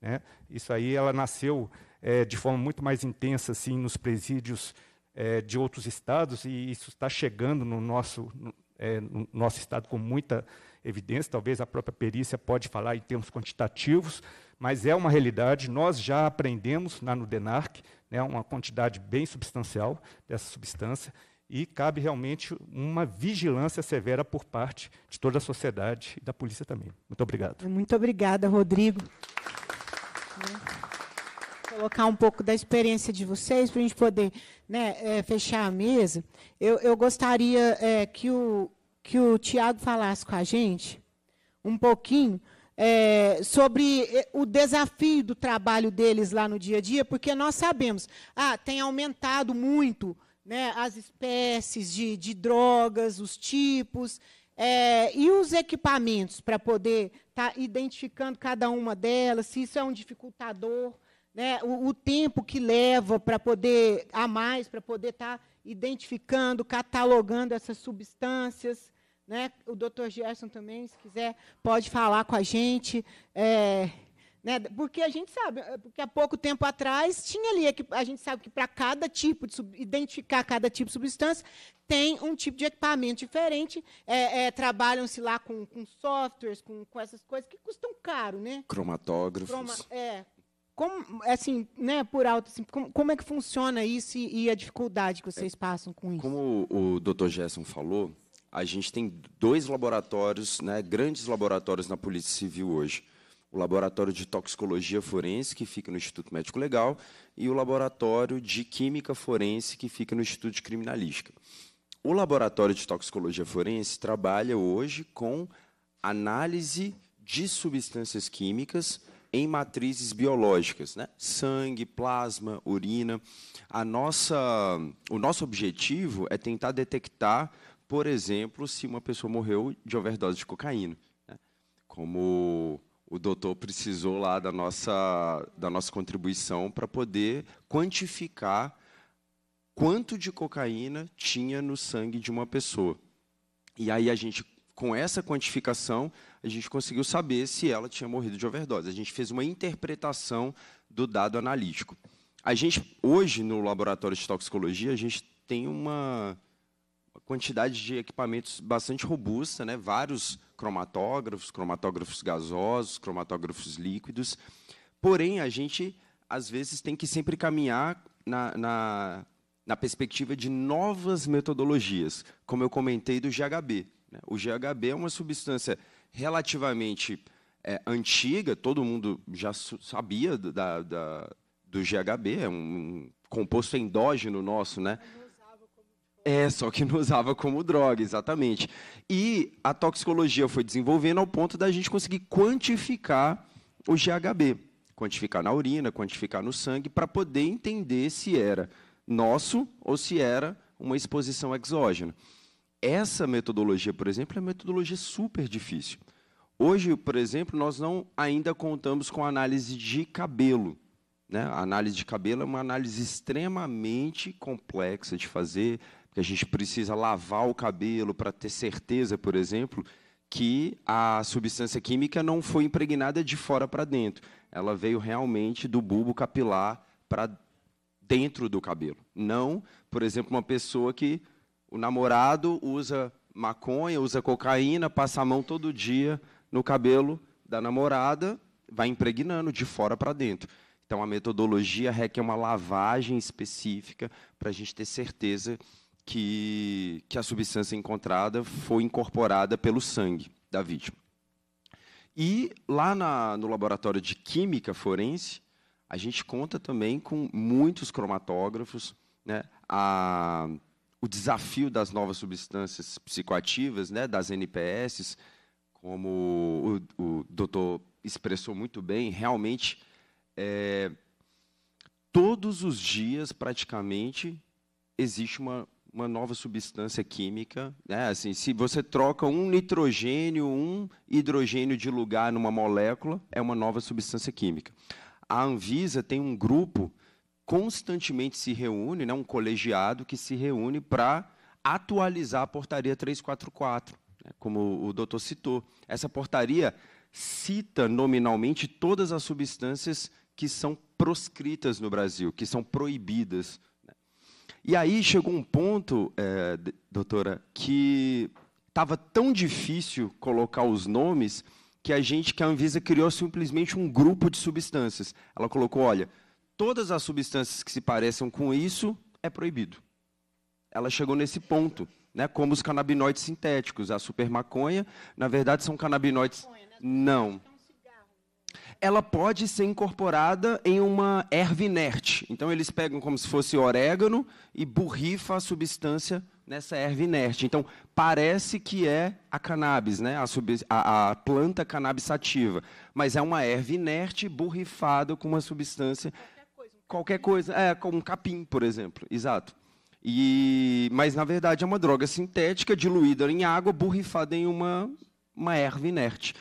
Speaker 15: Né? Isso aí ela nasceu é, de forma muito mais intensa assim, nos presídios é, de outros estados, e isso está chegando no nosso, no, é, no nosso estado com muita evidência. Talvez a própria perícia pode falar em termos quantitativos, mas é uma realidade. Nós já aprendemos lá no DENARC né, uma quantidade bem substancial dessa substância, e cabe realmente uma vigilância severa por parte de toda a sociedade e da polícia também. Muito obrigado.
Speaker 1: Muito obrigada, Rodrigo. Vou colocar um pouco da experiência de vocês para a gente poder né, é, fechar a mesa. Eu, eu gostaria é, que o, que o Tiago falasse com a gente um pouquinho é, sobre é, o desafio do trabalho deles lá no dia a dia, porque nós sabemos, ah, tem aumentado muito né, as espécies de, de drogas, os tipos, é, e os equipamentos para poder estar tá identificando cada uma delas, se isso é um dificultador, né, o, o tempo que leva para poder, a mais, para poder estar tá identificando, catalogando essas substâncias. Né? O doutor Gerson também, se quiser, pode falar com a gente. É, né? Porque a gente sabe, é, porque há pouco tempo atrás tinha ali, a gente sabe que para cada tipo de identificar cada tipo de substância, tem um tipo de equipamento diferente, é, é, trabalham-se lá com, com softwares, com, com, essas coisas que custam caro, né?
Speaker 11: Cromatógrafos. Croma,
Speaker 1: é, como, assim, né, por alto, assim, como, como, é que funciona isso e, e a dificuldade que vocês é, passam com
Speaker 11: isso? Como o Dr. Gerson falou, a gente tem dois laboratórios, né, grandes laboratórios na Polícia Civil hoje o Laboratório de Toxicologia Forense, que fica no Instituto Médico Legal, e o Laboratório de Química Forense, que fica no Instituto de Criminalística. O Laboratório de Toxicologia Forense trabalha hoje com análise de substâncias químicas em matrizes biológicas, né? sangue, plasma, urina. A nossa, o nosso objetivo é tentar detectar, por exemplo, se uma pessoa morreu de overdose de cocaína, né? como o doutor precisou lá da nossa, da nossa contribuição para poder quantificar quanto de cocaína tinha no sangue de uma pessoa. E aí a gente, com essa quantificação, a gente conseguiu saber se ela tinha morrido de overdose. A gente fez uma interpretação do dado analítico. A gente hoje no laboratório de toxicologia a gente tem uma quantidade de equipamentos bastante robusta, né? vários cromatógrafos, cromatógrafos gasosos, cromatógrafos líquidos. Porém, a gente, às vezes, tem que sempre caminhar na, na, na perspectiva de novas metodologias, como eu comentei do GHB. Né? O GHB é uma substância relativamente é, antiga, todo mundo já sabia da, da, do GHB, é um composto endógeno nosso, né? É, só que não usava como droga, exatamente. E a toxicologia foi desenvolvendo ao ponto da gente conseguir quantificar o GHB, quantificar na urina, quantificar no sangue, para poder entender se era nosso ou se era uma exposição exógena. Essa metodologia, por exemplo, é uma metodologia super difícil. Hoje, por exemplo, nós não ainda contamos com análise de cabelo. Né? A análise de cabelo é uma análise extremamente complexa de fazer, que a gente precisa lavar o cabelo para ter certeza, por exemplo, que a substância química não foi impregnada de fora para dentro. Ela veio realmente do bulbo capilar para dentro do cabelo. Não, por exemplo, uma pessoa que o namorado usa maconha, usa cocaína, passa a mão todo dia no cabelo da namorada, vai impregnando de fora para dentro. Então, a metodologia requer uma lavagem específica para a gente ter certeza que, que a substância encontrada foi incorporada pelo sangue da vítima. E lá na, no laboratório de química forense, a gente conta também com muitos cromatógrafos. Né? A, o desafio das novas substâncias psicoativas, né? das NPS, como o, o doutor expressou muito bem, realmente, é, todos os dias, praticamente, existe uma uma nova substância química. Né? Assim, se você troca um nitrogênio, um hidrogênio de lugar numa molécula, é uma nova substância química. A Anvisa tem um grupo constantemente se reúne, né, um colegiado que se reúne para atualizar a portaria 344, né, como o doutor citou. Essa portaria cita nominalmente todas as substâncias que são proscritas no Brasil, que são proibidas e aí chegou um ponto, é, doutora, que estava tão difícil colocar os nomes que a gente, que a Anvisa criou simplesmente um grupo de substâncias. Ela colocou, olha, todas as substâncias que se pareçam com isso é proibido. Ela chegou nesse ponto, né? Como os canabinoides sintéticos, a super maconha, na verdade são canabinoides né? não, ela pode ser incorporada em uma erva inerte. Então, eles pegam como se fosse orégano e borrifa a substância nessa erva inerte. Então, parece que é a cannabis, né? a, sub... a, a planta cannabis sativa, mas é uma erva inerte borrifada com uma substância... Qualquer coisa, um qualquer coisa. é, como um capim, por exemplo, exato. E, mas, na verdade, é uma droga sintética diluída em água, borrifada em uma, uma erva inerte.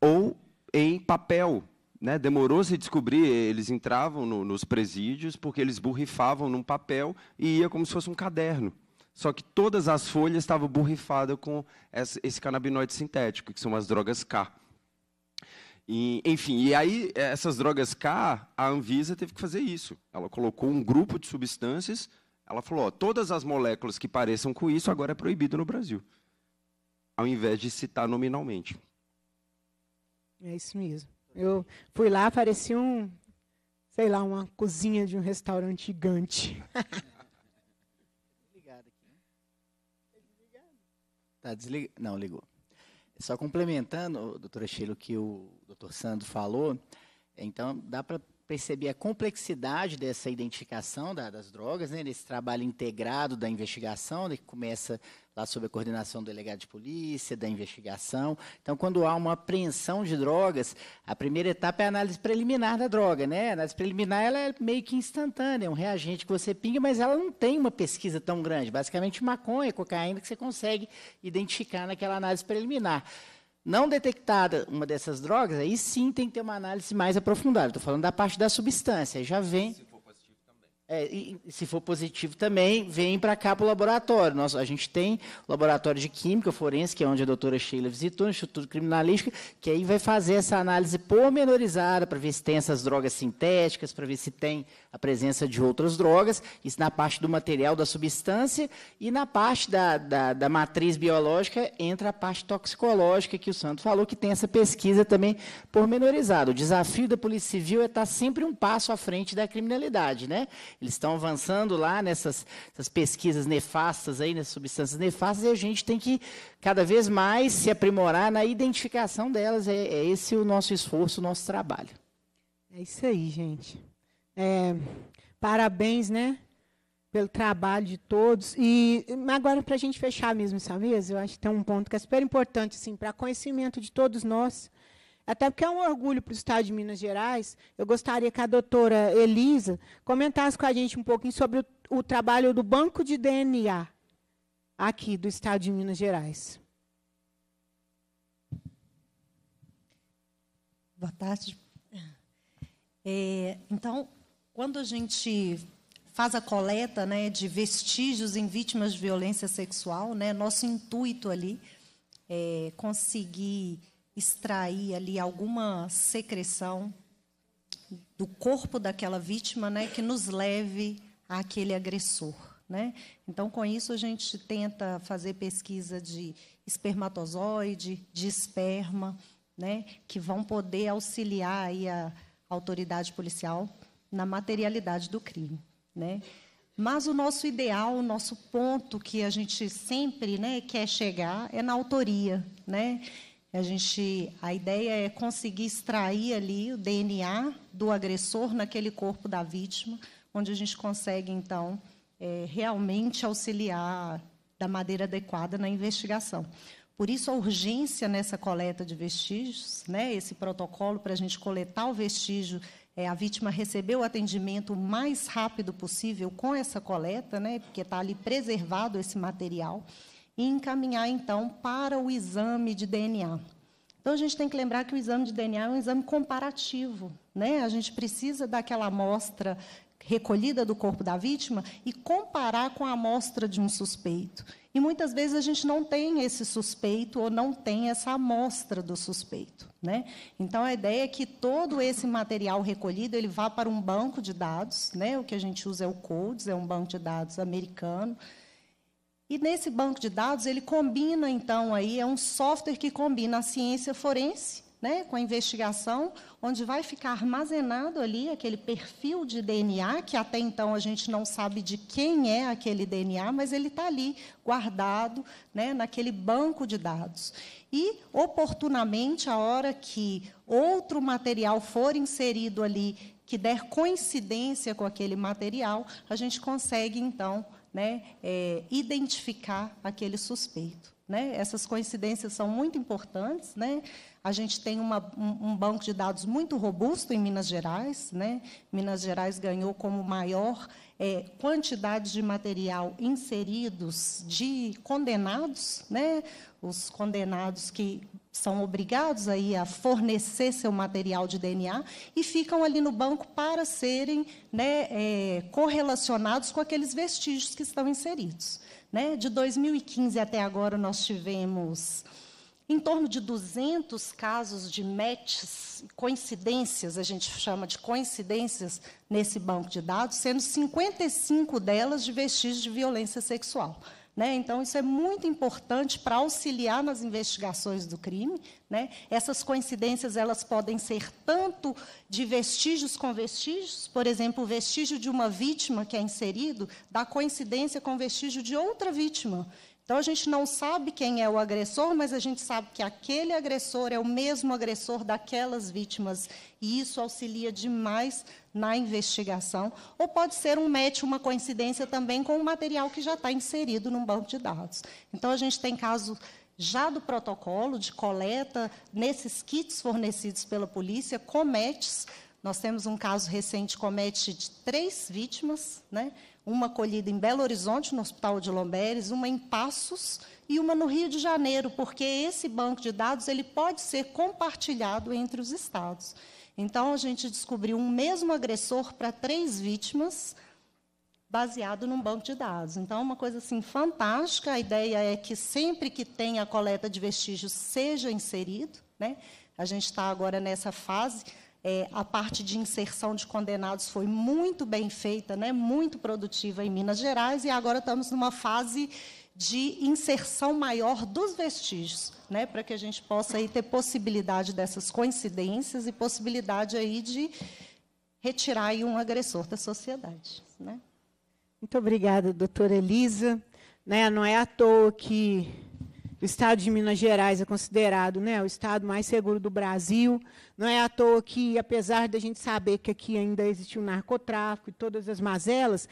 Speaker 11: Ou em papel, né, demorou se descobrir, eles entravam no, nos presídios porque eles borrifavam num papel e ia como se fosse um caderno. Só que todas as folhas estavam borrifadas com essa, esse canabinoide sintético, que são as drogas K. E, enfim, e aí essas drogas K, a Anvisa teve que fazer isso. Ela colocou um grupo de substâncias, ela falou, ó, todas as moléculas que pareçam com isso agora é proibido no Brasil. Ao invés de citar nominalmente.
Speaker 1: É isso mesmo. Eu fui lá, parecia um, sei lá, uma cozinha de um restaurante gigante.
Speaker 13: Ligado né? Tá desligado? Não, ligou. Só complementando, doutora Sheila, o que o doutor Sandro falou, então dá para perceber a complexidade dessa identificação da, das drogas, né, desse trabalho integrado da investigação, né, que começa lá sob a coordenação do delegado de polícia, da investigação. Então, quando há uma apreensão de drogas, a primeira etapa é a análise preliminar da droga, né? A análise preliminar ela é meio que instantânea, é um reagente que você pinga, mas ela não tem uma pesquisa tão grande. Basicamente, maconha, cocaína que você consegue identificar naquela análise preliminar. Não detectada uma dessas drogas, aí sim tem que ter uma análise mais aprofundada. Estou falando da parte da substância, aí já vem. É, e, se for positivo também, vem para cá para o laboratório. Nós, a gente tem o laboratório de Química Forense, que é onde a doutora Sheila visitou, Instituto Criminalístico, que aí vai fazer essa análise pormenorizada para ver se tem essas drogas sintéticas, para ver se tem a presença de outras drogas, isso na parte do material da substância, e na parte da, da, da matriz biológica entra a parte toxicológica, que o Santo falou, que tem essa pesquisa também pormenorizada. O desafio da Polícia Civil é estar tá sempre um passo à frente da criminalidade, né? Eles estão avançando lá nessas pesquisas nefastas aí, nessas substâncias nefastas, e a gente tem que cada vez mais se aprimorar na identificação delas. É, é esse o nosso esforço, o nosso trabalho.
Speaker 1: É isso aí, gente. É, parabéns, né? Pelo trabalho de todos. E agora, para a gente fechar mesmo essa mesa, eu acho que tem um ponto que é super importante, assim, para conhecimento de todos nós até porque é um orgulho para o Estado de Minas Gerais, eu gostaria que a doutora Elisa comentasse com a gente um pouquinho sobre o, o trabalho do banco de DNA aqui do Estado de Minas Gerais.
Speaker 10: Boa tarde. É, então, quando a gente faz a coleta né, de vestígios em vítimas de violência sexual, né, nosso intuito ali é conseguir extrair ali alguma secreção do corpo daquela vítima, né, que nos leve àquele agressor, né? Então, com isso a gente tenta fazer pesquisa de espermatozoide, de esperma, né, que vão poder auxiliar aí a autoridade policial na materialidade do crime, né? Mas o nosso ideal, o nosso ponto que a gente sempre né, quer chegar é na autoria, né? A gente, a ideia é conseguir extrair ali o DNA do agressor naquele corpo da vítima, onde a gente consegue então é, realmente auxiliar da maneira adequada na investigação. Por isso, a urgência nessa coleta de vestígios, né, esse protocolo para a gente coletar o vestígio, é, a vítima receber o atendimento o mais rápido possível com essa coleta, né, porque está ali preservado esse material e encaminhar então para o exame de DNA. Então a gente tem que lembrar que o exame de DNA é um exame comparativo, né? A gente precisa daquela amostra recolhida do corpo da vítima e comparar com a amostra de um suspeito. E muitas vezes a gente não tem esse suspeito ou não tem essa amostra do suspeito, né? Então a ideia é que todo esse material recolhido ele vá para um banco de dados, né? O que a gente usa é o CODES, é um banco de dados americano e nesse banco de dados ele combina então aí é um software que combina a ciência forense, né, com a investigação, onde vai ficar armazenado ali aquele perfil de DNA que até então a gente não sabe de quem é aquele DNA, mas ele está ali guardado, né, naquele banco de dados. E oportunamente a hora que outro material for inserido ali que der coincidência com aquele material, a gente consegue então né, é, identificar aquele suspeito. Né? Essas coincidências são muito importantes. Né? A gente tem uma, um, um, banco de dados muito robusto em Minas Gerais. Né? Minas Gerais ganhou como maior é, quantidade de material inseridos de condenados, né? os condenados que são obrigados aí a fornecer seu material de DNA e ficam ali no banco para serem né, é, correlacionados com aqueles vestígios que estão inseridos. Né? De 2015 até agora, nós tivemos em torno de 200 casos de matches, coincidências, a gente chama de coincidências nesse banco de dados, sendo 55 delas de vestígios de violência sexual. Né? Então, isso é muito importante para auxiliar nas investigações do crime. Né? Essas coincidências elas podem ser tanto de vestígios com vestígios, por exemplo, o vestígio de uma vítima que é inserido dá coincidência com o vestígio de outra vítima. Então, a gente não sabe quem é o agressor, mas a gente sabe que aquele agressor é o mesmo agressor daquelas vítimas. E isso auxilia demais na investigação, ou pode ser um match, uma coincidência também com o material que já está inserido num banco de dados. Então, a gente tem casos já do protocolo de coleta nesses kits fornecidos pela polícia, cometes. Nós temos um caso recente, comete de três vítimas, né? uma colhida em Belo Horizonte, no Hospital de Lomberes, uma em Passos e uma no Rio de Janeiro, porque esse banco de dados ele pode ser compartilhado entre os estados. Então, a gente descobriu um mesmo agressor para três vítimas, baseado num banco de dados. Então, é uma coisa assim fantástica. A ideia é que sempre que tem a coleta de vestígios seja inserido. Né? A gente está agora nessa fase. É, a parte de inserção de condenados foi muito bem feita, né? muito produtiva em Minas Gerais, e agora estamos numa fase de inserção maior dos vestígios, né, para que a gente possa aí ter possibilidade dessas coincidências e possibilidade aí de retirar aí um agressor da sociedade. Né?
Speaker 1: Muito obrigada, doutora Elisa. Né, não é à toa que o estado de Minas Gerais é considerado né, o estado mais seguro do Brasil. Não é à toa que, apesar da gente saber que aqui ainda existe o narcotráfico e todas as mazelas,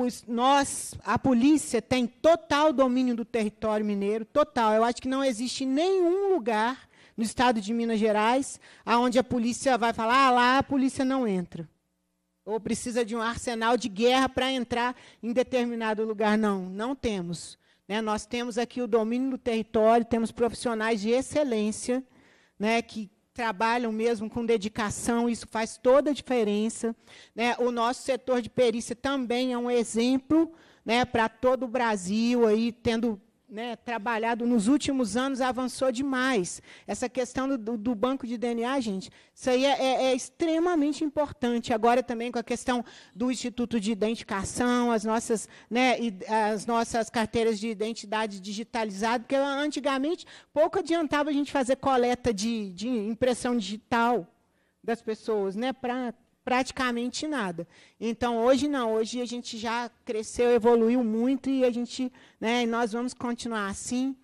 Speaker 1: os, nós, a polícia, tem total domínio do território mineiro, total. Eu acho que não existe nenhum lugar no estado de Minas Gerais onde a polícia vai falar, ah, lá a polícia não entra. Ou precisa de um arsenal de guerra para entrar em determinado lugar. Não, não temos. Né? Nós temos aqui o domínio do território, temos profissionais de excelência né, que trabalham mesmo com dedicação, isso faz toda a diferença. Né? O nosso setor de perícia também é um exemplo né, para todo o Brasil, aí, tendo né, trabalhado nos últimos anos avançou demais. Essa questão do, do banco de DNA, gente, isso aí é, é, é, extremamente importante. Agora também com a questão do Instituto de Identificação, as nossas, né, e, as nossas carteiras de identidade digitalizadas porque antigamente pouco adiantava a gente fazer coleta de, de impressão digital das pessoas, né, para praticamente nada. Então, hoje não, hoje a gente já cresceu, evoluiu muito e a gente, né, nós vamos continuar assim.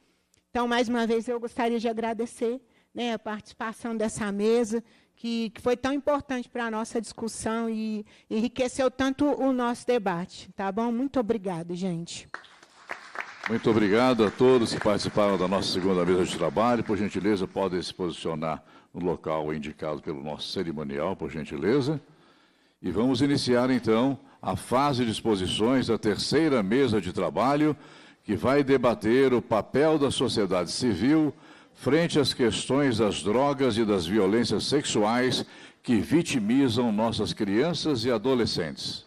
Speaker 1: Então, mais uma vez, eu gostaria de agradecer né, a participação dessa mesa, que, que foi tão importante para a nossa discussão e enriqueceu tanto o nosso debate. Tá bom? Muito obrigado, gente.
Speaker 2: Muito obrigado a todos que participaram da nossa segunda mesa de trabalho. Por gentileza, podem se posicionar no local indicado pelo nosso cerimonial, por gentileza. E vamos iniciar então a fase de exposições da terceira mesa de trabalho, que vai debater o papel da sociedade civil frente às questões das drogas e das violências sexuais que vitimizam nossas crianças e adolescentes.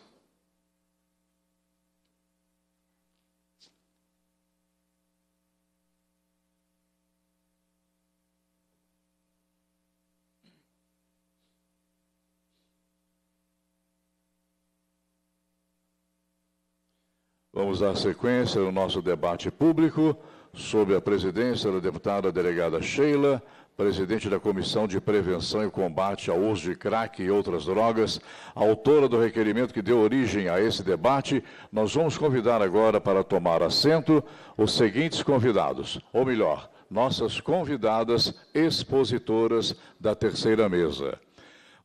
Speaker 2: Vamos dar sequência ao nosso debate público sob a presidência da deputada delegada Sheila, presidente da Comissão de Prevenção e Combate ao Uso de Crack e Outras Drogas, autora do requerimento que deu origem a esse debate, nós vamos convidar agora para tomar assento os seguintes convidados, ou melhor, nossas convidadas expositoras da terceira mesa.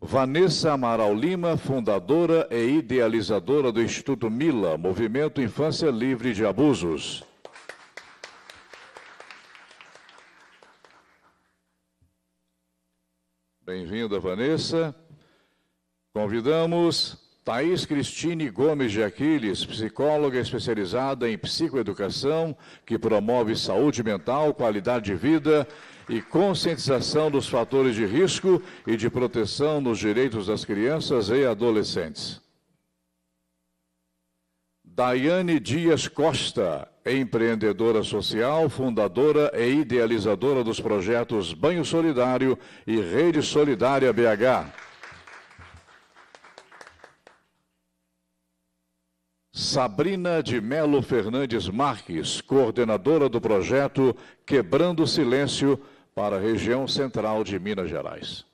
Speaker 2: Vanessa Amaral Lima, fundadora e idealizadora do Instituto Mila, Movimento Infância Livre de Abusos. Bem-vinda, Vanessa. Convidamos Thaís Cristine Gomes de Aquiles, psicóloga especializada em psicoeducação, que promove saúde mental, qualidade de vida e conscientização dos fatores de risco e de proteção dos direitos das crianças e adolescentes. Daiane Dias Costa, empreendedora social, fundadora e idealizadora dos projetos Banho Solidário e Rede Solidária BH. Sabrina de Melo Fernandes Marques, coordenadora do projeto Quebrando o Silêncio para a região central de Minas Gerais.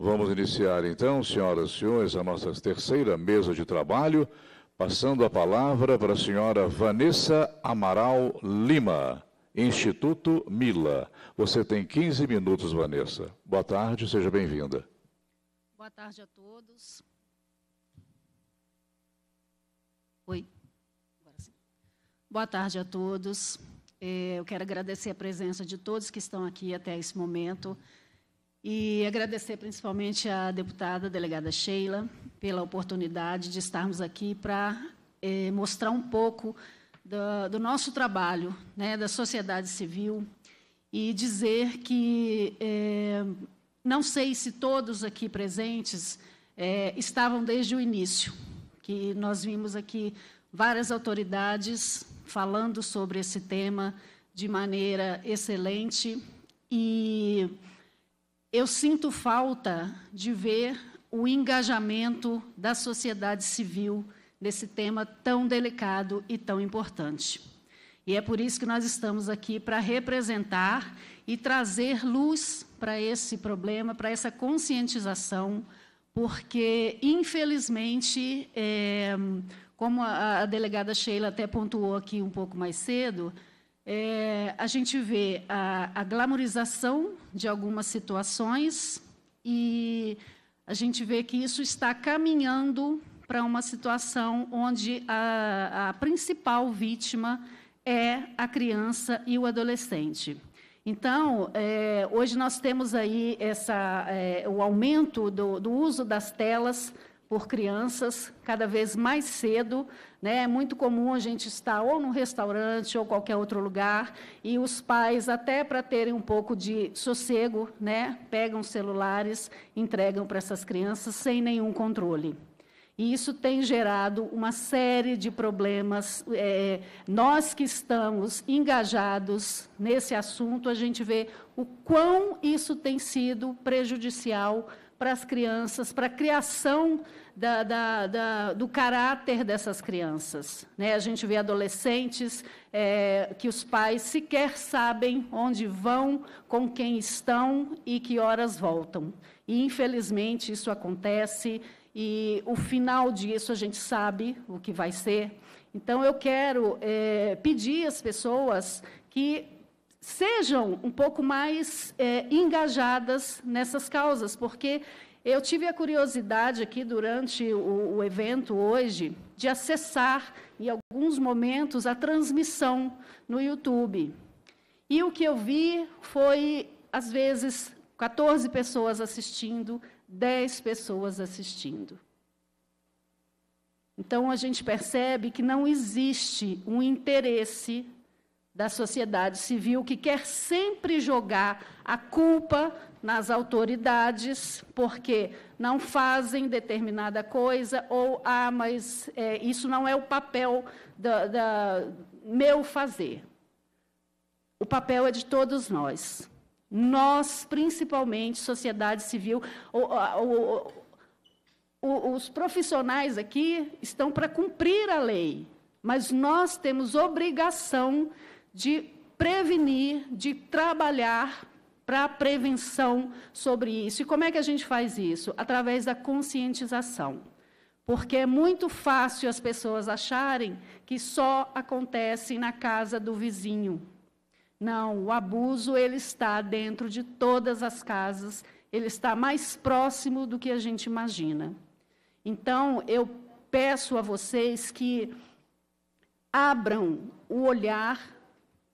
Speaker 2: Vamos iniciar então, senhoras e senhores, a nossa terceira mesa de trabalho, passando a palavra para a senhora Vanessa Amaral Lima, Instituto Mila. Você tem 15 minutos, Vanessa. Boa tarde, seja bem-vinda.
Speaker 14: Boa tarde a todos. Oi. Boa tarde a todos. É, eu quero agradecer a presença de todos que estão aqui até esse momento e agradecer principalmente à deputada delegada Sheila pela oportunidade de estarmos aqui para é, mostrar um pouco do, do nosso trabalho, né, da sociedade civil, e dizer que é, não sei se todos aqui presentes é, estavam desde o início, que nós vimos aqui várias autoridades falando sobre esse tema de maneira excelente e eu sinto falta de ver o engajamento da sociedade civil nesse tema tão delicado e tão importante. E é por isso que nós estamos aqui para representar e trazer luz para esse problema, para essa conscientização, porque, infelizmente, é, como a, a, delegada Sheila até pontuou aqui um pouco mais cedo, é, a gente vê a, a glamorização de algumas situações e a gente vê que isso está caminhando para uma situação onde a, a principal vítima é a criança e o adolescente. Então, é, hoje nós temos aí essa, é, o aumento do, do, uso das telas por crianças cada vez mais cedo. Né? É muito comum a gente estar ou num restaurante ou qualquer outro lugar e os pais, até para terem um pouco de sossego, né? pegam celulares, entregam para essas crianças sem nenhum controle. E isso tem gerado uma série de problemas. É, nós que estamos engajados nesse assunto, a gente vê o quão isso tem sido prejudicial para as crianças, para a criação da, da, da, do caráter dessas crianças. Né? A gente vê adolescentes é, que os pais sequer sabem onde vão, com quem estão e que horas voltam. E, infelizmente, isso acontece e o final disso a gente sabe o que vai ser. Então, eu quero é, pedir às pessoas que sejam um pouco mais é, engajadas nessas causas, porque eu tive a curiosidade aqui durante o, o, evento hoje de acessar, em alguns momentos, a transmissão no YouTube. E o que eu vi foi, às vezes, 14 pessoas assistindo, 10 pessoas assistindo. Então a gente percebe que não existe um interesse da sociedade civil que quer sempre jogar a culpa nas autoridades porque não fazem determinada coisa ou ah mas é, isso não é o papel da, da meu fazer. O papel é de todos nós. Nós, principalmente, sociedade civil, o, o, o, os profissionais aqui estão para cumprir a lei, mas nós temos obrigação de prevenir, de trabalhar para a prevenção sobre isso. E como é que a gente faz isso? Através da conscientização. Porque é muito fácil as pessoas acharem que só acontece na casa do vizinho, não, o abuso ele está dentro de todas as casas, ele está mais próximo do que a gente imagina. Então, eu peço a vocês que abram o olhar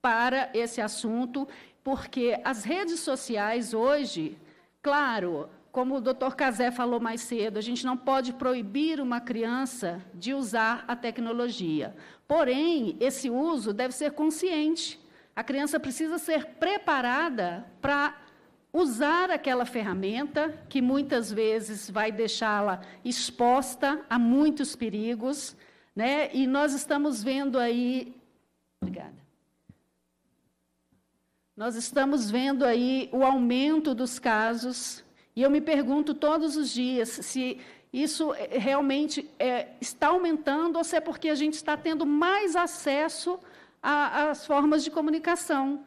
Speaker 14: para esse assunto, porque as redes sociais hoje, claro, como o doutor Cazé falou mais cedo, a gente não pode proibir uma criança de usar a tecnologia. Porém, esse uso deve ser consciente. A criança precisa ser preparada para usar aquela ferramenta que muitas vezes vai deixá-la exposta a muitos perigos, né? E nós estamos vendo aí, obrigada. Nós estamos vendo aí o aumento dos casos, e eu me pergunto todos os dias se isso realmente é, está aumentando ou se é porque a gente está tendo mais acesso a a, as formas de comunicação.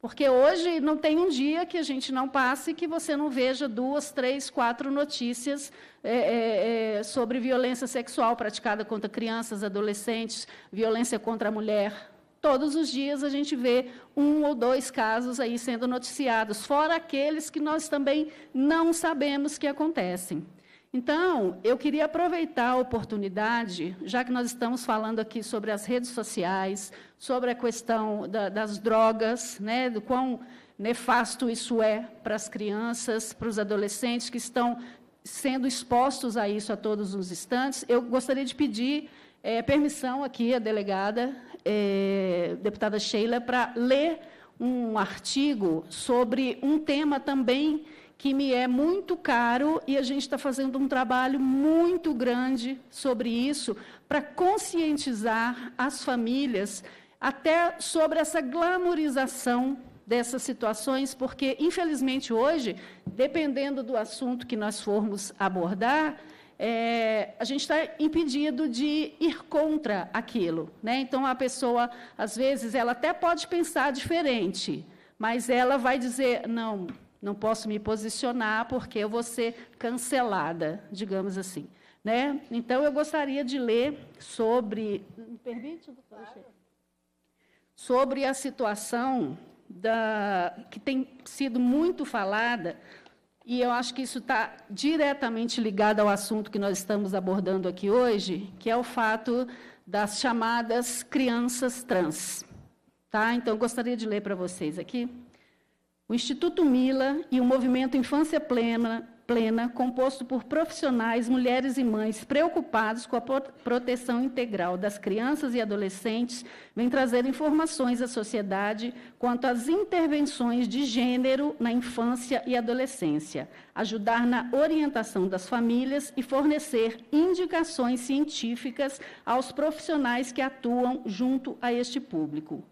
Speaker 14: Porque hoje não tem um dia que a gente não passe que você não veja duas, três, quatro notícias é, é, é, sobre violência sexual praticada contra crianças, adolescentes, violência contra a mulher. Todos os dias a gente vê um ou dois casos aí sendo noticiados, fora aqueles que nós também não sabemos que acontecem. Então, eu queria aproveitar a oportunidade, já que nós estamos falando aqui sobre as redes sociais, sobre a questão da, das drogas, né, do quão nefasto isso é para as crianças, para os adolescentes que estão sendo expostos a isso a todos os instantes. Eu gostaria de pedir é, permissão aqui à delegada, é, deputada Sheila, para ler um artigo sobre um tema também que me é muito caro e a gente está fazendo um trabalho muito grande sobre isso para conscientizar as famílias até sobre essa glamorização dessas situações, porque infelizmente hoje, dependendo do assunto que nós formos abordar, é, a gente está impedido de ir contra aquilo, né? Então a pessoa, às vezes, ela até pode pensar diferente, mas ela vai dizer não não posso me posicionar porque eu vou ser cancelada, digamos assim. Né? Então, eu gostaria de ler sobre. Me permite, doutor? Sobre a situação da, que tem sido muito falada, e eu acho que isso está diretamente ligado ao assunto que nós estamos abordando aqui hoje, que é o fato das chamadas crianças trans. Tá? Então, eu gostaria de ler para vocês aqui. O Instituto Mila e o Movimento Infância Plena, plena composto por profissionais, mulheres e mães preocupados com a proteção integral das crianças e adolescentes, vem trazer informações à sociedade quanto às intervenções de gênero na infância e adolescência, ajudar na orientação das famílias e fornecer indicações científicas aos profissionais que atuam junto a este público.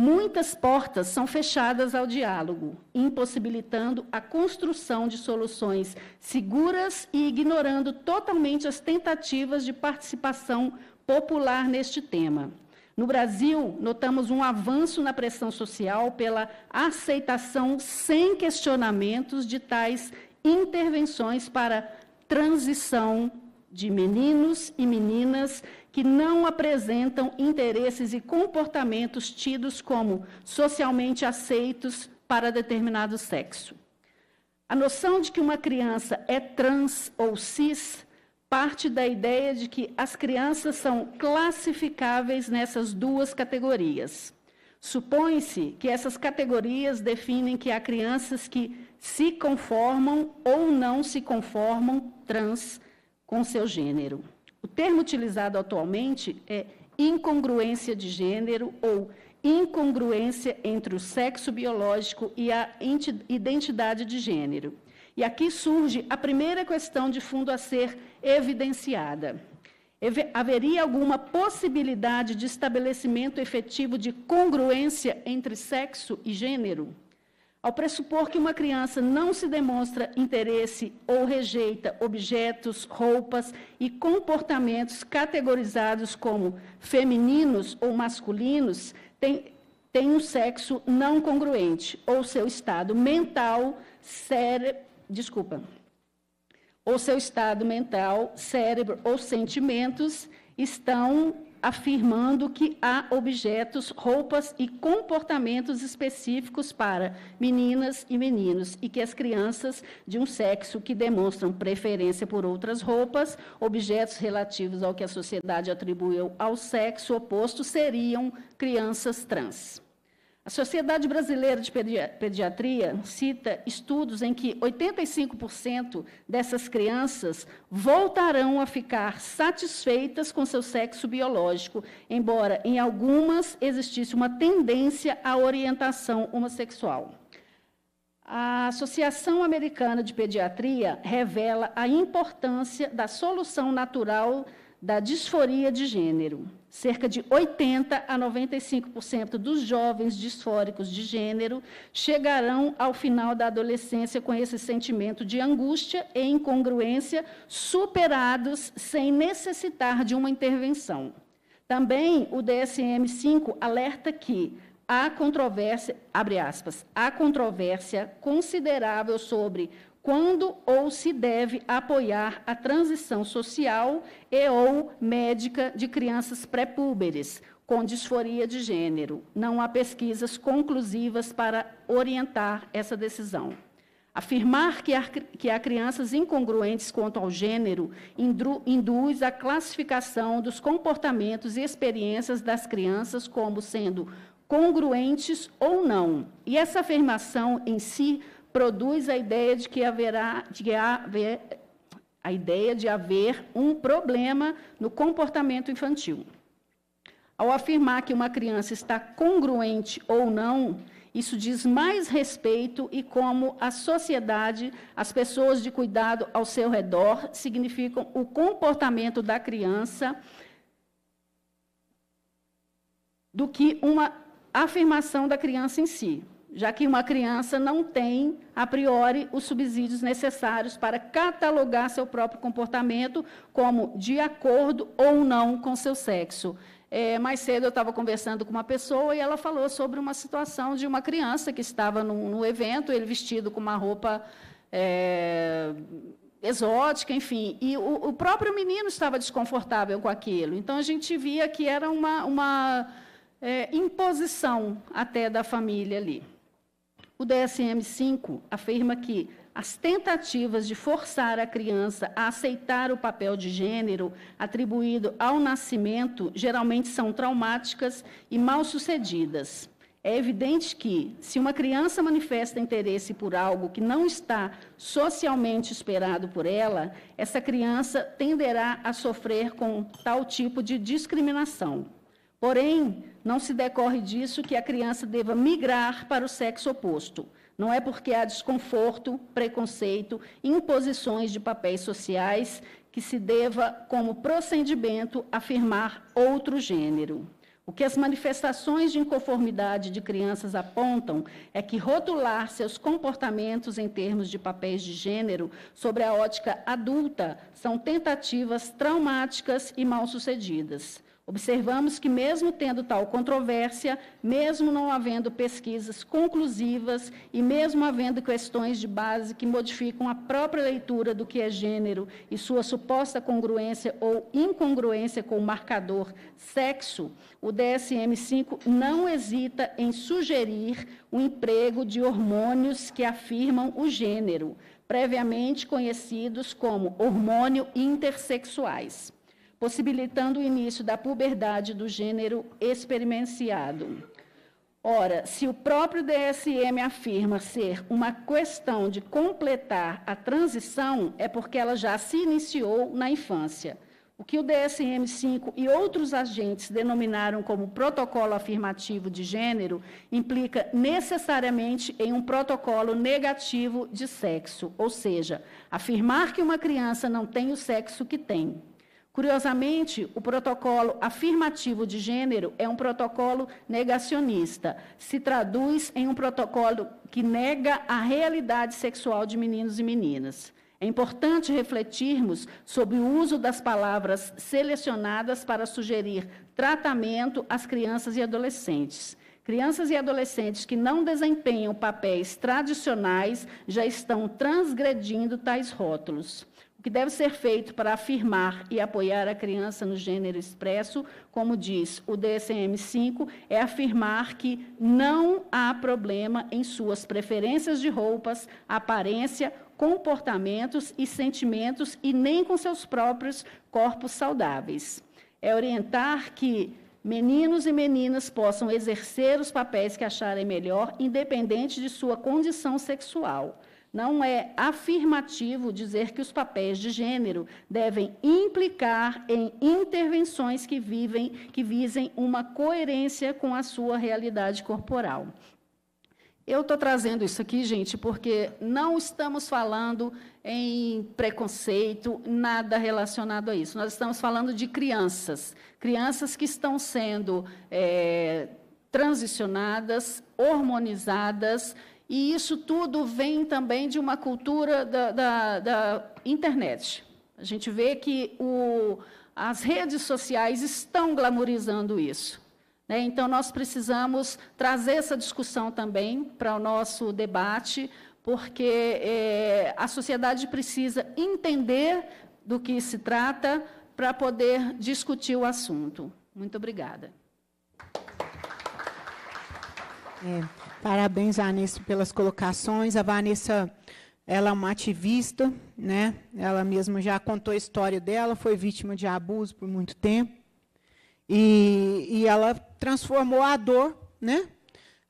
Speaker 14: Muitas portas são fechadas ao diálogo, impossibilitando a construção de soluções seguras e ignorando totalmente as tentativas de participação popular neste tema. No Brasil, notamos um avanço na pressão social pela aceitação sem questionamentos de tais intervenções para transição de meninos e meninas que não apresentam interesses e comportamentos tidos como socialmente aceitos para determinado sexo. A noção de que uma criança é trans ou cis parte da ideia de que as crianças são classificáveis nessas duas categorias. Supõe-se que essas categorias definem que há crianças que se conformam ou não se conformam trans com seu gênero. O termo utilizado atualmente é incongruência de gênero ou incongruência entre o sexo biológico e a identidade de gênero. E aqui surge a primeira questão de fundo a ser evidenciada. Haveria alguma possibilidade de estabelecimento efetivo de congruência entre sexo e gênero? Ao pressupor que uma criança não se demonstra interesse ou rejeita objetos, roupas e comportamentos categorizados como femininos ou masculinos, tem, tem um sexo não congruente, ou seu estado mental, Desculpa. Ou seu estado mental, cérebro ou sentimentos estão afirmando que há objetos, roupas e comportamentos específicos para meninas e meninos e que as crianças de um sexo que demonstram preferência por outras roupas, objetos relativos ao que a sociedade atribuiu ao sexo oposto seriam crianças trans. A Sociedade Brasileira de Pediatria cita estudos em que 85% dessas crianças voltarão a ficar satisfeitas com seu sexo biológico, embora em algumas existisse uma tendência à orientação homossexual. A Associação Americana de Pediatria revela a importância da solução natural da disforia de gênero. Cerca de 80 a 95% dos jovens disfóricos de gênero chegarão ao final da adolescência com esse sentimento de angústia e incongruência superados sem necessitar de uma intervenção. Também o DSM-5 alerta que há controvérsia, abre aspas, há controvérsia considerável sobre quando ou se deve apoiar a transição social e ou médica de crianças pré-púberes com disforia de gênero. Não há pesquisas conclusivas para orientar essa decisão. Afirmar que há, que há crianças incongruentes quanto ao gênero induz a classificação dos comportamentos e experiências das crianças como sendo congruentes ou não. E essa afirmação em si produz a ideia de que haverá de haver, a ideia de haver um problema no comportamento infantil. Ao afirmar que uma criança está congruente ou não, isso diz mais respeito e como a sociedade, as pessoas de cuidado ao seu redor significam o comportamento da criança do que uma afirmação da criança em si já que uma criança não tem, a priori, os subsídios necessários para catalogar seu próprio comportamento como de acordo ou não com seu sexo. É, mais cedo eu estava conversando com uma pessoa e ela falou sobre uma situação de uma criança que estava no, no evento, ele vestido com uma roupa é, exótica, enfim. E o, o, próprio menino estava desconfortável com aquilo. Então a gente via que era uma, uma é, imposição até da família ali. O DSM-5 afirma que as tentativas de forçar a criança a aceitar o papel de gênero atribuído ao nascimento geralmente são traumáticas e mal sucedidas. É evidente que, se uma criança manifesta interesse por algo que não está socialmente esperado por ela, essa criança tenderá a sofrer com tal tipo de discriminação. Porém, não se decorre disso que a criança deva migrar para o sexo oposto. Não é porque há desconforto, preconceito, imposições de papéis sociais que se deva, como procedimento, afirmar outro gênero. O que as manifestações de inconformidade de crianças apontam é que rotular seus comportamentos em termos de papéis de gênero sobre a ótica adulta são tentativas traumáticas e mal-sucedidas. Observamos que, mesmo tendo tal controvérsia, mesmo não havendo pesquisas conclusivas e mesmo havendo questões de base que modificam a própria leitura do que é gênero e sua suposta congruência ou incongruência com o marcador sexo, o DSM-5 não hesita em sugerir o emprego de hormônios que afirmam o gênero, previamente conhecidos como hormônio intersexuais possibilitando o início da puberdade do gênero experimentado. Ora, se o próprio DSM afirma ser uma questão de completar a transição, é porque ela já se iniciou na infância. O que o DSM-5 e outros agentes denominaram como protocolo afirmativo de gênero implica necessariamente em um protocolo negativo de sexo, ou seja, afirmar que uma criança não tem o sexo que tem. Curiosamente, o protocolo afirmativo de gênero é um protocolo negacionista. Se traduz em um protocolo que nega a realidade sexual de meninos e meninas. É importante refletirmos sobre o uso das palavras selecionadas para sugerir tratamento às crianças e adolescentes. Crianças e adolescentes que não desempenham papéis tradicionais já estão transgredindo tais rótulos. O que deve ser feito para afirmar e apoiar a criança no gênero expresso, como diz o DSM-5, é afirmar que não há problema em suas preferências de roupas, aparência, comportamentos e sentimentos e nem com seus próprios corpos saudáveis. É orientar que meninos e meninas possam exercer os papéis que acharem melhor, independente de sua condição sexual não é afirmativo dizer que os papéis de gênero devem implicar em intervenções que, vivem, que visem uma coerência com a sua realidade corporal. Eu estou trazendo isso aqui, gente, porque não estamos falando em preconceito, nada relacionado a isso. Nós estamos falando de crianças, crianças que estão sendo é, transicionadas, hormonizadas e isso tudo vem também de uma cultura da, da, da internet. A gente vê que o, as redes sociais estão glamorizando isso. Né? Então, nós precisamos trazer essa discussão também para o nosso debate, porque é, a sociedade precisa entender do que se trata para poder discutir o assunto. Muito obrigada.
Speaker 1: É. Parabéns, Vanessa, pelas colocações. A Vanessa, ela é uma ativista, né? Ela mesma já contou a história dela, foi vítima de abuso por muito tempo. E, e ela transformou a dor, né?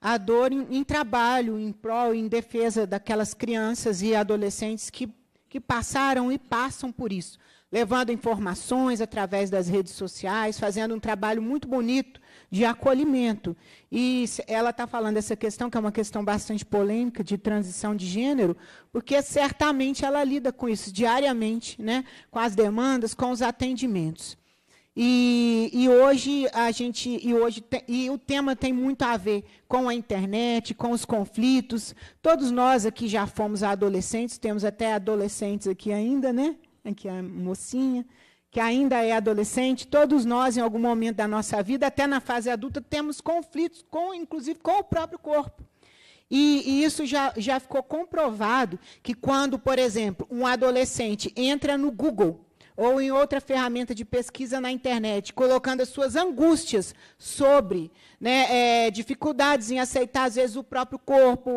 Speaker 1: A dor em, em trabalho, em prol, em defesa daquelas crianças e adolescentes que, que passaram e passam por isso. Levando informações através das redes sociais, fazendo um trabalho muito bonito de acolhimento. E ela está falando essa questão, que é uma questão bastante polêmica, de transição de gênero, porque certamente ela lida com isso diariamente, né? com as demandas, com os atendimentos. E, e, hoje a gente e hoje te, e o tema tem muito a ver com a internet, com os conflitos. Todos nós aqui já fomos adolescentes, temos até adolescentes aqui ainda, né? Aqui a mocinha que ainda é adolescente, todos nós, em algum momento da nossa vida, até na fase adulta, temos conflitos, com, inclusive com o próprio corpo. E, e, isso já, já ficou comprovado que quando, por exemplo, um adolescente entra no Google ou em outra ferramenta de pesquisa na internet, colocando as suas angústias sobre né, é, dificuldades em aceitar, às vezes, o próprio corpo,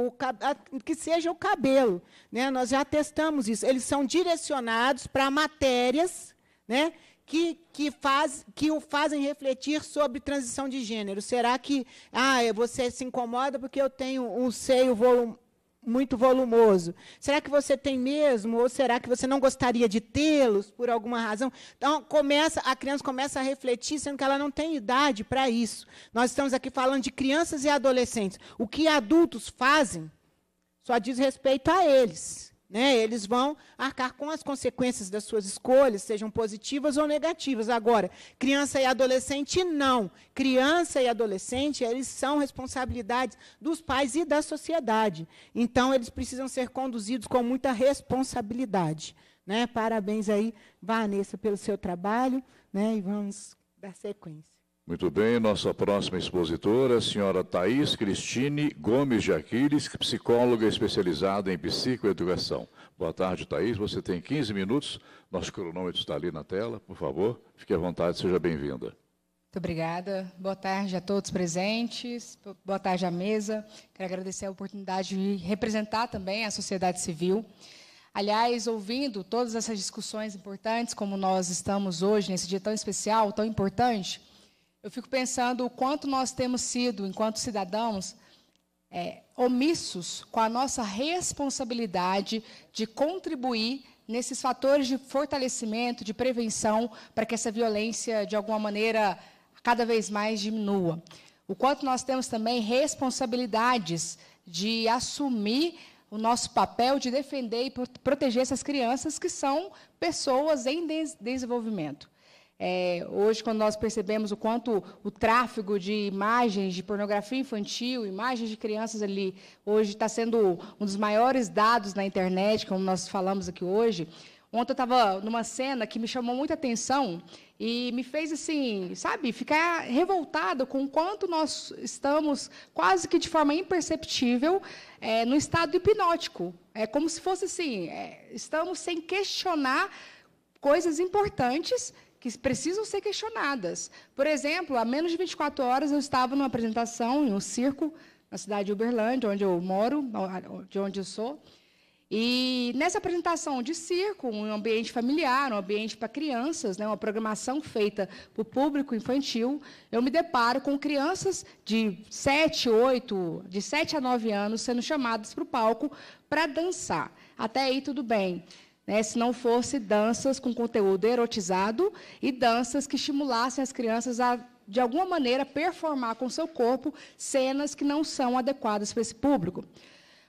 Speaker 1: o, que seja o cabelo. Né? Nós já testamos isso. Eles são direcionados para matérias né? Que, que, faz, que o fazem refletir sobre transição de gênero. Será que ah, você se incomoda porque eu tenho um seio volum, muito volumoso? Será que você tem mesmo? Ou será que você não gostaria de tê-los por alguma razão? Então, começa, a criança começa a refletir, sendo que ela não tem idade para isso. Nós estamos aqui falando de crianças e adolescentes. O que adultos fazem só diz respeito a eles. Né? Eles vão arcar com as consequências das suas escolhas, sejam positivas ou negativas. Agora, criança e adolescente, não. Criança e adolescente, eles são responsabilidades dos pais e da sociedade. Então, eles precisam ser conduzidos com muita responsabilidade. Né? Parabéns aí, Vanessa, pelo seu trabalho, né? e vamos dar sequência.
Speaker 2: Muito bem, nossa próxima expositora, a senhora Thais Cristine Gomes de Aquiles, psicóloga especializada em psicoeducação. Boa tarde, Thais. Você tem 15 minutos. Nosso cronômetro está ali na tela, por favor. Fique à vontade, seja bem-vinda. Muito
Speaker 16: obrigada. Boa tarde a todos presentes. Boa tarde à mesa. Quero agradecer a oportunidade de representar também a sociedade civil. Aliás, ouvindo todas essas discussões importantes, como nós estamos hoje, nesse dia tão especial, tão importante, eu fico pensando o quanto nós temos sido, enquanto cidadãos, é, omissos com a nossa responsabilidade de contribuir nesses fatores de fortalecimento, de prevenção, para que essa violência, de alguma maneira, cada vez mais diminua. O quanto nós temos também responsabilidades de assumir o nosso papel de defender e proteger essas crianças que são pessoas em desenvolvimento. É, hoje, quando nós percebemos o quanto o tráfego de imagens de pornografia infantil, imagens de crianças ali, hoje está sendo um dos maiores dados na internet, como nós falamos aqui hoje. Ontem eu estava numa cena que me chamou muita atenção e me fez, assim, sabe, ficar revoltado com o quanto nós estamos, quase que de forma imperceptível, é, no estado hipnótico. É como se fosse assim: é, estamos sem questionar coisas importantes que precisam ser questionadas. Por exemplo, há menos de 24 horas eu estava numa apresentação em um circo na cidade de Uberlândia, onde eu moro, de onde eu sou. E nessa apresentação de circo, um ambiente familiar, um ambiente para crianças, né, uma programação feita para o público infantil, eu me deparo com crianças de 7, 8, de 7 a 9 anos sendo chamadas para o palco para dançar. Até aí tudo bem. Né, se não fosse danças com conteúdo erotizado e danças que estimulassem as crianças a, de alguma maneira, performar com seu corpo cenas que não são adequadas para esse público.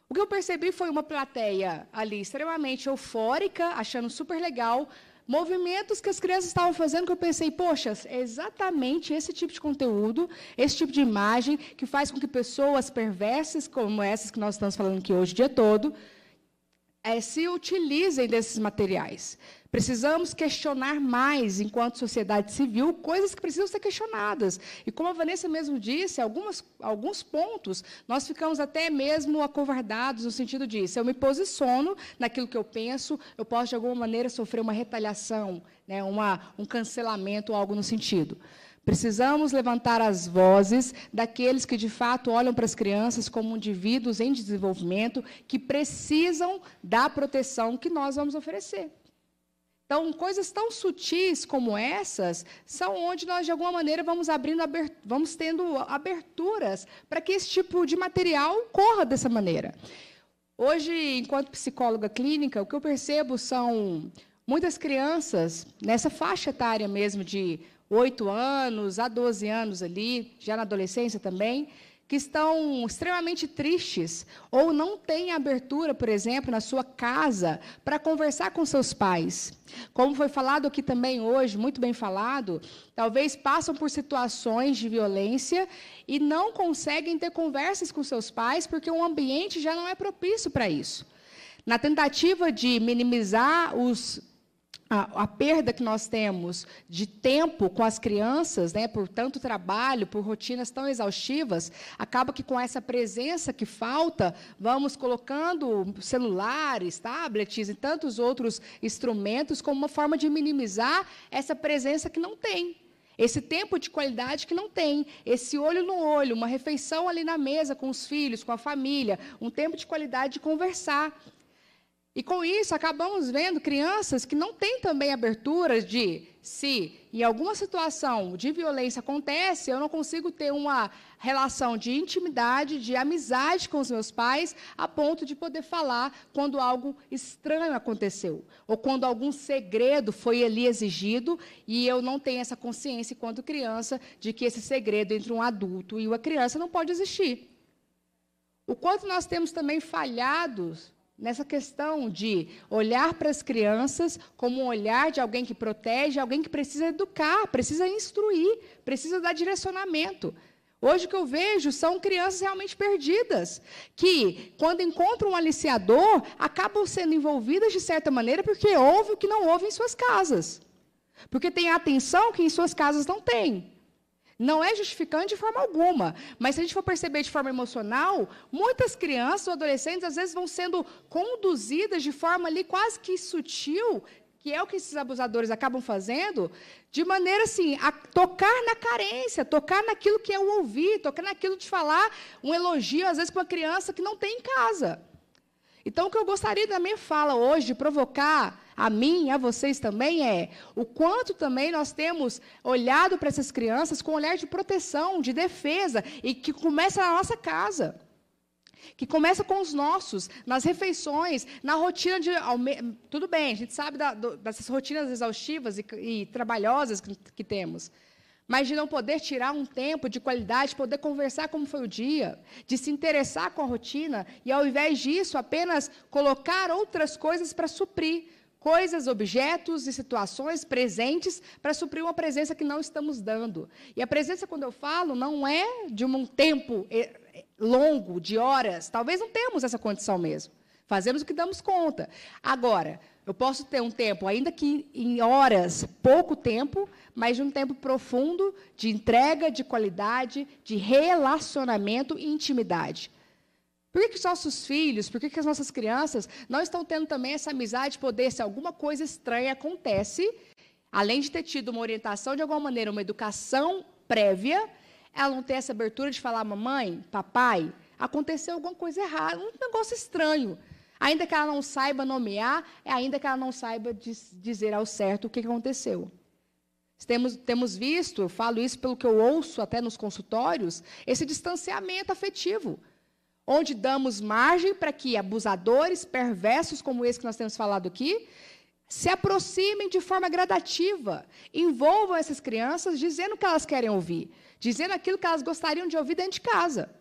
Speaker 16: O que eu percebi foi uma plateia ali extremamente eufórica, achando super legal, movimentos que as crianças estavam fazendo que eu pensei, poxa, é exatamente esse tipo de conteúdo, esse tipo de imagem que faz com que pessoas perversas como essas que nós estamos falando aqui hoje o dia todo é, se utilizem desses materiais. Precisamos questionar mais, enquanto sociedade civil, coisas que precisam ser questionadas. E como a Vanessa mesmo disse, algumas, alguns pontos nós ficamos até mesmo acovardados no sentido de se eu me posiciono naquilo que eu penso, eu posso de alguma maneira sofrer uma retaliação, né, uma, um cancelamento, algo no sentido. Precisamos levantar as vozes daqueles que de fato olham para as crianças como indivíduos em desenvolvimento que precisam da proteção que nós vamos oferecer. Então, coisas tão sutis como essas são onde nós, de alguma maneira, vamos abrindo, vamos tendo aberturas para que esse tipo de material corra dessa maneira. Hoje, enquanto psicóloga clínica, o que eu percebo são muitas crianças nessa faixa etária mesmo de 8 anos a 12 anos ali, já na adolescência também, que estão extremamente tristes ou não têm abertura, por exemplo, na sua casa para conversar com seus pais. Como foi falado aqui também hoje, muito bem falado, talvez passam por situações de violência e não conseguem ter conversas com seus pais porque o ambiente já não é propício para isso. Na tentativa de minimizar os a, a, perda que nós temos de tempo com as crianças, né, por tanto trabalho, por rotinas tão exaustivas, acaba que com essa presença que falta, vamos colocando celulares, tablets e tantos outros instrumentos como uma forma de minimizar essa presença que não tem. Esse tempo de qualidade que não tem, esse olho no olho, uma refeição ali na mesa com os filhos, com a família, um tempo de qualidade de conversar. E com isso, acabamos vendo crianças que não têm também aberturas de se em alguma situação de violência acontece, eu não consigo ter uma relação de intimidade, de amizade com os meus pais, a ponto de poder falar quando algo estranho aconteceu, ou quando algum segredo foi ali exigido e eu não tenho essa consciência quando criança de que esse segredo entre um adulto e uma criança não pode existir. O quanto nós temos também falhados nessa questão de olhar para as crianças como um olhar de alguém que protege, alguém que precisa educar, precisa instruir, precisa dar direcionamento. Hoje o que eu vejo são crianças realmente perdidas, que quando encontram um aliciador, acabam sendo envolvidas de certa maneira porque houve o que não houve em suas casas. Porque tem atenção que em suas casas não tem. Não é justificando de forma alguma, mas se a gente for perceber de forma emocional, muitas crianças ou adolescentes às vezes vão sendo conduzidas de forma ali quase que sutil, que é o que esses abusadores acabam fazendo, de maneira assim, a tocar na carência, tocar naquilo que é o ouvir, tocar naquilo de falar um elogio às vezes para uma criança que não tem em casa. Então, o que eu gostaria da minha fala hoje, provocar a mim e a vocês também, é o quanto também nós temos olhado para essas crianças com um olhar de proteção, de defesa, e que começa na nossa casa. Que começa com os nossos, nas refeições, na rotina de. Tudo bem, a gente sabe da, do, dessas rotinas exaustivas e, e trabalhosas que, que temos mas de não poder tirar um tempo de qualidade, poder conversar como foi o dia, de se interessar com a rotina e, ao invés disso, apenas colocar outras coisas para suprir coisas, objetos e situações presentes para suprir uma presença que não estamos dando. E a presença, quando eu falo, não é de um tempo é, é, longo, de horas. Talvez não temos essa condição mesmo. Fazemos o que damos conta. Agora, eu posso ter um tempo, ainda que em horas, pouco tempo, mas de um tempo profundo de entrega, de qualidade, de relacionamento e intimidade. Por que, que os nossos filhos, por que, que as nossas crianças não estão tendo também essa amizade de poder, se alguma coisa estranha acontece, além de ter tido uma orientação de alguma maneira, uma educação prévia, ela não tem essa abertura de falar, mamãe, papai, aconteceu alguma coisa errada, um negócio estranho. Ainda que ela não saiba nomear, é ainda que ela não saiba dizer ao certo o que aconteceu. Temos, temos visto, eu falo isso pelo que eu ouço até nos consultórios, esse distanciamento afetivo, onde damos margem para que abusadores perversos como esse que nós temos falado aqui, se aproximem de forma gradativa, envolvam essas crianças dizendo o que elas querem ouvir, dizendo aquilo que elas gostariam de ouvir dentro de casa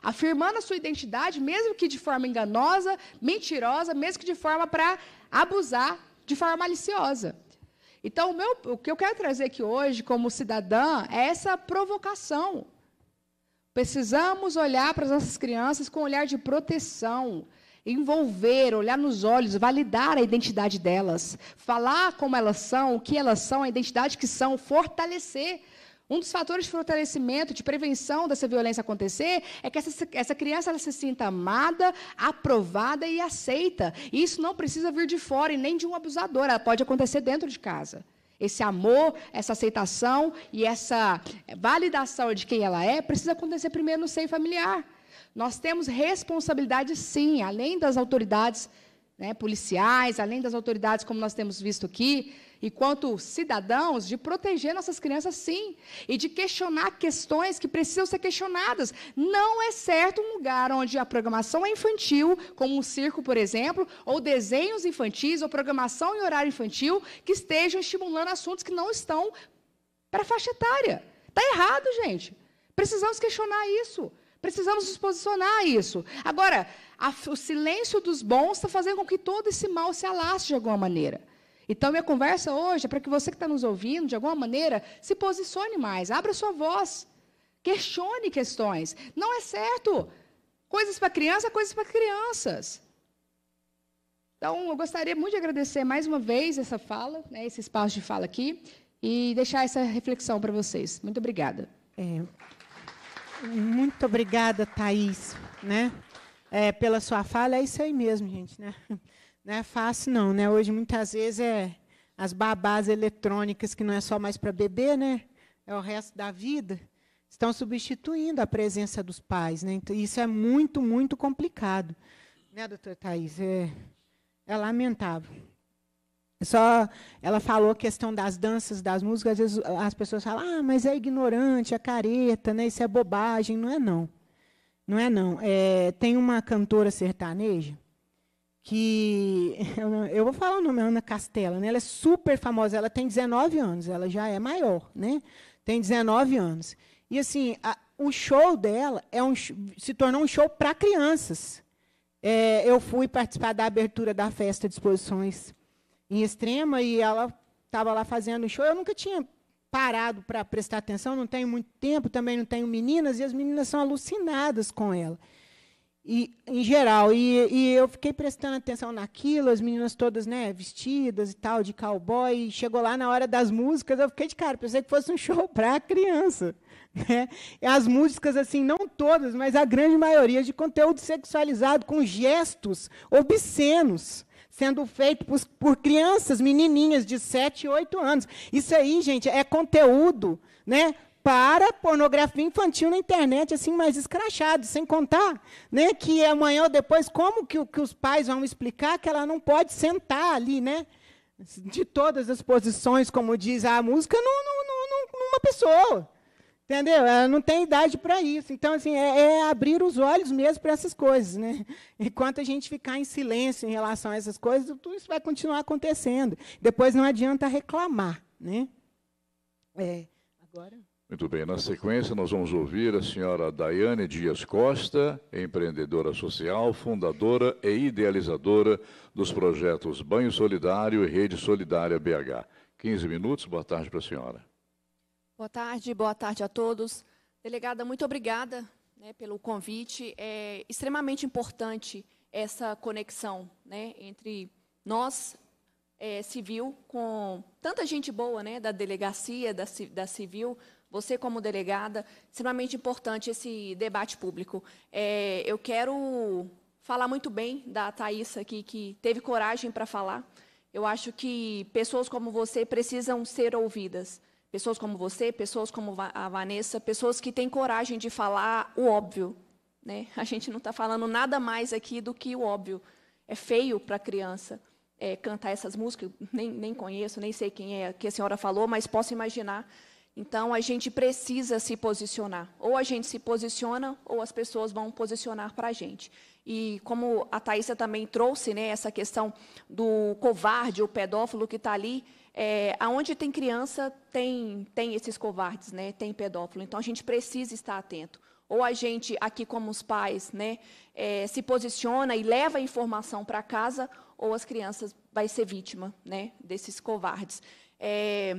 Speaker 16: afirmando a sua identidade, mesmo que de forma enganosa, mentirosa, mesmo que de forma para abusar, de forma maliciosa. Então, o, meu, o que eu quero trazer aqui hoje, como cidadã, é essa provocação. Precisamos olhar para as nossas crianças com um olhar de proteção, envolver, olhar nos olhos, validar a identidade delas, falar como elas são, o que elas são, a identidade que são, fortalecer um dos fatores de fortalecimento, de prevenção dessa violência acontecer, é que essa, essa criança ela se sinta amada, aprovada e aceita. E isso não precisa vir de fora e nem de um abusador, ela pode acontecer dentro de casa esse amor, essa aceitação e essa eh, validação de quem ela é precisa acontecer primeiro no seio familiar. Nós temos responsabilidade, sim, além das autoridades né, policiais, além das autoridades, como nós temos visto aqui, enquanto cidadãos, de proteger nossas crianças, sim, e de questionar questões que precisam ser questionadas. Não é certo um lugar onde a programação é infantil, como um circo, por exemplo, ou desenhos infantis, ou programação em horário infantil, que estejam estimulando assuntos que não estão para a faixa etária. Está errado, gente. Precisamos questionar isso. Precisamos nos posicionar a isso. Agora, a, o silêncio dos bons está fazendo com que todo esse mal se alaste de alguma maneira. Então, minha conversa hoje é para que você que está nos ouvindo, de alguma maneira, se posicione mais, abra sua voz, questione questões. Não é certo. Coisas para criança, coisas para crianças. Então, eu gostaria muito de agradecer mais uma vez essa fala, né, esse espaço de fala aqui, e
Speaker 1: deixar essa reflexão para vocês. Muito obrigada. É, muito obrigada, Thais, né, é, pela sua fala. É isso aí mesmo, gente. Né? Não é fácil, não. Né? Hoje, muitas vezes, é as babás eletrônicas, que não é só mais para beber, né? é o resto da vida, estão substituindo a presença dos pais. Né? Então, isso é muito, muito complicado. Né, doutora Thais? É, é lamentável. Só ela falou a questão das danças, das músicas, às vezes as pessoas falam, ah, mas é ignorante, é careta, né? isso é bobagem. Não é não. Não é não. É, tem uma cantora sertaneja que eu vou falar o nome Ana Castela, né? Ela é super famosa, ela tem 19 anos, ela já é maior, né? Tem 19 anos. E assim, a, o show dela é um, se tornou um show para crianças. É, eu fui participar da abertura da festa de exposições em Extrema e ela estava lá fazendo o show. Eu nunca tinha parado para prestar atenção, não tenho muito tempo, também não tenho meninas, e as meninas são alucinadas com ela. E, em geral, e, e, eu fiquei prestando atenção naquilo, as meninas todas né, vestidas e tal, de cowboy, e chegou lá na hora das músicas, eu fiquei de cara, pensei que fosse um show para criança. Né? As músicas, assim, não todas, mas a grande maioria de conteúdo sexualizado, com gestos obscenos sendo feito por, por, crianças, menininhas de 7, 8 anos. Isso aí, gente, é conteúdo né, para pornografia infantil na internet, assim, mais escrachado, sem contar, né, que é amanhã ou depois, como que, que os pais vão explicar que ela não pode sentar ali, né, de todas as posições, como diz a música, num, num, numa pessoa, entendeu? Ela não tem idade para isso, então, assim, é, é abrir os olhos mesmo para essas coisas, né, enquanto a gente ficar em silêncio em relação a essas coisas, tudo isso vai continuar acontecendo, depois não adianta reclamar, né,
Speaker 17: é,
Speaker 2: agora... Muito bem, na sequência nós vamos ouvir a senhora Daiane Dias Costa, empreendedora social, fundadora e idealizadora dos projetos Banho Solidário e Rede Solidária BH. 15 minutos, boa tarde para a senhora.
Speaker 18: Boa tarde, boa tarde a todos. Delegada, muito obrigada né, pelo convite. É extremamente importante essa conexão né, entre nós, é, civil, com tanta gente boa né, da delegacia, da, da civil, você como delegada, extremamente importante esse debate público. É, eu quero falar muito bem da Thaís aqui, que teve coragem para falar. Eu acho que pessoas como você precisam ser ouvidas. Pessoas como você, pessoas como a Vanessa, pessoas que têm coragem de falar o óbvio. Né? A gente não está falando nada mais aqui do que o óbvio. É feio para a criança é, cantar essas músicas, nem, nem conheço, nem sei quem é que a senhora falou, mas posso imaginar então a gente precisa se posicionar. Ou a gente se posiciona, ou as pessoas vão posicionar para a gente. E como a Thaisa também trouxe né, essa questão do covarde, o pedófilo que está ali, é, aonde tem criança tem, tem esses covardes, né, tem pedófilo. Então a gente precisa estar atento. Ou a gente, aqui como os pais, né, é, se posiciona e leva a informação para casa, ou as crianças vai ser vítima né, desses covardes. É,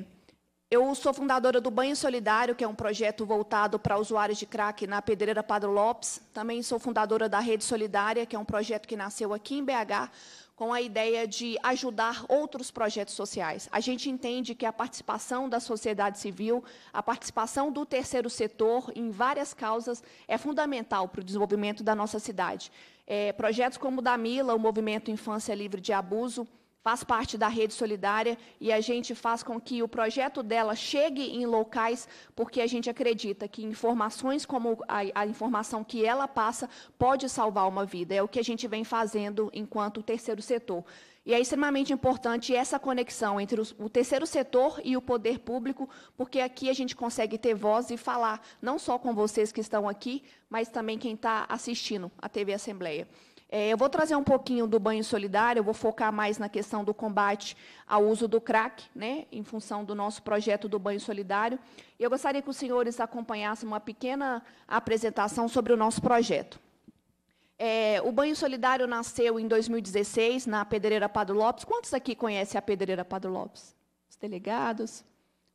Speaker 18: eu sou fundadora do Banho Solidário, que é um projeto voltado para usuários de crack na Pedreira Padro Lopes. Também sou fundadora da Rede Solidária, que é um projeto que nasceu aqui em BH com a ideia de ajudar outros projetos sociais. A gente entende que a participação da sociedade civil, a participação do terceiro setor em várias causas é fundamental para o desenvolvimento da nossa cidade. É, projetos como o da Mila, o Movimento Infância Livre de Abuso, faz parte da rede solidária e a gente faz com que o projeto dela chegue em locais, porque a gente acredita que informações como a, a, informação que ela passa pode salvar uma vida. É o que a gente vem fazendo enquanto terceiro setor. E é extremamente importante essa conexão entre o, o terceiro setor e o poder público, porque aqui a gente consegue ter voz e falar não só com vocês que estão aqui, mas também quem está assistindo à TV Assembleia. É, eu vou trazer um pouquinho do banho solidário, eu vou focar mais na questão do combate ao uso do crack, né, em função do nosso projeto do banho solidário. Eu gostaria que os senhores acompanhassem uma pequena apresentação sobre o nosso projeto. É, o Banho Solidário nasceu em 2016 na Pedreira Padro Lopes. Quantos aqui conhecem a Pedreira Padro Lopes? Os delegados?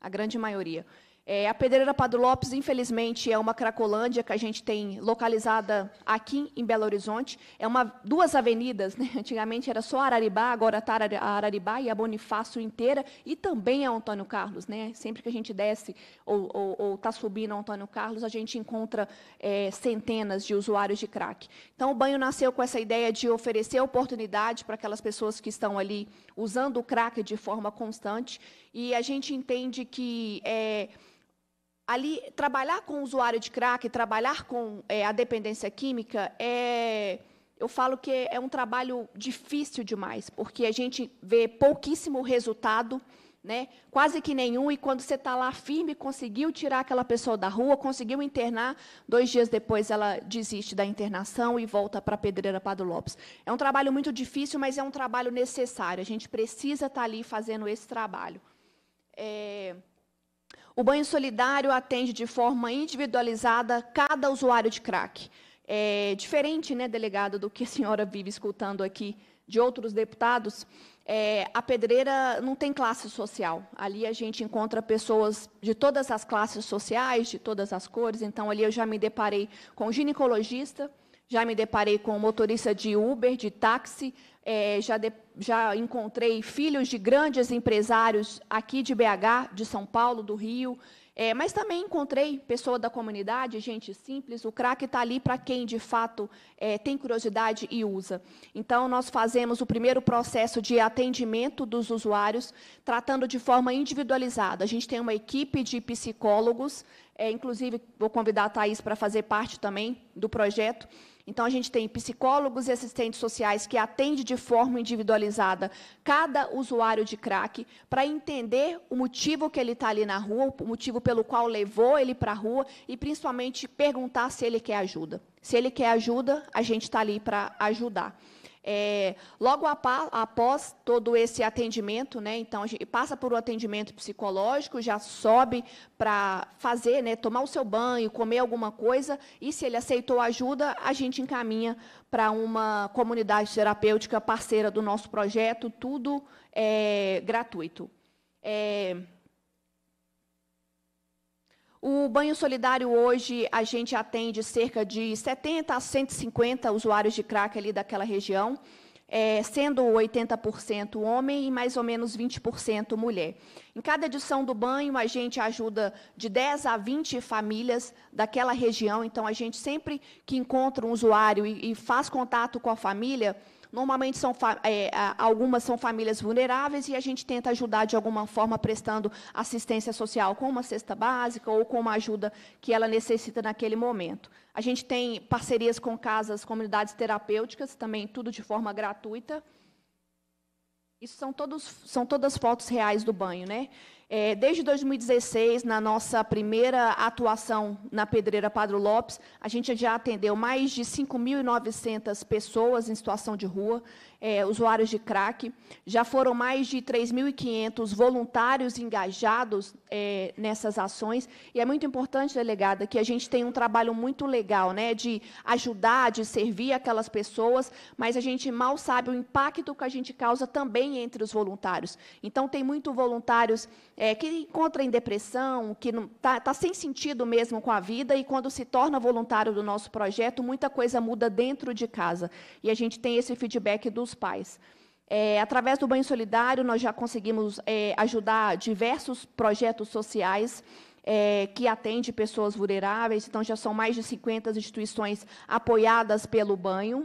Speaker 18: A grande maioria. É, a Pedreira Padre Lopes, infelizmente, é uma cracolândia que a gente tem localizada aqui em Belo Horizonte. É uma duas avenidas, né? antigamente era só Araribá, agora está Araribá e a Bonifácio inteira, e também a é Antônio Carlos. Né? Sempre que a gente desce ou está subindo a Antônio Carlos, a gente encontra é, centenas de usuários de crack. Então, o banho nasceu com essa ideia de oferecer oportunidade para aquelas pessoas que estão ali usando o crack de forma constante, e a gente entende que... É, ali trabalhar com o usuário de crack, trabalhar com é, a dependência química é eu falo que é um trabalho difícil demais, porque a gente vê pouquíssimo resultado, né? Quase que nenhum. E quando você está lá firme, conseguiu tirar aquela pessoa da rua, conseguiu internar, dois dias depois ela desiste da internação e volta para a Pedreira Padre Lopes. É um trabalho muito difícil, mas é um trabalho necessário. A gente precisa estar tá ali fazendo esse trabalho. É... O banho solidário atende de forma individualizada cada usuário de crack. É diferente, né, delegado, do que a senhora vive escutando aqui de outros deputados. É, a pedreira não tem classe social. Ali a gente encontra pessoas de todas as classes sociais, de todas as cores. Então, ali eu já me deparei com ginecologista, já me deparei com motorista de Uber, de táxi, é, já, de, já encontrei filhos de grandes empresários aqui de BH, de São Paulo, do Rio, é, mas também encontrei pessoa da comunidade, gente simples. O crack está ali para quem, de fato, é, tem curiosidade e usa. Então, nós fazemos o primeiro processo de atendimento dos usuários, tratando de forma individualizada. A gente tem uma equipe de psicólogos, é, inclusive, vou convidar a Thais para fazer parte também do projeto então, a gente tem psicólogos e assistentes sociais que atendem de forma individualizada cada usuário de crack para entender o motivo que ele está ali na rua, o motivo pelo qual levou ele para a rua e, principalmente, perguntar se ele quer ajuda. Se ele quer ajuda, a gente está ali para ajudar. É, logo após todo esse atendimento, né, então a gente passa por um atendimento psicológico, já sobe para fazer, né, tomar o seu banho, comer alguma coisa, e se ele aceitou ajuda, a gente encaminha para uma comunidade terapêutica parceira do nosso projeto, tudo é, gratuito. É, o banho solidário hoje a gente atende cerca de 70 a 150 usuários de crack ali daquela região, é, sendo 80% homem e mais ou menos 20% mulher. Em cada edição do banho a gente ajuda de 10 a 20 famílias daquela região, então a gente sempre que encontra um usuário e, e faz contato com a família, Normalmente, são é, algumas são famílias vulneráveis e a gente tenta ajudar de alguma forma, prestando assistência social com uma cesta básica ou com uma ajuda que ela necessita naquele momento. A gente tem parcerias com casas, comunidades terapêuticas, também tudo de forma gratuita. Isso são, todos, são todas fotos reais do banho, né? É, desde 2016, na nossa primeira atuação na Pedreira Padro Lopes, a gente já atendeu mais de 5.900 pessoas em situação de rua, é, usuários de crack. Já foram mais de 3.500 voluntários engajados é, nessas ações. E é muito importante, delegada, que a gente tem um trabalho muito legal né, de ajudar, de servir aquelas pessoas, mas a gente mal sabe o impacto que a gente causa também entre os voluntários. Então, tem muito voluntários é, que encontra em depressão, que está tá sem sentido mesmo com a vida, e quando se torna voluntário do nosso projeto, muita coisa muda dentro de casa. E a gente tem esse feedback dos pais. É, através do Banho Solidário, nós já conseguimos é, ajudar diversos projetos sociais é, que atende pessoas vulneráveis. Então, já são mais de 50 instituições apoiadas pelo banho.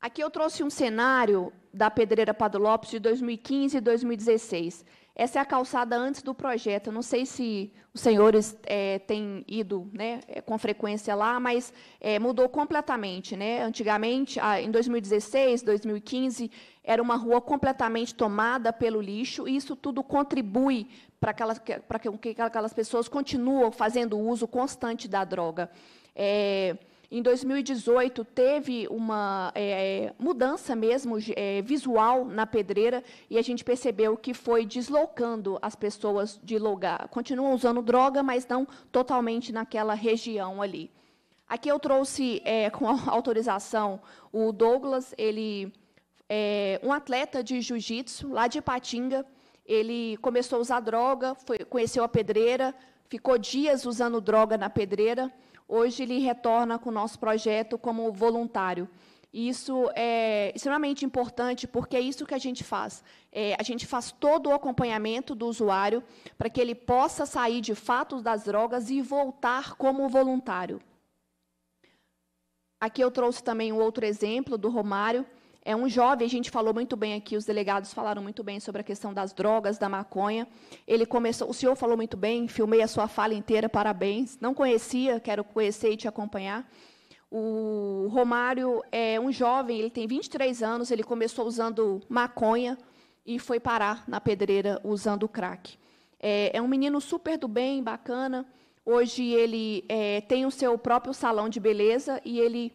Speaker 18: Aqui eu trouxe um cenário da Pedreira Padre Lopes de 2015 e 2016. Essa é a calçada antes do projeto. Eu não sei se os senhores é, têm ido né, é, com frequência lá, mas é, mudou completamente. Né? Antigamente, ah, em 2016, 2015, era uma rua completamente tomada pelo lixo, e isso tudo contribui para, aquelas, para que aquelas pessoas continuam fazendo uso constante da droga. É, em 2018, teve uma é, mudança mesmo é, visual na pedreira e a gente percebeu que foi deslocando as pessoas de lugar. Continuam usando droga, mas não totalmente naquela região ali. Aqui eu trouxe, é, com autorização, o Douglas, ele é um atleta de jiu-jitsu lá de Patinga. Ele começou a usar droga, foi, conheceu a pedreira, ficou dias usando droga na pedreira Hoje ele retorna com o nosso projeto como voluntário. isso é extremamente importante, porque é isso que a gente faz. É, a gente faz todo o acompanhamento do usuário para que ele possa sair de fato das drogas e voltar como voluntário. Aqui eu trouxe também um outro exemplo do Romário, é um jovem, a gente falou muito bem aqui, os delegados falaram muito bem sobre a questão das drogas, da maconha. Ele começou, o senhor falou muito bem, filmei a sua fala inteira, parabéns. Não conhecia, quero conhecer e te acompanhar. O Romário é um jovem, ele tem 23 anos, ele começou usando maconha e foi parar na pedreira usando crack. É, é um menino super do bem, bacana. Hoje ele é, tem o seu próprio salão de beleza e ele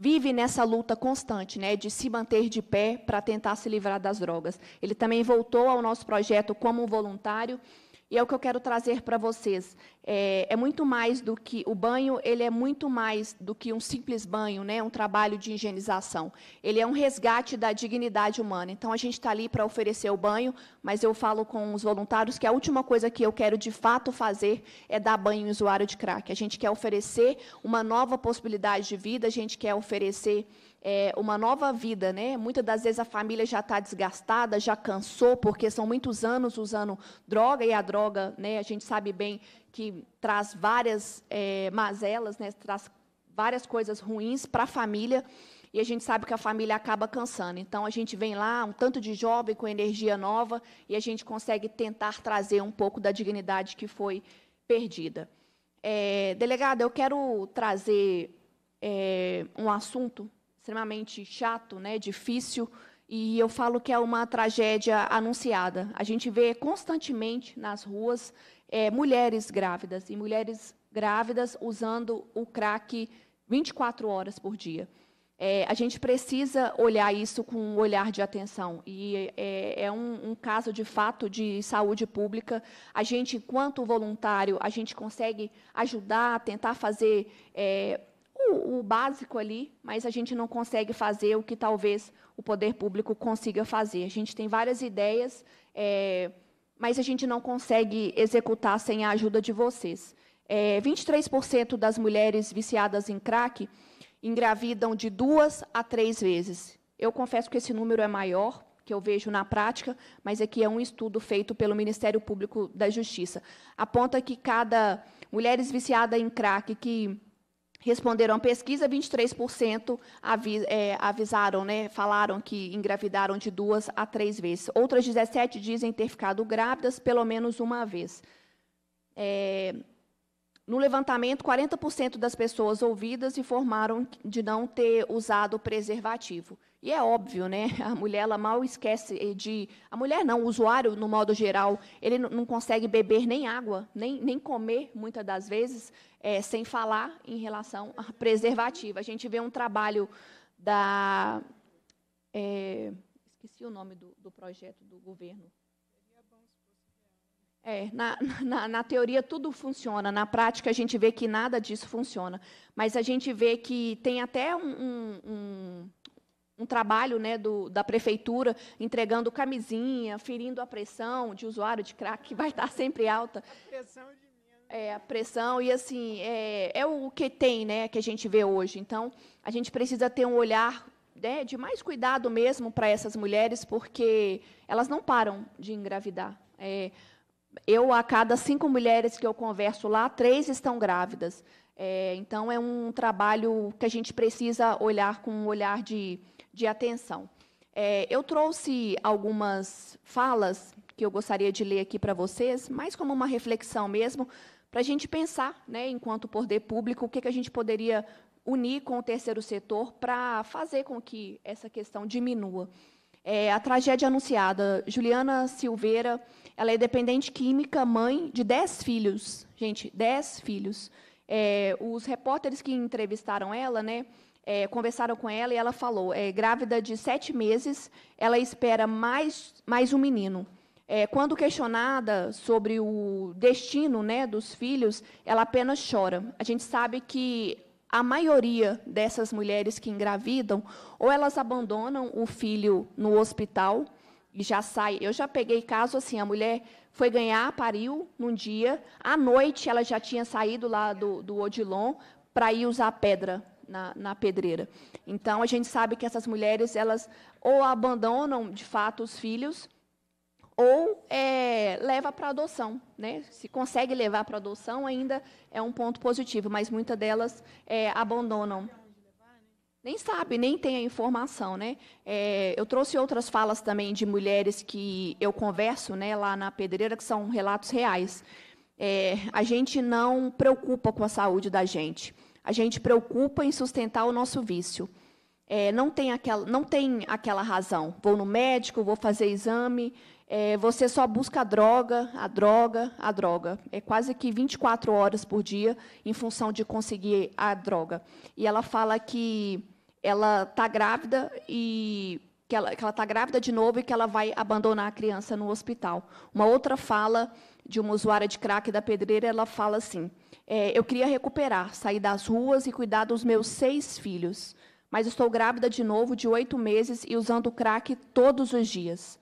Speaker 18: vive nessa luta constante, né, de se manter de pé para tentar se livrar das drogas. Ele também voltou ao nosso projeto como voluntário e é o que eu quero trazer para vocês. É, é, muito mais do que o banho, ele é muito mais do que um simples banho, né? Um trabalho de higienização. Ele é um resgate da dignidade humana. Então a gente está ali para oferecer o banho, mas eu falo com os voluntários que a última coisa que eu quero de fato fazer é dar banho em usuário de crack. A gente quer oferecer uma nova possibilidade de vida. A gente quer oferecer é, uma nova vida, né? Muitas das vezes a família já está desgastada, já cansou, porque são muitos anos usando droga e a droga, né? A gente sabe bem que traz várias é, mazelas, né? Traz várias coisas ruins para a família e a gente sabe que a família acaba cansando. Então a gente vem lá, um tanto de jovem com energia nova e a gente consegue tentar trazer um pouco da dignidade que foi perdida. É, delegado, eu quero trazer é, um assunto extremamente chato, né, difícil, e eu falo que é uma tragédia anunciada. A gente vê constantemente nas ruas é, mulheres grávidas e mulheres grávidas usando o crack 24 horas por dia. É, a gente precisa olhar isso com um olhar de atenção. E é, é um, um, caso de fato de saúde pública. A gente, enquanto voluntário, a gente consegue ajudar, tentar fazer é, o básico ali, mas a gente não consegue fazer o que talvez o poder público consiga fazer. A gente tem várias ideias, é, mas a gente não consegue executar sem a ajuda de vocês. É, 23% das mulheres viciadas em crack engravidam de duas a três vezes. Eu confesso que esse número é maior, que eu vejo na prática, mas aqui é um estudo feito pelo Ministério Público da Justiça. Aponta que cada mulheres viciada em crack que responderam à pesquisa, 23% é, avisaram, né, falaram que engravidaram de duas a três vezes. Outras 17 dizem ter ficado grávidas pelo menos uma vez. É, no levantamento, 40% das pessoas ouvidas informaram de não ter usado preservativo. E é óbvio, né? A mulher ela mal esquece eh, de. A mulher não, o usuário, no modo geral, ele não consegue beber nem água, nem, nem comer, muitas das vezes, é, sem falar em relação à preservativa. A gente vê um trabalho da. É, esqueci o nome do, do projeto do governo. É, na, na, na, teoria tudo funciona, na prática a gente vê que nada disso funciona. Mas a gente vê que tem até um, um, um um trabalho né, do, da prefeitura entregando camisinha, ferindo a pressão de usuário de crack, que vai estar sempre alta. A pressão de é, a pressão e assim é, é o que tem, né, que a gente vê hoje. Então, a gente precisa ter um olhar né, de mais cuidado mesmo para essas mulheres, porque elas não param de engravidar. É, eu a cada cinco mulheres que eu converso lá, três estão grávidas. É, então é um trabalho que a gente precisa olhar com um olhar de de atenção. É, eu trouxe algumas falas que eu gostaria de ler aqui para vocês, mais como uma reflexão mesmo, para a gente pensar, né, enquanto poder público, o que, que a gente poderia unir com o terceiro setor para fazer com que essa questão diminua. É, a tragédia anunciada, Juliana Silveira, ela é dependente química, mãe de dez filhos. Gente, dez filhos. É, os repórteres que entrevistaram ela, né, é, conversaram com ela e ela falou: é, grávida de sete meses, ela espera mais, mais um menino. É, quando questionada sobre o destino né, dos filhos, ela apenas chora. A gente sabe que a maioria dessas mulheres que engravidam, ou elas abandonam o filho no hospital e já sai. Eu já peguei caso assim: a mulher foi ganhar, pariu num dia, à noite ela já tinha saído lá do, do Odilon para ir usar pedra na, na pedreira. Então, a gente sabe que essas mulheres, elas ou abandonam, de fato, os filhos, ou é, leva para adoção. Né? Se consegue levar para adoção, ainda é um ponto positivo, mas muitas delas é, abandonam. Nem sabe, nem tem a informação, né? É, eu trouxe outras falas também de mulheres que eu converso, né, lá na pedreira, que são relatos reais. É, a gente não preocupa com a saúde da gente a gente preocupa em sustentar o nosso vício. É, não, tem aquela, não tem aquela razão. Vou no médico, vou fazer exame. É, você só busca a droga, a droga, a droga. É quase que 24 horas por dia em função de conseguir a droga. E ela fala que ela está grávida e que ela está grávida de novo e que ela vai abandonar a criança no hospital. Uma outra fala de uma usuária de crack da pedreira, ela fala assim: é, eu queria recuperar, sair das ruas e cuidar dos meus seis filhos. Mas estou grávida de novo, de oito meses, e usando crack todos os dias.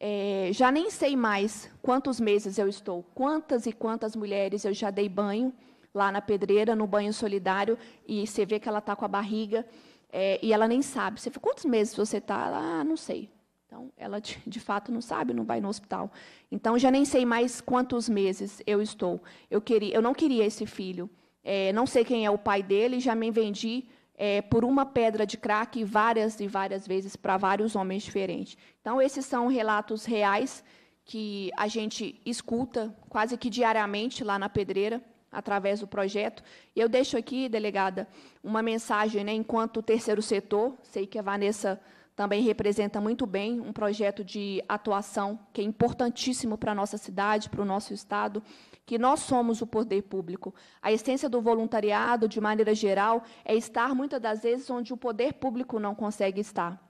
Speaker 18: É, já nem sei mais quantos meses eu estou, quantas e quantas mulheres eu já dei banho lá na pedreira, no banho solidário, e você vê que ela está com a barriga, é, e ela nem sabe. Você fala, quantos meses você está? ah, não sei. Então, ela de fato não sabe, não vai no hospital. Então, já nem sei mais quantos meses eu estou. Eu, queria, eu não queria esse filho. É, não sei quem é o pai dele, já me vendi é, por uma pedra de crack várias e várias vezes para vários homens diferentes. Então, esses são relatos reais que a gente escuta quase que diariamente lá na pedreira, através do projeto. E eu deixo aqui, delegada, uma mensagem né, enquanto terceiro setor. Sei que a Vanessa também representa muito bem um projeto de atuação que é importantíssimo para a nossa cidade, para o nosso Estado, que nós somos o poder público. A essência do voluntariado, de maneira geral, é estar, muitas das vezes, onde o poder público não consegue estar.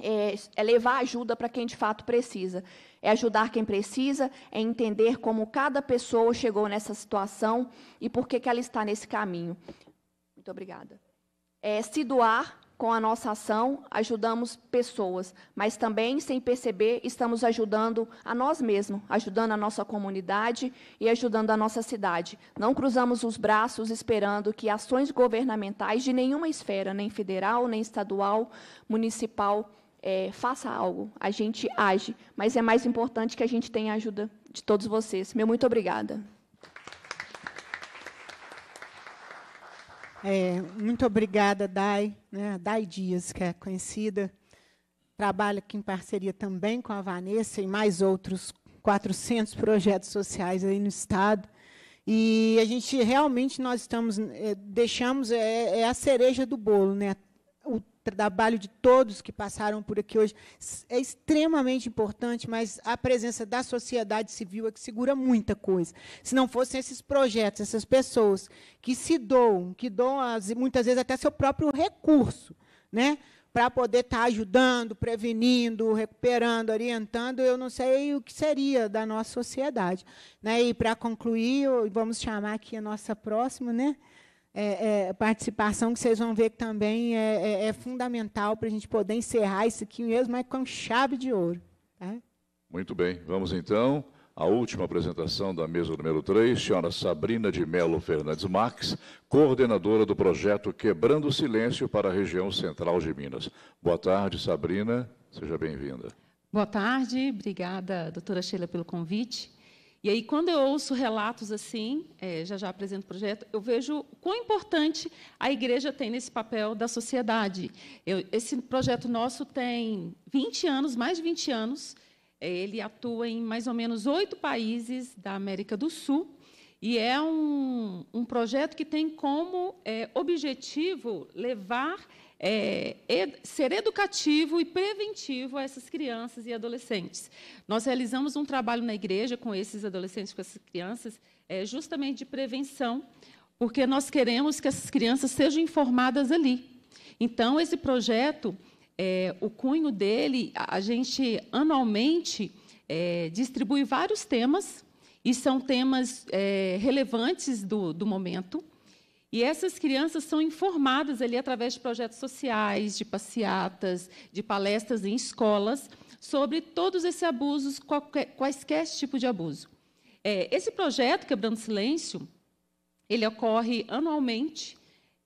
Speaker 18: É, é levar ajuda para quem de fato precisa. É ajudar quem precisa, é entender como cada pessoa chegou nessa situação e por que, que ela está nesse caminho. Muito obrigada. É, se doar com a nossa ação, ajudamos pessoas, mas também, sem perceber, estamos ajudando a nós mesmos, ajudando a nossa comunidade e ajudando a nossa cidade. Não cruzamos os braços esperando que ações governamentais de nenhuma esfera, nem federal, nem estadual, municipal, é, faça algo. A gente age, mas é mais importante que a gente tenha a ajuda de todos vocês. Meu muito obrigada.
Speaker 1: É, muito obrigada, Dai, né? Dai Dias, que é conhecida. Trabalha aqui em parceria também com a Vanessa e mais outros 400 projetos sociais aí no Estado. E a gente realmente nós estamos é, deixamos é, é, a cereja do bolo, né? trabalho de todos que passaram por aqui hoje é extremamente importante, mas a presença da sociedade civil é que segura muita coisa. Se não fossem esses projetos, essas pessoas que se doam, que doam muitas vezes até seu próprio recurso, né? para poder estar tá ajudando, prevenindo, recuperando, orientando, eu não sei o que seria da nossa sociedade. Né? E, para concluir, vamos chamar aqui a nossa próxima, né? é, é, participação que vocês vão ver que também é, é, é fundamental para a gente poder encerrar isso aqui mesmo, mas é com chave de ouro. Tá?
Speaker 2: Muito bem, vamos então à última apresentação da mesa número 3, senhora Sabrina de Melo Fernandes Marques, coordenadora do projeto Quebrando o Silêncio para a região central de Minas. Boa tarde, Sabrina, seja bem-vinda.
Speaker 19: Boa tarde, obrigada, doutora Sheila, pelo convite. E aí, quando eu ouço relatos assim, é, já já apresento o projeto, eu vejo o quão importante a igreja tem nesse papel da sociedade. Eu, esse projeto nosso tem 20 anos, mais de 20 anos. É, ele atua em mais ou menos oito países da América do Sul. E é um, um projeto que tem como é, objetivo levar é, ed ser educativo e preventivo a essas crianças e adolescentes. Nós realizamos um trabalho na igreja com esses adolescentes, com essas crianças, é, justamente de prevenção, porque nós queremos que essas crianças sejam informadas ali. Então, esse projeto, é, o cunho dele, a gente anualmente é, distribui vários temas, e são temas é, relevantes do, do momento. E essas crianças são informadas ali através de projetos sociais, de passeatas, de palestras em escolas, sobre todos esses abusos, qualquer, quaisquer tipo de abuso. É, esse projeto, Quebrando Silêncio, ele ocorre anualmente,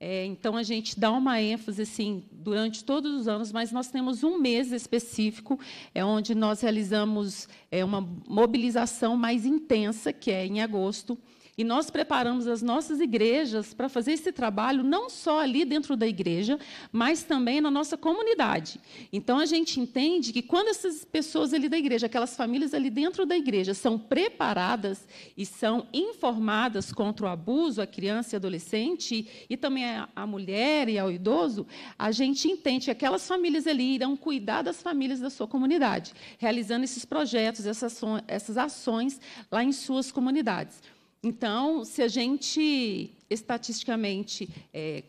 Speaker 19: é, então a gente dá uma ênfase assim, durante todos os anos, mas nós temos um mês específico, é onde nós realizamos é, uma mobilização mais intensa, que é em agosto, e nós preparamos as nossas igrejas para fazer esse trabalho não só ali dentro da igreja, mas também na nossa comunidade. Então a gente entende que quando essas pessoas ali da igreja, aquelas famílias ali dentro da igreja, são preparadas e são informadas contra o abuso à criança e adolescente e também à mulher e ao idoso, a gente entende que aquelas famílias ali irão cuidar das famílias da sua comunidade, realizando esses projetos, essas, essas ações lá em suas comunidades. Então, se a gente estatisticamente é,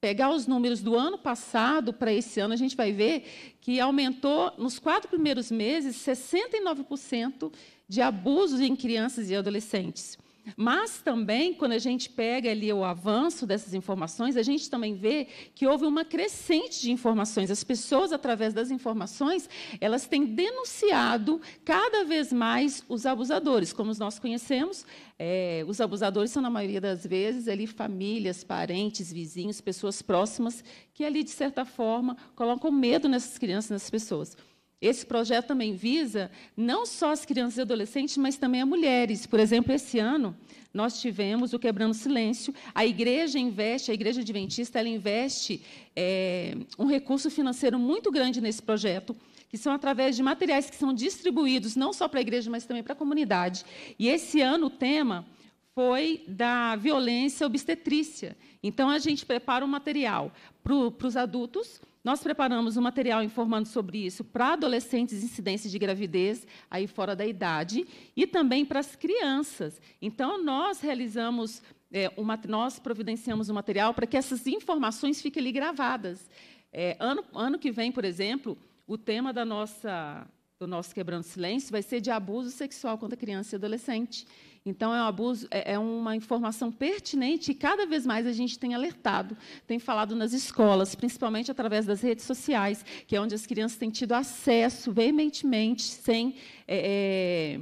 Speaker 19: pegar os números do ano passado para esse ano, a gente vai ver que aumentou, nos quatro primeiros meses, 69% de abusos em crianças e adolescentes. Mas também, quando a gente pega ali o avanço dessas informações, a gente também vê que houve uma crescente de informações. As pessoas, através das informações, elas têm denunciado cada vez mais os abusadores. Como nós conhecemos, é, os abusadores são, na maioria das vezes, ali famílias, parentes, vizinhos, pessoas próximas, que ali, de certa forma, colocam medo nessas crianças, nessas pessoas. Esse projeto também visa não só as crianças e adolescentes, mas também as mulheres. Por exemplo, esse ano nós tivemos o Quebrando Silêncio. A igreja investe, a igreja adventista, ela investe é, um recurso financeiro muito grande nesse projeto, que são através de materiais que são distribuídos não só para a igreja, mas também para a comunidade. E esse ano o tema foi da violência obstetrícia. Então, a gente prepara o um material para os adultos nós preparamos um material informando sobre isso para adolescentes incidentes de gravidez aí fora da idade e também para as crianças. Então nós realizamos é, uma, nós providenciamos um material para que essas informações fiquem ali gravadas. É, ano, ano que vem, por exemplo, o tema da nossa do nosso quebrando silêncio vai ser de abuso sexual contra criança e adolescente. Então, é um abuso, é, é uma informação pertinente e cada vez mais a gente tem alertado, tem falado nas escolas, principalmente através das redes sociais, que é onde as crianças têm tido acesso veementemente, sem é, é,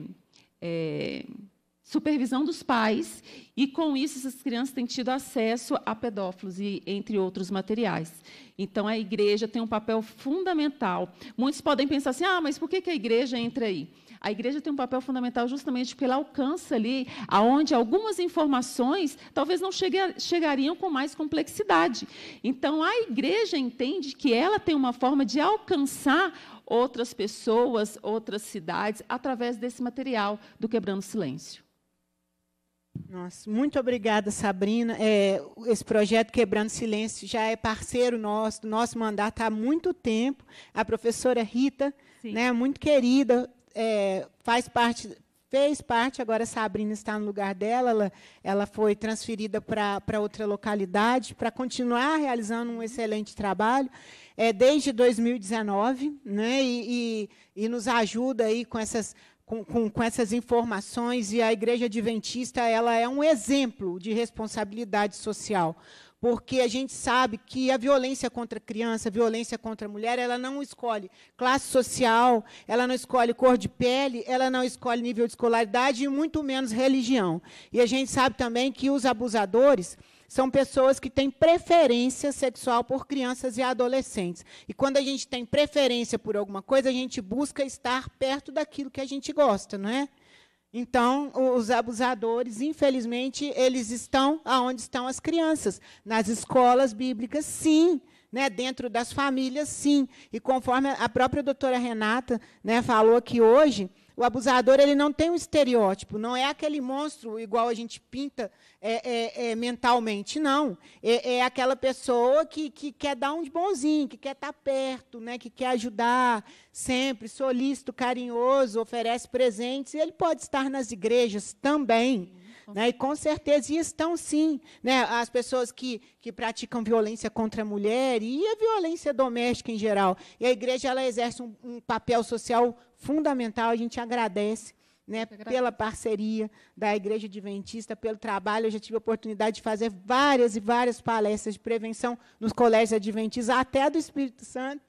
Speaker 19: é, supervisão dos pais, e com isso essas crianças têm tido acesso a pedófilos e entre outros materiais. Então, a igreja tem um papel fundamental. Muitos podem pensar assim: ah, mas por que a igreja entra aí? A igreja tem um papel fundamental justamente pelo alcance ali, aonde algumas informações talvez não chegue, chegariam com mais complexidade. Então, a igreja entende que ela tem uma forma de alcançar outras pessoas, outras cidades, através desse material do Quebrando Silêncio.
Speaker 1: Nossa, muito obrigada, Sabrina. É, esse projeto Quebrando Silêncio já é parceiro nosso, nosso mandato há muito tempo. A professora Rita, né, muito querida, é, faz parte, fez parte, agora Sabrina está no lugar dela, ela, ela foi transferida para outra localidade, para continuar realizando um excelente trabalho, é, desde 2019, né, e, e, e nos ajuda aí com essas com, com, com, essas informações e a Igreja Adventista ela é um exemplo de responsabilidade social porque a gente sabe que a violência contra a criança, a violência contra a mulher, ela não escolhe classe social, ela não escolhe cor de pele, ela não escolhe nível de escolaridade e muito menos religião. E a gente sabe também que os abusadores são pessoas que têm preferência sexual por crianças e adolescentes. E quando a gente tem preferência por alguma coisa, a gente busca estar perto daquilo que a gente gosta, não é? Então, os abusadores, infelizmente, eles estão aonde estão as crianças, nas escolas bíblicas, sim, né, dentro das famílias, sim. E conforme a própria doutora Renata né, falou aqui hoje, o abusador ele não tem um estereótipo, não é aquele monstro igual a gente pinta é, é, é, mentalmente, não. É, é aquela pessoa que, que quer dar um de bonzinho, que quer estar tá perto, né, que quer ajudar, sempre solícito, carinhoso, oferece presentes. E ele pode estar nas igrejas também. Né? E com certeza estão sim. Né? As pessoas que, que praticam violência contra a mulher e a violência doméstica em geral. E a igreja ela exerce um, um papel social fundamental, a gente agradece. Né, pela parceria da Igreja Adventista, pelo trabalho. Eu já tive a oportunidade de fazer várias e várias palestras de prevenção nos colégios adventistas, até do Espírito Santo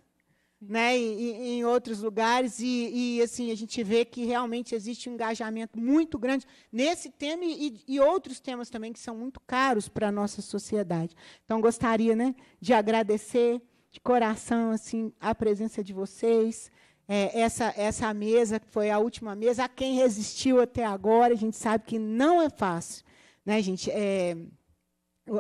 Speaker 1: né, e, em outros lugares e, e, assim a gente vê que realmente existe um engajamento muito grande nesse tema e, e outros temas também que são muito caros para a nossa sociedade. Então gostaria, né, de agradecer de coração assim a presença de vocês. É, essa essa mesa que foi a última mesa, a quem resistiu até agora, a gente sabe que não é fácil, né, gente? É,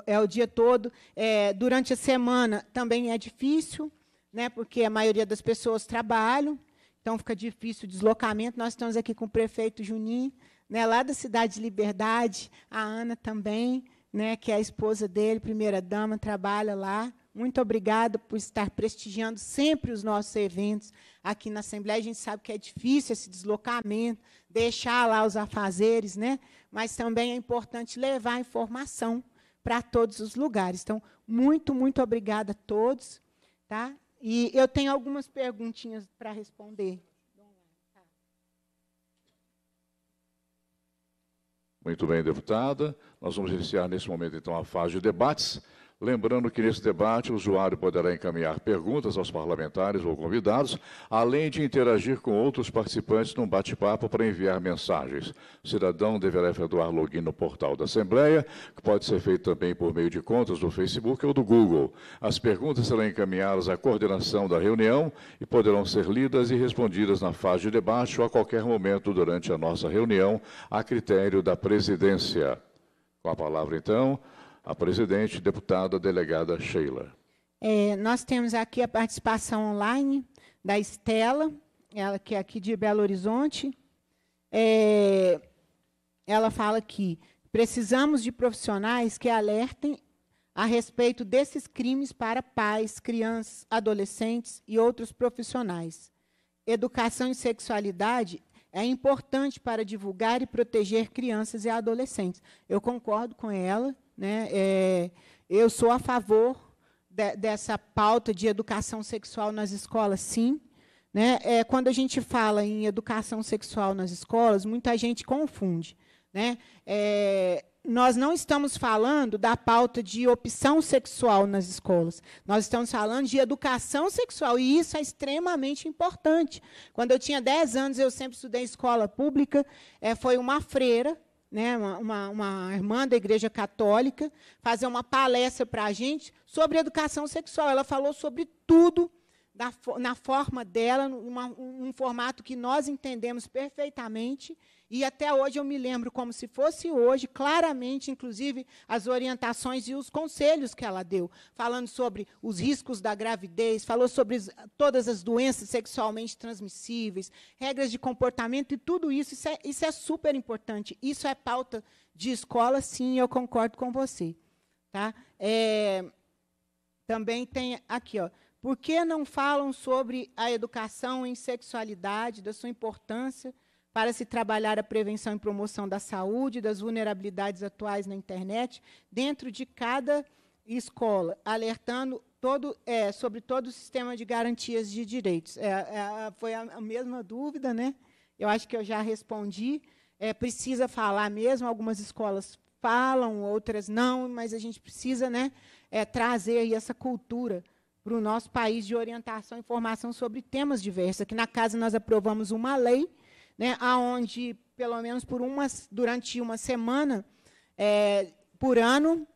Speaker 1: é o dia todo. É, durante a semana também é difícil né, porque a maioria das pessoas trabalham, então fica difícil o deslocamento. Nós estamos aqui com o prefeito Juninho, né, lá da Cidade de Liberdade, a Ana também, né, que é a esposa dele, primeira-dama, trabalha lá. Muito obrigada por estar prestigiando sempre os nossos eventos aqui na Assembleia. A gente sabe que é difícil esse deslocamento, deixar lá os afazeres, né? mas também é importante levar a informação para todos os lugares. Então, muito, muito obrigada a todos. Tá? E eu tenho algumas perguntinhas para responder.
Speaker 2: Muito bem, deputada. Nós vamos iniciar nesse momento, então, a fase de debates. Lembrando que nesse debate o usuário poderá encaminhar perguntas aos parlamentares ou convidados, além de interagir com outros participantes num bate-papo para enviar mensagens. O cidadão deverá efetuar login no portal da Assembleia, que pode ser feito também por meio de contas do Facebook ou do Google. As perguntas serão encaminhadas à coordenação da reunião e poderão ser lidas e respondidas na fase de debate ou a qualquer momento durante a nossa reunião, a critério da presidência. Com a palavra, então, a presidente, deputada delegada Sheila.
Speaker 1: É, nós temos aqui a participação online da Estela, ela que é aqui de Belo Horizonte. É, ela fala que precisamos de profissionais que alertem a respeito desses crimes para pais, crianças, adolescentes e outros profissionais. Educação em sexualidade é importante para divulgar e proteger crianças e adolescentes. Eu concordo com ela. Né? É, eu sou a favor de, dessa pauta de educação sexual nas escolas, sim. Né? É, quando a gente fala em educação sexual nas escolas, muita gente confunde. Né? É, nós não estamos falando da pauta de opção sexual nas escolas. Nós estamos falando de educação sexual, e isso é extremamente importante. Quando eu tinha 10 anos, eu sempre estudei escola pública, é, foi uma freira né, uma, uma, irmã da Igreja Católica, fazer uma palestra para a gente sobre educação sexual. Ela falou sobre tudo da, na forma dela, numa, um formato que nós entendemos perfeitamente. E até hoje eu me lembro como se fosse hoje, claramente, inclusive, as orientações e os conselhos que ela deu, falando sobre os riscos da gravidez, falou sobre todas as doenças sexualmente transmissíveis, regras de comportamento e tudo isso. Isso é, isso é super importante. Isso é pauta de escola, sim, eu concordo com você. Tá? É, também tem aqui, ó. Por que não falam sobre a educação em sexualidade, da sua importância? para se trabalhar a prevenção e promoção da saúde, das vulnerabilidades atuais na internet, dentro de cada escola, alertando todo, é, sobre todo o sistema de garantias de direitos. É, é, foi a, a, mesma dúvida, né? Eu acho que eu já respondi. É, precisa falar mesmo, algumas escolas falam, outras não, mas a gente precisa né, é, trazer essa cultura para o nosso país de orientação e formação sobre temas diversos. Aqui na casa nós aprovamos uma lei né, aonde pelo menos por uma, durante uma semana é, por ano,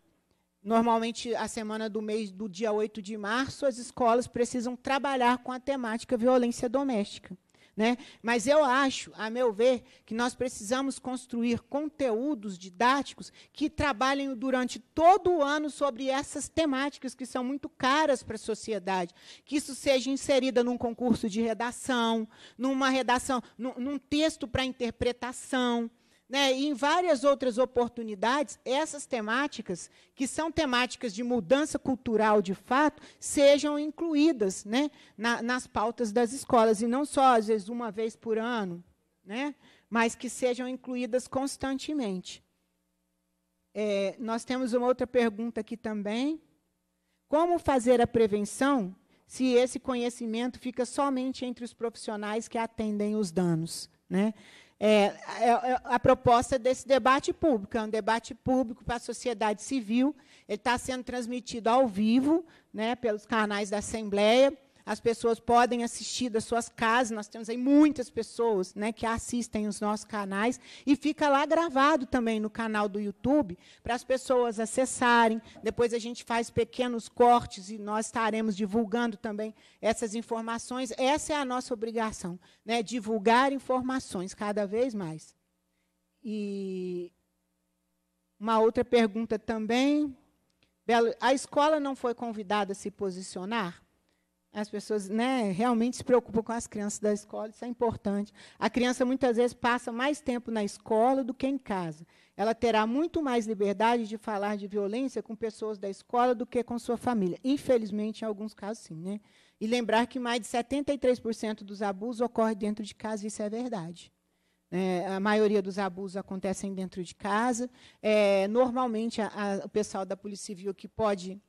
Speaker 1: normalmente a semana do mês do dia 8 de março, as escolas precisam trabalhar com a temática violência doméstica. Né? Mas eu acho, a meu ver, que nós precisamos construir conteúdos didáticos que trabalhem durante todo o ano sobre essas temáticas que são muito caras para a sociedade. Que isso seja inserida num concurso de redação, numa redação, num, num texto para interpretação. Né, e em várias outras oportunidades, essas temáticas, que são temáticas de mudança cultural de fato, sejam incluídas né, na, nas pautas das escolas, e não só, às vezes, uma vez por ano, né, mas que sejam incluídas constantemente. É, nós temos uma outra pergunta aqui também. Como fazer a prevenção se esse conhecimento fica somente entre os profissionais que atendem os danos? Né? É, é, é, a proposta desse debate público. É um debate público para a sociedade civil, ele está sendo transmitido ao vivo né, pelos canais da Assembleia. As pessoas podem assistir das suas casas, nós temos aí muitas pessoas né, que assistem os nossos canais, e fica lá gravado também no canal do YouTube, para as pessoas acessarem. Depois a gente faz pequenos cortes e nós estaremos divulgando também essas informações. Essa é a nossa obrigação, né, divulgar informações cada vez mais. E uma outra pergunta também. a escola não foi convidada a se posicionar? As pessoas né, realmente se preocupam com as crianças da escola, isso é importante. A criança muitas vezes passa mais tempo na escola do que em casa. Ela terá muito mais liberdade de falar de violência com pessoas da escola do que com sua família. Infelizmente, em alguns casos, sim. Né? E lembrar que mais de 73% dos abusos ocorrem dentro de casa, isso é verdade. É, a maioria dos abusos acontecem dentro de casa. É, normalmente, a, a, o pessoal da Polícia Civil que pode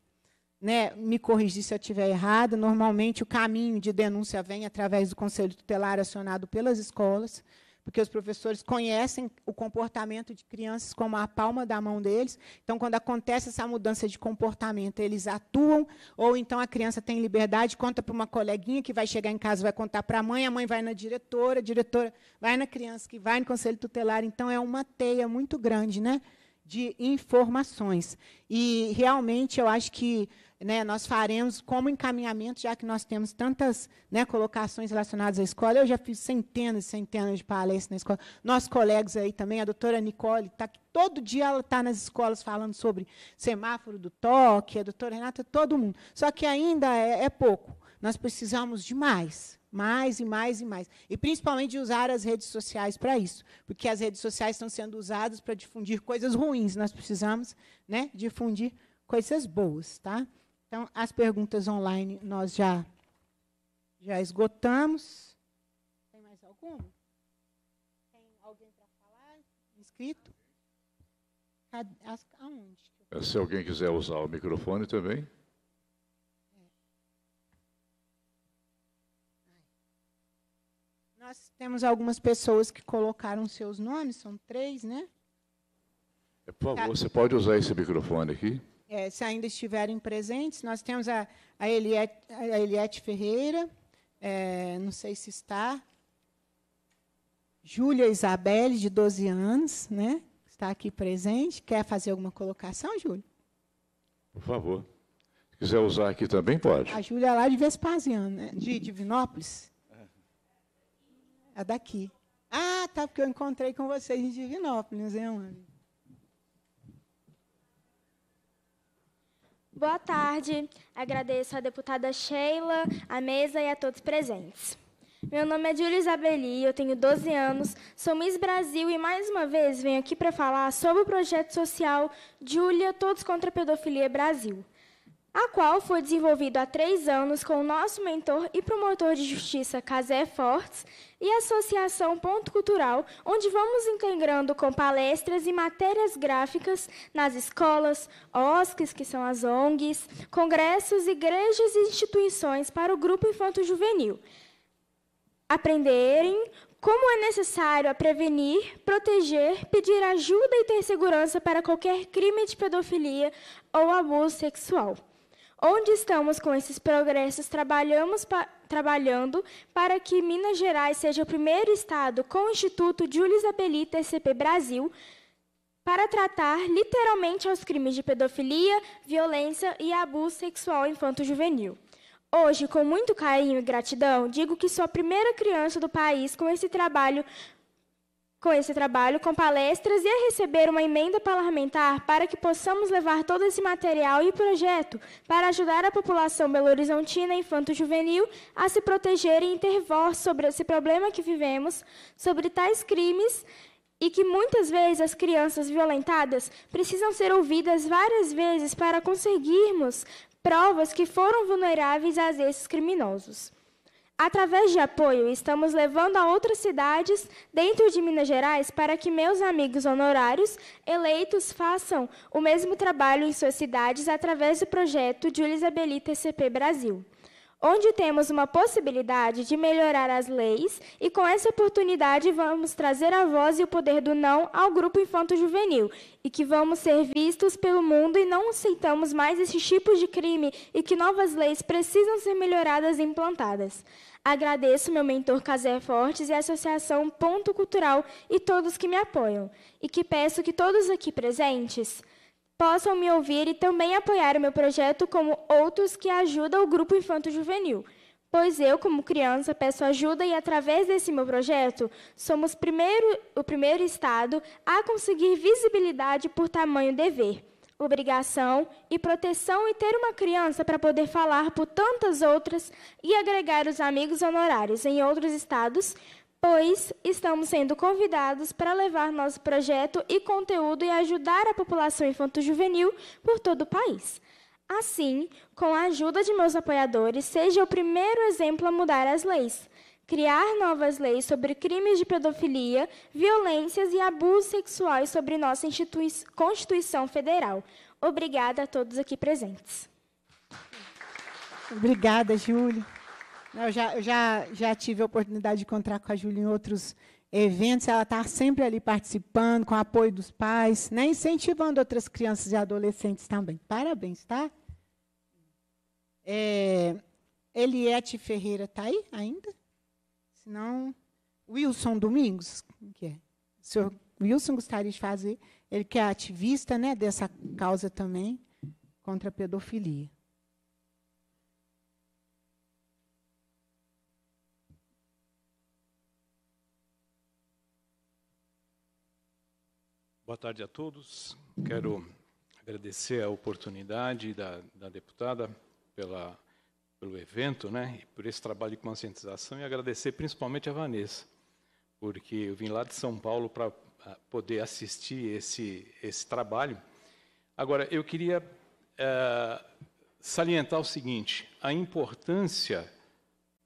Speaker 1: né, me corrigir se eu estiver errada, normalmente o caminho de denúncia vem através do conselho tutelar acionado pelas escolas, porque os professores conhecem o comportamento de crianças como a palma da mão deles. Então, quando acontece essa mudança de comportamento, eles atuam, ou então a criança tem liberdade, conta para uma coleguinha que vai chegar em casa, vai contar para a mãe, a mãe vai na diretora, a diretora vai na criança, que vai no conselho tutelar. Então, é uma teia muito grande né, de informações. E, realmente, eu acho que né, nós faremos como encaminhamento, já que nós temos tantas né, colocações relacionadas à escola. Eu já fiz centenas e centenas de palestras na escola. Nossos colegas aí também, a doutora Nicole, tá, todo dia ela está nas escolas falando sobre semáforo do toque, a doutora Renata, todo mundo. Só que ainda é, é pouco. Nós precisamos de mais mais e mais e mais. E principalmente de usar as redes sociais para isso, porque as redes sociais estão sendo usadas para difundir coisas ruins. Nós precisamos né, difundir coisas boas. Tá? Então, as perguntas online nós já, já esgotamos. Tem mais alguma? Tem alguém para falar? Inscrito? aonde?
Speaker 2: Se alguém quiser usar o microfone também. Nós
Speaker 1: temos algumas pessoas que colocaram seus nomes, são três, né?
Speaker 2: É, por favor, você pode usar esse microfone aqui
Speaker 1: é, se ainda estiverem presentes, nós temos a, a, Eliette, a Eliette Ferreira, é, não sei se está, Júlia Isabelle, de 12 anos, né? está aqui presente. Quer fazer alguma colocação, Júlia?
Speaker 2: Por favor. Se quiser usar aqui também, pode. A
Speaker 1: Júlia é lá de Vespasiano, né? de Divinópolis. É daqui. Ah, tá, porque eu encontrei com vocês em Divinópolis, hein, mano?
Speaker 20: Boa tarde. Agradeço à deputada Sheila, à mesa e a todos presentes. Meu nome é Júlia Isabeli, eu tenho 12 anos, sou Miss Brasil e mais uma vez venho aqui para falar sobre o projeto social Júlia Todos contra a Pedofilia Brasil, a qual foi desenvolvido há três anos com o nosso mentor e promotor de justiça Casé Fortes e Associação Ponto Cultural, onde vamos integrando com palestras e matérias gráficas nas escolas, OSCs, que são as ONGs, congressos, igrejas e instituições para o grupo infanto-juvenil. Aprenderem como é necessário a prevenir, proteger, pedir ajuda e ter segurança para qualquer crime de pedofilia ou abuso sexual. Onde estamos com esses progressos, trabalhamos para trabalhando para que Minas Gerais seja o primeiro estado com o Instituto Jules Abeli TCP Brasil para tratar literalmente aos crimes de pedofilia, violência e abuso sexual infanto-juvenil. Hoje, com muito carinho e gratidão, digo que sou a primeira criança do país com esse trabalho com esse trabalho, com palestras e a receber uma emenda parlamentar para que possamos levar todo esse material e projeto para ajudar a população belo-horizontina infanto-juvenil a se proteger e intervir sobre esse problema que vivemos, sobre tais crimes e que muitas vezes as crianças violentadas precisam ser ouvidas várias vezes para conseguirmos provas que foram vulneráveis a esses criminosos. Através de apoio, estamos levando a outras cidades dentro de Minas Gerais para que meus amigos honorários eleitos façam o mesmo trabalho em suas cidades através do projeto Jules Abelita CP Brasil onde temos uma possibilidade de melhorar as leis e com essa oportunidade vamos trazer a voz e o poder do não ao grupo infanto-juvenil e que vamos ser vistos pelo mundo e não aceitamos mais esses tipos de crime e que novas leis precisam ser melhoradas e implantadas. Agradeço meu mentor Casé Fortes e a Associação Ponto Cultural e todos que me apoiam e que peço que todos aqui presentes possam me ouvir e também apoiar o meu projeto como outros que ajudam o grupo infanto juvenil. Pois eu, como criança, peço ajuda e através desse meu projeto, somos primeiro, o primeiro estado a conseguir visibilidade por tamanho dever, obrigação e proteção e ter uma criança para poder falar por tantas outras e agregar os amigos honorários em outros estados pois estamos sendo convidados para levar nosso projeto e conteúdo e ajudar a população infanto-juvenil por todo o país. Assim, com a ajuda de meus apoiadores, seja o primeiro exemplo a mudar as leis, criar novas leis sobre crimes de pedofilia, violências e abusos sexuais sobre nossa Constituição Federal. Obrigada a todos aqui presentes.
Speaker 1: Obrigada, Júlia.
Speaker 20: Eu já, eu já, já tive a oportunidade de encontrar
Speaker 1: com a Júlia em outros eventos, ela está sempre ali participando, com o apoio dos pais, né? incentivando outras crianças e adolescentes também. Parabéns, tá? É, Eliette Ferreira está aí ainda? Se não, Wilson Domingos, que é? O senhor Wilson gostaria de fazer, ele que é ativista né, dessa causa também, contra a pedofilia.
Speaker 21: Boa tarde a todos. Quero agradecer a oportunidade da, da deputada pela, pelo evento né, e por esse trabalho de conscientização e agradecer principalmente a Vanessa, porque eu vim lá de São Paulo para ah, poder assistir esse, esse trabalho. Agora, eu queria é, salientar o seguinte: a importância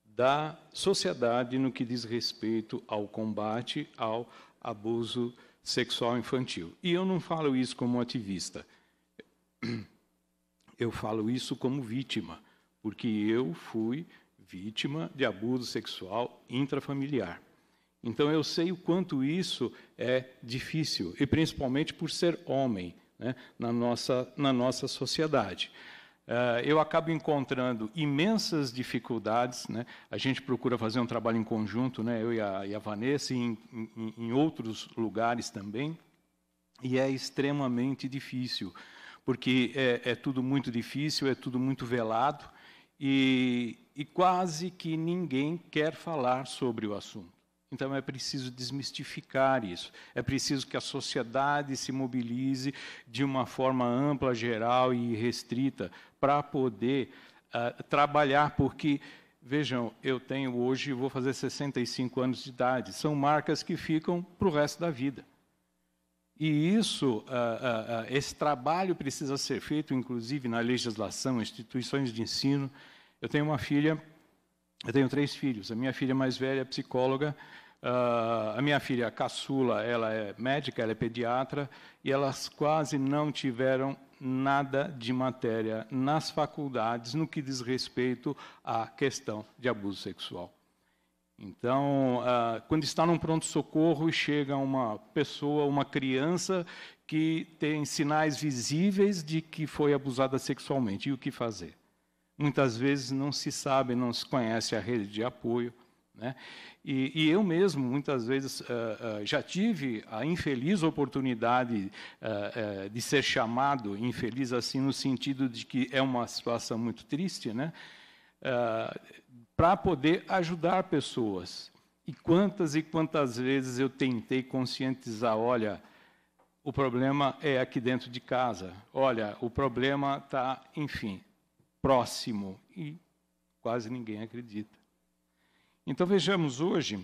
Speaker 21: da sociedade no que diz respeito ao combate ao abuso de sexual infantil. E eu não falo isso como ativista. Eu falo isso como vítima, porque eu fui vítima de abuso sexual intrafamiliar. Então eu sei o quanto isso é difícil, e principalmente por ser homem né, na, nossa, na nossa sociedade. Eh, eu acabo encontrando imensas dificuldades. Né? A gente procura fazer um trabalho em conjunto, né? eu e a, e a Vanessa, e em, em, em, outros lugares também, e é extremamente difícil, porque é, é tudo muito difícil, é tudo muito velado, e, e quase que ninguém quer falar sobre o assunto. Então é preciso desmistificar isso. É preciso que a sociedade se mobilize de uma forma ampla, geral e restrita para poder uh, trabalhar, porque vejam, eu tenho hoje, vou fazer 65 anos de idade. São marcas que ficam para o resto da vida. E isso, uh, uh, esse trabalho precisa ser feito, inclusive na legislação, instituições de ensino. Eu tenho uma filha eu tenho três filhos. A minha filha mais velha é psicóloga. Uh, a minha filha a caçula, ela é médica, ela é pediatra, e elas quase não tiveram nada de matéria nas faculdades no que diz respeito à questão de abuso sexual. Então, uh, quando está num pronto-socorro e chega uma pessoa, uma criança, que tem sinais visíveis de que foi abusada sexualmente, e o que fazer? muitas vezes não se sabe, não se conhece a rede de apoio. Né? E, e, eu mesmo, muitas vezes, uh, uh, já tive a infeliz oportunidade uh, de ser chamado, infeliz assim, no sentido de que é uma situação muito triste, né? para poder ajudar pessoas. E quantas e quantas vezes eu tentei conscientizar, olha, o problema é aqui dentro de casa, olha, o problema está, enfim próximo. E quase ninguém acredita. Então vejamos hoje,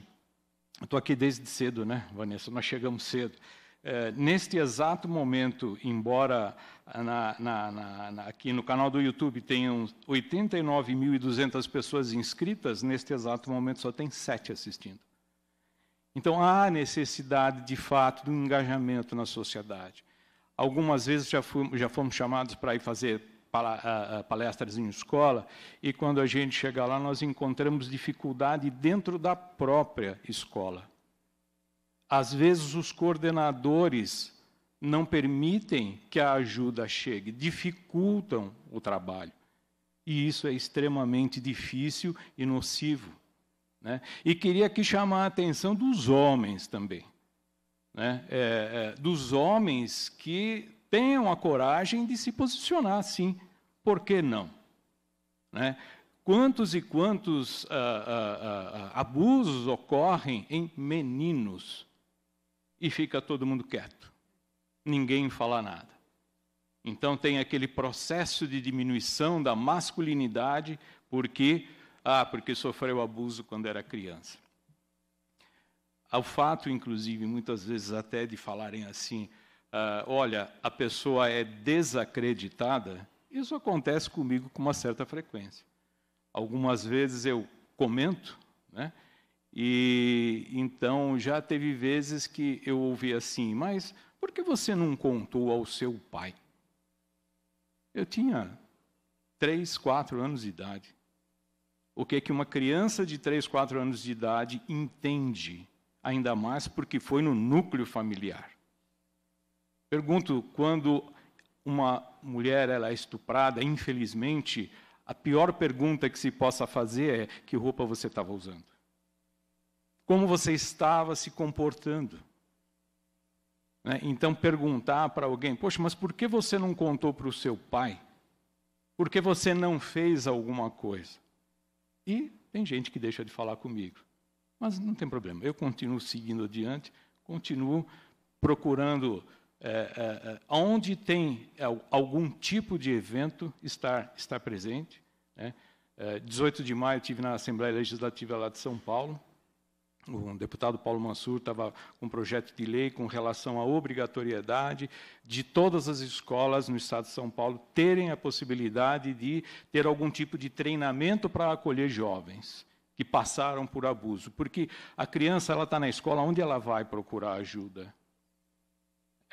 Speaker 21: estou aqui desde cedo, né, Vanessa? Nós chegamos cedo. É, neste exato momento, embora na, na, na, aqui no canal do YouTube tenham 89.200 pessoas inscritas, neste exato momento só tem sete assistindo. Então há necessidade, de fato, do engajamento na sociedade. Algumas vezes já fomos, já fomos chamados para ir fazer palestras em escola, e quando a gente chega lá, nós encontramos dificuldade dentro da própria escola. Às vezes, os coordenadores não permitem que a ajuda chegue, dificultam o trabalho. E isso é extremamente difícil e nocivo. Né? E queria aqui chamar a atenção dos homens também. Né? É, é, dos homens que tenham a coragem de se posicionar, sim por que não? Né? Quantos e quantos ah, ah, ah, ah, abusos ocorrem em meninos e fica todo mundo quieto, ninguém fala nada. Então tem aquele processo de diminuição da masculinidade porque ah, porque sofreu abuso quando era criança. Ao fato, inclusive, muitas vezes até de falarem assim, ah, olha, a pessoa é desacreditada isso acontece comigo com uma certa frequência. Algumas vezes eu comento, né? E então já teve vezes que eu ouvi assim, mas por que você não contou ao seu pai? Eu tinha três, quatro anos de idade. O que é que uma criança de três, quatro anos de idade entende, ainda mais porque foi no núcleo familiar? Pergunto quando uma mulher ela é estuprada, infelizmente, a pior pergunta que se possa fazer é: que roupa você estava usando? Como você estava se comportando? Né? Então, perguntar para alguém: Poxa, mas por que você não contou para o seu pai? Por que você não fez alguma coisa? E tem gente que deixa de falar comigo. Mas não tem problema, eu continuo seguindo adiante, continuo procurando é, é, é, onde tem é, algum tipo de evento, estar, estar presente. Né? 18 é, de maio, estive na Assembleia Legislativa lá de São Paulo. O deputado Paulo Mansur estava com um projeto de lei com relação à obrigatoriedade de todas as escolas no estado de São Paulo terem a possibilidade de ter algum tipo de treinamento para acolher jovens que passaram por abuso. Porque a criança ela está na escola, onde ela vai procurar ajuda?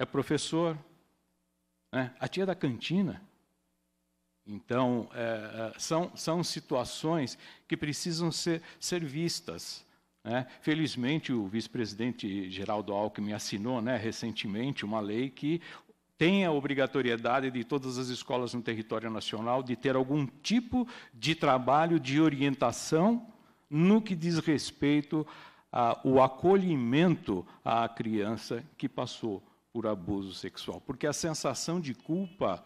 Speaker 21: é professor, né? a tia da cantina. Então, é, é, são, são situações que precisam ser, ser vistas. Né? Felizmente, o vice-presidente Geraldo Alckmin assinou né, recentemente uma lei que tem a obrigatoriedade de todas as escolas no território nacional de ter algum tipo de trabalho de orientação no que diz respeito ao acolhimento à criança que passou por abuso sexual, porque a sensação de culpa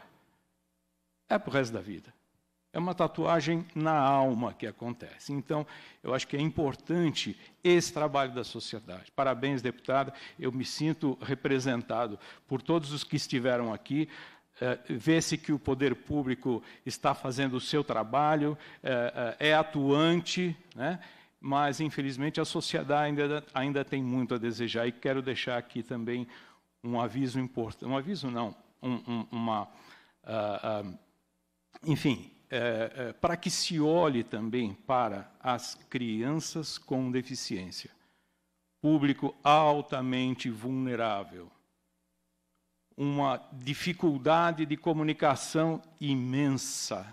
Speaker 21: é para o resto da vida. É uma tatuagem na alma que acontece. Então, eu acho que é importante esse trabalho da sociedade. Parabéns, deputada. Eu me sinto representado por todos os que estiveram aqui. É, Vê-se que o poder público está fazendo o seu trabalho, é, é, é atuante, né? mas, infelizmente, a sociedade ainda, ainda tem muito a desejar. E quero deixar aqui também um aviso importante, um aviso não, um, um, uma, uh, uh, enfim, uh, para que se olhe também para as crianças com deficiência, público altamente vulnerável, uma dificuldade de comunicação imensa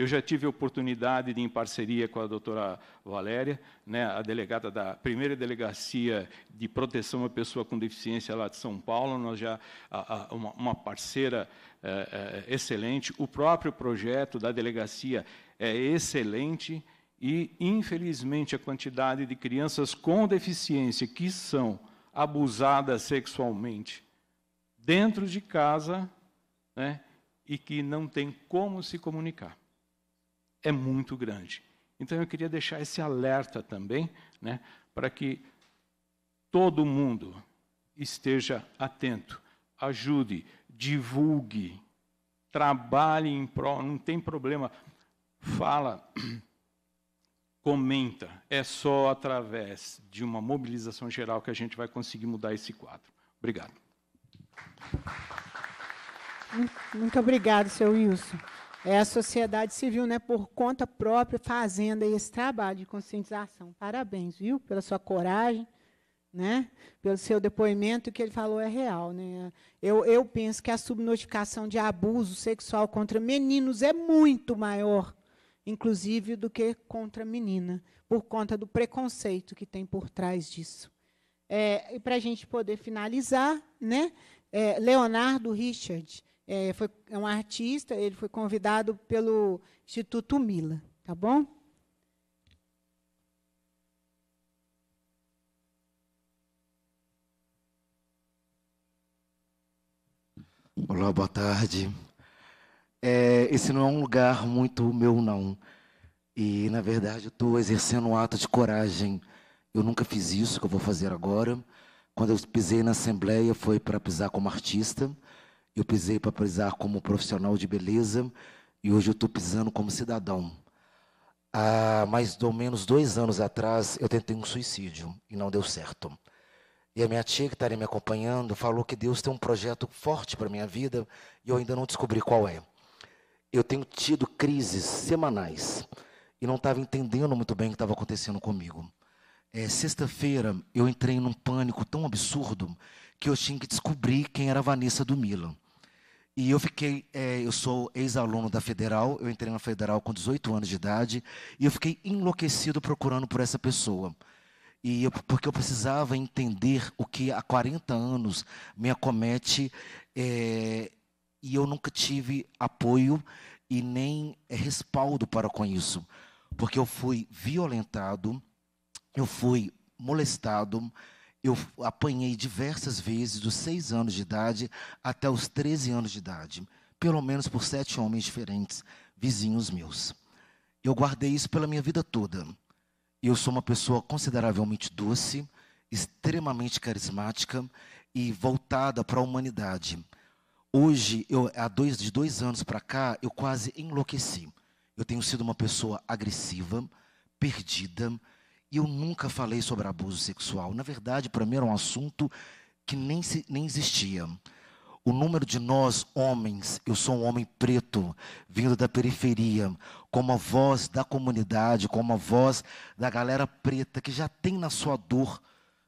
Speaker 21: eu já tive a oportunidade de, em parceria com a doutora Valéria, né, a delegada da primeira delegacia de proteção à pessoa com deficiência lá de São Paulo, nós já a, a, uma, uma, parceira é, é, excelente. O próprio projeto da delegacia é excelente e, infelizmente, a quantidade de crianças com deficiência que são abusadas sexualmente dentro de casa, né, e que não tem como se comunicar é muito grande. Então eu queria deixar esse alerta também, né, para que todo mundo esteja atento, ajude, divulgue, trabalhe em prol, não tem problema, fala, comenta. É só através de uma mobilização geral que a gente vai conseguir mudar esse quadro. Obrigado.
Speaker 1: Muito obrigado, seu Wilson é a sociedade civil, né, por conta própria, fazendo esse trabalho de conscientização. Parabéns, viu, pela sua coragem, né, pelo seu depoimento, que ele falou é real. Né? Eu, eu penso que a subnotificação de abuso sexual contra meninos é muito maior, inclusive, do que contra menina, por conta do preconceito que tem por trás disso. É, e para a gente poder finalizar, né, é, Leonardo Richard, é, foi, um artista, ele foi convidado pelo Instituto Mila, tá bom?
Speaker 17: Olá, boa tarde. É, esse não é um lugar muito meu, não. E, na verdade, estou exercendo um ato de coragem. Eu nunca fiz isso que eu vou fazer agora. Quando eu pisei na Assembleia, foi para pisar como artista. Eu pisei para pisar como profissional de beleza e hoje eu estou pisando como cidadão. Há ah, mais ou menos dois anos atrás, eu tentei um suicídio e não deu certo. E a minha tia, que estaria tá me acompanhando, falou que Deus tem um projeto forte para a minha vida e eu ainda não descobri qual é. Eu tenho tido crises semanais e não estava entendendo muito bem o que estava acontecendo comigo. É, Sexta-feira, eu entrei num pânico tão absurdo que eu tinha que descobrir quem era a Vanessa do Milan. E eu fiquei, é, eu sou ex-aluno da Federal, eu entrei na Federal com 18 anos de idade, e eu fiquei enlouquecido procurando por essa pessoa. E eu, porque eu precisava entender o que há 40 anos me acomete, é, e eu nunca tive apoio e nem é, respaldo para com isso. Porque eu fui violentado, eu fui molestado, eu apanhei diversas vezes, dos seis anos de idade até os 13 anos de idade, pelo menos por sete homens diferentes, vizinhos meus. Eu guardei isso pela minha vida toda. Eu sou uma pessoa consideravelmente doce, extremamente carismática e voltada para a humanidade. Hoje, eu, há dois, de dois anos para cá, eu quase enlouqueci. Eu tenho sido uma pessoa agressiva, perdida, e eu nunca falei sobre abuso sexual. Na verdade, para mim era um assunto que nem, se, nem existia. O número de nós, homens, eu sou um homem preto, vindo da periferia, como a voz da comunidade, como a voz da galera preta, que já tem na sua dor,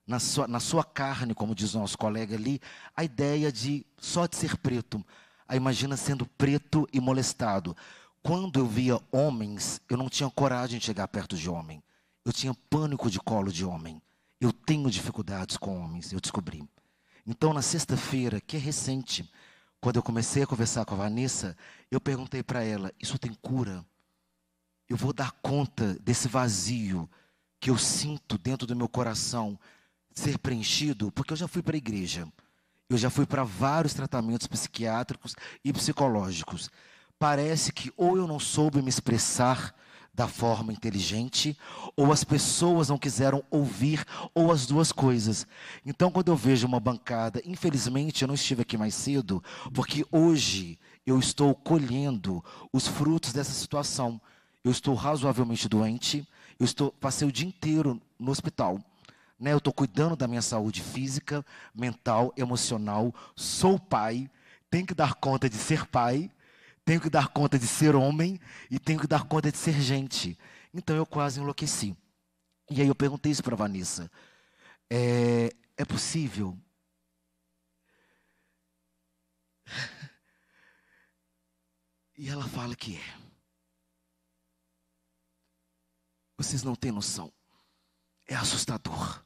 Speaker 17: na sua, na sua carne, como diz nosso colega ali, a ideia de só de ser preto. a imagina sendo preto e molestado. Quando eu via homens, eu não tinha coragem de chegar perto de homem. Eu tinha pânico de colo de homem. Eu tenho dificuldades com homens, eu descobri. Então, na sexta-feira, que é recente, quando eu comecei a conversar com a Vanessa, eu perguntei para ela: Isso tem cura? Eu vou dar conta desse vazio que eu sinto dentro do meu coração ser preenchido? Porque eu já fui para a igreja, eu já fui para vários tratamentos psiquiátricos e psicológicos. Parece que ou eu não soube me expressar da forma inteligente, ou as pessoas não quiseram ouvir, ou as duas coisas. Então, quando eu vejo uma bancada, infelizmente eu não estive aqui mais cedo, porque hoje eu estou colhendo os frutos dessa situação. Eu estou razoavelmente doente, eu estou, passei o dia inteiro no hospital. Né? Eu estou cuidando da minha saúde física, mental, emocional, sou pai, tenho que dar conta de ser pai tenho que dar conta de ser homem e tenho que dar conta de ser gente. Então eu quase enlouqueci. E aí eu perguntei isso para Vanessa. É, é possível? E ela fala que é. Vocês não têm noção. É assustador.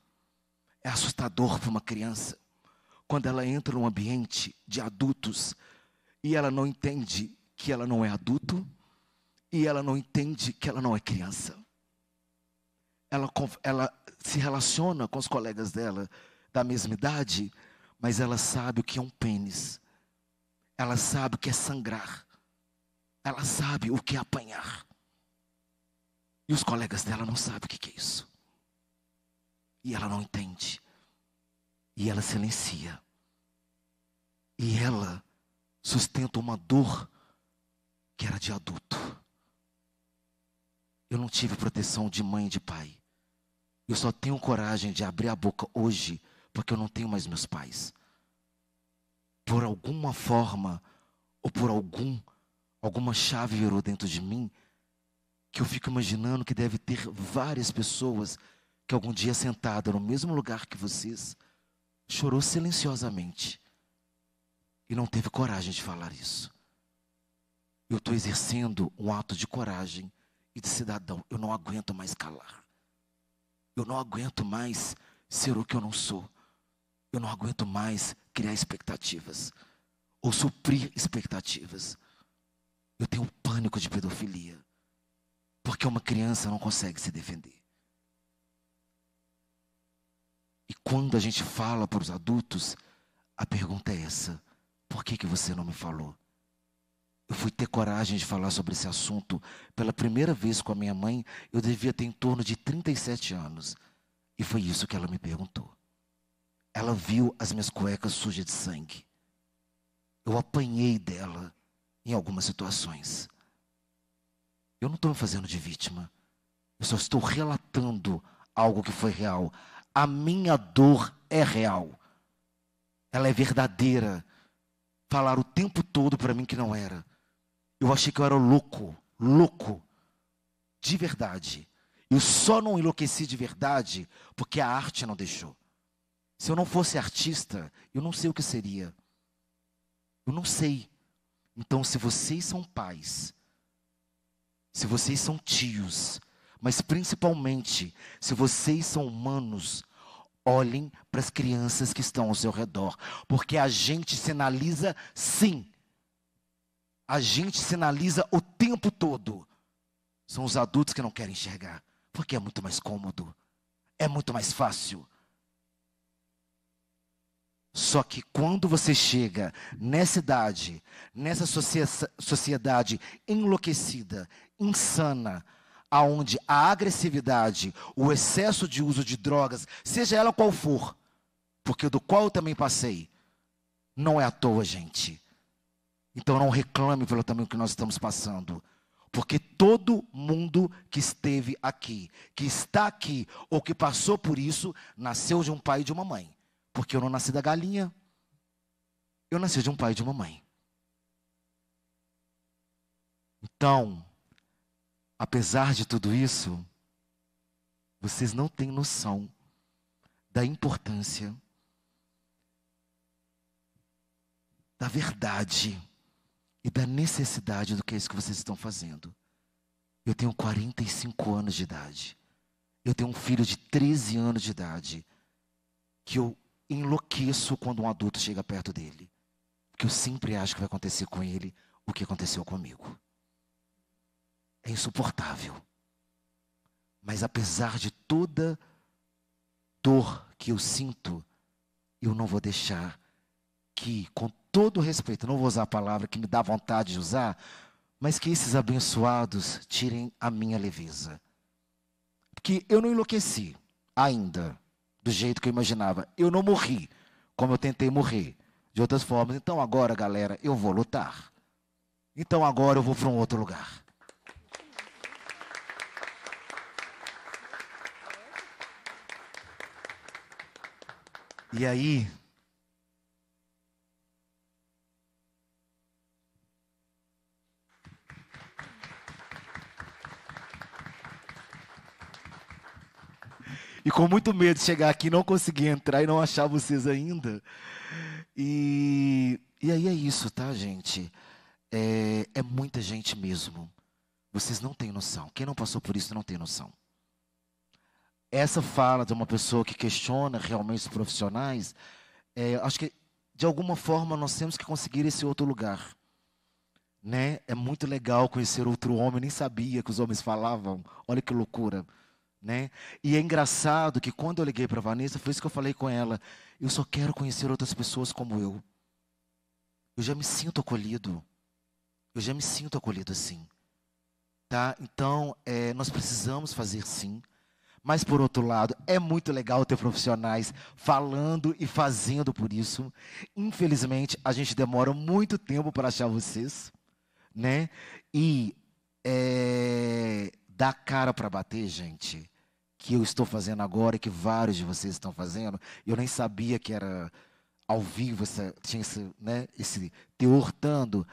Speaker 17: É assustador para uma criança quando ela entra num ambiente de adultos e ela não entende que ela não é adulto e ela não entende que ela não é criança. Ela, ela se relaciona com os colegas dela da mesma idade, mas ela sabe o que é um pênis. Ela sabe o que é sangrar. Ela sabe o que é apanhar. E os colegas dela não sabem o que é isso. E ela não entende. E ela silencia. E ela sustenta uma dor que era de adulto. Eu não tive proteção de mãe e de pai. Eu só tenho coragem de abrir a boca hoje porque eu não tenho mais meus pais. Por alguma forma ou por algum alguma chave virou dentro de mim que eu fico imaginando que deve ter várias pessoas que algum dia sentada no mesmo lugar que vocês chorou silenciosamente e não teve coragem de falar isso eu estou exercendo um ato de coragem e de cidadão. Eu não aguento mais calar. Eu não aguento mais ser o que eu não sou. Eu não aguento mais criar expectativas ou suprir expectativas. Eu tenho pânico de pedofilia. Porque uma criança não consegue se defender. E quando a gente fala para os adultos, a pergunta é essa: por que, que você não me falou? eu fui ter coragem de falar sobre esse assunto pela primeira vez com a minha mãe. Eu devia ter em torno de 37 anos. E foi isso que ela me perguntou. Ela viu as minhas cuecas sujas de sangue. Eu apanhei dela em algumas situações. Eu não estou me fazendo de vítima. Eu só estou relatando algo que foi real. A minha dor é real. Ela é verdadeira. Falar o tempo todo para mim que não era. Eu achei que eu era louco, louco, de verdade. Eu só não enlouqueci de verdade porque a arte não deixou. Se eu não fosse artista, eu não sei o que seria. Eu não sei. Então, se vocês são pais, se vocês são tios, mas principalmente se vocês são humanos, olhem para as crianças que estão ao seu redor, porque a gente sinaliza sim a gente sinaliza o tempo todo. São os adultos que não querem enxergar, porque é muito mais cômodo, é muito mais fácil. Só que quando você chega nessa idade, nessa sociedade enlouquecida, insana, aonde a agressividade, o excesso de uso de drogas, seja ela qual for, porque do qual eu também passei, não é à toa, gente. Então não reclame pelo tamanho que nós estamos passando. Porque todo mundo que esteve aqui, que está aqui ou que passou por isso, nasceu de um pai e de uma mãe. Porque eu não nasci da galinha. Eu nasci de um pai e de uma mãe. Então, apesar de tudo isso, vocês não têm noção da importância da verdade e da necessidade do que é isso que vocês estão fazendo. Eu tenho 45 anos de idade. Eu tenho um filho de 13 anos de idade que eu enlouqueço quando um adulto chega perto dele. Porque eu sempre acho que vai acontecer com ele o que aconteceu comigo. É insuportável. Mas apesar de toda dor que eu sinto, eu não vou deixar que, com todo respeito, não vou usar a palavra que me dá vontade de usar, mas que esses abençoados tirem a minha leveza. Porque eu não enlouqueci ainda, do jeito que eu imaginava. Eu não morri como eu tentei morrer, de outras formas. Então agora, galera, eu vou lutar. Então agora eu vou para um outro lugar. E aí, e com muito medo de chegar aqui não conseguir entrar e não achar vocês ainda. E, e aí é isso, tá, gente? É, é muita gente mesmo. Vocês não têm noção. Quem não passou por isso não tem noção. Essa fala de uma pessoa que questiona realmente os profissionais, é, acho que de alguma forma nós temos que conseguir esse outro lugar. Né? É muito legal conhecer outro homem, nem sabia que os homens falavam. Olha que loucura. Né? E é engraçado que quando eu liguei para Vanessa, foi isso que eu falei com ela. Eu só quero conhecer outras pessoas como eu. Eu já me sinto acolhido. Eu já me sinto acolhido assim. Tá? Então, é, nós precisamos fazer sim. Mas, por outro lado, é muito legal ter profissionais falando e fazendo por isso. Infelizmente, a gente demora muito tempo para achar vocês. Né? E é, dar cara para bater, gente, que eu estou fazendo agora e que vários de vocês estão fazendo. Eu nem sabia que era ao vivo, essa, tinha esse, né, esse teor tanto.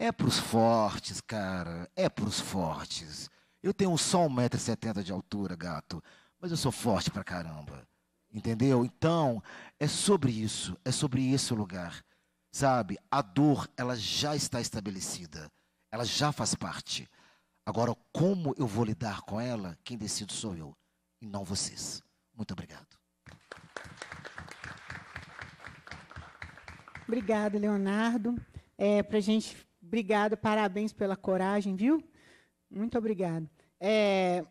Speaker 17: É para os fortes, cara. É para os fortes. Eu tenho só 1,70m de altura, gato. Mas eu sou forte pra caramba. Entendeu? Então, é sobre isso. É sobre esse lugar. Sabe? A dor, ela já está estabelecida. Ela já faz parte. Agora, como eu vou lidar com ela, quem decide sou eu e não vocês. Muito obrigado.
Speaker 1: Obrigada, Leonardo. É, para gente, obrigado, parabéns pela coragem, viu? Muito obrigado. É,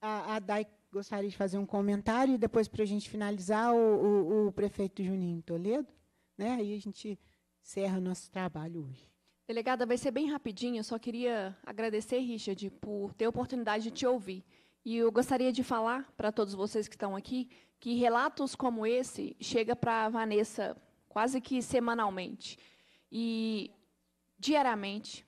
Speaker 1: a, a Dai gostaria de fazer um comentário e depois, para a gente finalizar, o, o, o, prefeito Juninho Toledo. Né? Aí a gente encerra o nosso trabalho hoje.
Speaker 18: Delegada, vai ser bem rapidinho. Eu só queria agradecer, Richard, por ter a oportunidade de te ouvir. E eu gostaria de falar para todos vocês que estão aqui que relatos como esse chega para a Vanessa quase que semanalmente. E diariamente,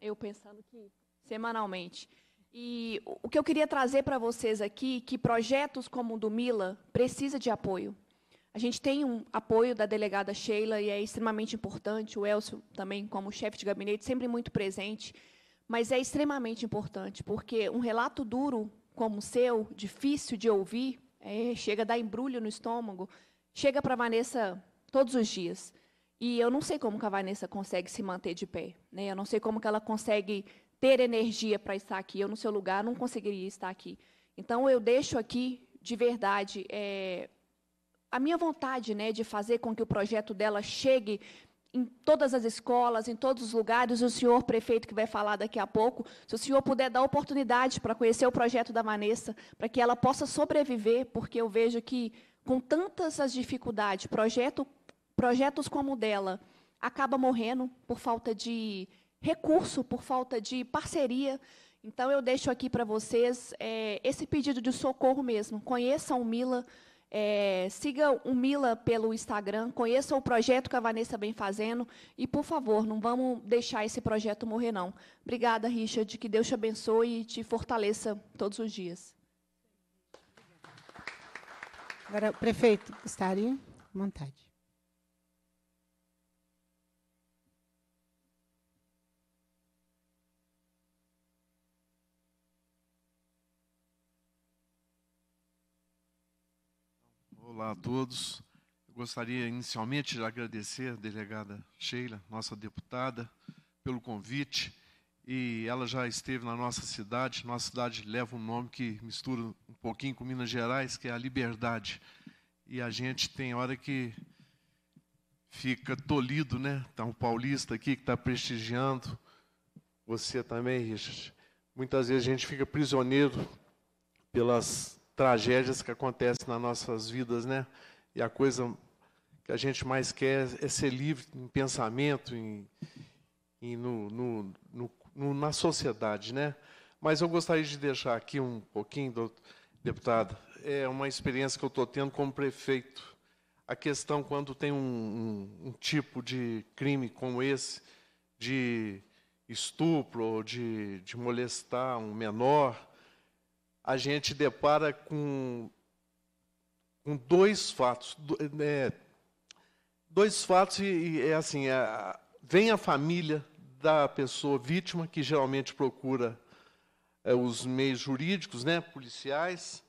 Speaker 18: eu pensando que semanalmente. E o que eu queria trazer para vocês aqui, que projetos como o do Mila precisa de apoio. A gente tem um apoio da delegada Sheila e é extremamente importante, o Elcio também como chefe de gabinete sempre muito presente, mas é extremamente importante, porque um relato duro como o seu, difícil de ouvir, é, chega a dar embrulho no estômago, chega para a Vanessa todos os dias. E eu não sei como a Vanessa consegue se manter de pé. Né? Eu não sei como ela consegue ter energia para estar aqui. Eu, no seu lugar, não conseguiria estar aqui. Então, eu deixo aqui, de verdade, é, a minha vontade né, de fazer com que o projeto dela chegue em todas as escolas, em todos os lugares, o senhor prefeito que vai falar daqui a pouco, se o senhor puder dar oportunidade para conhecer o projeto da Vanessa, para que ela possa sobreviver, porque eu vejo que, com tantas as dificuldades, projeto, projetos como o dela acaba morrendo por falta de recurso, por falta de parceria. Então, eu deixo aqui para vocês é, esse pedido de socorro mesmo. Conheçam o Mila, é, siga o Mila pelo Instagram, conheça o projeto que a Vanessa vem fazendo e, por favor, não vamos deixar esse projeto morrer, não. Obrigada, Richard, que Deus te abençoe e te fortaleça todos os dias. Agora,
Speaker 1: prefeito, gostaria? Vontade.
Speaker 22: Olá a todos. Eu gostaria inicialmente de agradecer a delegada Sheila, nossa deputada, pelo convite. E ela já esteve na nossa cidade. Nossa cidade leva um nome que mistura um pouquinho com Minas Gerais, que é a Liberdade. E a gente tem hora que fica tolhido, né? Está um paulista aqui que está prestigiando. Você também, Richard. Muitas vezes a gente fica prisioneiro pelas tragédias que acontecem nas nossas vidas, né? E a coisa que a gente mais quer é ser livre em pensamento, em, em no, no, no, no, na sociedade, né? Mas eu gostaria de deixar aqui um pouquinho, doutor, deputado, é uma experiência que eu estou tendo como prefeito. A questão quando tem um, um, um tipo de crime como esse, de estupro, de, de molestar um menor, a gente depara com, com dois fatos. É, dois fatos, e, é assim: é, vem a família da pessoa vítima, que geralmente procura é, os meios jurídicos, né, policiais,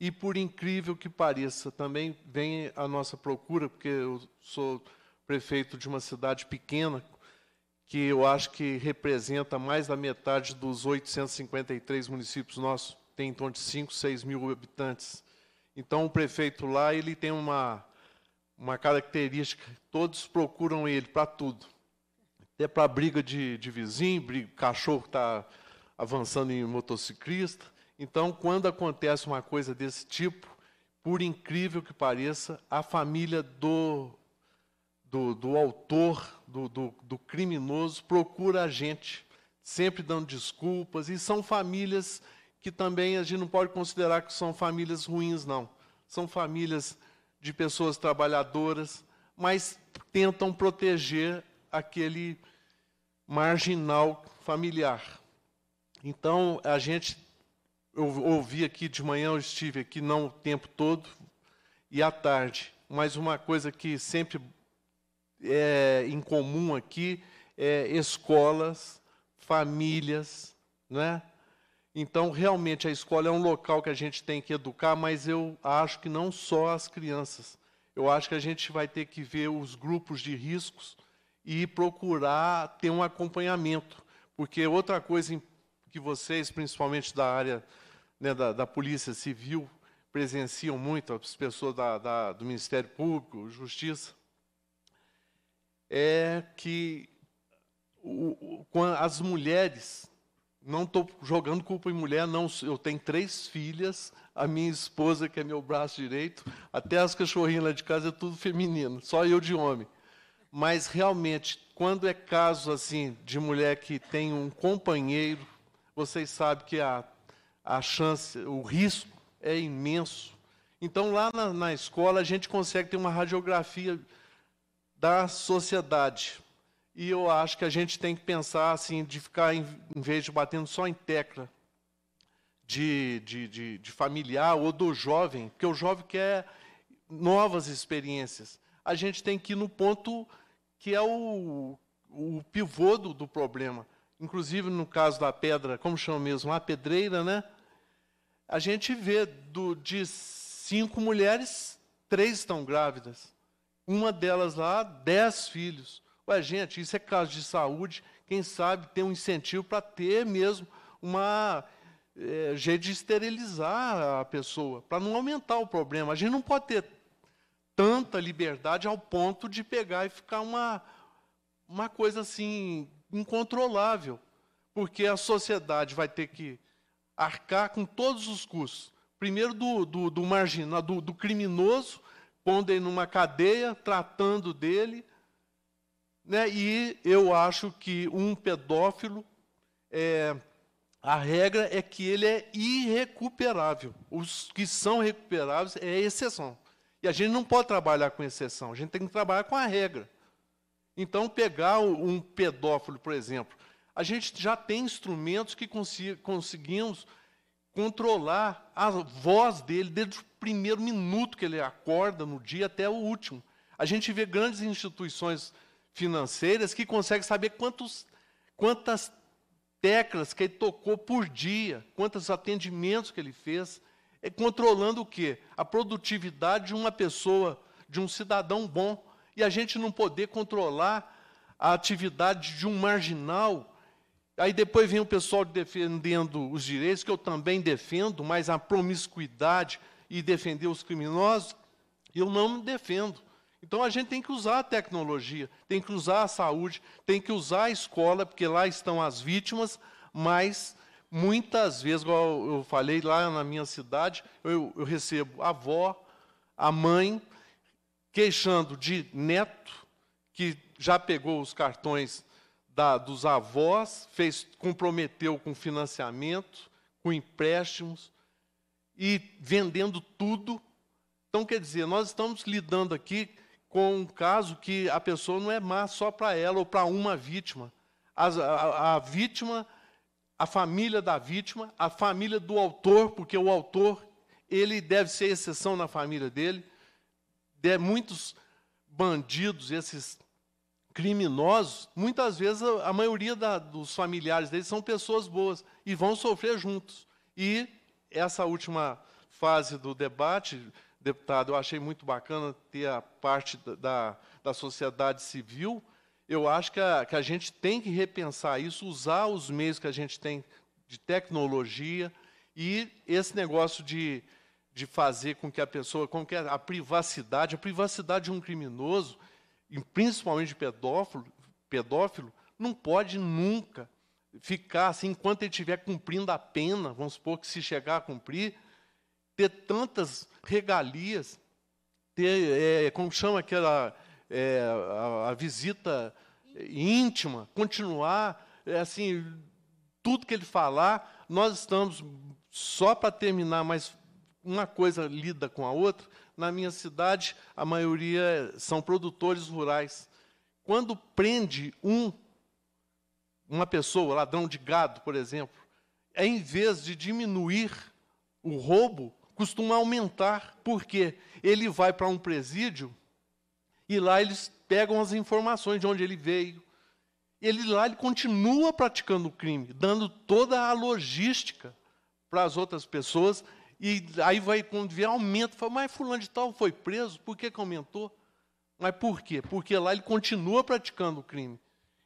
Speaker 22: e por incrível que pareça, também vem a nossa procura, porque eu sou prefeito de uma cidade pequena, que eu acho que representa mais da metade dos 853 municípios nossos tem em torno de 5, 6 mil habitantes. Então, o prefeito lá, ele tem uma, uma característica, todos procuram ele para tudo. Até para briga de, de vizinho, briga, cachorro que está avançando em motociclista. Então, quando acontece uma coisa desse tipo, por incrível que pareça, a família do, do, do autor, do, do, do criminoso, procura a gente, sempre dando desculpas, e são famílias que também a gente não pode considerar que são famílias ruins, não. São famílias de pessoas trabalhadoras, mas tentam proteger aquele marginal familiar. Então, a gente, eu ouvi aqui de manhã, eu estive aqui não o tempo todo e à tarde, mas uma coisa que sempre é incomum aqui é escolas, famílias, né? Então, realmente, a escola é um local que a gente tem que educar, mas eu acho que não só as crianças. Eu acho que a gente vai ter que ver os grupos de riscos e procurar ter um acompanhamento. Porque outra coisa que vocês, principalmente da área né, da, da, Polícia Civil, presenciam muito, as pessoas da, da, do Ministério Público, Justiça, é que o, o, as mulheres não estou jogando culpa em mulher, não. Eu tenho três filhas, a minha esposa, que é meu braço direito, até as cachorrinhas lá de casa é tudo feminino, só eu de homem. Mas realmente, quando é caso assim de mulher que tem um companheiro, vocês sabem que a, a chance, o risco é imenso. Então, lá na, na escola, a gente consegue ter uma radiografia da sociedade. E eu acho que a gente tem que pensar assim, de ficar, em, em vez de batendo só em tecla de, de, de, de familiar ou do jovem, porque o jovem quer novas experiências. A gente tem que ir no ponto que é o, o pivô do, do problema. Inclusive, no caso da pedra, como chama mesmo? A pedreira, né? A gente vê do, de cinco mulheres, três estão grávidas. Uma delas lá, dez filhos. Ué, gente, isso é caso de saúde, quem sabe ter um incentivo para ter mesmo uma é, jeito de esterilizar a pessoa, para não aumentar o problema. A gente não pode ter tanta liberdade ao ponto de pegar e ficar uma, uma coisa assim incontrolável, porque a sociedade vai ter que arcar com todos os custos. Primeiro do, do, do marginal, do, do criminoso, pondo ele numa cadeia, tratando dele, né? E eu acho que um pedófilo, é, a regra é que ele é irrecuperável. Os que são recuperáveis é exceção. E a gente não pode trabalhar com exceção, a gente tem que trabalhar com a regra. Então, pegar um pedófilo, por exemplo, a gente já tem instrumentos que consi conseguimos controlar a voz dele desde o primeiro minuto que ele acorda no dia até o último. A gente vê grandes instituições financeiras que consegue saber quantos, quantas teclas que ele tocou por dia, quantos atendimentos que ele fez, é controlando o quê? A produtividade de uma pessoa, de um cidadão bom. E a gente não poder controlar a atividade de um marginal. Aí depois vem o pessoal defendendo os direitos, que eu também defendo, mas a promiscuidade e defender os criminosos, eu não me defendo. Então a gente tem que usar a tecnologia, tem que usar a saúde, tem que usar a escola, porque lá estão as vítimas, mas muitas vezes, igual eu falei lá na minha cidade, eu, eu recebo a avó, a mãe, queixando de neto, que já pegou os cartões da, dos avós, fez, comprometeu com financiamento, com empréstimos, e vendendo tudo. Então, quer dizer, nós estamos lidando aqui com um caso que a pessoa não é má só para ela ou para uma vítima. A, a, a, vítima, a família da vítima, a família do autor, porque o autor, ele deve ser exceção na família dele. De muitos bandidos, esses criminosos, muitas vezes a, a maioria da, dos familiares deles são pessoas boas e vão sofrer juntos. E essa última fase do debate deputado, eu achei muito bacana ter a parte da, da sociedade civil. Eu acho que a, que a gente tem que repensar isso, usar os meios que a gente tem de tecnologia e esse negócio de, de fazer com que a pessoa, com que a privacidade, a privacidade de um criminoso, e principalmente de pedófilo, pedófilo, não pode nunca ficar assim, enquanto ele estiver cumprindo a pena, vamos supor que se chegar a cumprir, ter tantas regalias, ter, é, como chama aquela é, a, a, visita íntima, continuar, é, assim, tudo que ele falar, nós estamos, só para terminar, mas uma coisa lida com a outra, na minha cidade, a maioria são produtores rurais. Quando prende um, uma pessoa, ladrão de gado, por exemplo, é em vez de diminuir o roubo, costuma aumentar, porque ele vai para um presídio e lá eles pegam as informações de onde ele veio. Ele lá ele continua praticando o crime, dando toda a logística para as outras pessoas e aí vai quando vier aumento, fala, mas fulano de tal foi preso, por que, que aumentou? Mas por quê? Porque lá ele continua praticando o crime.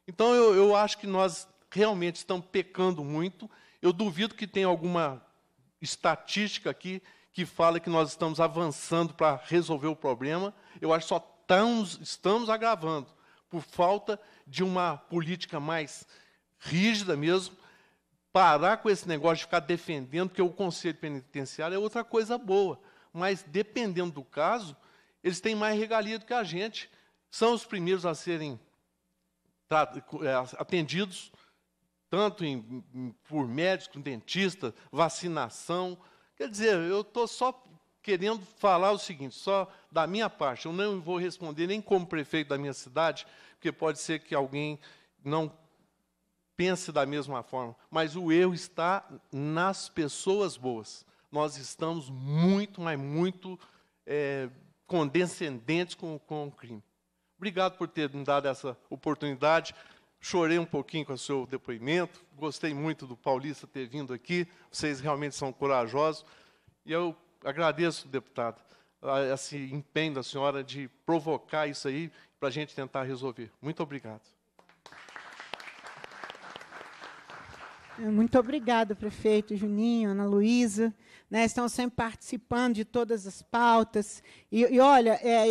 Speaker 22: Então eu, eu acho que nós realmente estamos pecando muito. Eu duvido que tenha alguma estatística aqui que fala que nós estamos avançando para resolver o problema, eu acho que só estamos, estamos agravando por falta de uma política mais rígida mesmo, parar com esse negócio de ficar defendendo, porque o conselho penitenciário é outra coisa boa. Mas, dependendo do caso, eles têm mais regalia do que a gente. São os primeiros a serem é, atendidos, tanto em, por médicos, dentista, vacinação, Quer dizer, eu estou só querendo falar o seguinte, só da minha parte, eu não vou responder nem como prefeito da minha cidade, porque pode ser que alguém não pense da mesma forma, mas o erro está nas pessoas boas. Nós estamos muito, mas muito é, condescendentes com, com o crime. Obrigado por ter me dado essa oportunidade. Chorei um pouquinho com o seu depoimento, gostei muito do Paulista ter vindo aqui, vocês realmente são corajosos. E eu agradeço, deputado, esse empenho da senhora de provocar isso aí para a gente tentar resolver. Muito obrigado.
Speaker 1: Muito obrigada, prefeito Juninho, Ana Luísa né, estão sempre participando de todas as pautas. E, e olha, é,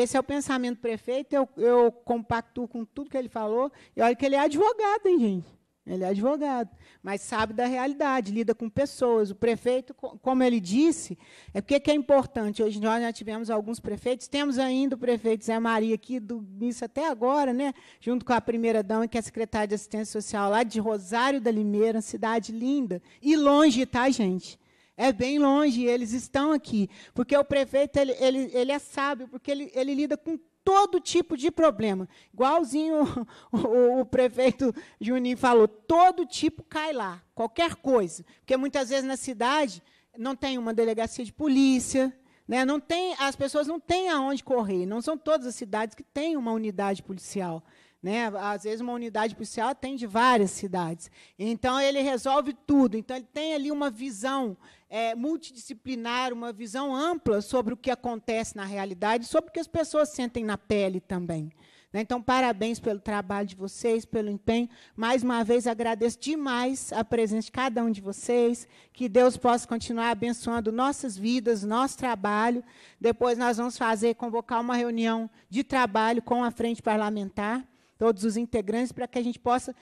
Speaker 1: esse é o pensamento do prefeito, eu, eu compactuo com tudo que ele falou, e olha que ele é advogado, hein, gente? Ele é advogado, mas sabe da realidade, lida com pessoas. O prefeito, como ele disse, é porque que é importante. Hoje nós já tivemos alguns prefeitos, temos ainda o prefeito Zé Maria aqui do início até agora, né? junto com a primeira dama, que é a secretária de assistência social lá de Rosário da Limeira, cidade linda. E longe, tá, gente? É bem longe, eles estão aqui. Porque o prefeito ele, ele, ele é sábio, porque ele, ele lida com todo tipo de problema. Igualzinho o, o, o, prefeito Juninho falou, todo tipo cai lá, qualquer coisa. Porque muitas vezes na cidade não tem uma delegacia de polícia, né? não tem, as pessoas não têm aonde correr. Não são todas as cidades que têm uma unidade policial. Né? Às vezes uma unidade policial atende várias cidades. Então ele resolve tudo. Então ele tem ali uma visão é, multidisciplinar, uma visão ampla sobre o que acontece na realidade, sobre o que as pessoas sentem na pele também. Né? Então, parabéns pelo trabalho de vocês, pelo empenho. Mais uma vez, agradeço demais a presença de cada um de vocês. Que Deus possa continuar abençoando nossas vidas, nosso trabalho. Depois, nós vamos fazer, convocar uma reunião de trabalho com a frente parlamentar, todos os integrantes, para que a gente possa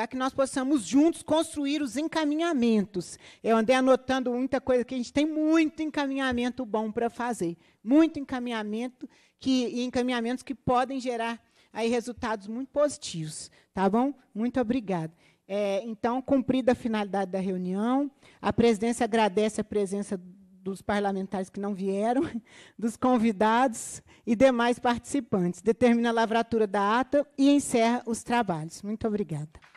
Speaker 1: para é que nós possamos juntos construir os encaminhamentos. Eu andei anotando muita coisa que a gente tem muito encaminhamento bom para fazer, muito encaminhamento que e encaminhamentos que podem gerar aí resultados muito positivos, tá bom? Muito obrigada. É, então, cumprida a finalidade da reunião, a presidência agradece a presença dos parlamentares que não vieram, dos convidados e demais participantes. Determina a lavratura da ata e encerra os trabalhos. Muito obrigada.